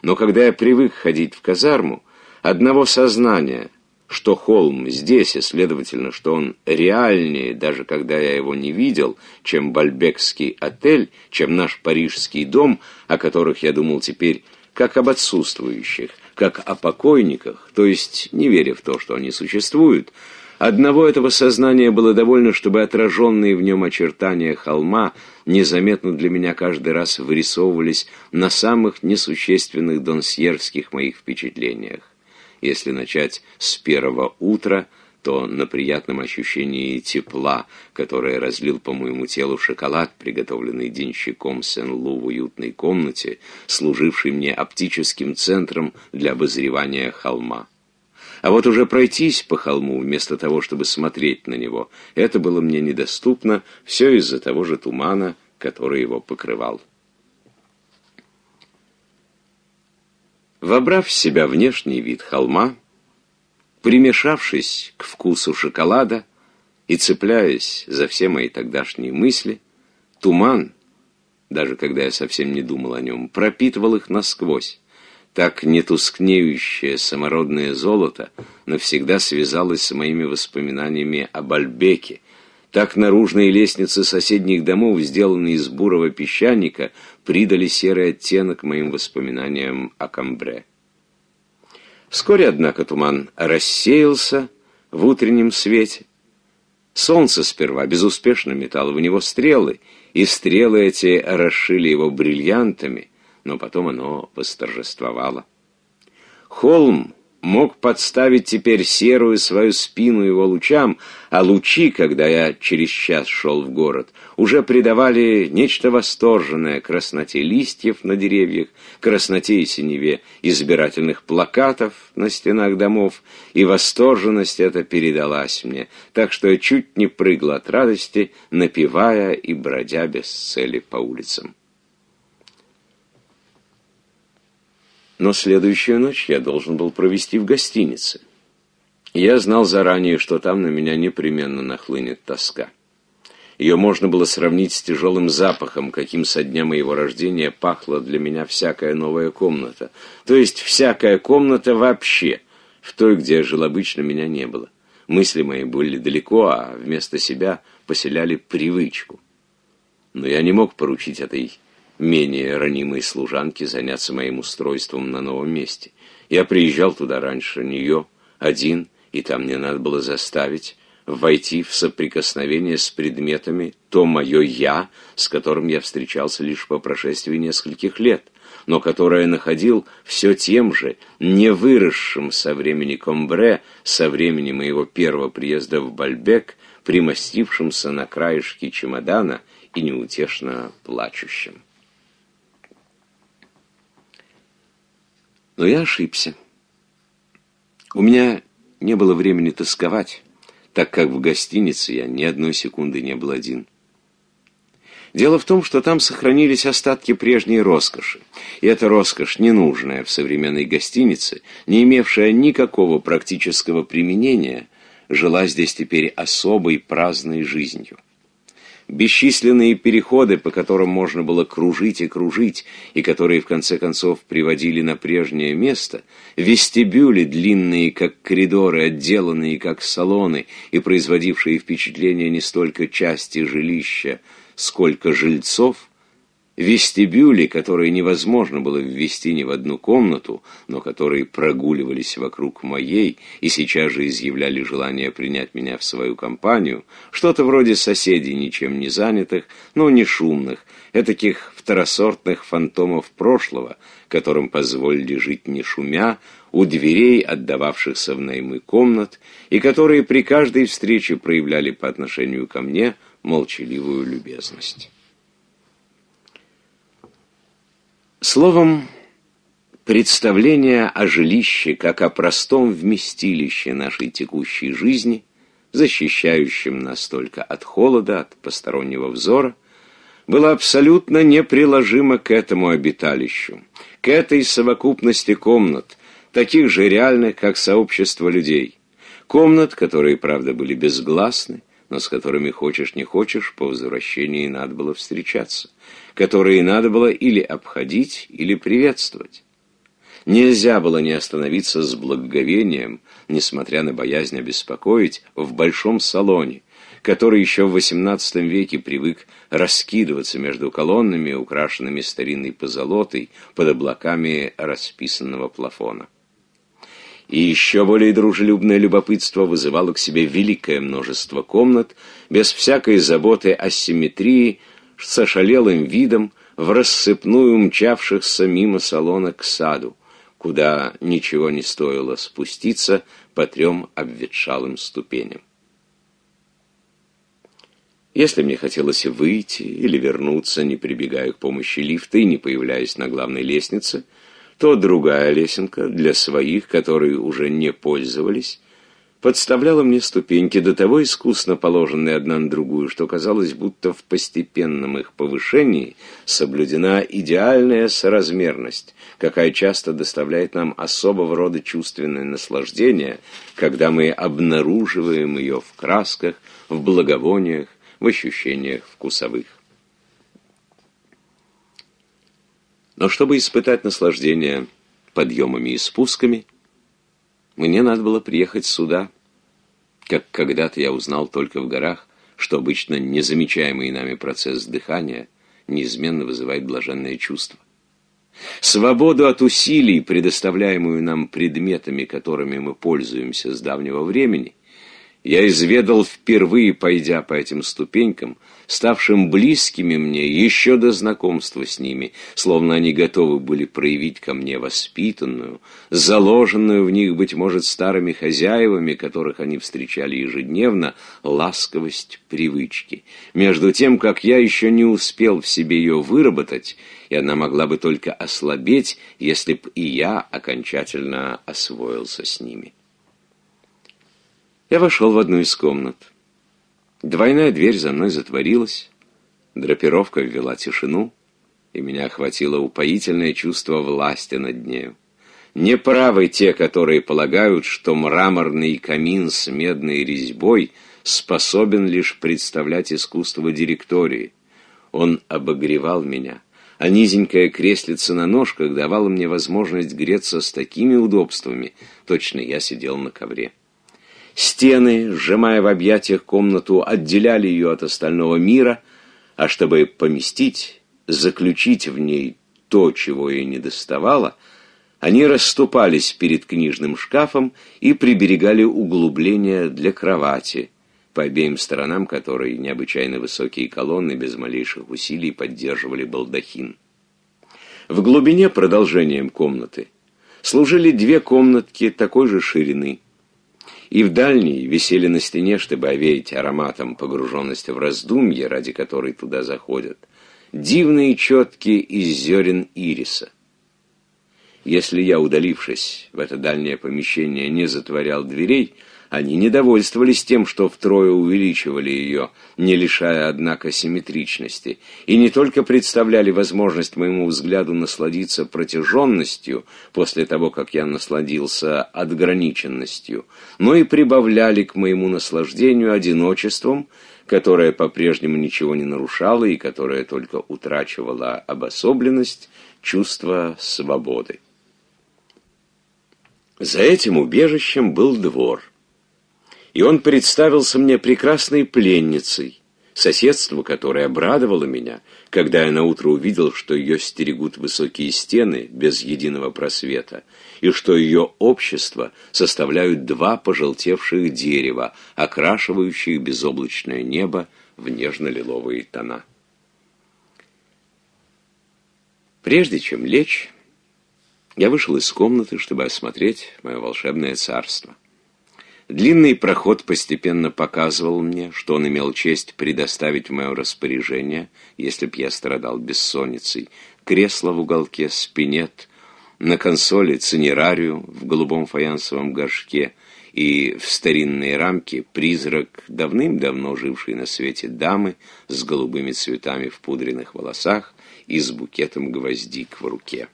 Но когда я привык ходить в казарму, одного сознания — что Холм здесь, и, следовательно, что он реальнее, даже когда я его не видел, чем бальбекский отель, чем наш парижский дом, о которых я думал теперь как об отсутствующих, как о покойниках, то есть не веря в то, что они существуют, Одного этого сознания было довольно, чтобы отраженные в нем очертания холма незаметно для меня каждый раз вырисовывались на самых несущественных донсьерских моих впечатлениях. Если начать с первого утра, то на приятном ощущении тепла, которое разлил по моему телу шоколад, приготовленный денщиком Сен-Лу в уютной комнате, служивший мне оптическим центром для обозревания холма. А вот уже пройтись по холму, вместо того, чтобы смотреть на него, это было мне недоступно, все из-за того же тумана, который его покрывал. Вобрав в себя внешний вид холма, примешавшись к вкусу шоколада и цепляясь за все мои тогдашние мысли, туман, даже когда я совсем не думал о нем, пропитывал их насквозь. Так нетускнеющее самородное золото навсегда связалось с моими воспоминаниями об Альбеке, так наружные лестницы соседних домов, сделанные из бурого песчаника, придали серый оттенок моим воспоминаниям о Камбре. Вскоре, однако, туман рассеялся в утреннем свете. Солнце сперва безуспешно метало в него стрелы, и стрелы эти расшили его бриллиантами, но потом оно восторжествовало. Холм мог подставить теперь серую свою спину его лучам, а лучи, когда я через час шел в город, уже придавали нечто восторженное красноте листьев на деревьях, красноте и синеве избирательных плакатов на стенах домов, и восторженность эта передалась мне, так что я чуть не прыгал от радости, напевая и бродя без цели по улицам. но следующую ночь я должен был провести в гостинице. Я знал заранее, что там на меня непременно нахлынет тоска. Ее можно было сравнить с тяжелым запахом, каким со дня моего рождения пахла для меня всякая новая комната. То есть всякая комната вообще, в той, где я жил обычно, меня не было. Мысли мои были далеко, а вместо себя поселяли привычку. Но я не мог поручить этой менее ранимой служанки заняться моим устройством на новом месте. Я приезжал туда раньше нее, один, и там мне надо было заставить войти в соприкосновение с предметами то мое «я», с которым я встречался лишь по прошествии нескольких лет, но которое находил все тем же, не выросшим со времени Комбре, со времени моего первого приезда в Бальбек, примостившимся на краешке чемодана и неутешно плачущим. Но я ошибся. У меня не было времени тосковать, так как в гостинице я ни одной секунды не был один. Дело в том, что там сохранились остатки прежней роскоши. И эта роскошь, ненужная в современной гостинице, не имевшая никакого практического применения, жила здесь теперь особой праздной жизнью бесчисленные переходы, по которым можно было кружить и кружить, и которые в конце концов приводили на прежнее место, вестибюли, длинные как коридоры, отделанные как салоны и производившие впечатление не столько части жилища, сколько жильцов, вестибюли, которые невозможно было ввести ни в одну комнату, но которые прогуливались вокруг моей и сейчас же изъявляли желание принять меня в свою компанию, что-то вроде соседей, ничем не занятых, но не шумных, этаких второсортных фантомов прошлого, которым позволили жить не шумя, у дверей, отдававшихся в наймы комнат, и которые при каждой встрече проявляли по отношению ко мне молчаливую любезность. Словом, представление о жилище как о простом вместилище нашей текущей жизни, защищающем нас только от холода, от постороннего взора, было абсолютно неприложимо к этому обиталищу, к этой совокупности комнат, таких же реальных, как сообщество людей. Комнат, которые, правда, были безгласны, но с которыми хочешь не хочешь, по возвращении надо было встречаться которые надо было или обходить, или приветствовать. Нельзя было не остановиться с благоговением, несмотря на боязнь обеспокоить, в большом салоне, который еще в XVIII веке привык раскидываться между колоннами, украшенными старинной позолотой, под облаками расписанного плафона. И еще более дружелюбное любопытство вызывало к себе великое множество комнат, без всякой заботы о симметрии с ошалелым видом в рассыпную мчавшихся мимо салона к саду, куда ничего не стоило спуститься по трем обветшалым ступеням. Если мне хотелось выйти или вернуться, не прибегая к помощи лифта и не появляясь на главной лестнице, то другая лесенка для своих, которые уже не пользовались, подставляла мне ступеньки, до того искусно положенные одна на другую, что казалось, будто в постепенном их повышении соблюдена идеальная соразмерность, какая часто доставляет нам особого рода чувственное наслаждение, когда мы обнаруживаем ее в красках, в благовониях, в ощущениях вкусовых. Но чтобы испытать наслаждение подъемами и спусками, мне надо было приехать сюда, как когда-то я узнал только в горах, что обычно незамечаемый нами процесс дыхания неизменно вызывает блаженное чувство. Свободу от усилий, предоставляемую нам предметами, которыми мы пользуемся с давнего времени, я изведал впервые, пойдя по этим ступенькам, ставшим близкими мне еще до знакомства с ними, словно они готовы были проявить ко мне воспитанную, заложенную в них, быть может, старыми хозяевами, которых они встречали ежедневно, ласковость привычки. Между тем, как я еще не успел в себе ее выработать, и она могла бы только ослабеть, если б и я окончательно освоился с ними. Я вошел в одну из комнат. Двойная дверь за мной затворилась, драпировка ввела тишину, и меня охватило упоительное чувство власти над нею. Неправы те, которые полагают, что мраморный камин с медной резьбой способен лишь представлять искусство директории. Он обогревал меня, а низенькая креслица на ножках давала мне возможность греться с такими удобствами, точно я сидел на ковре. Стены, сжимая в объятиях комнату, отделяли ее от остального мира, а чтобы поместить, заключить в ней то, чего ей не доставало, они расступались перед книжным шкафом и приберегали углубление для кровати, по обеим сторонам которой необычайно высокие колонны без малейших усилий поддерживали балдахин. В глубине продолжением комнаты служили две комнатки такой же ширины – и в дальней висели на стене, чтобы овеять ароматом погруженности в раздумье, ради которой туда заходят, дивные четки из зерен ириса. Если я, удалившись в это дальнее помещение, не затворял дверей, они недовольствовались тем, что втрое увеличивали ее, не лишая, однако, симметричности, и не только представляли возможность моему взгляду насладиться протяженностью после того, как я насладился отграниченностью, но и прибавляли к моему наслаждению одиночеством, которое по-прежнему ничего не нарушало и которое только утрачивало обособленность, чувство свободы. За этим убежищем был двор и он представился мне прекрасной пленницей, соседство которой обрадовало меня, когда я наутро увидел, что ее стерегут высокие стены без единого просвета, и что ее общество составляют два пожелтевших дерева, окрашивающих безоблачное небо в нежно-лиловые тона. Прежде чем лечь, я вышел из комнаты, чтобы осмотреть мое волшебное царство. Длинный проход постепенно показывал мне, что он имел честь предоставить в мое распоряжение, если б я страдал бессонницей, кресло в уголке, спинет, на консоли цинерарию в голубом фаянсовом горшке и в старинной рамке призрак давным-давно жившей на свете дамы с голубыми цветами в пудренных волосах и с букетом гвоздик в руке.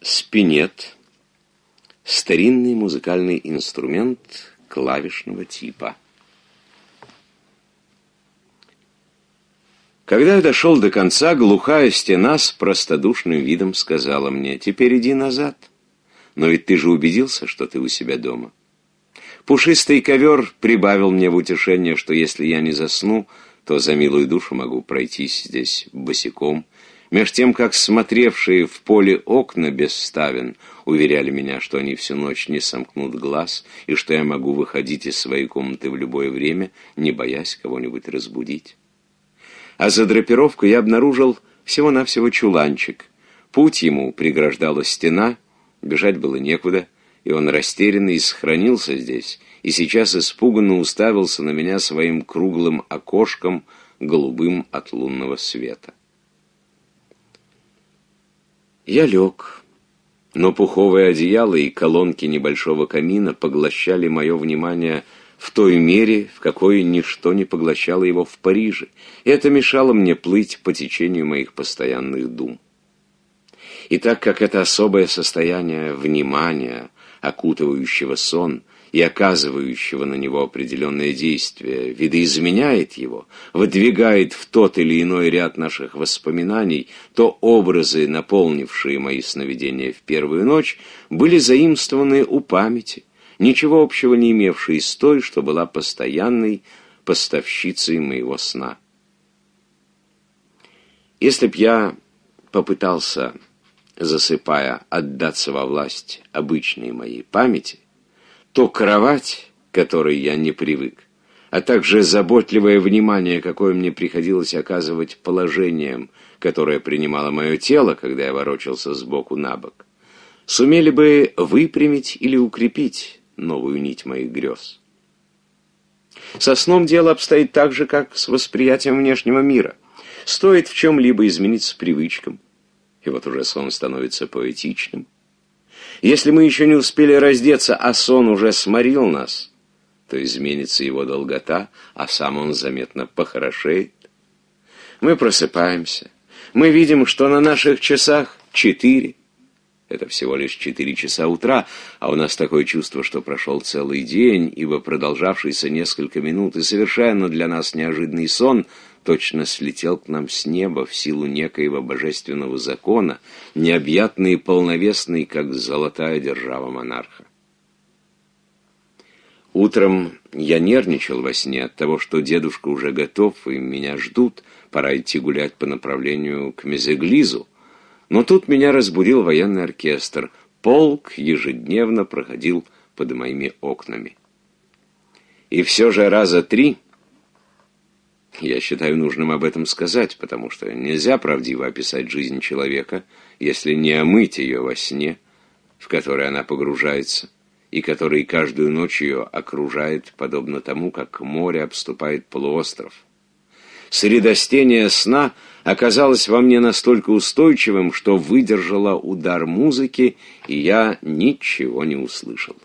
Спинет старинный музыкальный инструмент клавишного типа. Когда я дошел до конца, глухая стена с простодушным видом сказала мне, «Теперь иди назад. Но ведь ты же убедился, что ты у себя дома». Пушистый ковер прибавил мне в утешение, что если я не засну, то за милую душу могу пройтись здесь босиком, меж тем, как смотревшие в поле окна без ставен — уверяли меня, что они всю ночь не сомкнут глаз и что я могу выходить из своей комнаты в любое время, не боясь кого-нибудь разбудить. А за драпировку я обнаружил всего-навсего чуланчик. Путь ему преграждала стена, бежать было некуда, и он растерянный сохранился здесь, и сейчас испуганно уставился на меня своим круглым окошком, голубым от лунного света. Я лег но пуховые одеяла и колонки небольшого камина поглощали мое внимание в той мере, в какой ничто не поглощало его в Париже, и это мешало мне плыть по течению моих постоянных дум. И так как это особое состояние внимания, окутывающего сон – и оказывающего на него определенное действие, видоизменяет его, выдвигает в тот или иной ряд наших воспоминаний, то образы, наполнившие мои сновидения в первую ночь, были заимствованы у памяти, ничего общего не имевшие с той, что была постоянной поставщицей моего сна. Если б я попытался, засыпая, отдаться во власть обычной моей памяти, то кровать, к которой я не привык, а также заботливое внимание, какое мне приходилось оказывать положением, которое принимало мое тело, когда я ворочался сбоку на бок, сумели бы выпрямить или укрепить новую нить моих грез. Со сном дело обстоит так же, как с восприятием внешнего мира. Стоит в чем-либо измениться привычкам, и вот уже сон становится поэтичным, если мы еще не успели раздеться, а сон уже сморил нас, то изменится его долгота, а сам он заметно похорошеет. Мы просыпаемся. Мы видим, что на наших часах четыре. Это всего лишь четыре часа утра, а у нас такое чувство, что прошел целый день, ибо продолжавшийся несколько минут и совершенно для нас неожиданный сон — точно слетел к нам с неба в силу некоего божественного закона, необъятный и полновесный, как золотая держава монарха. Утром я нервничал во сне от того, что дедушка уже готов и меня ждут, пора идти гулять по направлению к Мезеглизу. Но тут меня разбудил военный оркестр. Полк ежедневно проходил под моими окнами. И все же раза три я считаю нужным об этом сказать, потому что нельзя правдиво описать жизнь человека, если не омыть ее во сне, в который она погружается, и который каждую ночь ее окружает, подобно тому, как море обступает полуостров. Средостение сна оказалось во мне настолько устойчивым, что выдержало удар музыки, и я ничего не услышал.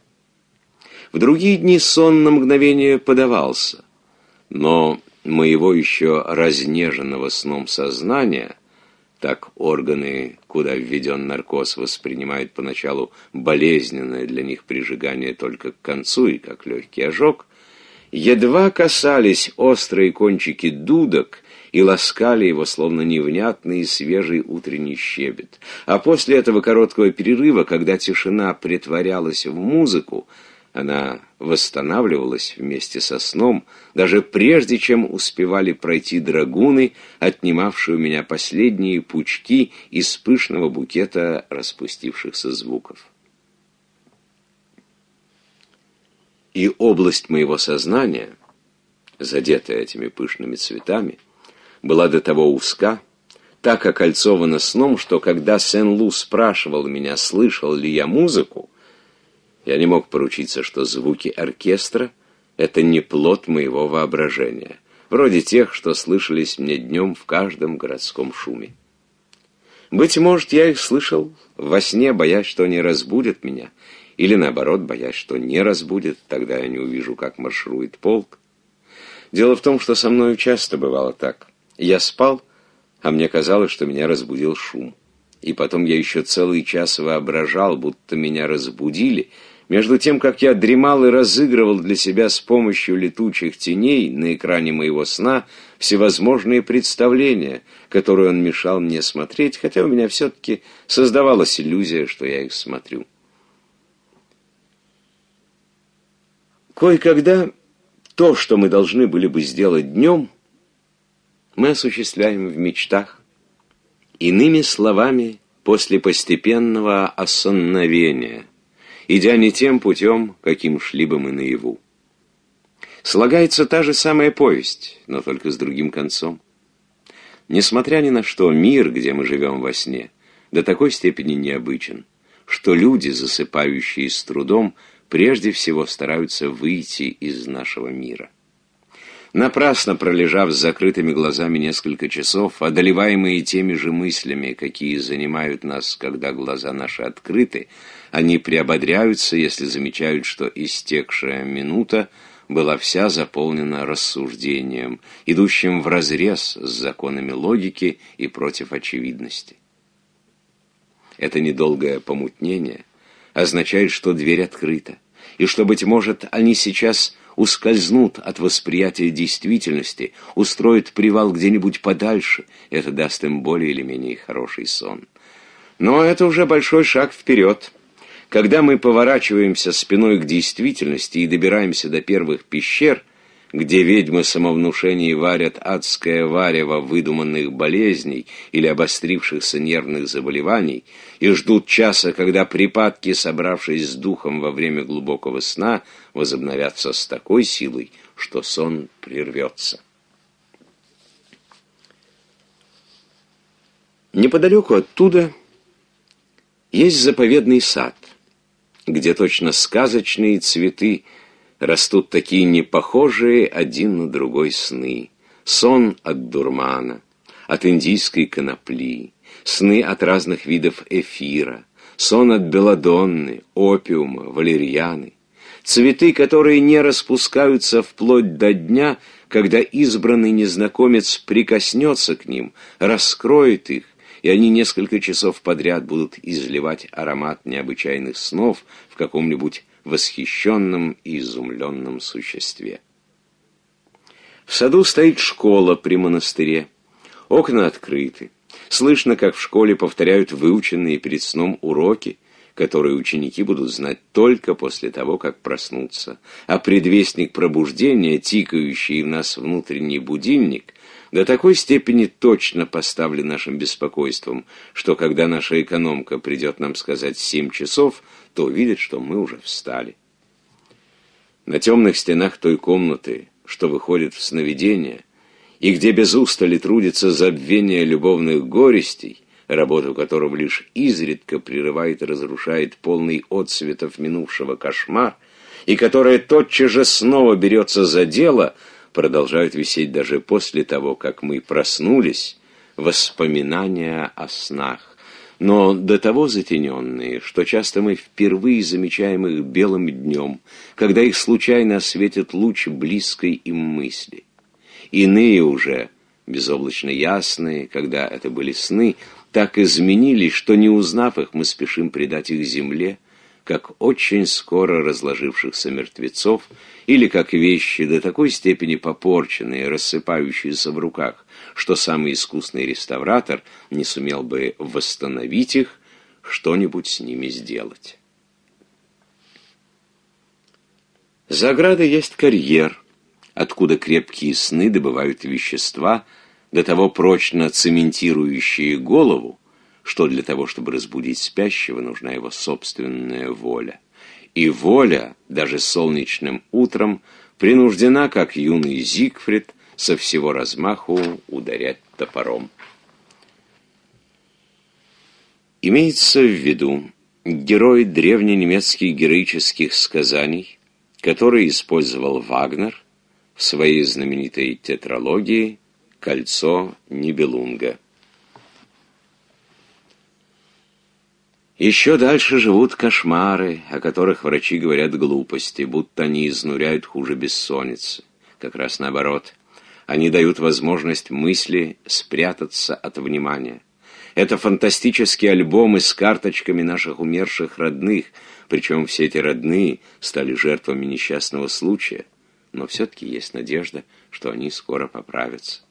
В другие дни сон на мгновение подавался, но моего еще разнеженного сном сознания, так органы, куда введен наркоз, воспринимают поначалу болезненное для них прижигание только к концу и как легкий ожог, едва касались острые кончики дудок и ласкали его, словно невнятный и свежий утренний щебет. А после этого короткого перерыва, когда тишина притворялась в музыку, она восстанавливалась вместе со сном, даже прежде чем успевали пройти драгуны, отнимавшие у меня последние пучки из пышного букета распустившихся звуков. И область моего сознания, задетая этими пышными цветами, была до того узка, так окольцована сном, что когда Сен-Лу спрашивал меня, слышал ли я музыку, я не мог поручиться, что звуки оркестра — это не плод моего воображения, вроде тех, что слышались мне днем в каждом городском шуме. Быть может, я их слышал во сне, боясь, что они разбудят меня, или наоборот, боясь, что не разбудят, тогда я не увижу, как марширует полк. Дело в том, что со мною часто бывало так. Я спал, а мне казалось, что меня разбудил шум. И потом я еще целый час воображал, будто меня разбудили — между тем, как я дремал и разыгрывал для себя с помощью летучих теней на экране моего сна всевозможные представления, которые он мешал мне смотреть, хотя у меня все-таки создавалась иллюзия, что я их смотрю. Кое-когда то, что мы должны были бы сделать днем, мы осуществляем в мечтах. Иными словами, после постепенного осоновения – идя не тем путем, каким шли бы мы наяву. Слагается та же самая повесть, но только с другим концом. Несмотря ни на что, мир, где мы живем во сне, до такой степени необычен, что люди, засыпающие с трудом, прежде всего стараются выйти из нашего мира. Напрасно пролежав с закрытыми глазами несколько часов, одолеваемые теми же мыслями, какие занимают нас, когда глаза наши открыты, они приободряются, если замечают, что истекшая минута была вся заполнена рассуждением, идущим вразрез с законами логики и против очевидности. Это недолгое помутнение означает, что дверь открыта, и что, быть может, они сейчас ускользнут от восприятия действительности, устроят привал где-нибудь подальше, это даст им более или менее хороший сон. Но это уже большой шаг вперед – когда мы поворачиваемся спиной к действительности и добираемся до первых пещер, где ведьмы самовнушений варят адское варево выдуманных болезней или обострившихся нервных заболеваний и ждут часа, когда припадки, собравшись с духом во время глубокого сна, возобновятся с такой силой, что сон прервется. Неподалеку оттуда есть заповедный сад, где точно сказочные цветы растут такие непохожие один на другой сны. Сон от дурмана, от индийской конопли, сны от разных видов эфира, сон от белладонны, опиума, валерьяны. Цветы, которые не распускаются вплоть до дня, когда избранный незнакомец прикоснется к ним, раскроет их, и они несколько часов подряд будут изливать аромат необычайных снов в каком-нибудь восхищенном и изумленном существе. В саду стоит школа при монастыре. Окна открыты. Слышно, как в школе повторяют выученные перед сном уроки, которые ученики будут знать только после того, как проснутся. А предвестник пробуждения, тикающий в нас внутренний будильник, до такой степени точно поставлен нашим беспокойством, что когда наша экономка придет нам сказать семь часов, то увидит, что мы уже встали. На темных стенах той комнаты, что выходит в сновидение, и где без устали трудится забвение любовных горестей, работу которого лишь изредка прерывает и разрушает полный отсветов минувшего кошмар, и которая тотчас же снова берется за дело — продолжают висеть даже после того, как мы проснулись, воспоминания о снах, но до того затененные, что часто мы впервые замечаем их белым днем, когда их случайно осветит луч близкой им мысли. Иные уже, безоблачно ясные, когда это были сны, так изменились, что, не узнав их, мы спешим предать их земле, как очень скоро разложившихся мертвецов, или как вещи до такой степени попорченные, рассыпающиеся в руках, что самый искусный реставратор не сумел бы восстановить их, что-нибудь с ними сделать. За оградой есть карьер, откуда крепкие сны добывают вещества, до того прочно цементирующие голову, что для того, чтобы разбудить спящего, нужна его собственная воля и воля, даже солнечным утром, принуждена, как юный Зигфрид, со всего размаху ударять топором.
Имеется
в виду герой древненемецких героических сказаний, который использовал Вагнер в своей знаменитой тетралогии «Кольцо Нибелунга». Еще дальше живут кошмары, о которых врачи говорят глупости, будто они изнуряют хуже бессонницы. Как раз наоборот. Они дают возможность мысли спрятаться от внимания. Это фантастические альбомы с карточками наших умерших родных, причем все эти родные стали жертвами несчастного случая. Но все-таки есть надежда, что они скоро поправятся.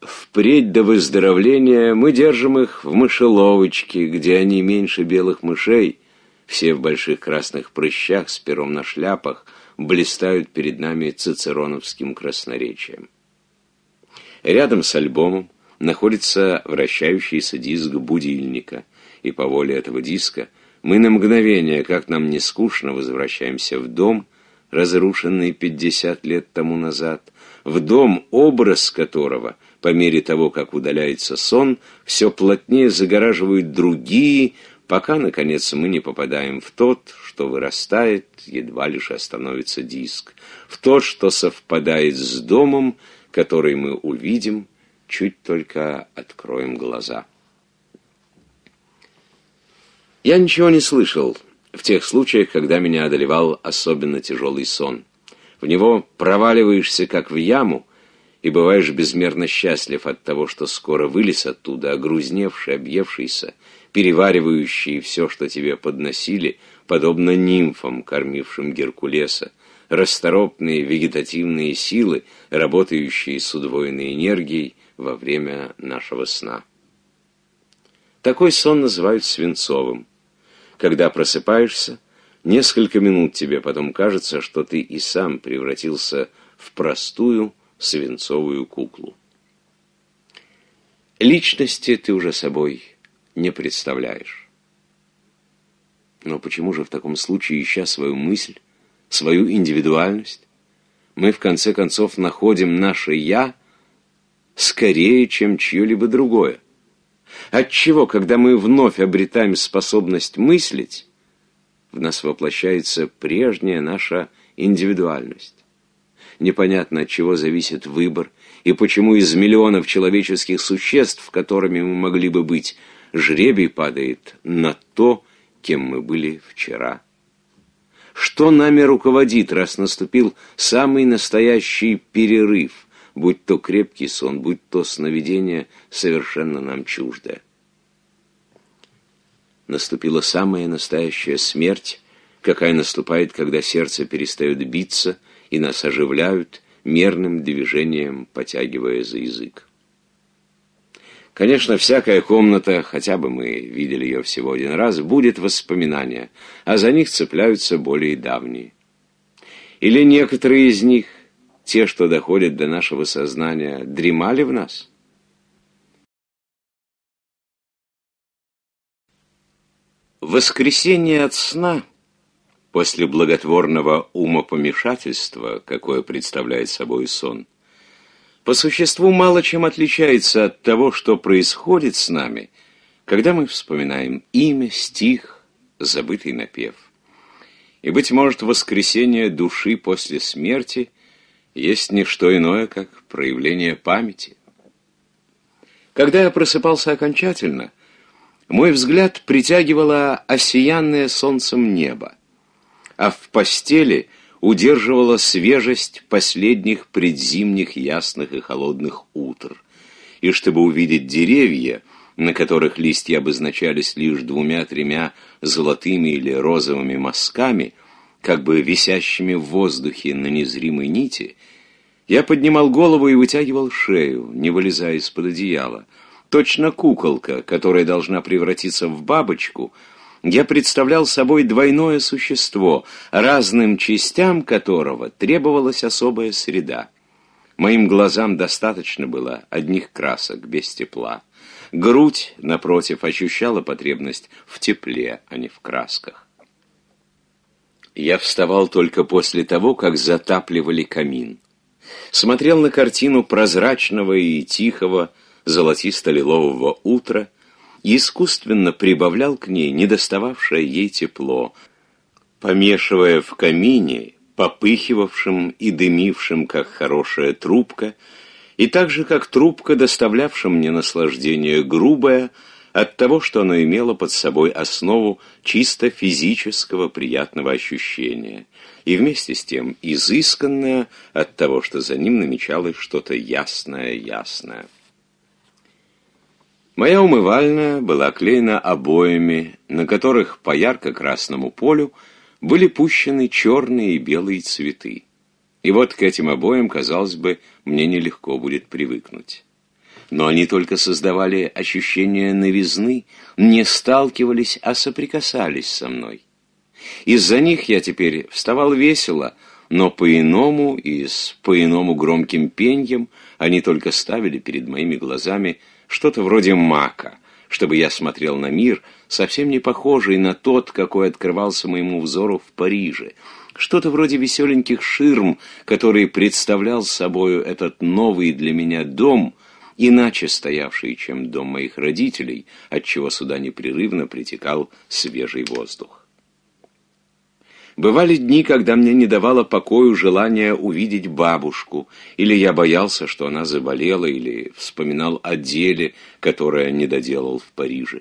Впредь до выздоровления мы держим их в мышеловочке, где они меньше белых мышей, все в больших красных прыщах с пером на шляпах, блистают перед нами цицероновским красноречием. Рядом с альбомом находится вращающийся диск будильника, и по воле этого диска мы на мгновение, как нам не скучно, возвращаемся в дом, разрушенный 50 лет тому назад, в дом, образ которого – по мере того, как удаляется сон, все плотнее загораживают другие, пока, наконец, мы не попадаем в тот, что вырастает, едва лишь остановится диск, в тот, что совпадает с домом, который мы увидим, чуть только откроем глаза. Я ничего не слышал в тех случаях, когда меня одолевал особенно тяжелый сон. В него проваливаешься, как в яму, и бываешь безмерно счастлив от того, что скоро вылез оттуда, огрузневший, объевшийся, переваривающий все, что тебе подносили, подобно нимфам, кормившим Геркулеса, расторопные вегетативные силы, работающие с удвоенной энергией во время нашего сна. Такой сон называют свинцовым. Когда просыпаешься, несколько минут тебе потом кажется, что ты и сам превратился в простую, свинцовую куклу. Личности ты уже собой не представляешь. Но почему же в таком случае, ища свою мысль, свою индивидуальность, мы в конце концов находим наше «я» скорее, чем чье-либо другое? Отчего, когда мы вновь обретаем способность мыслить, в нас воплощается прежняя наша индивидуальность? непонятно от чего зависит выбор, и почему из миллионов человеческих существ, которыми мы могли бы быть, жребий падает на то, кем мы были вчера. Что нами руководит, раз наступил самый настоящий перерыв, будь то крепкий сон, будь то сновидение, совершенно нам чуждое? Наступила самая настоящая смерть, какая наступает, когда сердце перестает биться, и нас оживляют, мерным движением потягивая за язык. Конечно, всякая комната, хотя бы мы видели ее всего один раз, будет воспоминания, а за них цепляются более давние. Или некоторые из них,
те, что доходят до нашего сознания, дремали в нас? Воскресение от сна — После благотворного умопомешательства, какое
представляет собой сон, по существу мало чем отличается от того, что происходит с нами, когда мы вспоминаем имя, стих, забытый напев. И, быть может, воскресение души после смерти есть не что иное, как проявление памяти. Когда я просыпался окончательно, мой взгляд притягивало осиянное солнцем небо а в постели удерживала свежесть последних предзимних ясных и холодных утр. И чтобы увидеть деревья, на которых листья обозначались лишь двумя-тремя золотыми или розовыми мазками, как бы висящими в воздухе на незримой нити, я поднимал голову и вытягивал шею, не вылезая из-под одеяла. Точно куколка, которая должна превратиться в бабочку — я представлял собой двойное существо, разным частям которого требовалась особая среда. Моим глазам достаточно было одних красок, без тепла. Грудь, напротив, ощущала потребность в тепле, а не в красках. Я вставал только после того, как затапливали камин. Смотрел на картину прозрачного и тихого, золотисто-лилового утра — искусственно прибавлял к ней недостававшее ей тепло, помешивая в камине, попыхивавшим и дымившим, как хорошая трубка, и так же, как трубка, доставлявшим мне наслаждение грубое, от того, что она имела под собой основу чисто физического приятного ощущения, и вместе с тем изысканное от того, что за ним намечалось что-то ясное-ясное. Моя умывальная была клеена обоями, на которых по ярко-красному полю были пущены черные и белые цветы. И вот к этим обоям, казалось бы, мне нелегко будет привыкнуть. Но они только создавали ощущение новизны, не сталкивались, а соприкасались со мной. Из-за них я теперь вставал весело, но по-иному и с по-иному громким пеньем они только ставили перед моими глазами – что-то вроде мака, чтобы я смотрел на мир, совсем не похожий на тот, какой открывался моему взору в Париже, что-то вроде веселеньких ширм, который представлял собою этот новый для меня дом, иначе стоявший, чем дом моих родителей, отчего сюда непрерывно притекал свежий воздух. Бывали дни, когда мне не давало покою желание увидеть бабушку, или я боялся, что она заболела, или вспоминал о деле, которое не доделал в Париже.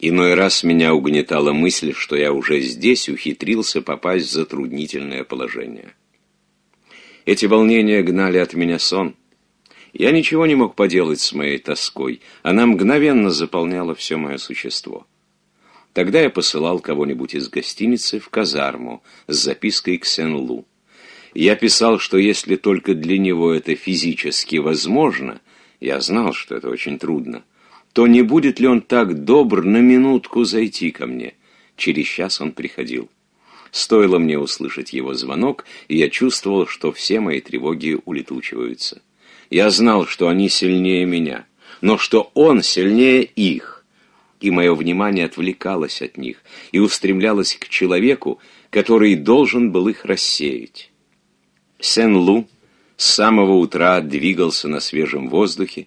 Иной раз меня угнетала мысль, что я уже здесь ухитрился попасть в затруднительное положение. Эти волнения гнали от меня сон. Я ничего не мог поделать с моей тоской, она мгновенно заполняла все мое существо. Тогда я посылал кого-нибудь из гостиницы в казарму с запиской к Сен-Лу. Я писал, что если только для него это физически возможно, я знал, что это очень трудно, то не будет ли он так добр на минутку зайти ко мне? Через час он приходил. Стоило мне услышать его звонок, и я чувствовал, что все мои тревоги улетучиваются. Я знал, что они сильнее меня, но что он сильнее их и мое внимание отвлекалось от них и устремлялось к человеку, который должен был их рассеять. Сен-Лу с самого утра двигался на свежем воздухе,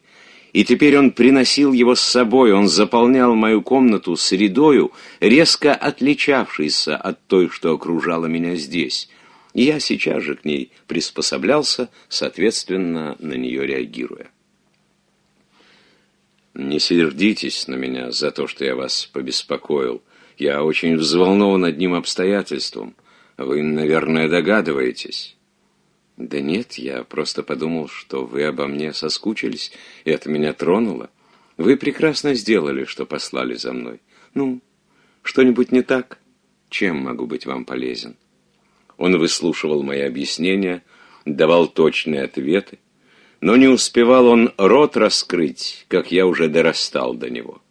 и теперь он приносил его с собой, он заполнял мою комнату средою, резко отличавшейся от той, что окружала меня здесь. Я сейчас же к ней приспособлялся, соответственно, на нее реагируя. Не сердитесь на меня за то, что я вас побеспокоил. Я очень взволнован одним обстоятельством. Вы, наверное, догадываетесь. Да нет, я просто подумал, что вы обо мне соскучились, и это меня тронуло. Вы прекрасно сделали, что послали за мной. Ну, что-нибудь не так? Чем могу быть вам полезен? Он выслушивал мои объяснения, давал точные ответы, но не успевал он рот раскрыть, как я уже дорастал до него.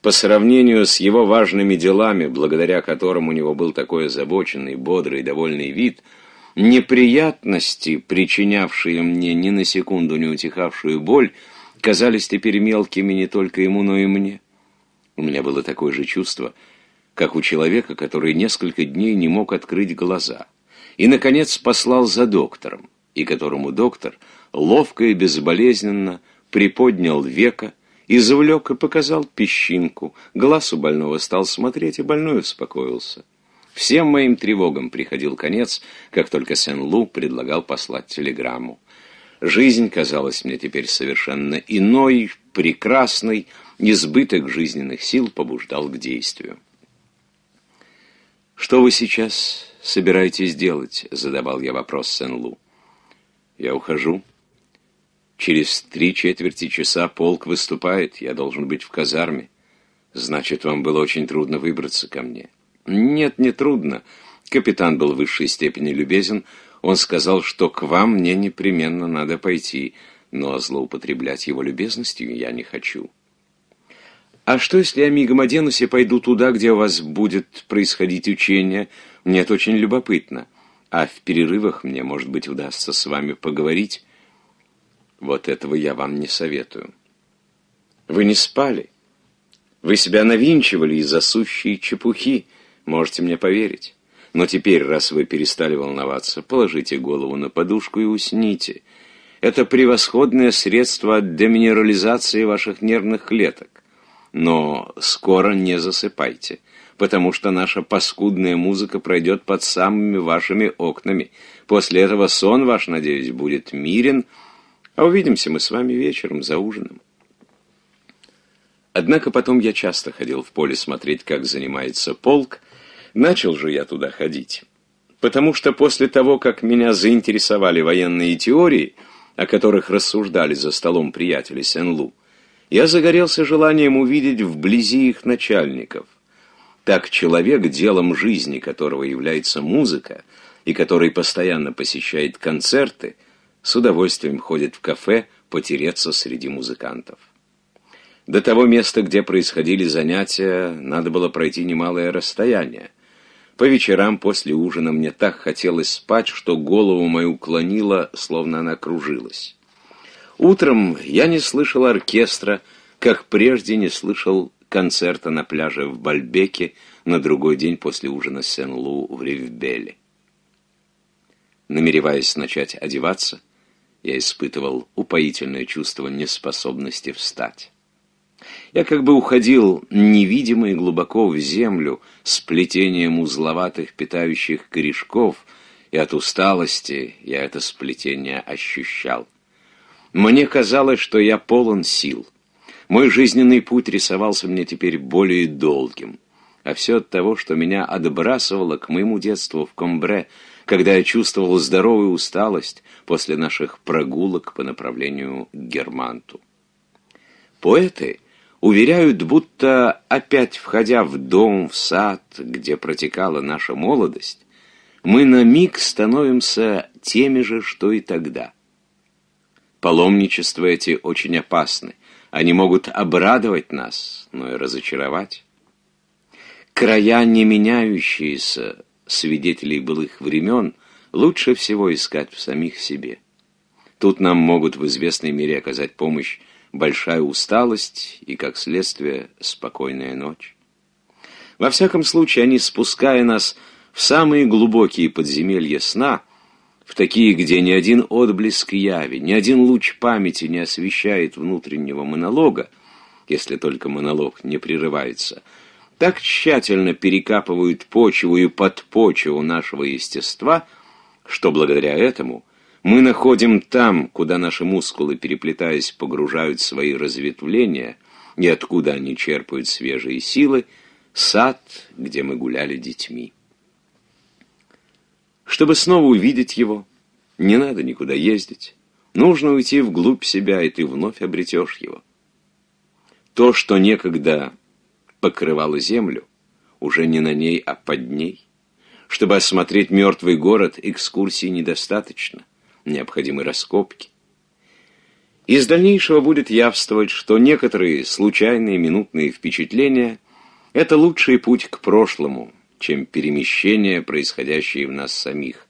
По сравнению с его важными делами, благодаря которым у него был такой озабоченный, бодрый, довольный вид, неприятности, причинявшие мне ни на секунду не утихавшую боль, казались теперь мелкими не только ему, но и мне. У меня было такое же чувство, как у человека, который несколько дней не мог открыть глаза, и, наконец, послал за доктором, и которому доктор — ловко и безболезненно приподнял века, извлек и показал песчинку. Глаз у больного стал смотреть, и больной успокоился. Всем моим тревогам приходил конец, как только Сен-Лу предлагал послать телеграмму. Жизнь казалась мне теперь совершенно иной, прекрасной, избыток жизненных сил побуждал к действию. «Что вы сейчас собираетесь делать?» — задавал я вопрос Сен-Лу. «Я ухожу», Через три четверти часа полк выступает, я должен быть в казарме. Значит, вам было очень трудно выбраться ко мне. Нет, не трудно. Капитан был в высшей степени любезен. Он сказал, что к вам мне непременно надо пойти, но злоупотреблять его любезностью я не хочу. А что, если я мигом оденусь и пойду туда, где у вас будет происходить учение? Мне это очень любопытно. А в перерывах мне, может быть, удастся с вами поговорить. Вот этого я вам не советую. Вы не спали. Вы себя навинчивали из-за сущей чепухи, можете мне поверить. Но теперь, раз вы перестали волноваться, положите голову на подушку и усните. Это превосходное средство от деминерализации ваших нервных клеток. Но скоро не засыпайте, потому что наша паскудная музыка пройдет под самыми вашими окнами. После этого сон ваш, надеюсь, будет мирен, а увидимся мы с вами вечером за ужином. Однако потом я часто ходил в поле смотреть, как занимается полк. Начал же я туда ходить. Потому что после того, как меня заинтересовали военные теории, о которых рассуждали за столом приятели Сен-Лу, я загорелся желанием увидеть вблизи их начальников. Так человек, делом жизни которого является музыка, и который постоянно посещает концерты – с удовольствием ходит в кафе потереться среди музыкантов. До того места, где происходили занятия, надо было пройти немалое расстояние. По вечерам после ужина мне так хотелось спать, что голову мою клонило, словно она кружилась. Утром я не слышал оркестра, как прежде не слышал концерта на пляже в Бальбеке на другой день после ужина Сен-Лу в Ривбеле. Намереваясь начать одеваться, я испытывал упоительное чувство неспособности встать. Я как бы уходил невидимо и глубоко в землю с плетением узловатых питающих корешков, и от усталости я это сплетение ощущал. Мне казалось, что я полон сил. Мой жизненный путь рисовался мне теперь более долгим, а все от того, что меня отбрасывало к моему детству в Комбре – когда я чувствовал здоровую усталость после наших прогулок по направлению к Германту. Поэты уверяют, будто опять входя в дом, в сад, где протекала наша молодость, мы на миг становимся теми же, что и тогда. Паломничества эти очень опасны. Они могут обрадовать нас, но и разочаровать. Края не меняющиеся, свидетелей былых времен лучше всего искать в самих себе. Тут нам могут в известной мере оказать помощь большая усталость и, как следствие, спокойная ночь. Во всяком случае, они, спуская нас в самые глубокие подземелья сна, в такие, где ни один отблеск яви, ни один луч памяти не освещает внутреннего монолога, если только монолог не прерывается – так тщательно перекапывают почву и подпочву нашего естества, что благодаря этому мы находим там, куда наши мускулы, переплетаясь, погружают свои разветвления и откуда они черпают свежие силы, сад, где мы гуляли детьми. Чтобы снова увидеть его, не надо никуда ездить. Нужно уйти вглубь себя, и ты вновь обретешь его. То, что некогда покрывало землю, уже не на ней, а под ней. Чтобы осмотреть мертвый город, экскурсии недостаточно, необходимы раскопки. Из дальнейшего будет явствовать, что некоторые случайные минутные впечатления – это лучший путь к прошлому, чем перемещения, происходящие в нас самих,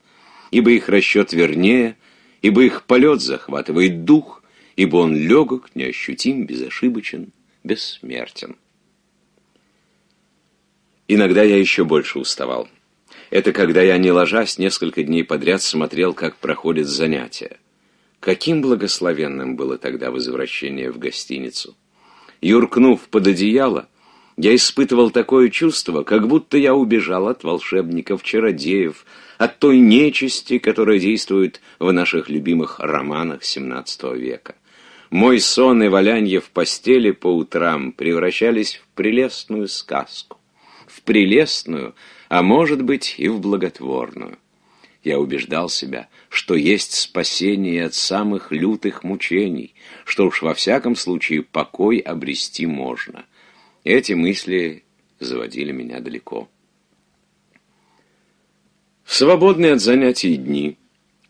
ибо их расчет вернее, ибо их полет захватывает дух, ибо он легок, неощутим, безошибочен, бессмертен. Иногда я еще больше уставал. Это когда я, не ложась, несколько дней подряд смотрел, как проходят занятия. Каким благословенным было тогда возвращение в гостиницу. Юркнув под одеяло, я испытывал такое чувство, как будто я убежал от волшебников-чародеев, от той нечисти, которая действует в наших любимых романах XVII века. Мой сон и валянье в постели по утрам превращались в прелестную сказку в прелестную, а может быть и в благотворную. Я убеждал себя, что есть спасение от самых лютых мучений, что уж во всяком случае покой обрести можно. Эти мысли заводили меня далеко. В свободные от занятий дни,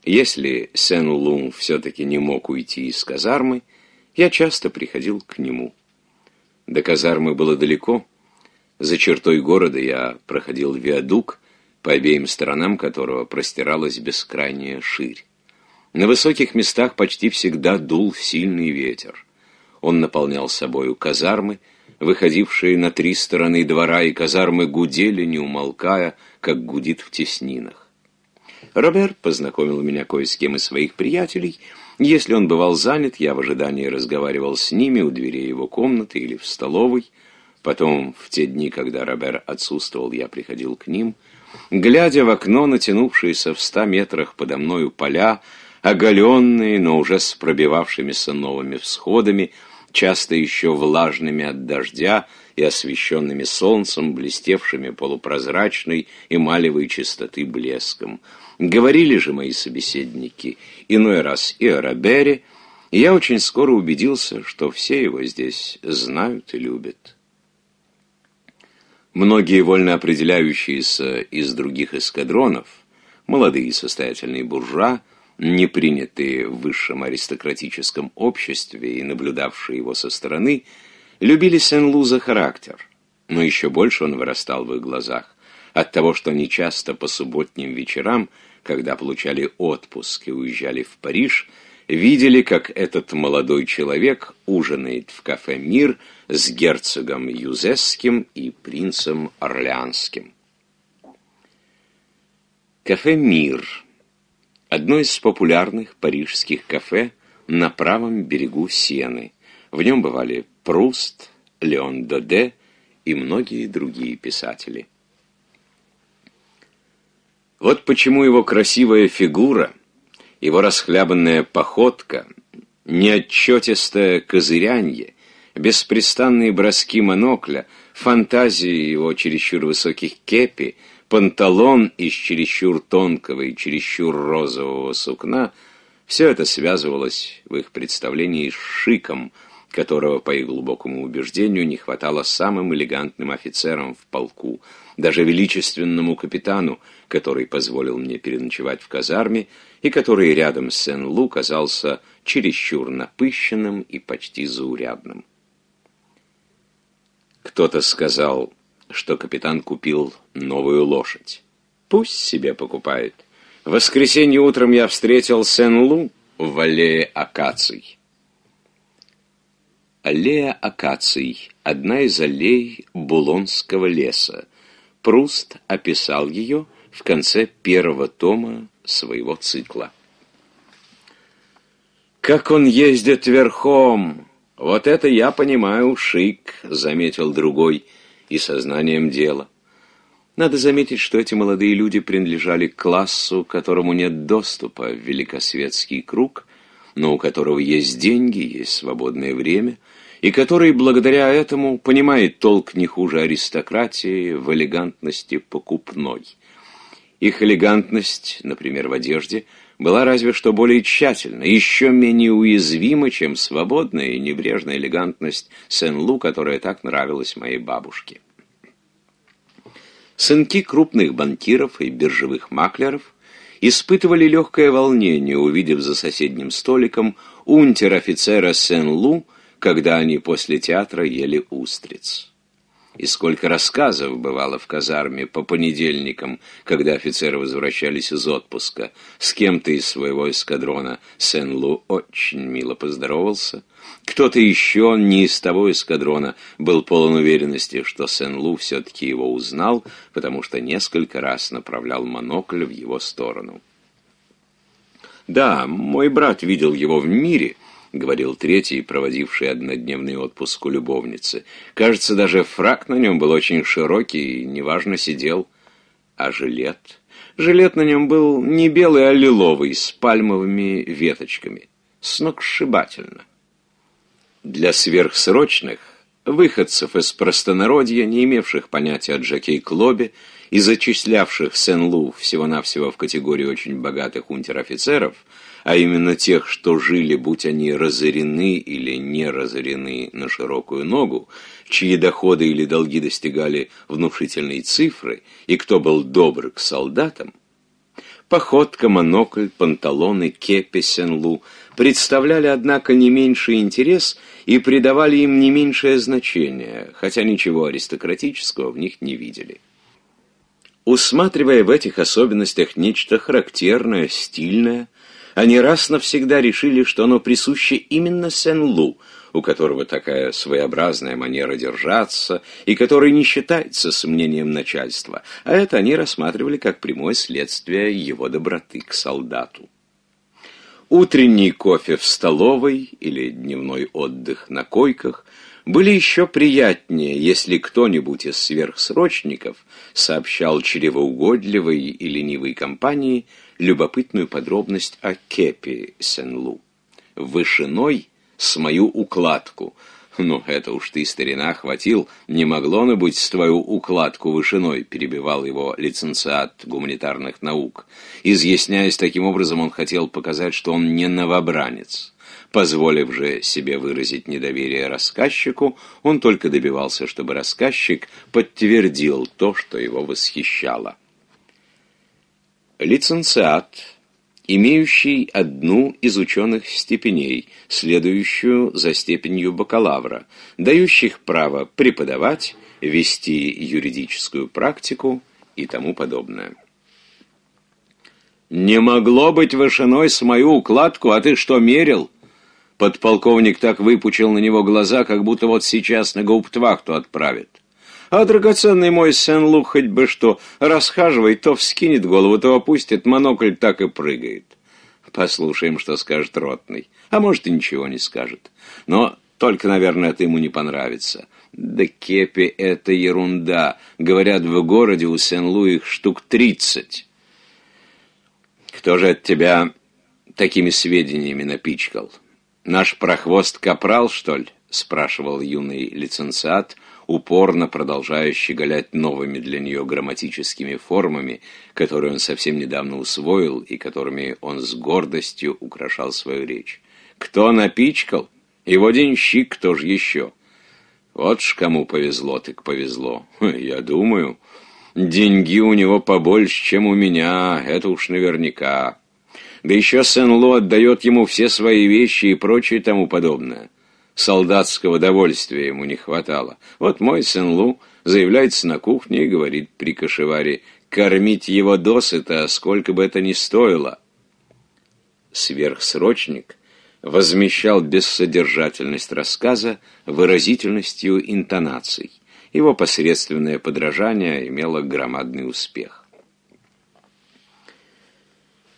если Сен-Лун все-таки не мог уйти из казармы, я часто приходил к нему. До казармы было далеко, за чертой города я проходил виадук, по обеим сторонам которого простиралась бескрайняя ширь. На высоких местах почти всегда дул сильный ветер. Он наполнял собою казармы, выходившие на три стороны двора, и казармы гудели, не умолкая, как гудит в теснинах. Роберт познакомил меня кое с кем из своих приятелей. Если он бывал занят, я в ожидании разговаривал с ними у дверей его комнаты или в столовой — Потом, в те дни, когда Робер отсутствовал, я приходил к ним. Глядя в окно, натянувшиеся в ста метрах подо мною поля, оголенные, но уже с пробивавшимися новыми всходами, часто еще влажными от дождя и освещенными солнцем, блестевшими полупрозрачной эмалевой чистоты блеском. Говорили же мои собеседники, иной раз и о Робере, и я очень скоро убедился, что все его здесь знают и любят. Многие вольно определяющиеся из других эскадронов, молодые состоятельные буржуа, не принятые в высшем аристократическом обществе и наблюдавшие его со стороны, любили Сен-Лу за характер, но еще больше он вырастал в их глазах от того, что они часто по субботним вечерам, когда получали отпуск и уезжали в Париж, видели, как этот молодой человек ужинает в кафе «Мир» с герцогом Юзесским и принцем Орлеанским. Кафе «Мир» – одно из популярных парижских кафе на правом берегу Сены. В нем бывали Пруст, Леон Доде и многие другие писатели. Вот почему его красивая фигура, его расхлябанная походка, неотчетистое козырянье беспрестанные броски монокля, фантазии его чересчур высоких кепи, панталон из чересчур тонкого и чересчур розового сукна — все это связывалось в их представлении с шиком, которого, по их глубокому убеждению, не хватало самым элегантным офицерам в полку, даже величественному капитану, который позволил мне переночевать в казарме и который рядом с Сен-Лу казался чересчур напыщенным и почти заурядным. Кто-то сказал, что капитан купил новую лошадь. Пусть себе покупает. В воскресенье утром я встретил Сен-Лу в аллее акаций. Аллея акаций – одна из аллей Булонского леса. Пруст описал ее в конце первого тома своего цикла. «Как он ездит верхом!» «Вот это я понимаю, шик», — заметил другой, и сознанием дела. Надо заметить, что эти молодые люди принадлежали к классу, которому нет доступа в великосветский круг, но у которого есть деньги, есть свободное время, и который, благодаря этому, понимает толк не хуже аристократии в элегантности покупной. Их элегантность, например, в одежде — была разве что более тщательна, еще менее уязвима, чем свободная и небрежная элегантность Сен-Лу, которая так нравилась моей бабушке. Сынки крупных банкиров и биржевых маклеров испытывали легкое волнение, увидев за соседним столиком унтер-офицера Сен-Лу, когда они после театра ели устриц. И сколько рассказов бывало в казарме по понедельникам, когда офицеры возвращались из отпуска. С кем-то из своего эскадрона Сен-Лу очень мило поздоровался. Кто-то еще не из того эскадрона был полон уверенности, что Сен-Лу все-таки его узнал, потому что несколько раз направлял монокль в его сторону. «Да, мой брат видел его в мире», говорил третий, проводивший однодневный отпуск у любовницы. Кажется, даже фрак на нем был очень широкий и неважно сидел. А жилет? Жилет на нем был не белый, а лиловый, с пальмовыми веточками. Сногсшибательно. Для сверхсрочных, выходцев из простонародья, не имевших понятия о и клобе и зачислявших Сен-Лу всего-навсего в категорию очень богатых унтер-офицеров, а именно тех, что жили, будь они разорены или не разорены на широкую ногу, чьи доходы или долги достигали внушительной цифры, и кто был добр к солдатам, походка, монокль, панталоны, кепи, сенлу представляли, однако, не меньший интерес и придавали им не меньшее значение, хотя ничего аристократического в них не видели. Усматривая в этих особенностях нечто характерное, стильное, они раз навсегда решили, что оно присуще именно Сен-Лу, у которого такая своеобразная манера держаться и который не считается с мнением начальства, а это они рассматривали как прямое следствие его доброты к солдату. Утренний кофе в столовой или дневной отдых на койках были еще приятнее, если кто-нибудь из сверхсрочников сообщал чревоугодливой и ленивой компании – любопытную подробность о кепи Сен-Лу. «Вышиной с мою укладку». «Ну, это уж ты, старина, хватил. Не могло на быть с твою укладку вышиной», — перебивал его лиценциат гуманитарных наук. Изъясняясь таким образом, он хотел показать, что он не новобранец. Позволив же себе выразить недоверие рассказчику, он только добивался, чтобы рассказчик подтвердил то, что его восхищало. Лиценциат, имеющий одну из ученых степеней, следующую за степенью бакалавра, дающих право преподавать, вести юридическую практику и тому подобное. «Не могло быть вышиной с мою укладку, а ты что, мерил?» Подполковник так выпучил на него глаза, как будто вот сейчас на гауптвахту отправит. А драгоценный мой Сен-Лу хоть бы что, расхаживает, то вскинет голову, то опустит, монокль так и прыгает. Послушаем, что скажет Ротный. А может, и ничего не скажет. Но только, наверное, это ему не понравится. Да кепи — это ерунда. Говорят, в городе у Сен-Лу их штук тридцать. Кто же от тебя такими сведениями напичкал? Наш прохвост Капрал, что ли? Спрашивал юный лицензиат, упорно продолжающий щеголять новыми для нее грамматическими формами, которые он совсем недавно усвоил и которыми он с гордостью украшал свою речь. «Кто напичкал? Его денщик, кто же еще?» «Вот ж кому повезло, так повезло. Хм, я думаю, деньги у него побольше, чем у меня, это уж наверняка». Да еще Сен-Ло отдает ему все свои вещи и прочее тому подобное солдатского довольствия ему не хватало. Вот мой сын Лу заявляется на кухне и говорит при кошеваре, «Кормить его досыта, сколько бы это ни стоило». Сверхсрочник возмещал бессодержательность рассказа выразительностью интонаций. Его посредственное подражание имело громадный успех.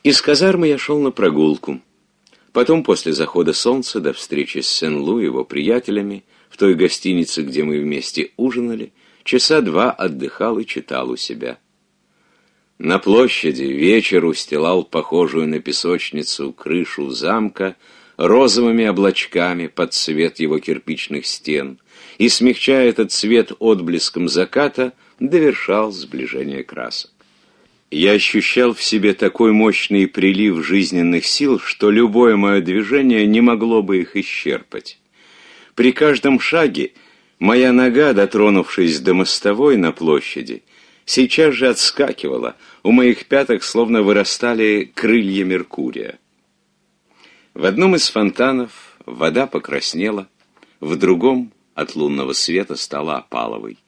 Из казармы я шел на прогулку. Потом, после захода солнца, до встречи с Сен-Лу и его приятелями, в той гостинице, где мы вместе ужинали, часа два отдыхал и читал у себя. На площади вечер устилал похожую на песочницу крышу замка розовыми облачками под цвет его кирпичных стен и, смягчая этот цвет отблеском заката, довершал сближение красок. Я ощущал в себе такой мощный прилив жизненных сил, что любое мое движение не могло бы их исчерпать. При каждом шаге моя нога, дотронувшись до мостовой на площади, сейчас же отскакивала, у моих пяток словно вырастали крылья Меркурия. В одном из фонтанов вода покраснела, в другом от лунного света стала опаловой.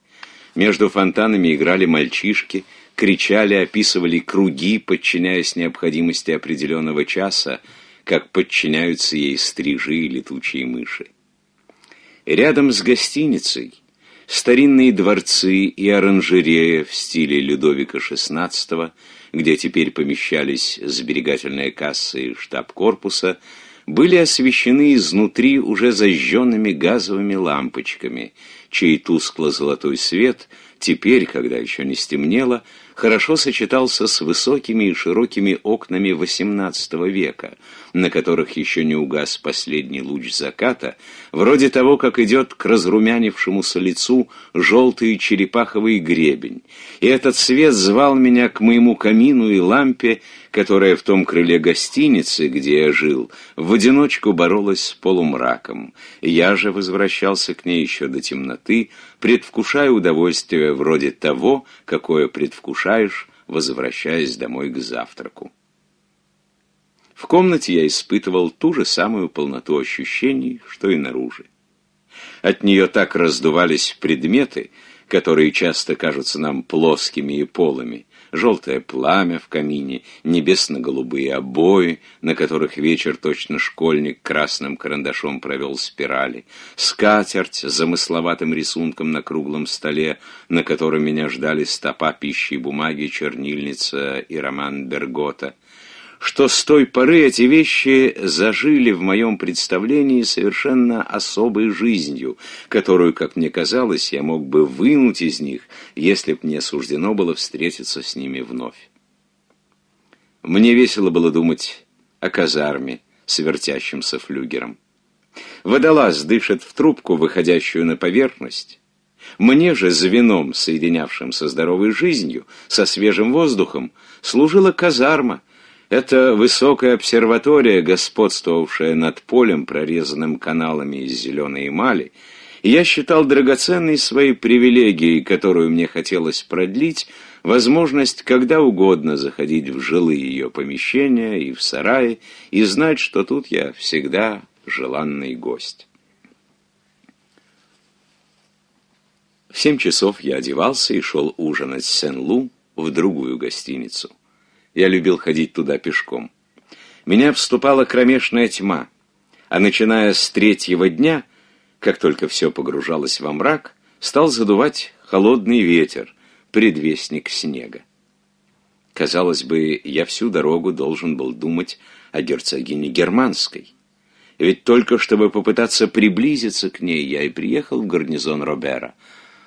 Между фонтанами играли мальчишки — кричали, описывали круги, подчиняясь необходимости определенного часа, как подчиняются ей стрижи и летучие мыши. Рядом с гостиницей старинные дворцы и оранжерея в стиле Людовика XVI, где теперь помещались сберегательные кассы и штаб корпуса, были освещены изнутри уже зажженными газовыми лампочками, чей тускло-золотой свет теперь, когда еще не стемнело, хорошо сочетался с высокими и широкими окнами XVIII века – на которых еще не угас последний луч заката, вроде того, как идет к разрумянившемуся лицу желтый черепаховый гребень. И этот свет звал меня к моему камину и лампе, которая в том крыле гостиницы, где я жил, в одиночку боролась с полумраком. Я же возвращался к ней еще до темноты, предвкушая удовольствие вроде того, какое предвкушаешь, возвращаясь домой к завтраку. В комнате я испытывал ту же самую полноту ощущений, что и наружи. От нее так раздувались предметы, которые часто кажутся нам плоскими и полыми. Желтое пламя в камине, небесно-голубые обои, на которых вечер точно школьник красным карандашом провел спирали, скатерть с замысловатым рисунком на круглом столе, на котором меня ждали стопа пищи и бумаги, чернильница и роман Бергота — что с той поры эти вещи зажили в моем представлении совершенно особой жизнью, которую, как мне казалось, я мог бы вынуть из них, если б мне суждено было встретиться с ними вновь. Мне весело было думать о казарме с вертящимся флюгером. Водолаз дышит в трубку, выходящую на поверхность. Мне же звеном, соединявшим со здоровой жизнью, со свежим воздухом, служила казарма, эта высокая обсерватория, господствовавшая над полем, прорезанным каналами из зеленой эмали, я считал драгоценной своей привилегией, которую мне хотелось продлить, возможность когда угодно заходить в жилые ее помещения и в сараи и знать, что тут я всегда желанный гость. В семь часов я одевался и шел ужинать с Сен-Лу в другую гостиницу. Я любил ходить туда пешком. Меня вступала кромешная тьма, а начиная с третьего дня, как только все погружалось во мрак, стал задувать холодный ветер, предвестник снега. Казалось бы, я всю дорогу должен был думать о герцогине Германской. Ведь только чтобы попытаться приблизиться к ней, я и приехал в гарнизон Робера.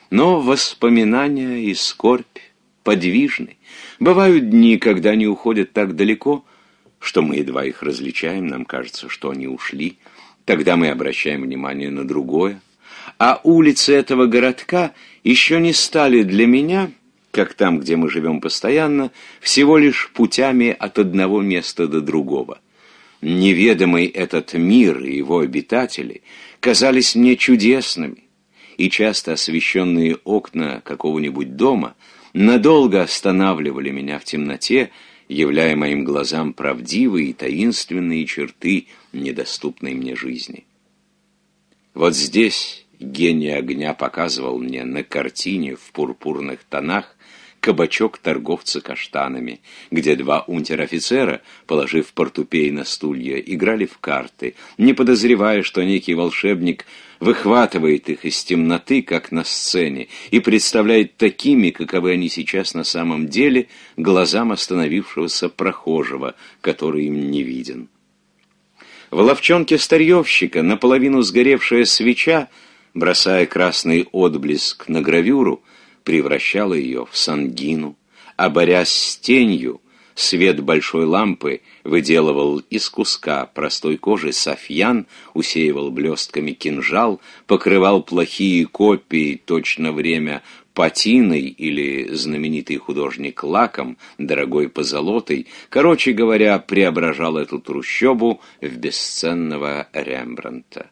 Но воспоминания и скорбь подвижны, Бывают дни, когда они уходят так далеко, что мы едва их различаем, нам кажется, что они ушли. Тогда мы обращаем внимание на другое. А улицы этого городка еще не стали для меня, как там, где мы живем постоянно, всего лишь путями от одного места до другого. Неведомый этот мир и его обитатели казались мне чудесными, и часто освещенные окна какого-нибудь дома — надолго останавливали меня в темноте, являя моим глазам правдивые и таинственные черты недоступной мне жизни. Вот здесь гений огня показывал мне на картине в пурпурных тонах кабачок торговца каштанами, где два унтер-офицера, положив портупей на стулья, играли в карты, не подозревая, что некий волшебник – выхватывает их из темноты, как на сцене, и представляет такими, каковы они сейчас на самом деле, глазам остановившегося прохожего, который им не виден. В ловчонке старьевщика наполовину сгоревшая свеча, бросая красный отблеск на гравюру, превращала ее в сангину, а борясь с тенью, Свет большой лампы выделывал из куска простой кожи софьян, усеивал блестками кинжал, покрывал плохие копии, точно время патиной или знаменитый художник лаком, дорогой позолотой, короче говоря, преображал эту трущобу в бесценного Рембранта.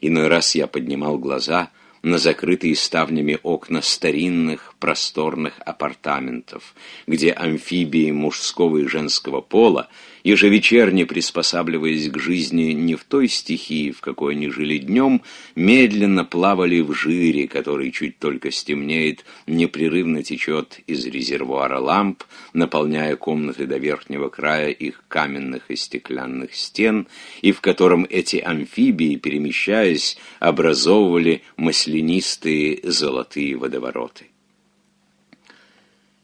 Иной раз я поднимал глаза — на закрытые ставнями окна старинных просторных апартаментов, где амфибии мужского и женского пола ежевечерне приспосабливаясь к жизни не в той стихии, в какой они жили днем, медленно плавали в жире, который чуть только стемнеет, непрерывно течет из резервуара ламп, наполняя комнаты до верхнего края их каменных и стеклянных стен, и в котором эти амфибии, перемещаясь, образовывали маслянистые золотые водовороты.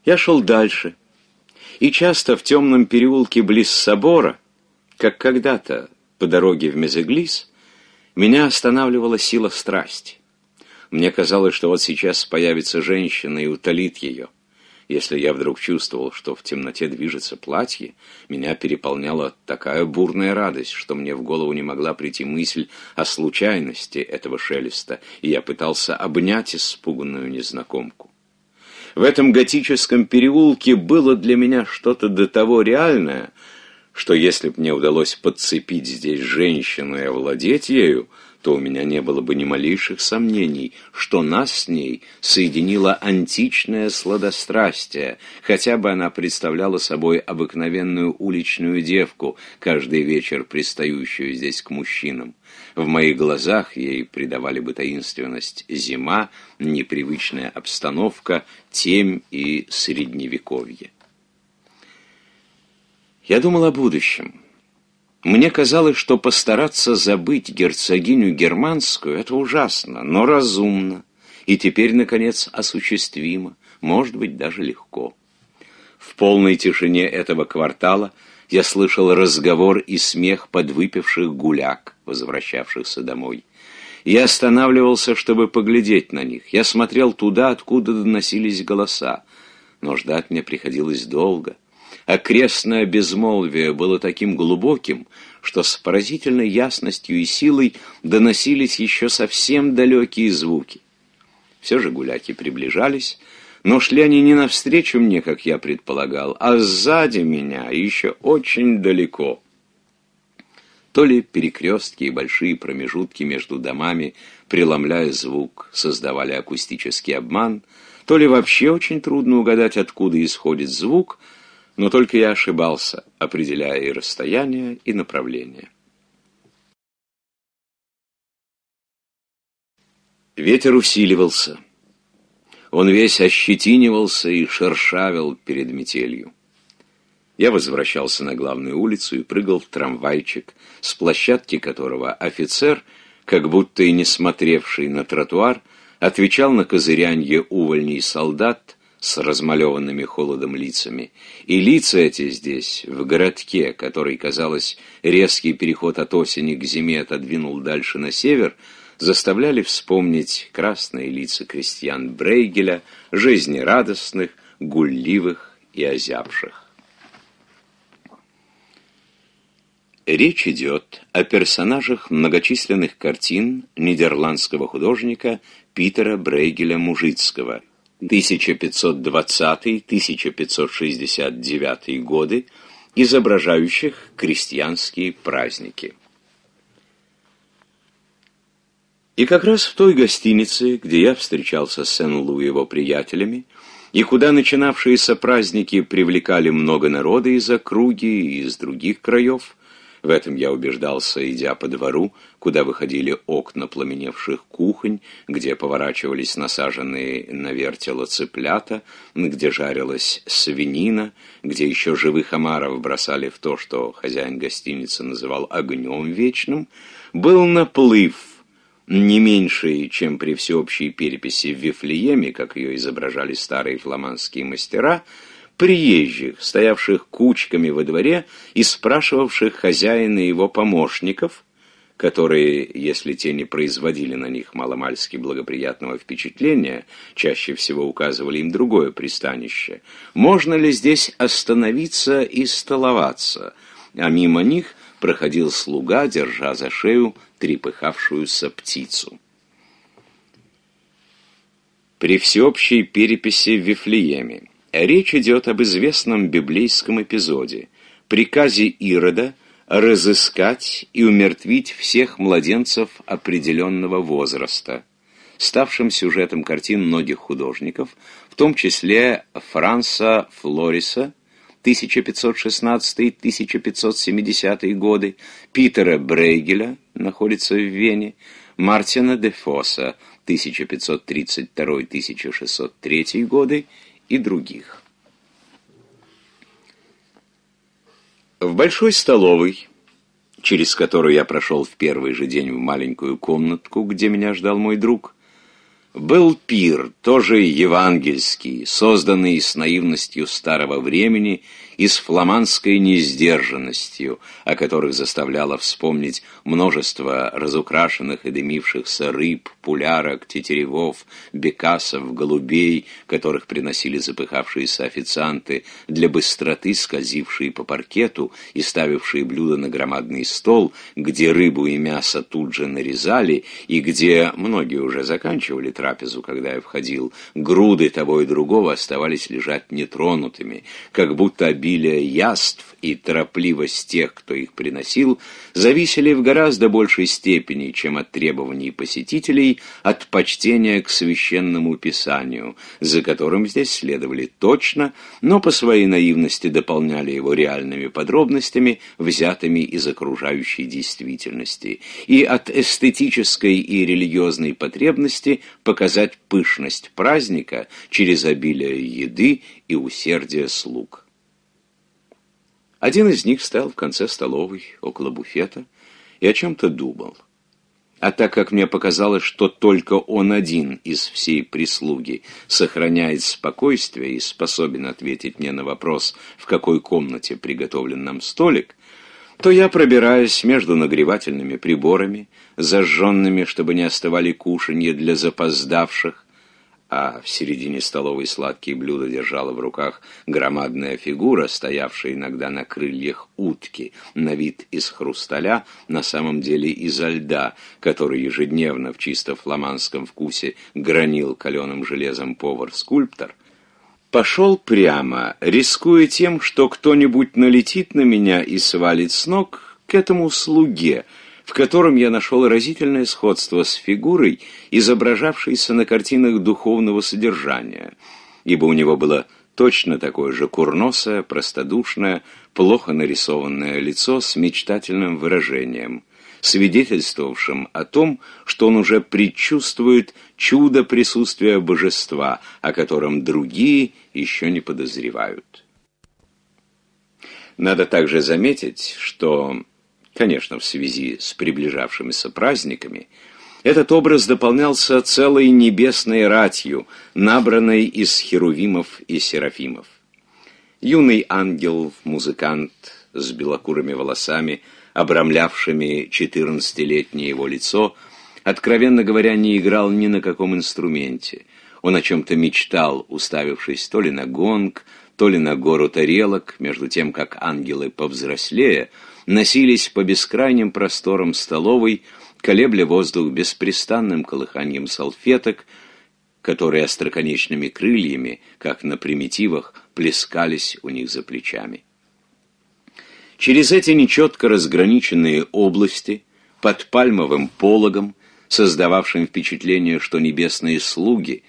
Я шел дальше, и часто в темном переулке близ собора, как когда-то по дороге в Мезеглис, меня останавливала сила страсти. Мне казалось, что вот сейчас появится женщина и утолит ее. Если я вдруг чувствовал, что в темноте движется платье, меня переполняла такая бурная радость, что мне в голову не могла прийти мысль о случайности этого шелеста, и я пытался обнять испуганную незнакомку. В этом готическом переулке было для меня что-то до того реальное, что если бы мне удалось подцепить здесь женщину и овладеть ею, то у меня не было бы ни малейших сомнений, что нас с ней соединило античное сладострастие, хотя бы она представляла собой обыкновенную уличную девку, каждый вечер пристающую здесь к мужчинам. В моих глазах ей придавали бы таинственность зима, непривычная обстановка, темь и средневековье. Я думал о будущем. Мне казалось, что постараться забыть герцогиню германскую — это ужасно, но разумно. И теперь, наконец, осуществимо, может быть, даже легко. В полной тишине этого квартала я слышал разговор и смех подвыпивших гуляк возвращавшихся домой. Я останавливался, чтобы поглядеть на них. Я смотрел туда, откуда доносились голоса. Но ждать мне приходилось долго. Окрестное безмолвие было таким глубоким, что с поразительной ясностью и силой доносились еще совсем далекие звуки. Все же гуляки приближались, но шли они не навстречу мне, как я предполагал, а сзади меня, еще очень далеко то ли перекрестки и большие промежутки между домами, преломляя звук, создавали акустический обман, то ли вообще очень трудно угадать,
откуда исходит звук, но только я ошибался, определяя и расстояние, и направление. Ветер усиливался. Он весь ощетинивался и
шершавил перед метелью. Я возвращался на главную улицу и прыгал в трамвайчик, с площадки которого офицер, как будто и не смотревший на тротуар, отвечал на козырянье увольней солдат с размалеванными холодом лицами. И лица эти здесь, в городке, который, казалось, резкий переход от осени к зиме отодвинул дальше на север, заставляли вспомнить красные лица крестьян Брейгеля, жизнерадостных, гулливых и озябших. Речь идет о персонажах многочисленных картин нидерландского художника Питера Брейгеля Мужицкого 1520-1569 годы, изображающих крестьянские праздники. И как раз в той гостинице, где я встречался с Сен-Лу и его приятелями, и куда начинавшиеся праздники привлекали много народа из округи и из других краев – в этом я убеждался, идя по двору, куда выходили окна пламеневших кухонь, где поворачивались насаженные на вертело цыплята, где жарилась свинина, где еще живых омаров бросали в то, что хозяин гостиницы называл огнем вечным, был наплыв, не меньший, чем при всеобщей переписи в Вифлееме, как ее изображали старые фламандские мастера — приезжих, стоявших кучками во дворе и спрашивавших хозяина и его помощников, которые, если те не производили на них маломальски благоприятного впечатления, чаще всего указывали им другое пристанище, можно ли здесь остановиться и столоваться, а мимо них проходил слуга, держа за шею трепыхавшуюся птицу. При всеобщей переписи в Вифлееме Речь идет об известном библейском эпизоде – приказе Ирода разыскать и умертвить всех младенцев определенного возраста, ставшим сюжетом картин многих художников, в том числе Франса Флориса 1516-1570 годы, Питера Брейгеля, находится в Вене, Мартина де Фоса 1532-1603 годы и других. В большой столовой, через которую я прошел в первый же день в маленькую комнатку, где меня ждал мой друг, был пир, тоже евангельский, созданный с наивностью старого времени и с фламандской несдержанностью, о которых заставляло вспомнить множество разукрашенных и дымившихся рыб, пулярок, тетеревов, бекасов, голубей, которых приносили запыхавшиеся официанты, для быстроты скользившие по паркету и ставившие блюда на громадный стол, где рыбу и мясо тут же нарезали, и где, многие уже заканчивали трапезу, когда я входил, груды того и другого оставались лежать нетронутыми, как будто обидно изобилие яств и торопливость тех, кто их приносил, зависели в гораздо большей степени, чем от требований посетителей, от почтения к священному писанию, за которым здесь следовали точно, но по своей наивности дополняли его реальными подробностями, взятыми из окружающей действительности, и от эстетической и религиозной потребности показать пышность праздника через обилие еды и усердие слуг. Один из них стал в конце столовой, около буфета, и о чем-то думал. А так как мне показалось, что только он один из всей прислуги сохраняет спокойствие и способен ответить мне на вопрос, в какой комнате приготовлен нам столик, то я пробираюсь между нагревательными приборами, зажженными, чтобы не оставали кушанье для запоздавших, а в середине столовой сладкие блюда держала в руках громадная фигура, стоявшая иногда на крыльях утки, на вид из хрусталя, на самом деле изо льда, который ежедневно в чисто фламандском вкусе гранил каленым железом повар-скульптор, пошел прямо, рискуя тем, что кто-нибудь налетит на меня и свалит с ног к этому слуге — в котором я нашел разительное сходство с фигурой, изображавшейся на картинах духовного содержания, ибо у него было точно такое же курносое, простодушное, плохо нарисованное лицо с мечтательным выражением, свидетельствовавшим о том, что он уже предчувствует чудо присутствия божества, о котором другие еще не подозревают. Надо также заметить, что Конечно, в связи с приближавшимися праздниками, этот образ дополнялся целой небесной ратью, набранной из херувимов и серафимов. Юный ангел-музыкант с белокурыми волосами, обрамлявшими четырнадцатилетнее его лицо, откровенно говоря, не играл ни на каком инструменте. Он о чем-то мечтал, уставившись то ли на гонг, то ли на гору тарелок, между тем, как ангелы повзрослее — носились по бескрайним просторам столовой, колебля воздух беспрестанным колыханием салфеток, которые остроконечными крыльями, как на примитивах, плескались у них за плечами. Через эти нечетко разграниченные области, под пальмовым пологом, создававшим впечатление, что небесные слуги,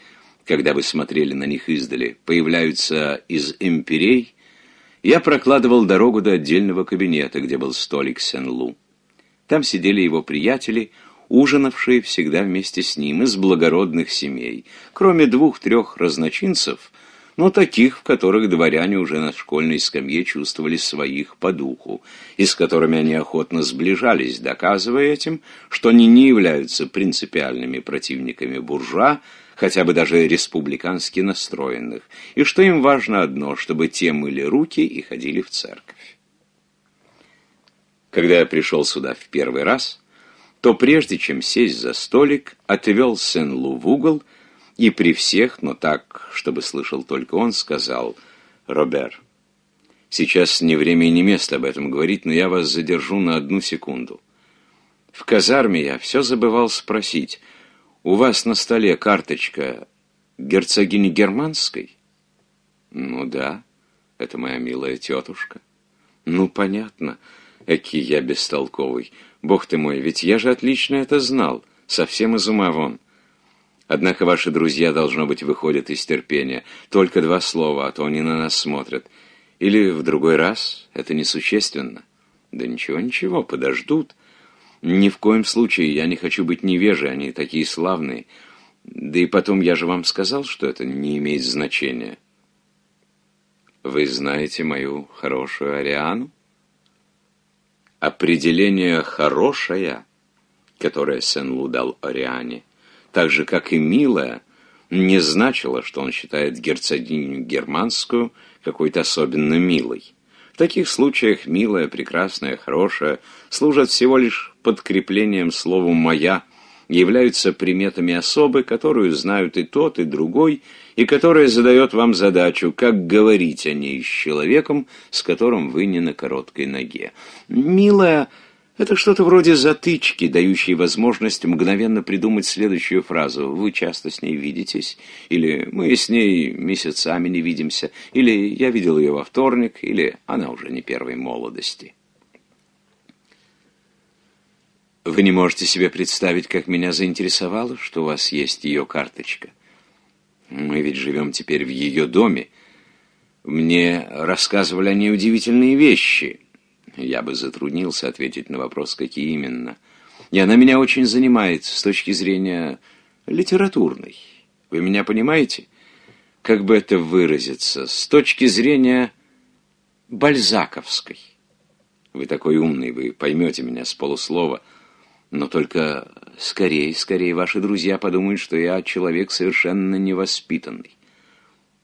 когда вы смотрели на них издали, появляются из имперей, я прокладывал дорогу до отдельного кабинета, где был столик Сен-Лу. Там сидели его приятели, ужинавшие всегда вместе с ним из благородных семей, кроме двух-трех разночинцев, но таких, в которых дворяне уже на школьной скамье чувствовали своих по духу, и с которыми они охотно сближались, доказывая этим, что они не являются принципиальными противниками буржуа, хотя бы даже республикански настроенных, и что им важно одно, чтобы те мыли руки и ходили в церковь. Когда я пришел сюда в первый раз, то прежде чем сесть за столик, отвел Сен-Лу в угол и при всех, но так, чтобы слышал только он, сказал «Робер, сейчас не время и не место об этом говорить, но я вас задержу на одну секунду». В казарме я все забывал спросить, у вас на столе карточка герцогини Германской? Ну да, это моя милая тетушка. Ну понятно, эки я бестолковый. Бог ты мой, ведь я же отлично это знал, совсем из ума вон. Однако ваши друзья, должно быть, выходят из терпения. Только два слова, а то они на нас смотрят. Или в другой раз, это несущественно. Да ничего-ничего, подождут. Ни в коем случае я не хочу быть невежей, они такие славные. Да и потом я же вам сказал, что это не имеет значения. Вы знаете мою хорошую Ариану? Определение «хорошая», которое Сен-Лу дал Ариане, так же, как и «милая», не значило, что он считает герцогиню германскую какой-то особенно милой. В таких случаях милая, прекрасная, хорошая служат всего лишь подкреплением слову «моя», являются приметами особы, которую знают и тот, и другой, и которая задает вам задачу, как говорить о ней с человеком, с которым вы не на короткой ноге. «Милая» — это что-то вроде затычки, дающей возможность мгновенно придумать следующую фразу. «Вы часто с ней видитесь?» Или «Мы с ней месяцами не видимся?» Или «Я видел ее во вторник?» Или «Она уже не первой молодости?» Вы не можете себе представить, как меня заинтересовало, что у вас есть ее карточка. Мы ведь живем теперь в ее доме. Мне рассказывали о ней удивительные вещи. Я бы затруднился ответить на вопрос, какие именно. И она меня очень занимает с точки зрения литературной. Вы меня понимаете? Как бы это выразиться? С точки зрения бальзаковской. Вы такой умный, вы поймете меня с полуслова. Но только скорее, скорее, ваши друзья подумают, что я человек совершенно невоспитанный.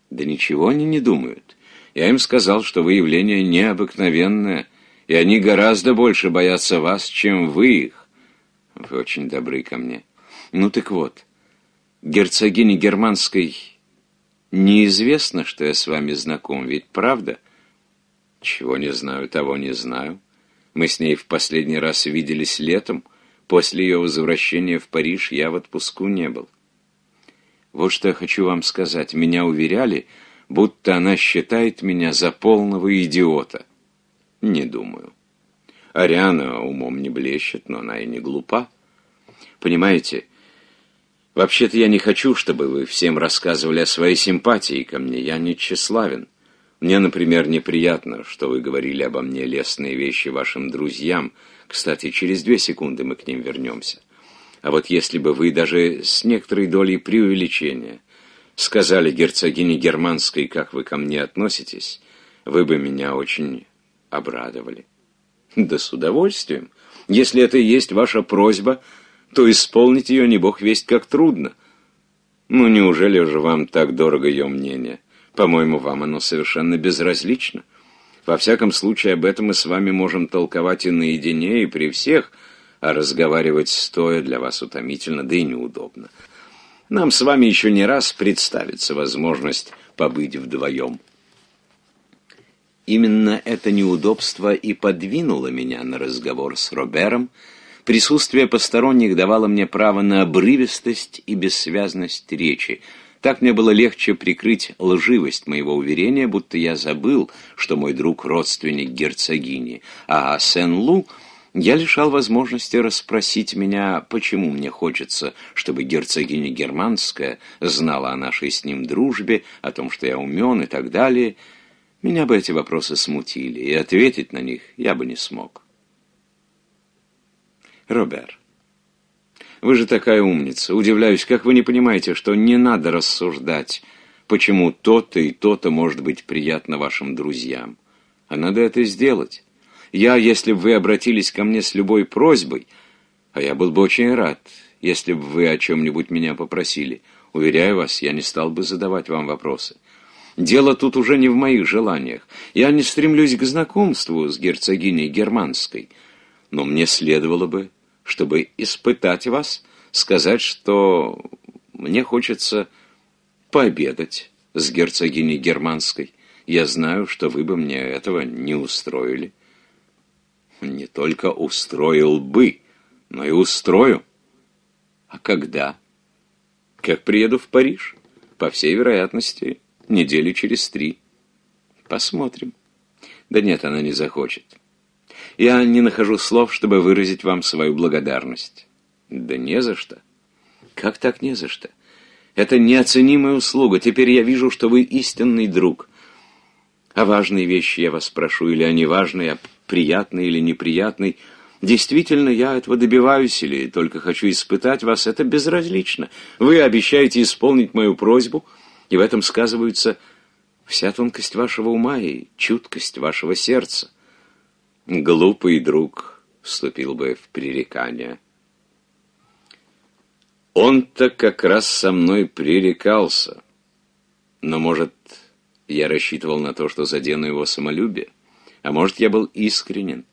Да ничего они не думают. Я им сказал, что вы явление необыкновенное, и они гораздо больше боятся вас, чем вы их. Вы очень добры ко мне. Ну так вот, герцогине Германской неизвестно, что я с вами знаком, ведь правда? Чего не знаю, того не знаю. Мы с ней в последний раз виделись летом — После ее возвращения в Париж я в отпуску не был. Вот что я хочу вам сказать. Меня уверяли, будто она считает меня за полного идиота. Не думаю. Ариана умом не блещет, но она и не глупа. Понимаете, вообще-то я не хочу, чтобы вы всем рассказывали о своей симпатии ко мне. Я не тщеславен. Мне, например, неприятно, что вы говорили обо мне лестные вещи вашим друзьям, кстати, через две секунды мы к ним вернемся. А вот если бы вы даже с некоторой долей преувеличения сказали герцогине Германской, как вы ко мне относитесь, вы бы меня очень обрадовали. Да с удовольствием. Если это и есть ваша просьба, то исполнить ее не бог весть как трудно. Ну неужели же вам так дорого ее мнение? По-моему, вам оно совершенно безразлично. — во всяком случае, об этом мы с вами можем толковать и наедине, и при всех, а разговаривать стоя для вас утомительно, да и неудобно. Нам с вами еще не раз представится возможность побыть вдвоем. Именно это неудобство и подвинуло меня на разговор с Робером. Присутствие посторонних давало мне право на обрывистость и бессвязность речи – так мне было легче прикрыть лживость моего уверения, будто я забыл, что мой друг родственник герцогини, а Сен-Лу я лишал возможности расспросить меня, почему мне хочется, чтобы герцогиня германская знала о нашей с ним дружбе, о том, что я умен и так далее. Меня бы эти вопросы смутили, и ответить на них я бы не смог. Роберт. Вы же такая умница. Удивляюсь, как вы не понимаете, что не надо рассуждать, почему то-то и то-то может быть приятно вашим друзьям. А надо это сделать. Я, если бы вы обратились ко мне с любой просьбой, а я был бы очень рад, если бы вы о чем-нибудь меня попросили. Уверяю вас, я не стал бы задавать вам вопросы. Дело тут уже не в моих желаниях. Я не стремлюсь к знакомству с герцогиней Германской, но мне следовало бы чтобы испытать вас, сказать, что мне хочется пообедать с герцогиней Германской. Я знаю, что вы бы мне этого не устроили. Не только устроил бы, но и устрою. А когда? Как приеду в Париж? По всей вероятности, недели через три. Посмотрим. Да нет, она не захочет. Я не нахожу слов, чтобы выразить вам свою благодарность». «Да не за что». «Как так не за что? Это неоценимая услуга. Теперь я вижу, что вы истинный друг. А важные вещи я вас прошу, или они важные, а приятные или неприятные. Действительно, я этого добиваюсь или только хочу испытать вас, это безразлично. Вы обещаете исполнить мою просьбу, и в этом сказываются вся тонкость вашего ума и чуткость вашего сердца глупый друг вступил бы в пререкание. Он-то как раз со мной пререкался. Но, может, я рассчитывал на то, что задену его самолюбие? А может, я был искренен?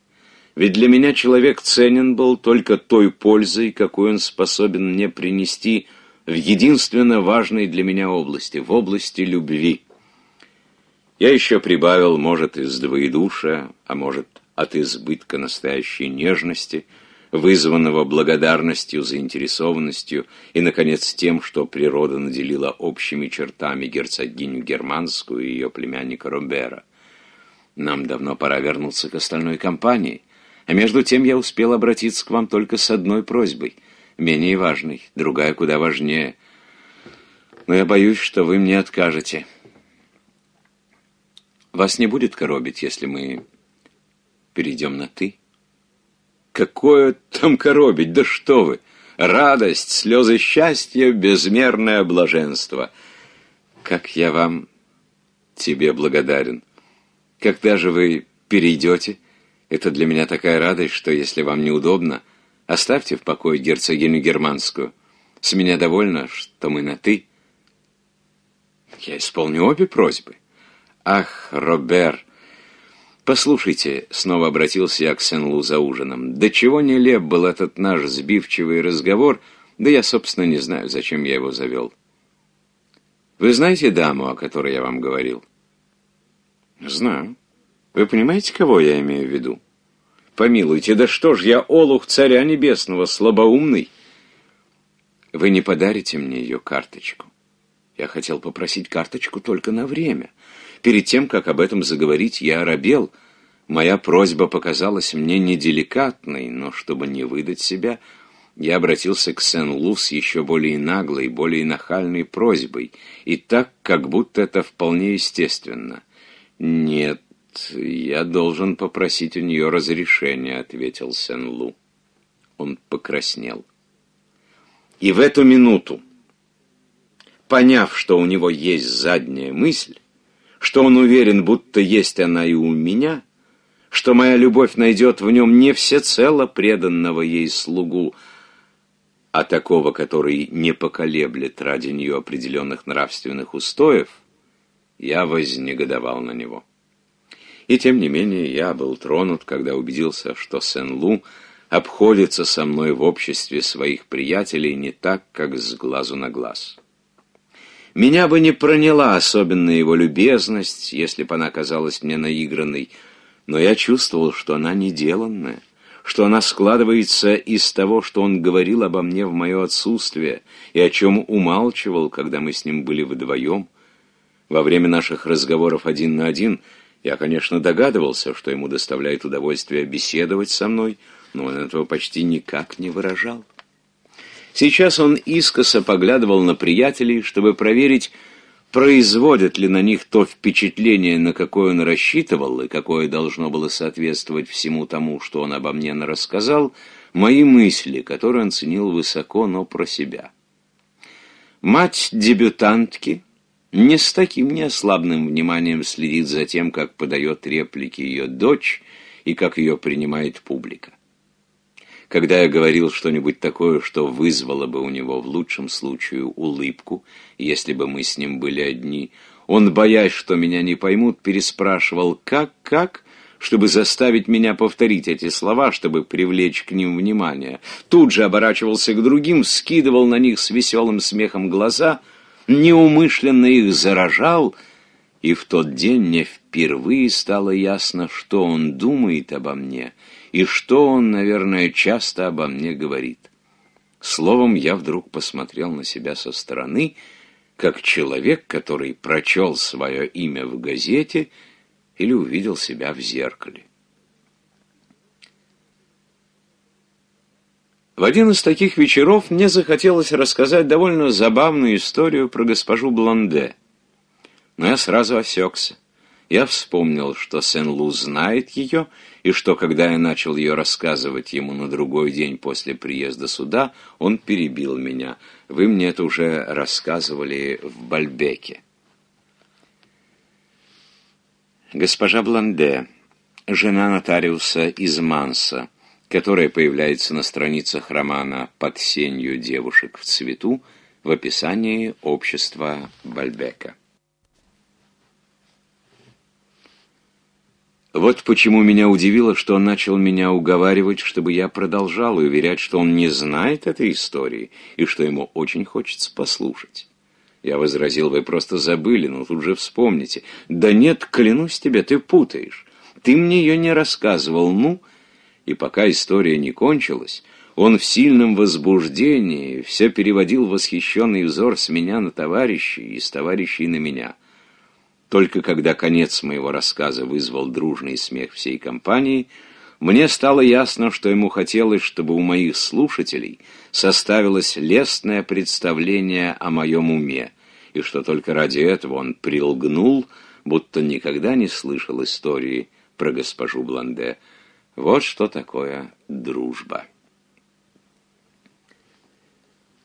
Ведь для меня человек ценен был только той пользой, какую он способен мне принести в единственно важной для меня области, в области любви. Я еще прибавил, может, из двоедушия, а может, от избытка настоящей нежности, вызванного благодарностью, заинтересованностью и, наконец, тем, что природа наделила общими чертами герцогиню Германскую и ее племянника Робера. Нам давно пора вернуться к остальной компании, а между тем я успел обратиться к вам только с одной просьбой, менее важной, другая куда важнее. Но я боюсь, что вы мне откажете. Вас не будет коробить, если мы перейдем на «ты». Какое там коробить, да что вы! Радость, слезы счастья, безмерное блаженство. Как я вам, тебе благодарен. Когда же вы перейдете? Это для меня такая радость, что, если вам неудобно, оставьте в покое герцогиню германскую. С меня довольно, что мы на «ты». Я исполню обе просьбы. Ах, Робер! «Послушайте», — снова обратился я к Сен-Лу за ужином, — «до чего нелеп был этот наш сбивчивый разговор, да я, собственно, не знаю, зачем я его завел». «Вы знаете даму, о которой я вам говорил?» «Знаю. Вы понимаете, кого я имею в виду?» «Помилуйте, да что ж, я олух царя небесного, слабоумный!» «Вы не подарите мне ее карточку?» «Я хотел попросить карточку только на время». Перед тем, как об этом заговорить, я оробел. Моя просьба показалась мне неделикатной, но чтобы не выдать себя, я обратился к Сен-Лу с еще более наглой, более нахальной просьбой, и так, как будто это вполне естественно. «Нет, я должен попросить у нее разрешения», — ответил Сен-Лу. Он покраснел. И в эту минуту, поняв, что у него есть задняя мысль, что он уверен, будто есть она и у меня, что моя любовь найдет в нем не всецело преданного ей слугу, а такого, который не поколеблет ради нее определенных нравственных устоев, я вознегодовал на него. И тем не менее я был тронут, когда убедился, что Сен-Лу обходится со мной в обществе своих приятелей не так, как с глазу на глаз. Меня бы не проняла особенная его любезность, если бы она казалась мне наигранной, но я чувствовал, что она неделанная, что она складывается из того, что он говорил обо мне в мое отсутствие и о чем умалчивал, когда мы с ним были вдвоем. Во время наших разговоров один на один я, конечно, догадывался, что ему доставляет удовольствие беседовать со мной, но он этого почти никак не выражал. Сейчас он искоса поглядывал на приятелей, чтобы проверить, производит ли на них то впечатление, на какое он рассчитывал, и какое должно было соответствовать всему тому, что он обо мне рассказал, мои мысли, которые он ценил высоко, но про себя. Мать дебютантки не с таким неослабным вниманием следит за тем, как подает реплики ее дочь и как ее принимает публика когда я говорил что-нибудь такое, что вызвало бы у него в лучшем случае улыбку, если бы мы с ним были одни, он, боясь, что меня не поймут, переспрашивал «как, как?», чтобы заставить меня повторить эти слова, чтобы привлечь к ним внимание. Тут же оборачивался к другим, скидывал на них с веселым смехом глаза, неумышленно их заражал, и в тот день мне впервые стало ясно, что он думает обо мне — и что он, наверное, часто обо мне говорит. Словом, я вдруг посмотрел на себя со стороны, как человек, который прочел свое имя в газете или увидел себя в зеркале. В один из таких вечеров мне захотелось рассказать довольно забавную историю про госпожу Блонде. Но я сразу осекся. Я вспомнил, что Сен-Лу знает ее, и, и что, когда я начал ее рассказывать ему на другой день после приезда сюда, он перебил меня. Вы мне это уже рассказывали в Бальбеке. Госпожа Бланде, жена нотариуса из Манса, которая появляется на страницах романа «Под сенью девушек в цвету» в описании общества Бальбека. Вот почему меня удивило, что он начал меня уговаривать, чтобы я продолжал и уверять, что он не знает этой истории и что ему очень хочется послушать. Я возразил, вы просто забыли, но тут же вспомните. Да нет, клянусь тебе, ты путаешь. Ты мне ее не рассказывал, ну... И пока история не кончилась, он в сильном возбуждении все переводил восхищенный взор с меня на товарищей и с товарищей на меня — только когда конец моего рассказа вызвал дружный смех всей компании, мне стало ясно, что ему хотелось, чтобы у моих слушателей составилось лестное представление о моем уме, и что только ради этого он прилгнул, будто никогда не слышал истории про госпожу Бланде. Вот что такое дружба.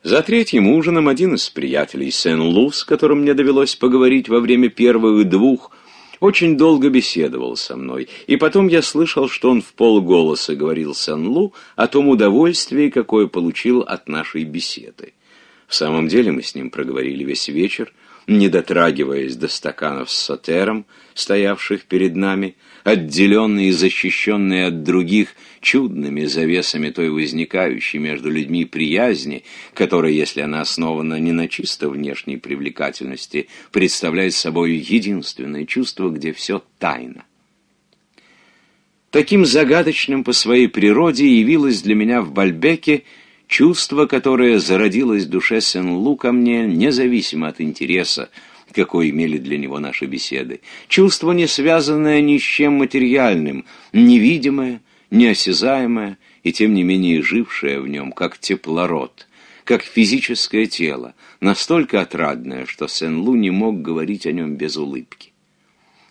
За третьим ужином один из приятелей Сен-Лу, с которым мне довелось поговорить во время первых двух, очень долго беседовал со мной, и потом я слышал, что он в полголоса говорил Сен-Лу о том удовольствии, какое получил от нашей беседы. В самом деле мы с ним проговорили весь вечер, не дотрагиваясь до стаканов с сотером, стоявших перед нами, отделенные и защищенные от других – чудными завесами той возникающей между людьми приязни, которая, если она основана не на чисто внешней привлекательности, представляет собой единственное чувство, где все тайно. Таким загадочным по своей природе явилось для меня в Бальбеке чувство, которое зародилось в душе Сен-Лу ко мне, независимо от интереса, какой имели для него наши беседы. Чувство, не связанное ни с чем материальным, невидимое, неосязаемое и тем не менее жившее в нем, как теплород, как физическое тело, настолько отрадное, что Сен-Лу не мог говорить о нем без улыбки.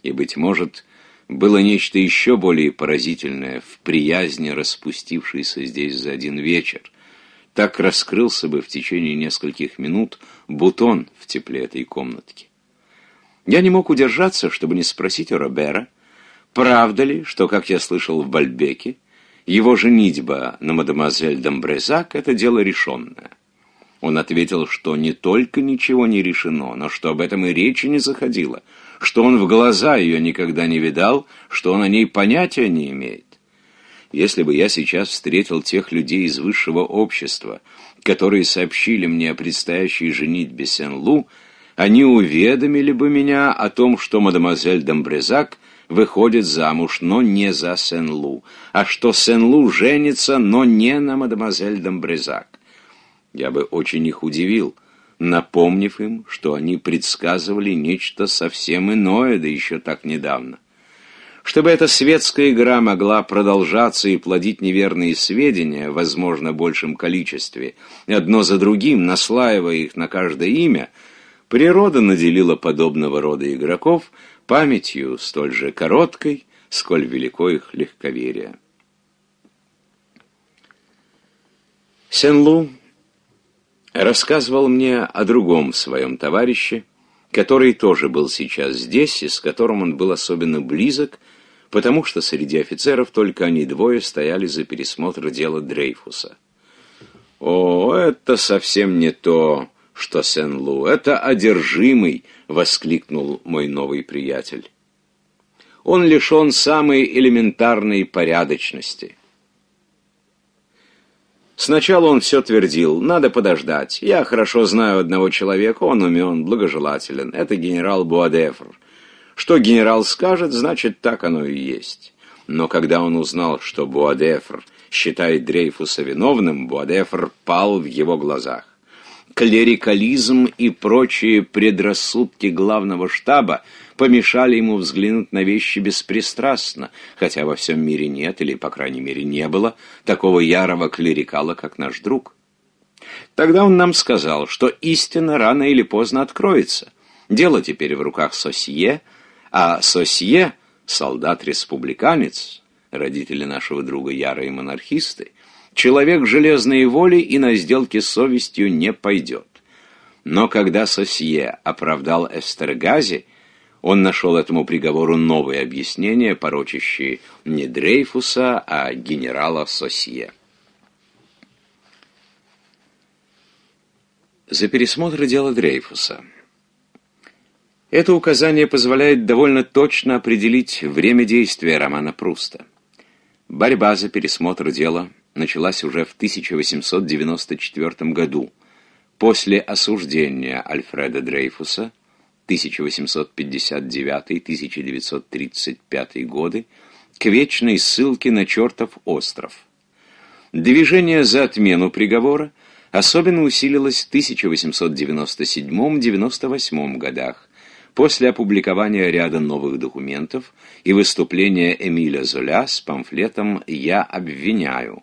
И, быть может, было нечто еще более поразительное в приязни, распустившейся здесь за один вечер. Так раскрылся бы в течение нескольких минут бутон в тепле этой комнатки. Я не мог удержаться, чтобы не спросить у Робера, Правда ли, что, как я слышал в Бальбеке, его женитьба на мадемуазель Домбрезак — это дело решенное? Он ответил, что не только ничего не решено, но что об этом и речи не заходило, что он в глаза ее никогда не видал, что он о ней понятия не имеет. Если бы я сейчас встретил тех людей из высшего общества, которые сообщили мне о предстоящей женитьбе Сен-Лу, они уведомили бы меня о том, что мадемуазель Домбрезак выходит замуж, но не за Сен-Лу, а что Сен-Лу женится, но не на мадемуазель Домбрезак. Я бы очень их удивил, напомнив им, что они предсказывали нечто совсем иное, да еще так недавно. Чтобы эта светская игра могла продолжаться и плодить неверные сведения, возможно, в большем количестве, одно за другим, наслаивая их на каждое имя, природа наделила подобного рода игроков – памятью столь же короткой, сколь велико их легковерие. Сен-Лу рассказывал мне о другом своем товарище, который тоже был сейчас здесь и с которым он был особенно близок, потому что среди офицеров только они двое стояли за пересмотр дела Дрейфуса. «О, это совсем не то, что Сен-Лу, это одержимый», — воскликнул мой новый приятель. «Он лишен самой элементарной порядочности». Сначала он все твердил, надо подождать. Я хорошо знаю одного человека, он умен, благожелателен. Это генерал Буадефр. Что генерал скажет, значит, так оно и есть. Но когда он узнал, что Буадефр считает Дрейфуса виновным, Буадефр пал в его глазах клерикализм и прочие предрассудки главного штаба помешали ему взглянуть на вещи беспристрастно, хотя во всем мире нет, или, по крайней мере, не было, такого ярого клерикала, как наш друг. Тогда он нам сказал, что истина рано или поздно откроется. Дело теперь в руках Сосье, а Сосье — солдат-республиканец, родители нашего друга ярые монархисты, Человек железной воли и на сделки с совестью не пойдет. Но когда Сосье оправдал Эстергази, он нашел этому приговору новые объяснения, порочащие не Дрейфуса, а генерала Сосье. За пересмотр дела Дрейфуса. Это указание позволяет довольно точно определить время действия романа Пруста. Борьба за пересмотр дела началась уже в 1894 году. После осуждения Альфреда Дрейфуса 1859-1935 годы к вечной ссылке на чертов остров. Движение за отмену приговора особенно усилилось в 1897-98 годах, после опубликования ряда новых документов и выступления Эмиля Золя с памфлетом «Я обвиняю»,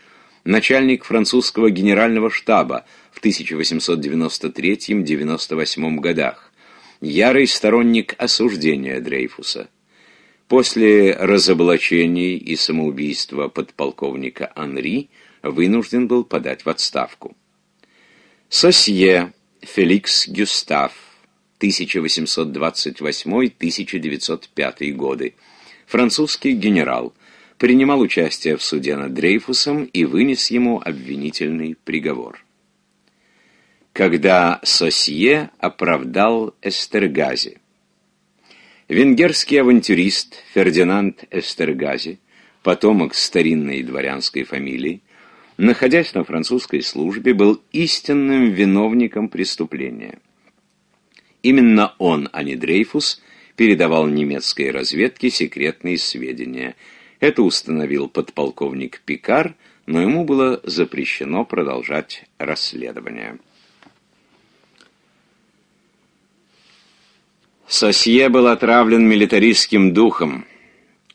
начальник французского генерального штаба в 1893-98 годах, ярый сторонник осуждения Дрейфуса. После разоблачений и самоубийства подполковника Анри вынужден был подать в отставку. Сосье Феликс Гюстав, 1828-1905 годы, французский генерал, принимал участие в суде над Дрейфусом и вынес ему обвинительный приговор. Когда Сосье оправдал Эстергази. Венгерский авантюрист Фердинанд Эстергази, потомок старинной дворянской фамилии, находясь на французской службе, был истинным виновником преступления. Именно он, а не Дрейфус, передавал немецкой разведке секретные сведения – это установил подполковник Пикар, но ему было запрещено продолжать расследование. Сосье был отравлен милитаристским духом.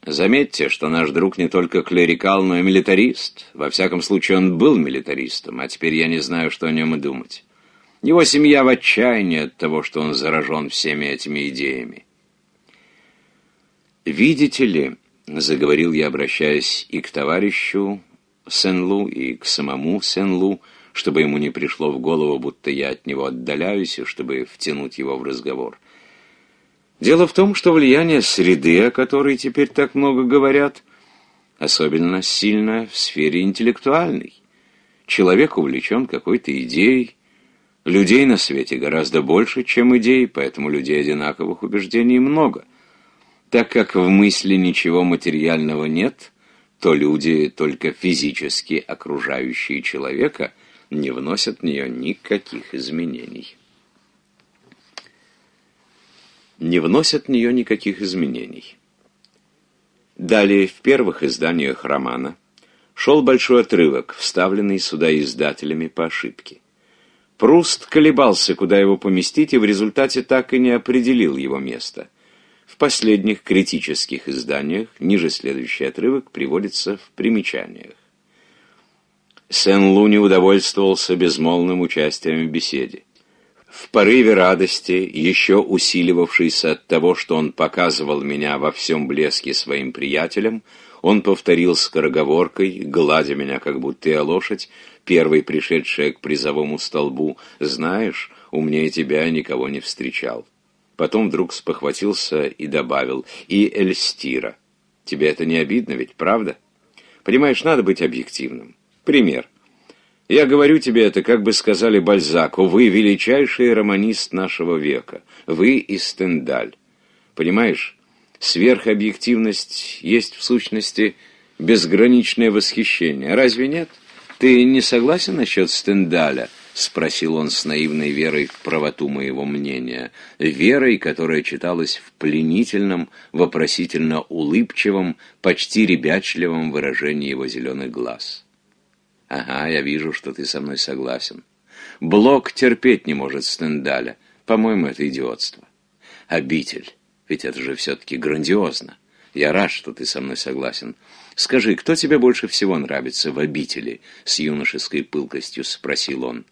Заметьте, что наш друг не только клерикал, но и милитарист. Во всяком случае, он был милитаристом, а теперь я не знаю, что о нем и думать. Его семья в отчаянии от того, что он заражен всеми этими идеями. Видите ли, — заговорил я, обращаясь и к товарищу Сен-Лу, и к самому Сен-Лу, чтобы ему не пришло в голову, будто я от него отдаляюсь, и чтобы втянуть его в разговор. Дело в том, что влияние среды, о которой теперь так много говорят, особенно сильно в сфере интеллектуальной. Человек увлечен какой-то идеей, людей на свете гораздо больше, чем идей, поэтому людей одинаковых убеждений много — так как в мысли ничего материального нет, то люди, только физически окружающие человека, не вносят в нее никаких изменений. Не вносят в нее никаких изменений. Далее, в первых изданиях романа, шел большой отрывок, вставленный сюда издателями по ошибке. Пруст колебался, куда его поместить, и в результате так и не определил его место – в последних критических изданиях ниже следующий отрывок приводится в примечаниях. Сен-Лу не удовольствовался безмолвным участием в беседе. В порыве радости, еще усиливавшейся от того, что он показывал меня во всем блеске своим приятелям, он повторил скороговоркой, гладя меня, как будто я лошадь, первый пришедшая к призовому столбу, «Знаешь, умнее тебя никого не встречал». Потом вдруг спохватился и добавил «И Эльстира». Тебе это не обидно ведь, правда? Понимаешь, надо быть объективным. Пример. Я говорю тебе это, как бы сказали Бальзаку, вы величайший романист нашего века, вы и Стендаль. Понимаешь, сверхобъективность есть в сущности безграничное восхищение. Разве нет? Ты не согласен насчет Стендаля?» — спросил он с наивной верой в правоту моего мнения, верой, которая читалась в пленительном, вопросительно улыбчивом, почти ребячливом выражении его зеленых глаз. «Ага, я вижу, что ты со мной согласен. Блок терпеть не может Стендаля. По-моему, это идиотство. Обитель. Ведь это же все-таки грандиозно. Я рад, что ты со мной согласен. Скажи, кто тебе больше всего нравится в обители?» — с юношеской пылкостью спросил он.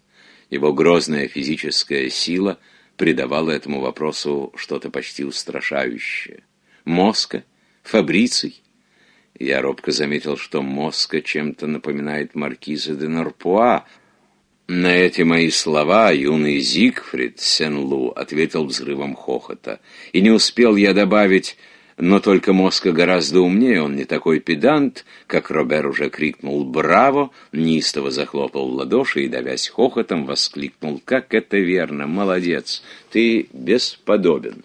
Его грозная физическая сила придавала этому вопросу что-то почти устрашающее. Моска, Фабриций. Я робко заметил, что Моска чем-то напоминает маркиза де Норпуа. На эти мои слова юный Зигфрид Сен-Лу ответил взрывом хохота. И не успел я добавить но только мозг гораздо умнее, он не такой педант, как Робер уже крикнул «Браво!», неистово захлопал в ладоши и, давясь хохотом, воскликнул «Как это верно! Молодец! Ты бесподобен!»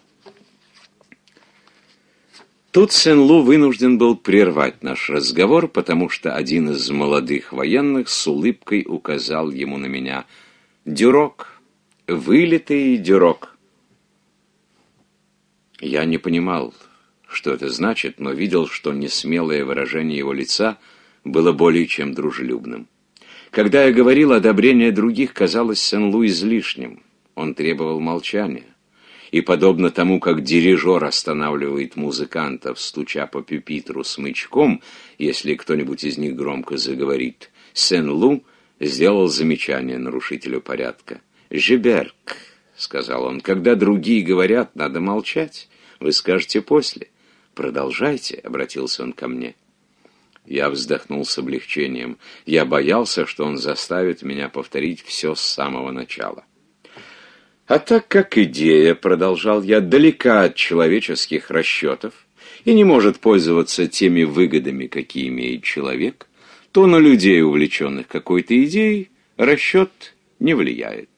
Тут Сен-Лу вынужден был прервать наш разговор, потому что один из молодых военных с улыбкой указал ему на меня. «Дюрок! Вылитый дюрок!» Я не понимал, что это значит, но видел, что несмелое выражение его лица было более чем дружелюбным. Когда я говорил, одобрение других казалось Сен-Лу излишним. Он требовал молчания. И подобно тому, как дирижер останавливает музыкантов, стуча по пюпитру смычком, если кто-нибудь из них громко заговорит, Сен-Лу сделал замечание нарушителю порядка. «Жиберг», — сказал он, — «когда другие говорят, надо молчать. Вы скажете после». «Продолжайте», — обратился он ко мне. Я вздохнул с облегчением. Я боялся, что он заставит меня повторить все с самого начала. А так как идея, продолжал я, далека от человеческих расчетов и не может пользоваться теми выгодами,
какие имеет человек, то на людей, увлеченных какой-то идеей, расчет не влияет.